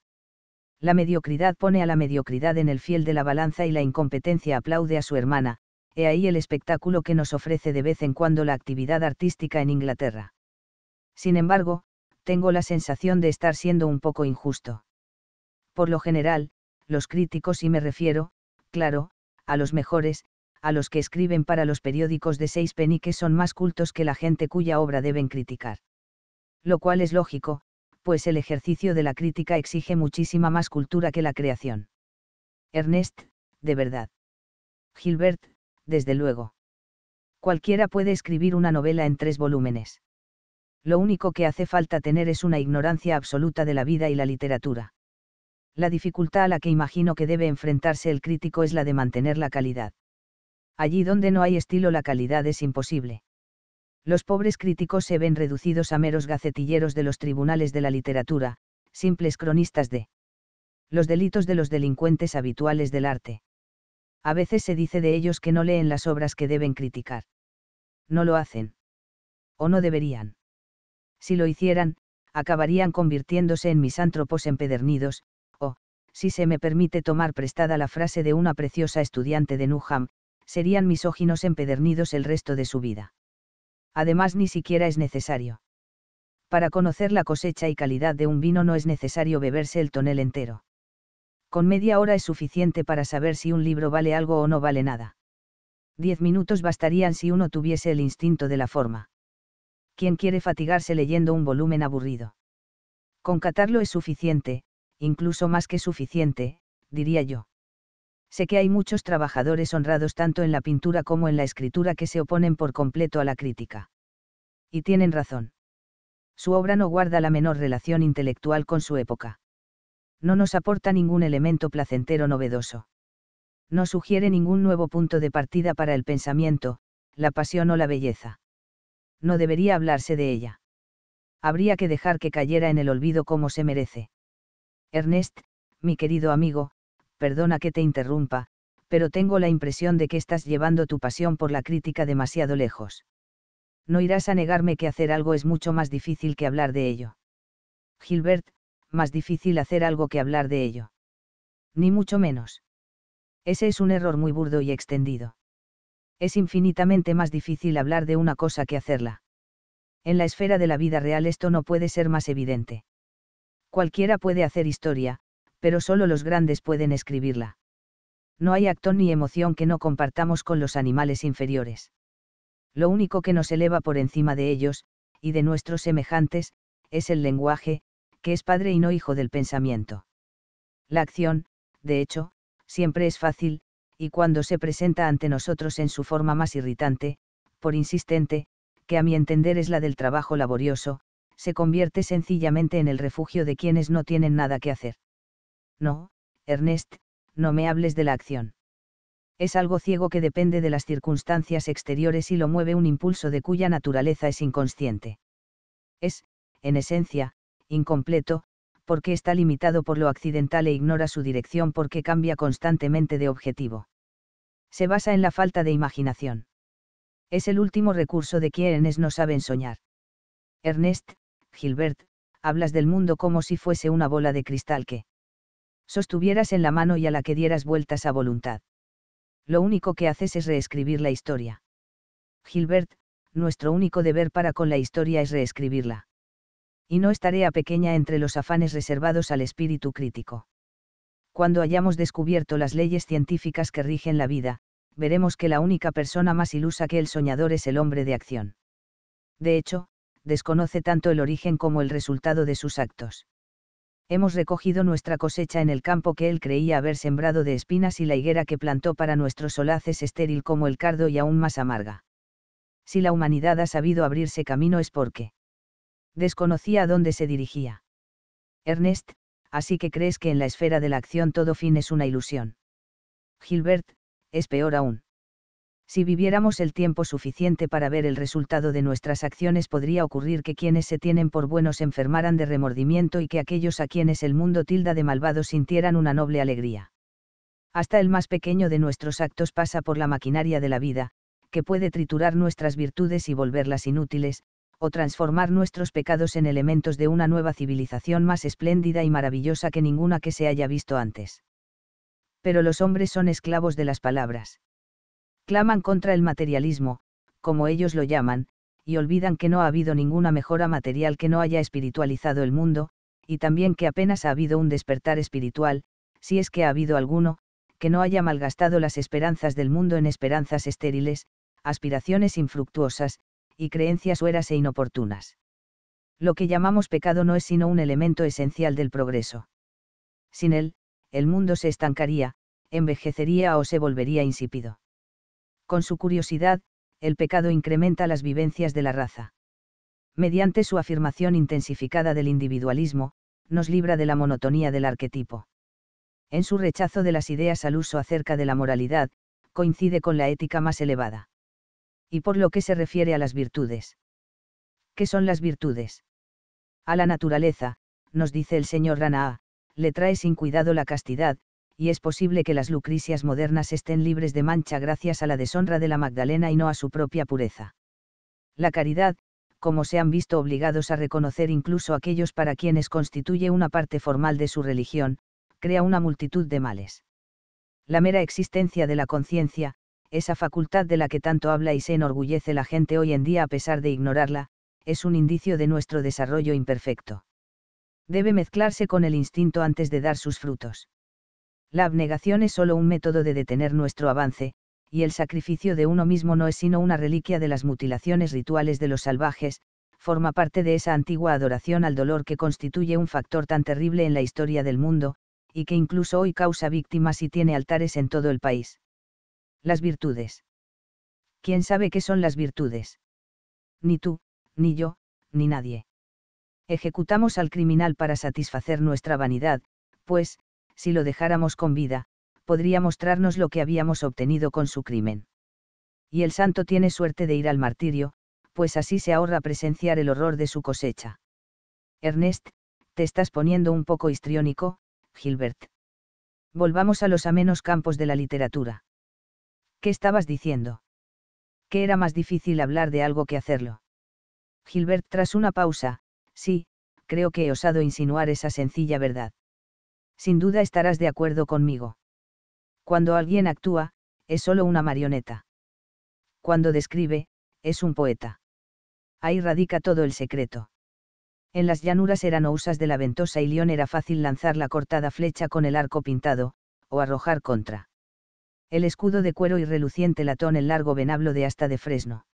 Speaker 1: La mediocridad pone a la mediocridad en el fiel de la balanza y la incompetencia aplaude a su hermana, he ahí el espectáculo que nos ofrece de vez en cuando la actividad artística en Inglaterra. Sin embargo, tengo la sensación de estar siendo un poco injusto. Por lo general, los críticos y me refiero, claro, a los mejores, a los que escriben para los periódicos de seis peniques son más cultos que la gente cuya obra deben criticar. Lo cual es lógico, pues el ejercicio de la crítica exige muchísima más cultura que la creación. Ernest, de verdad. Gilbert, desde luego. Cualquiera puede escribir una novela en tres volúmenes. Lo único que hace falta tener es una ignorancia absoluta de la vida y la literatura. La dificultad a la que imagino que debe enfrentarse el crítico es la de mantener la calidad. Allí donde no hay estilo la calidad es imposible los pobres críticos se ven reducidos a meros gacetilleros de los tribunales de la literatura, simples cronistas de los delitos de los delincuentes habituales del arte. A veces se dice de ellos que no leen las obras que deben criticar. No lo hacen. O no deberían. Si lo hicieran, acabarían convirtiéndose en misántropos empedernidos, o, si se me permite tomar prestada la frase de una preciosa estudiante de Newham, serían misóginos empedernidos el resto de su vida además ni siquiera es necesario. Para conocer la cosecha y calidad de un vino no es necesario beberse el tonel entero. Con media hora es suficiente para saber si un libro vale algo o no vale nada. Diez minutos bastarían si uno tuviese el instinto de la forma. ¿Quién quiere fatigarse leyendo un volumen aburrido? Concatarlo es suficiente, incluso más que suficiente, diría yo. Sé que hay muchos trabajadores honrados tanto en la pintura como en la escritura que se oponen por completo a la crítica. Y tienen razón. Su obra no guarda la menor relación intelectual con su época. No nos aporta ningún elemento placentero novedoso. No sugiere ningún nuevo punto de partida para el pensamiento, la pasión o la belleza. No debería hablarse de ella. Habría que dejar que cayera en el olvido como se merece. Ernest, mi querido amigo, perdona que te interrumpa, pero tengo la impresión de que estás llevando tu pasión por la crítica demasiado lejos. No irás a negarme que hacer algo es mucho más difícil que hablar de ello. Gilbert, más difícil hacer algo que hablar de ello. Ni mucho menos. Ese es un error muy burdo y extendido. Es infinitamente más difícil hablar de una cosa que hacerla. En la esfera de la vida real esto no puede ser más evidente. Cualquiera puede hacer historia, pero solo los grandes pueden escribirla. No hay acto ni emoción que no compartamos con los animales inferiores. Lo único que nos eleva por encima de ellos, y de nuestros semejantes, es el lenguaje, que es padre y no hijo del pensamiento. La acción, de hecho, siempre es fácil, y cuando se presenta ante nosotros en su forma más irritante, por insistente, que a mi entender es la del trabajo laborioso, se convierte sencillamente en el refugio de quienes no tienen nada que hacer. No, Ernest, no me hables de la acción. Es algo ciego que depende de las circunstancias exteriores y lo mueve un impulso de cuya naturaleza es inconsciente. Es, en esencia, incompleto, porque está limitado por lo accidental e ignora su dirección porque cambia constantemente de objetivo. Se basa en la falta de imaginación. Es el último recurso de quienes no saben soñar. Ernest, Gilbert, hablas del mundo como si fuese una bola de cristal que sostuvieras en la mano y a la que dieras vueltas a voluntad. Lo único que haces es reescribir la historia. Gilbert, nuestro único deber para con la historia es reescribirla. Y no estaré tarea pequeña entre los afanes reservados al espíritu crítico. Cuando hayamos descubierto las leyes científicas que rigen la vida, veremos que la única persona más ilusa que el soñador es el hombre de acción. De hecho, desconoce tanto el origen como el resultado de sus actos hemos recogido nuestra cosecha en el campo que él creía haber sembrado de espinas y la higuera que plantó para nuestros solaz es estéril como el cardo y aún más amarga. Si la humanidad ha sabido abrirse camino es porque desconocía a dónde se dirigía. Ernest, así que crees que en la esfera de la acción todo fin es una ilusión. Gilbert, es peor aún. Si viviéramos el tiempo suficiente para ver el resultado de nuestras acciones podría ocurrir que quienes se tienen por buenos enfermaran de remordimiento y que aquellos a quienes el mundo tilda de malvados sintieran una noble alegría. Hasta el más pequeño de nuestros actos pasa por la maquinaria de la vida, que puede triturar nuestras virtudes y volverlas inútiles, o transformar nuestros pecados en elementos de una nueva civilización más espléndida y maravillosa que ninguna que se haya visto antes. Pero los hombres son esclavos de las palabras claman contra el materialismo, como ellos lo llaman, y olvidan que no ha habido ninguna mejora material que no haya espiritualizado el mundo, y también que apenas ha habido un despertar espiritual, si es que ha habido alguno, que no haya malgastado las esperanzas del mundo en esperanzas estériles, aspiraciones infructuosas, y creencias hueras e inoportunas. Lo que llamamos pecado no es sino un elemento esencial del progreso. Sin él, el mundo se estancaría, envejecería o se volvería insípido. Con su curiosidad, el pecado incrementa las vivencias de la raza. Mediante su afirmación intensificada del individualismo, nos libra de la monotonía del arquetipo. En su rechazo de las ideas al uso acerca de la moralidad, coincide con la ética más elevada. Y por lo que se refiere a las virtudes. ¿Qué son las virtudes? A la naturaleza, nos dice el señor Ranaa, le trae sin cuidado la castidad, y es posible que las lucricias modernas estén libres de mancha gracias a la deshonra de la Magdalena y no a su propia pureza. La caridad, como se han visto obligados a reconocer incluso aquellos para quienes constituye una parte formal de su religión, crea una multitud de males. La mera existencia de la conciencia, esa facultad de la que tanto habla y se enorgullece la gente hoy en día a pesar de ignorarla, es un indicio de nuestro desarrollo imperfecto. Debe mezclarse con el instinto antes de dar sus frutos. La abnegación es solo un método de detener nuestro avance, y el sacrificio de uno mismo no es sino una reliquia de las mutilaciones rituales de los salvajes, forma parte de esa antigua adoración al dolor que constituye un factor tan terrible en la historia del mundo, y que incluso hoy causa víctimas y tiene altares en todo el país. Las virtudes. ¿Quién sabe qué son las virtudes? Ni tú, ni yo, ni nadie. Ejecutamos al criminal para satisfacer nuestra vanidad, pues, si lo dejáramos con vida, podría mostrarnos lo que habíamos obtenido con su crimen. Y el santo tiene suerte de ir al martirio, pues así se ahorra presenciar el horror de su cosecha. Ernest, te estás poniendo un poco histriónico, Gilbert. Volvamos a los amenos campos de la literatura. ¿Qué estabas diciendo? Que era más difícil hablar de algo que hacerlo. Gilbert, tras una pausa, sí, creo que he osado insinuar esa sencilla verdad sin duda estarás de acuerdo conmigo. Cuando alguien actúa, es solo una marioneta. Cuando describe, es un poeta. Ahí radica todo el secreto. En las llanuras eran ousas de la ventosa y León era fácil lanzar la cortada flecha con el arco pintado, o arrojar contra. El escudo de cuero y reluciente latón el largo venablo de asta de fresno.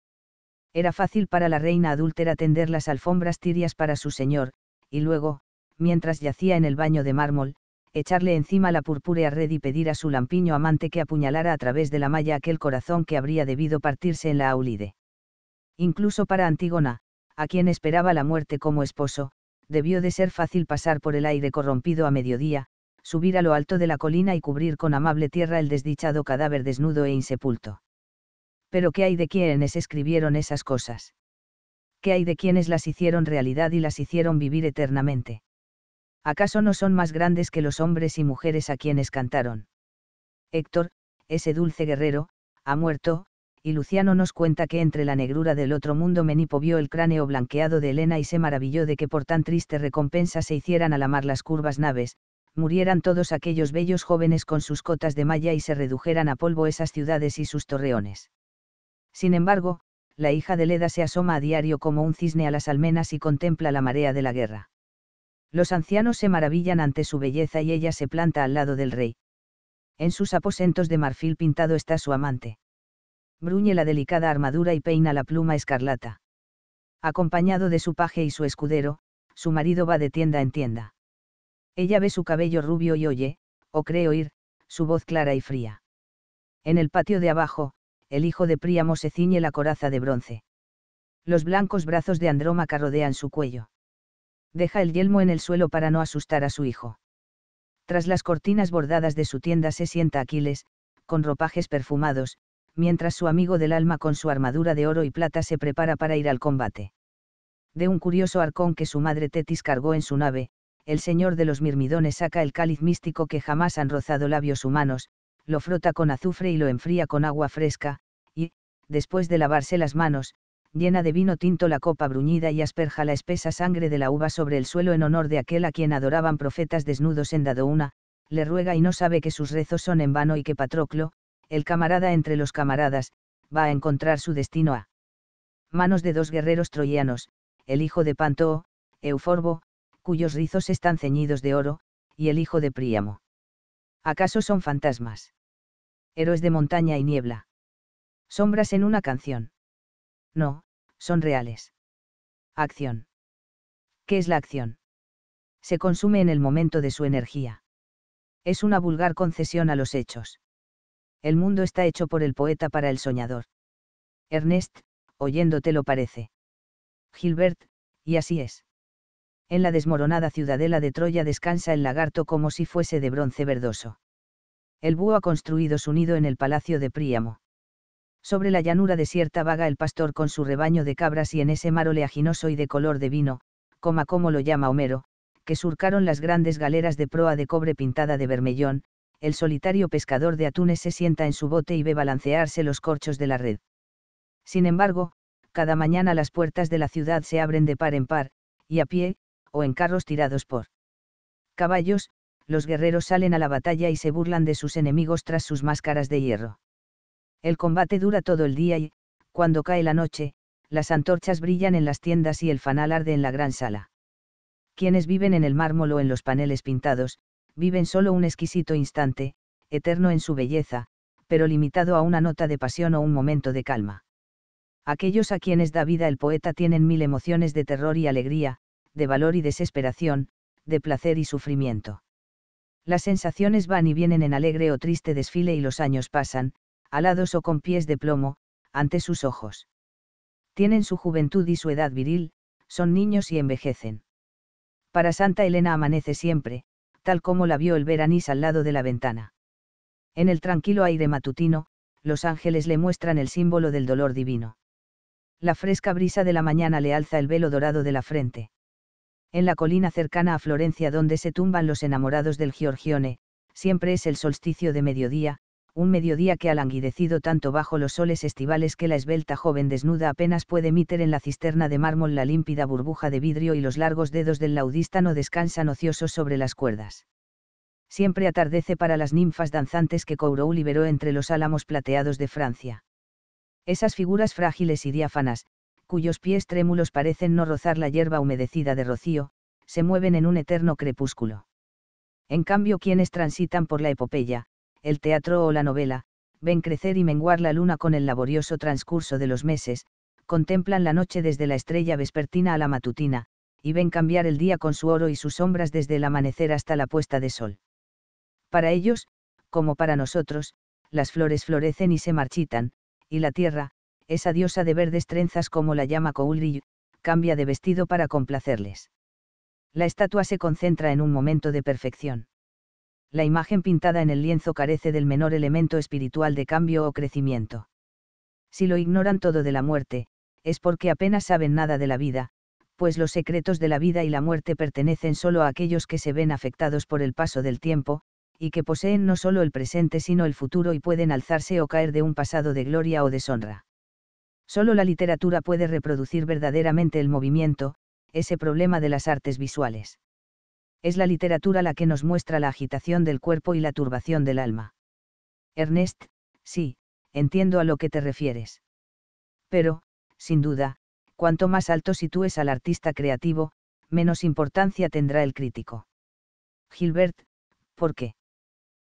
Speaker 1: Era fácil para la reina adúltera tender las alfombras tirias para su señor, y luego, mientras yacía en el baño de mármol, echarle encima la purpúrea red y pedir a su lampiño amante que apuñalara a través de la malla aquel corazón que habría debido partirse en la Aulide. Incluso para Antígona, a quien esperaba la muerte como esposo, debió de ser fácil pasar por el aire corrompido a mediodía, subir a lo alto de la colina y cubrir con amable tierra el desdichado cadáver desnudo e insepulto. Pero ¿qué hay de quienes escribieron esas cosas? ¿Qué hay de quienes las hicieron realidad y las hicieron vivir eternamente? ¿acaso no son más grandes que los hombres y mujeres a quienes cantaron? Héctor, ese dulce guerrero, ha muerto, y Luciano nos cuenta que entre la negrura del otro mundo Menipo vio el cráneo blanqueado de Elena y se maravilló de que por tan triste recompensa se hicieran al amar las curvas naves, murieran todos aquellos bellos jóvenes con sus cotas de malla y se redujeran a polvo esas ciudades y sus torreones. Sin embargo, la hija de Leda se asoma a diario como un cisne a las almenas y contempla la marea de la guerra. Los ancianos se maravillan ante su belleza y ella se planta al lado del rey. En sus aposentos de marfil pintado está su amante. Bruñe la delicada armadura y peina la pluma escarlata. Acompañado de su paje y su escudero, su marido va de tienda en tienda. Ella ve su cabello rubio y oye, o cree oír, su voz clara y fría. En el patio de abajo, el hijo de Príamo se ciñe la coraza de bronce. Los blancos brazos de Andrómaca rodean su cuello deja el yelmo en el suelo para no asustar a su hijo. Tras las cortinas bordadas de su tienda se sienta Aquiles, con ropajes perfumados, mientras su amigo del alma con su armadura de oro y plata se prepara para ir al combate. De un curioso arcón que su madre Tetis cargó en su nave, el señor de los mirmidones saca el cáliz místico que jamás han rozado labios humanos, lo frota con azufre y lo enfría con agua fresca, y, después de lavarse las manos, llena de vino tinto la copa bruñida y asperja la espesa sangre de la uva sobre el suelo en honor de aquel a quien adoraban profetas desnudos en dado una, le ruega y no sabe que sus rezos son en vano y que Patroclo, el camarada entre los camaradas, va a encontrar su destino a manos de dos guerreros troyanos, el hijo de Pantoo, Euforbo, cuyos rizos están ceñidos de oro, y el hijo de Príamo. ¿Acaso son fantasmas? Héroes de montaña y niebla. Sombras en una canción. No, son reales. Acción. ¿Qué es la acción? Se consume en el momento de su energía. Es una vulgar concesión a los hechos. El mundo está hecho por el poeta para el soñador. Ernest, oyéndote lo parece. Gilbert, y así es. En la desmoronada ciudadela de Troya descansa el lagarto como si fuese de bronce verdoso. El búho ha construido su nido en el palacio de Príamo. Sobre la llanura desierta vaga el pastor con su rebaño de cabras y en ese mar oleaginoso y de color de vino, coma como lo llama Homero, que surcaron las grandes galeras de proa de cobre pintada de vermellón, el solitario pescador de atunes se sienta en su bote y ve balancearse los corchos de la red. Sin embargo, cada mañana las puertas de la ciudad se abren de par en par, y a pie, o en carros tirados por caballos, los guerreros salen a la batalla y se burlan de sus enemigos tras sus máscaras de hierro. El combate dura todo el día y, cuando cae la noche, las antorchas brillan en las tiendas y el fanal arde en la gran sala. Quienes viven en el mármol o en los paneles pintados, viven solo un exquisito instante, eterno en su belleza, pero limitado a una nota de pasión o un momento de calma. Aquellos a quienes da vida el poeta tienen mil emociones de terror y alegría, de valor y desesperación, de placer y sufrimiento. Las sensaciones van y vienen en alegre o triste desfile y los años pasan, alados o con pies de plomo, ante sus ojos. Tienen su juventud y su edad viril, son niños y envejecen. Para Santa Elena amanece siempre, tal como la vio el veranís al lado de la ventana. En el tranquilo aire matutino, los ángeles le muestran el símbolo del dolor divino. La fresca brisa de la mañana le alza el velo dorado de la frente. En la colina cercana a Florencia donde se tumban los enamorados del Giorgione, siempre es el solsticio de mediodía, un mediodía que ha languidecido tanto bajo los soles estivales que la esbelta joven desnuda apenas puede meter en la cisterna de mármol la límpida burbuja de vidrio y los largos dedos del laudista no descansan ociosos sobre las cuerdas. Siempre atardece para las ninfas danzantes que Courou liberó entre los álamos plateados de Francia. Esas figuras frágiles y diáfanas, cuyos pies trémulos parecen no rozar la hierba humedecida de rocío, se mueven en un eterno crepúsculo. En cambio, quienes transitan por la epopeya, el teatro o la novela, ven crecer y menguar la luna con el laborioso transcurso de los meses, contemplan la noche desde la estrella vespertina a la matutina, y ven cambiar el día con su oro y sus sombras desde el amanecer hasta la puesta de sol. Para ellos, como para nosotros, las flores florecen y se marchitan, y la tierra, esa diosa de verdes trenzas como la llama Koulri, cambia de vestido para complacerles. La estatua se concentra en un momento de perfección la imagen pintada en el lienzo carece del menor elemento espiritual de cambio o crecimiento. Si lo ignoran todo de la muerte, es porque apenas saben nada de la vida, pues los secretos de la vida y la muerte pertenecen solo a aquellos que se ven afectados por el paso del tiempo, y que poseen no solo el presente sino el futuro y pueden alzarse o caer de un pasado de gloria o deshonra. Solo la literatura puede reproducir verdaderamente el movimiento, ese problema de las artes visuales es la literatura la que nos muestra la agitación del cuerpo y la turbación del alma. Ernest, sí, entiendo a lo que te refieres. Pero, sin duda, cuanto más alto sitúes al artista creativo, menos importancia tendrá el crítico. Gilbert, ¿por qué?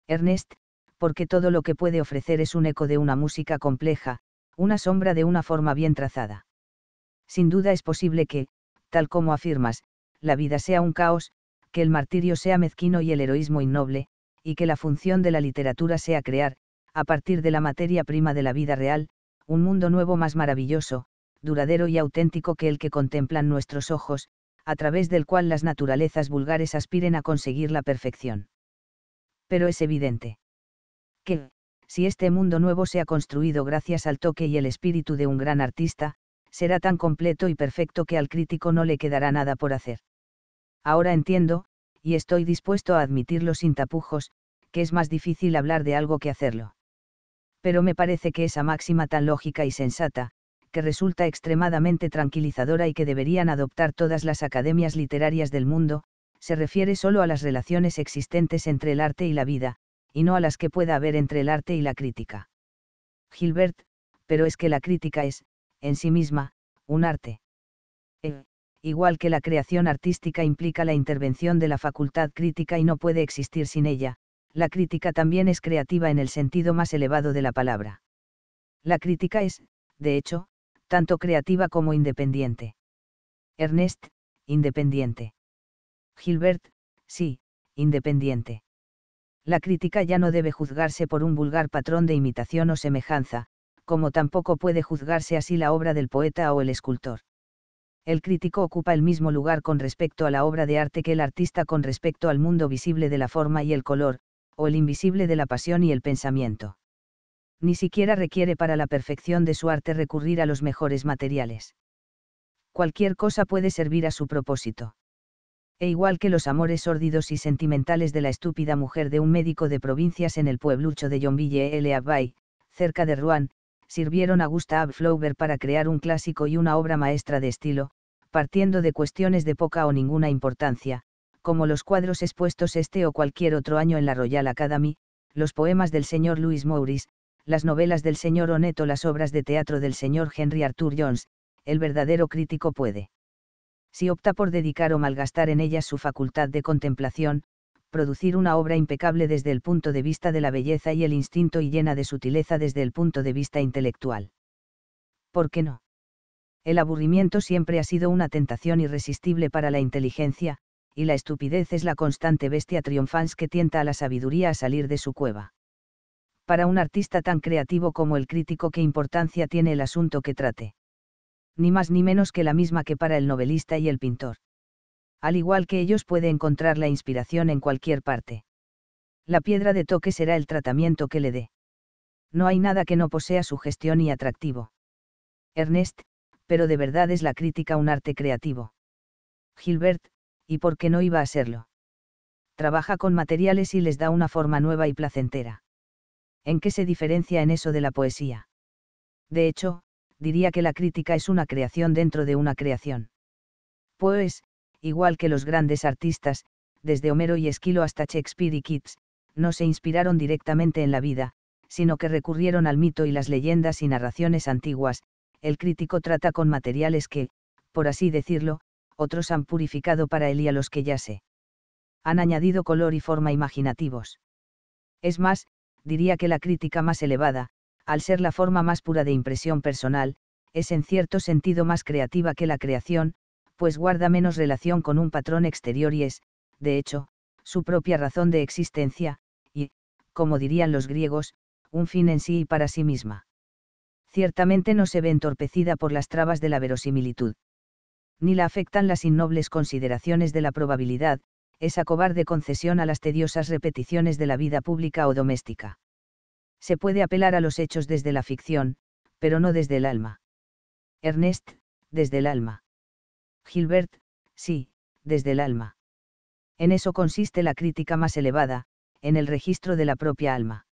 Speaker 1: Ernest, porque todo lo que puede ofrecer es un eco de una música compleja, una sombra de una forma bien trazada. Sin duda es posible que, tal como afirmas, la vida sea un caos, que el martirio sea mezquino y el heroísmo innoble, y que la función de la literatura sea crear, a partir de la materia prima de la vida real, un mundo nuevo más maravilloso, duradero y auténtico que el que contemplan nuestros ojos, a través del cual las naturalezas vulgares aspiren a conseguir la perfección. Pero es evidente que, si este mundo nuevo se ha construido gracias al toque y el espíritu de un gran artista, será tan completo y perfecto que al crítico no le quedará nada por hacer. Ahora entiendo, y estoy dispuesto a admitirlo sin tapujos, que es más difícil hablar de algo que hacerlo. Pero me parece que esa máxima tan lógica y sensata, que resulta extremadamente tranquilizadora y que deberían adoptar todas las academias literarias del mundo, se refiere solo a las relaciones existentes entre el arte y la vida, y no a las que pueda haber entre el arte y la crítica. Gilbert, pero es que la crítica es, en sí misma, un arte. Eh, igual que la creación artística implica la intervención de la facultad crítica y no puede existir sin ella, la crítica también es creativa en el sentido más elevado de la palabra. La crítica es, de hecho, tanto creativa como independiente. Ernest, independiente. Gilbert, sí, independiente. La crítica ya no debe juzgarse por un vulgar patrón de imitación o semejanza, como tampoco puede juzgarse así la obra del poeta o el escultor el crítico ocupa el mismo lugar con respecto a la obra de arte que el artista con respecto al mundo visible de la forma y el color, o el invisible de la pasión y el pensamiento. Ni siquiera requiere para la perfección de su arte recurrir a los mejores materiales. Cualquier cosa puede servir a su propósito. E igual que los amores sórdidos y sentimentales de la estúpida mujer de un médico de provincias en el pueblucho de Yonville L. Abbay, cerca de Rouen, sirvieron a Gustave Flaubert para crear un clásico y una obra maestra de estilo, partiendo de cuestiones de poca o ninguna importancia, como los cuadros expuestos este o cualquier otro año en la Royal Academy, los poemas del señor Louis Maurice, las novelas del señor Oneto, las obras de teatro del señor Henry Arthur Jones, el verdadero crítico puede. Si opta por dedicar o malgastar en ellas su facultad de contemplación, producir una obra impecable desde el punto de vista de la belleza y el instinto y llena de sutileza desde el punto de vista intelectual. ¿Por qué no? El aburrimiento siempre ha sido una tentación irresistible para la inteligencia, y la estupidez es la constante bestia triunfans que tienta a la sabiduría a salir de su cueva. Para un artista tan creativo como el crítico, ¿qué importancia tiene el asunto que trate? Ni más ni menos que la misma que para el novelista y el pintor. Al igual que ellos puede encontrar la inspiración en cualquier parte. La piedra de toque será el tratamiento que le dé. No hay nada que no posea su gestión y atractivo. Ernest, pero de verdad es la crítica un arte creativo. Gilbert, ¿y por qué no iba a serlo? Trabaja con materiales y les da una forma nueva y placentera. ¿En qué se diferencia en eso de la poesía? De hecho, diría que la crítica es una creación dentro de una creación. Pues, igual que los grandes artistas, desde Homero y Esquilo hasta Shakespeare y Keats, no se inspiraron directamente en la vida, sino que recurrieron al mito y las leyendas y narraciones antiguas, el crítico trata con materiales que, por así decirlo, otros han purificado para él y a los que ya se han añadido color y forma imaginativos. Es más, diría que la crítica más elevada, al ser la forma más pura de impresión personal, es en cierto sentido más creativa que la creación, pues guarda menos relación con un patrón exterior y es, de hecho, su propia razón de existencia, y, como dirían los griegos, un fin en sí y para sí misma ciertamente no se ve entorpecida por las trabas de la verosimilitud. Ni la afectan las innobles consideraciones de la probabilidad, esa cobarde concesión a las tediosas repeticiones de la vida pública o doméstica. Se puede apelar a los hechos desde la ficción, pero no desde el alma. Ernest, desde el alma. Gilbert, sí, desde el alma. En eso consiste la crítica más elevada, en el registro de la propia alma.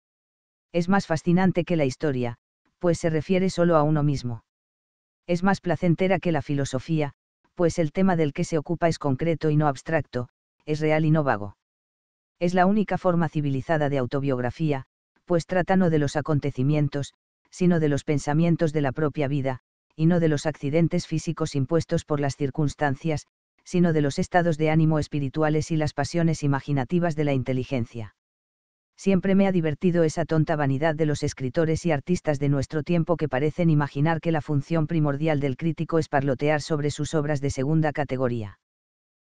Speaker 1: Es más fascinante que la historia, pues se refiere solo a uno mismo. Es más placentera que la filosofía, pues el tema del que se ocupa es concreto y no abstracto, es real y no vago. Es la única forma civilizada de autobiografía, pues trata no de los acontecimientos, sino de los pensamientos de la propia vida, y no de los accidentes físicos impuestos por las circunstancias, sino de los estados de ánimo espirituales y las pasiones imaginativas de la inteligencia siempre me ha divertido esa tonta vanidad de los escritores y artistas de nuestro tiempo que parecen imaginar que la función primordial del crítico es parlotear sobre sus obras de segunda categoría.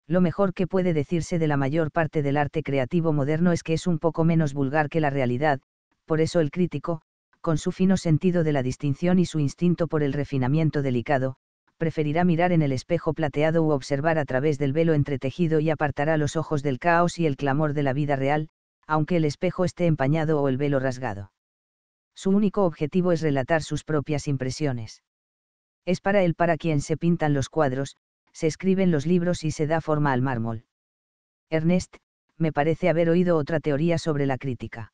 Speaker 1: Lo mejor que puede decirse de la mayor parte del arte creativo moderno es que es un poco menos vulgar que la realidad, por eso el crítico, con su fino sentido de la distinción y su instinto por el refinamiento delicado, preferirá mirar en el espejo plateado u observar a través del velo entretejido y apartará los ojos del caos y el clamor de la vida real, aunque el espejo esté empañado o el velo rasgado. Su único objetivo es relatar sus propias impresiones. Es para él para quien se pintan los cuadros, se escriben los libros y se da forma al mármol. Ernest, me parece haber oído otra teoría sobre la crítica.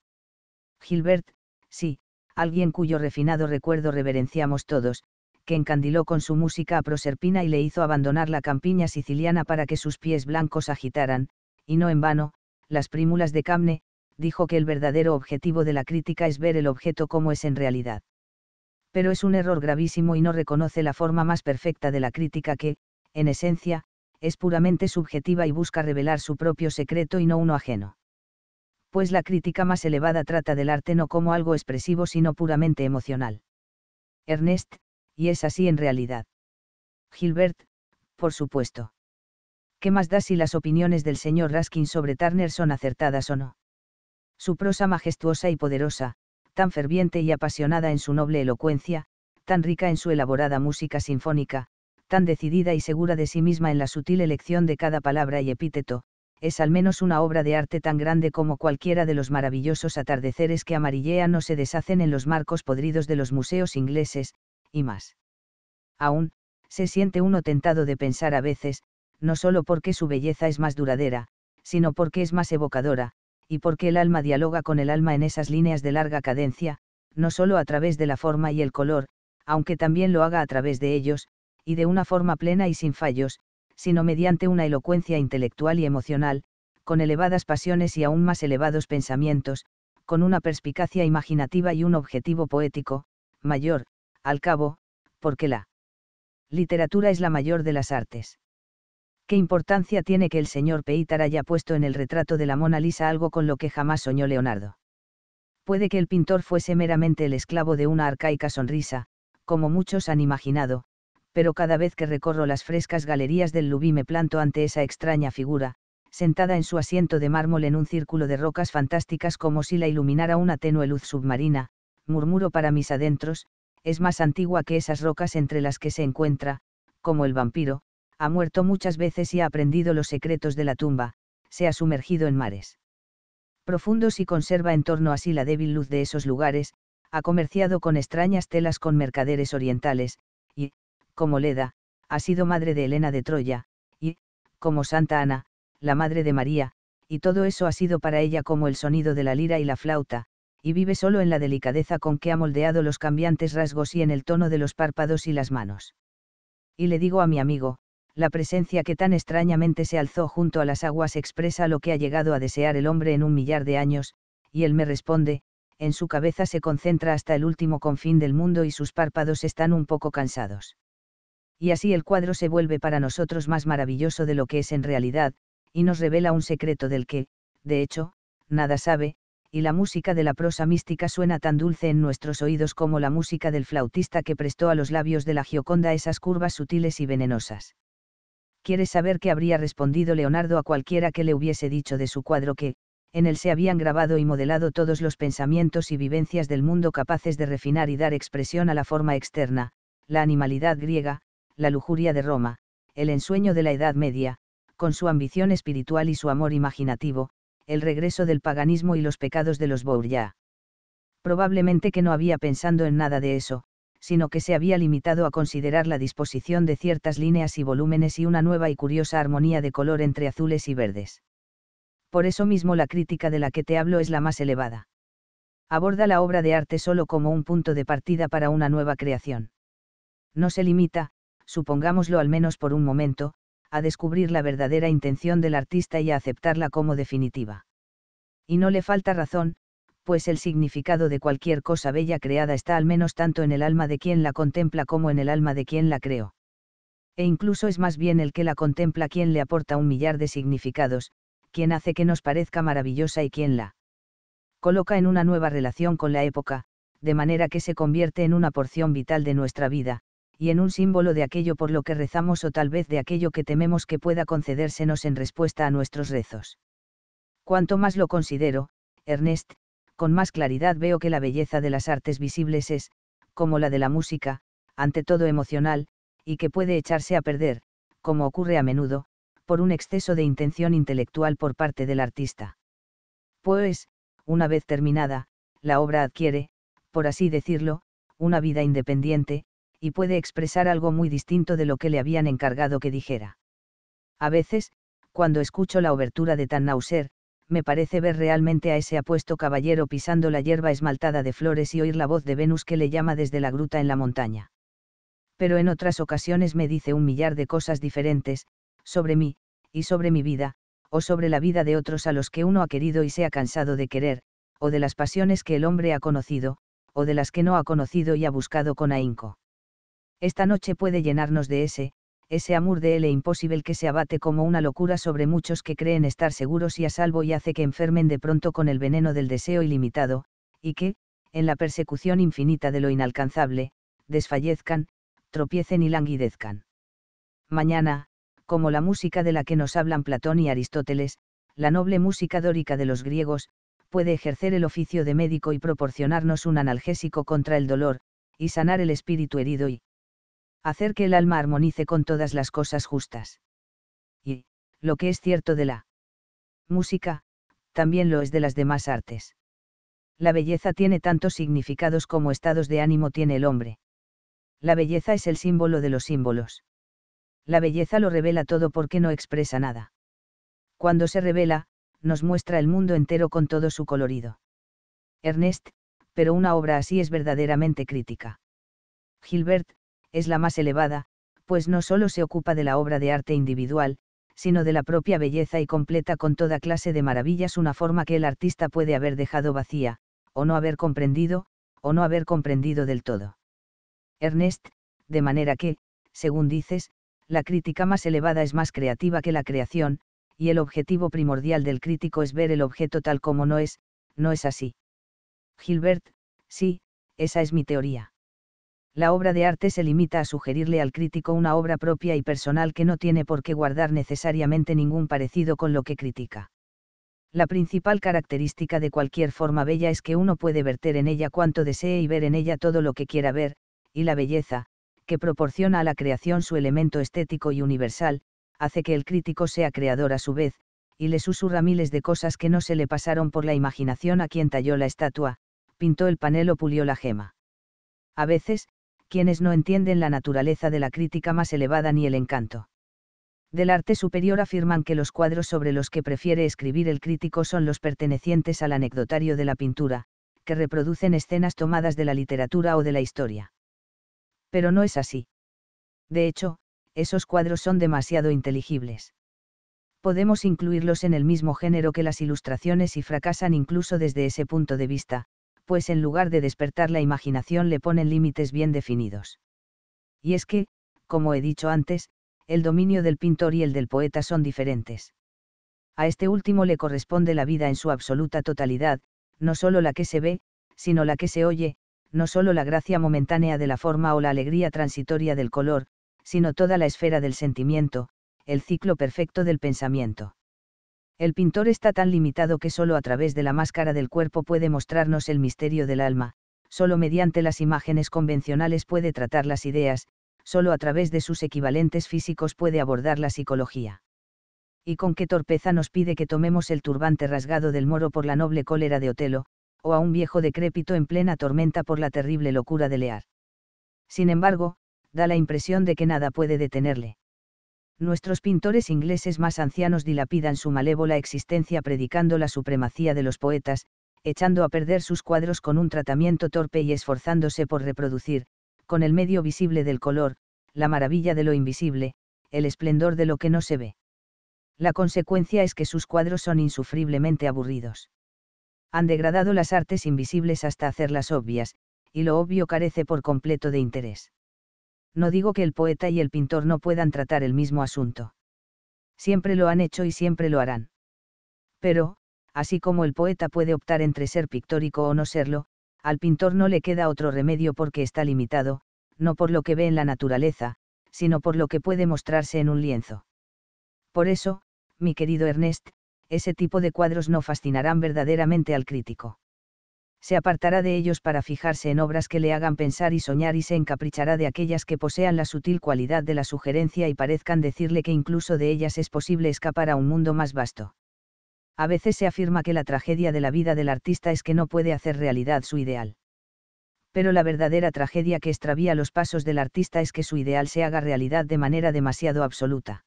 Speaker 1: Gilbert, sí, alguien cuyo refinado recuerdo reverenciamos todos, que encandiló con su música a Proserpina y le hizo abandonar la campiña siciliana para que sus pies blancos agitaran, y no en vano, las primulas de Camne, dijo que el verdadero objetivo de la crítica es ver el objeto como es en realidad. Pero es un error gravísimo y no reconoce la forma más perfecta de la crítica que, en esencia, es puramente subjetiva y busca revelar su propio secreto y no uno ajeno. Pues la crítica más elevada trata del arte no como algo expresivo sino puramente emocional. Ernest, y es así en realidad. Gilbert, por supuesto. ¿Qué más da si las opiniones del señor Ruskin sobre Turner son acertadas o no? Su prosa majestuosa y poderosa, tan ferviente y apasionada en su noble elocuencia, tan rica en su elaborada música sinfónica, tan decidida y segura de sí misma en la sutil elección de cada palabra y epíteto, es al menos una obra de arte tan grande como cualquiera de los maravillosos atardeceres que amarillean o se deshacen en los marcos podridos de los museos ingleses, y más. Aún, se siente uno tentado de pensar a veces, no solo porque su belleza es más duradera, sino porque es más evocadora, y porque el alma dialoga con el alma en esas líneas de larga cadencia, no solo a través de la forma y el color, aunque también lo haga a través de ellos, y de una forma plena y sin fallos, sino mediante una elocuencia intelectual y emocional, con elevadas pasiones y aún más elevados pensamientos, con una perspicacia imaginativa y un objetivo poético, mayor, al cabo, porque la literatura es la mayor de las artes. ¿qué importancia tiene que el señor Peitar haya puesto en el retrato de la Mona Lisa algo con lo que jamás soñó Leonardo? Puede que el pintor fuese meramente el esclavo de una arcaica sonrisa, como muchos han imaginado, pero cada vez que recorro las frescas galerías del Lubí me planto ante esa extraña figura, sentada en su asiento de mármol en un círculo de rocas fantásticas como si la iluminara una tenue luz submarina, murmuro para mis adentros, es más antigua que esas rocas entre las que se encuentra, como el vampiro, ha muerto muchas veces y ha aprendido los secretos de la tumba, se ha sumergido en mares profundos y conserva en torno a sí la débil luz de esos lugares, ha comerciado con extrañas telas con mercaderes orientales, y, como Leda, ha sido madre de Elena de Troya, y, como Santa Ana, la madre de María, y todo eso ha sido para ella como el sonido de la lira y la flauta, y vive solo en la delicadeza con que ha moldeado los cambiantes rasgos y en el tono de los párpados y las manos. Y le digo a mi amigo, la presencia que tan extrañamente se alzó junto a las aguas expresa lo que ha llegado a desear el hombre en un millar de años, y él me responde, en su cabeza se concentra hasta el último confín del mundo y sus párpados están un poco cansados. Y así el cuadro se vuelve para nosotros más maravilloso de lo que es en realidad, y nos revela un secreto del que, de hecho, nada sabe, y la música de la prosa mística suena tan dulce en nuestros oídos como la música del flautista que prestó a los labios de la Gioconda esas curvas sutiles y venenosas quiere saber qué habría respondido Leonardo a cualquiera que le hubiese dicho de su cuadro que, en él se habían grabado y modelado todos los pensamientos y vivencias del mundo capaces de refinar y dar expresión a la forma externa, la animalidad griega, la lujuria de Roma, el ensueño de la Edad Media, con su ambición espiritual y su amor imaginativo, el regreso del paganismo y los pecados de los Bourgeois. Probablemente que no había pensando en nada de eso, sino que se había limitado a considerar la disposición de ciertas líneas y volúmenes y una nueva y curiosa armonía de color entre azules y verdes. Por eso mismo la crítica de la que te hablo es la más elevada. Aborda la obra de arte solo como un punto de partida para una nueva creación. No se limita, supongámoslo al menos por un momento, a descubrir la verdadera intención del artista y a aceptarla como definitiva. Y no le falta razón, pues el significado de cualquier cosa bella creada está al menos tanto en el alma de quien la contempla como en el alma de quien la creó. E incluso es más bien el que la contempla quien le aporta un millar de significados, quien hace que nos parezca maravillosa y quien la coloca en una nueva relación con la época, de manera que se convierte en una porción vital de nuestra vida, y en un símbolo de aquello por lo que rezamos o tal vez de aquello que tememos que pueda concedérsenos en respuesta a nuestros rezos. Cuanto más lo considero, Ernest, con más claridad veo que la belleza de las artes visibles es, como la de la música, ante todo emocional, y que puede echarse a perder, como ocurre a menudo, por un exceso de intención intelectual por parte del artista. Pues, una vez terminada, la obra adquiere, por así decirlo, una vida independiente, y puede expresar algo muy distinto de lo que le habían encargado que dijera. A veces, cuando escucho la obertura de Nauser, me parece ver realmente a ese apuesto caballero pisando la hierba esmaltada de flores y oír la voz de Venus que le llama desde la gruta en la montaña. Pero en otras ocasiones me dice un millar de cosas diferentes, sobre mí, y sobre mi vida, o sobre la vida de otros a los que uno ha querido y se ha cansado de querer, o de las pasiones que el hombre ha conocido, o de las que no ha conocido y ha buscado con ahínco. Esta noche puede llenarnos de ese, ese amor de él e imposible que se abate como una locura sobre muchos que creen estar seguros y a salvo y hace que enfermen de pronto con el veneno del deseo ilimitado, y que, en la persecución infinita de lo inalcanzable, desfallezcan, tropiecen y languidezcan. Mañana, como la música de la que nos hablan Platón y Aristóteles, la noble música dórica de los griegos, puede ejercer el oficio de médico y proporcionarnos un analgésico contra el dolor, y sanar el espíritu herido y, hacer que el alma armonice con todas las cosas justas. Y, lo que es cierto de la música, también lo es de las demás artes. La belleza tiene tantos significados como estados de ánimo tiene el hombre. La belleza es el símbolo de los símbolos. La belleza lo revela todo porque no expresa nada. Cuando se revela, nos muestra el mundo entero con todo su colorido. Ernest, pero una obra así es verdaderamente crítica. Gilbert, es la más elevada, pues no solo se ocupa de la obra de arte individual, sino de la propia belleza y completa con toda clase de maravillas una forma que el artista puede haber dejado vacía, o no haber comprendido, o no haber comprendido del todo. Ernest, de manera que, según dices, la crítica más elevada es más creativa que la creación, y el objetivo primordial del crítico es ver el objeto tal como no es, no es así. Gilbert, sí, esa es mi teoría la obra de arte se limita a sugerirle al crítico una obra propia y personal que no tiene por qué guardar necesariamente ningún parecido con lo que critica. La principal característica de cualquier forma bella es que uno puede verter en ella cuanto desee y ver en ella todo lo que quiera ver, y la belleza, que proporciona a la creación su elemento estético y universal, hace que el crítico sea creador a su vez, y le susurra miles de cosas que no se le pasaron por la imaginación a quien talló la estatua, pintó el panel o pulió la gema. A veces, quienes no entienden la naturaleza de la crítica más elevada ni el encanto. Del arte superior afirman que los cuadros sobre los que prefiere escribir el crítico son los pertenecientes al anecdotario de la pintura, que reproducen escenas tomadas de la literatura o de la historia. Pero no es así. De hecho, esos cuadros son demasiado inteligibles. Podemos incluirlos en el mismo género que las ilustraciones y fracasan incluso desde ese punto de vista, pues en lugar de despertar la imaginación le ponen límites bien definidos. Y es que, como he dicho antes, el dominio del pintor y el del poeta son diferentes. A este último le corresponde la vida en su absoluta totalidad, no solo la que se ve, sino la que se oye, no solo la gracia momentánea de la forma o la alegría transitoria del color, sino toda la esfera del sentimiento, el ciclo perfecto del pensamiento. El pintor está tan limitado que solo a través de la máscara del cuerpo puede mostrarnos el misterio del alma, solo mediante las imágenes convencionales puede tratar las ideas, solo a través de sus equivalentes físicos puede abordar la psicología. Y con qué torpeza nos pide que tomemos el turbante rasgado del moro por la noble cólera de Otelo, o a un viejo decrépito en plena tormenta por la terrible locura de Lear. Sin embargo, da la impresión de que nada puede detenerle nuestros pintores ingleses más ancianos dilapidan su malévola existencia predicando la supremacía de los poetas, echando a perder sus cuadros con un tratamiento torpe y esforzándose por reproducir, con el medio visible del color, la maravilla de lo invisible, el esplendor de lo que no se ve. La consecuencia es que sus cuadros son insufriblemente aburridos. Han degradado las artes invisibles hasta hacerlas obvias, y lo obvio carece por completo de interés no digo que el poeta y el pintor no puedan tratar el mismo asunto. Siempre lo han hecho y siempre lo harán. Pero, así como el poeta puede optar entre ser pictórico o no serlo, al pintor no le queda otro remedio porque está limitado, no por lo que ve en la naturaleza, sino por lo que puede mostrarse en un lienzo. Por eso, mi querido Ernest, ese tipo de cuadros no fascinarán verdaderamente al crítico se apartará de ellos para fijarse en obras que le hagan pensar y soñar y se encaprichará de aquellas que posean la sutil cualidad de la sugerencia y parezcan decirle que incluso de ellas es posible escapar a un mundo más vasto. A veces se afirma que la tragedia de la vida del artista es que no puede hacer realidad su ideal. Pero la verdadera tragedia que extravía los pasos del artista es que su ideal se haga realidad de manera demasiado absoluta.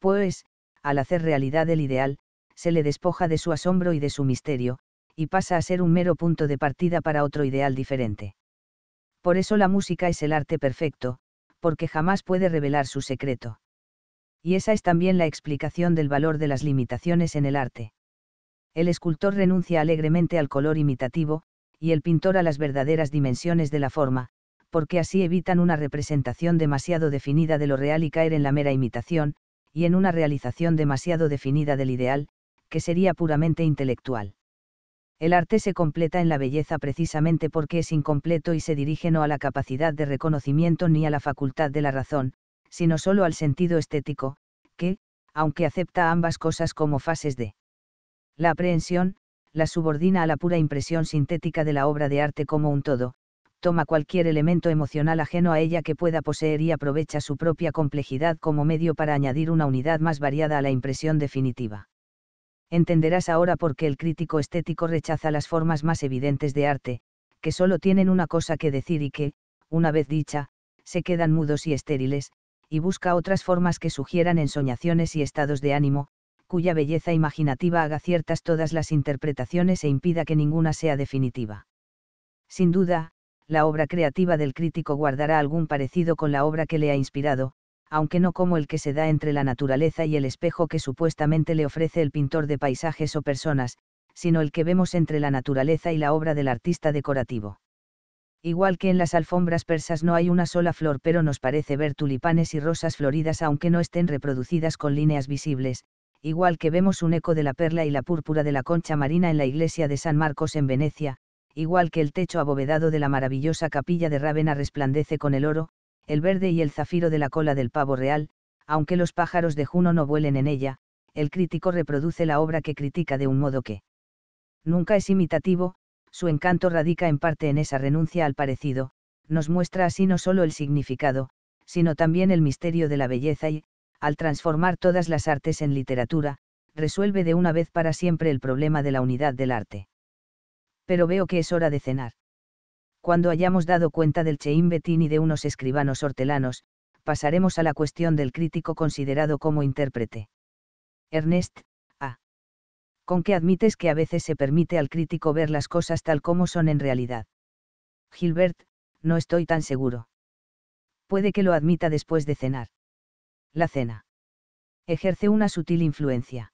Speaker 1: Pues, al hacer realidad el ideal, se le despoja de su asombro y de su misterio, y pasa a ser un mero punto de partida para otro ideal diferente. Por eso la música es el arte perfecto, porque jamás puede revelar su secreto. Y esa es también la explicación del valor de las limitaciones en el arte. El escultor renuncia alegremente al color imitativo, y el pintor a las verdaderas dimensiones de la forma, porque así evitan una representación demasiado definida de lo real y caer en la mera imitación, y en una realización demasiado definida del ideal, que sería puramente intelectual. El arte se completa en la belleza precisamente porque es incompleto y se dirige no a la capacidad de reconocimiento ni a la facultad de la razón, sino solo al sentido estético, que, aunque acepta ambas cosas como fases de la aprehensión, la subordina a la pura impresión sintética de la obra de arte como un todo, toma cualquier elemento emocional ajeno a ella que pueda poseer y aprovecha su propia complejidad como medio para añadir una unidad más variada a la impresión definitiva entenderás ahora por qué el crítico estético rechaza las formas más evidentes de arte, que solo tienen una cosa que decir y que, una vez dicha, se quedan mudos y estériles, y busca otras formas que sugieran ensoñaciones y estados de ánimo, cuya belleza imaginativa haga ciertas todas las interpretaciones e impida que ninguna sea definitiva. Sin duda, la obra creativa del crítico guardará algún parecido con la obra que le ha inspirado, aunque no como el que se da entre la naturaleza y el espejo que supuestamente le ofrece el pintor de paisajes o personas, sino el que vemos entre la naturaleza y la obra del artista decorativo. Igual que en las alfombras persas no hay una sola flor, pero nos parece ver tulipanes y rosas floridas aunque no estén reproducidas con líneas visibles, igual que vemos un eco de la perla y la púrpura de la concha marina en la iglesia de San Marcos en Venecia, igual que el techo abovedado de la maravillosa capilla de Rávena resplandece con el oro, el verde y el zafiro de la cola del pavo real, aunque los pájaros de Juno no vuelen en ella, el crítico reproduce la obra que critica de un modo que nunca es imitativo, su encanto radica en parte en esa renuncia al parecido, nos muestra así no solo el significado, sino también el misterio de la belleza y, al transformar todas las artes en literatura, resuelve de una vez para siempre el problema de la unidad del arte. Pero veo que es hora de cenar. Cuando hayamos dado cuenta del Cheim Betín y de unos escribanos hortelanos, pasaremos a la cuestión del crítico considerado como intérprete. Ernest, A. ¿Con qué admites que a veces se permite al crítico ver las cosas tal como son en realidad? Gilbert, no estoy tan seguro. Puede que lo admita después de cenar. La cena. Ejerce una sutil influencia.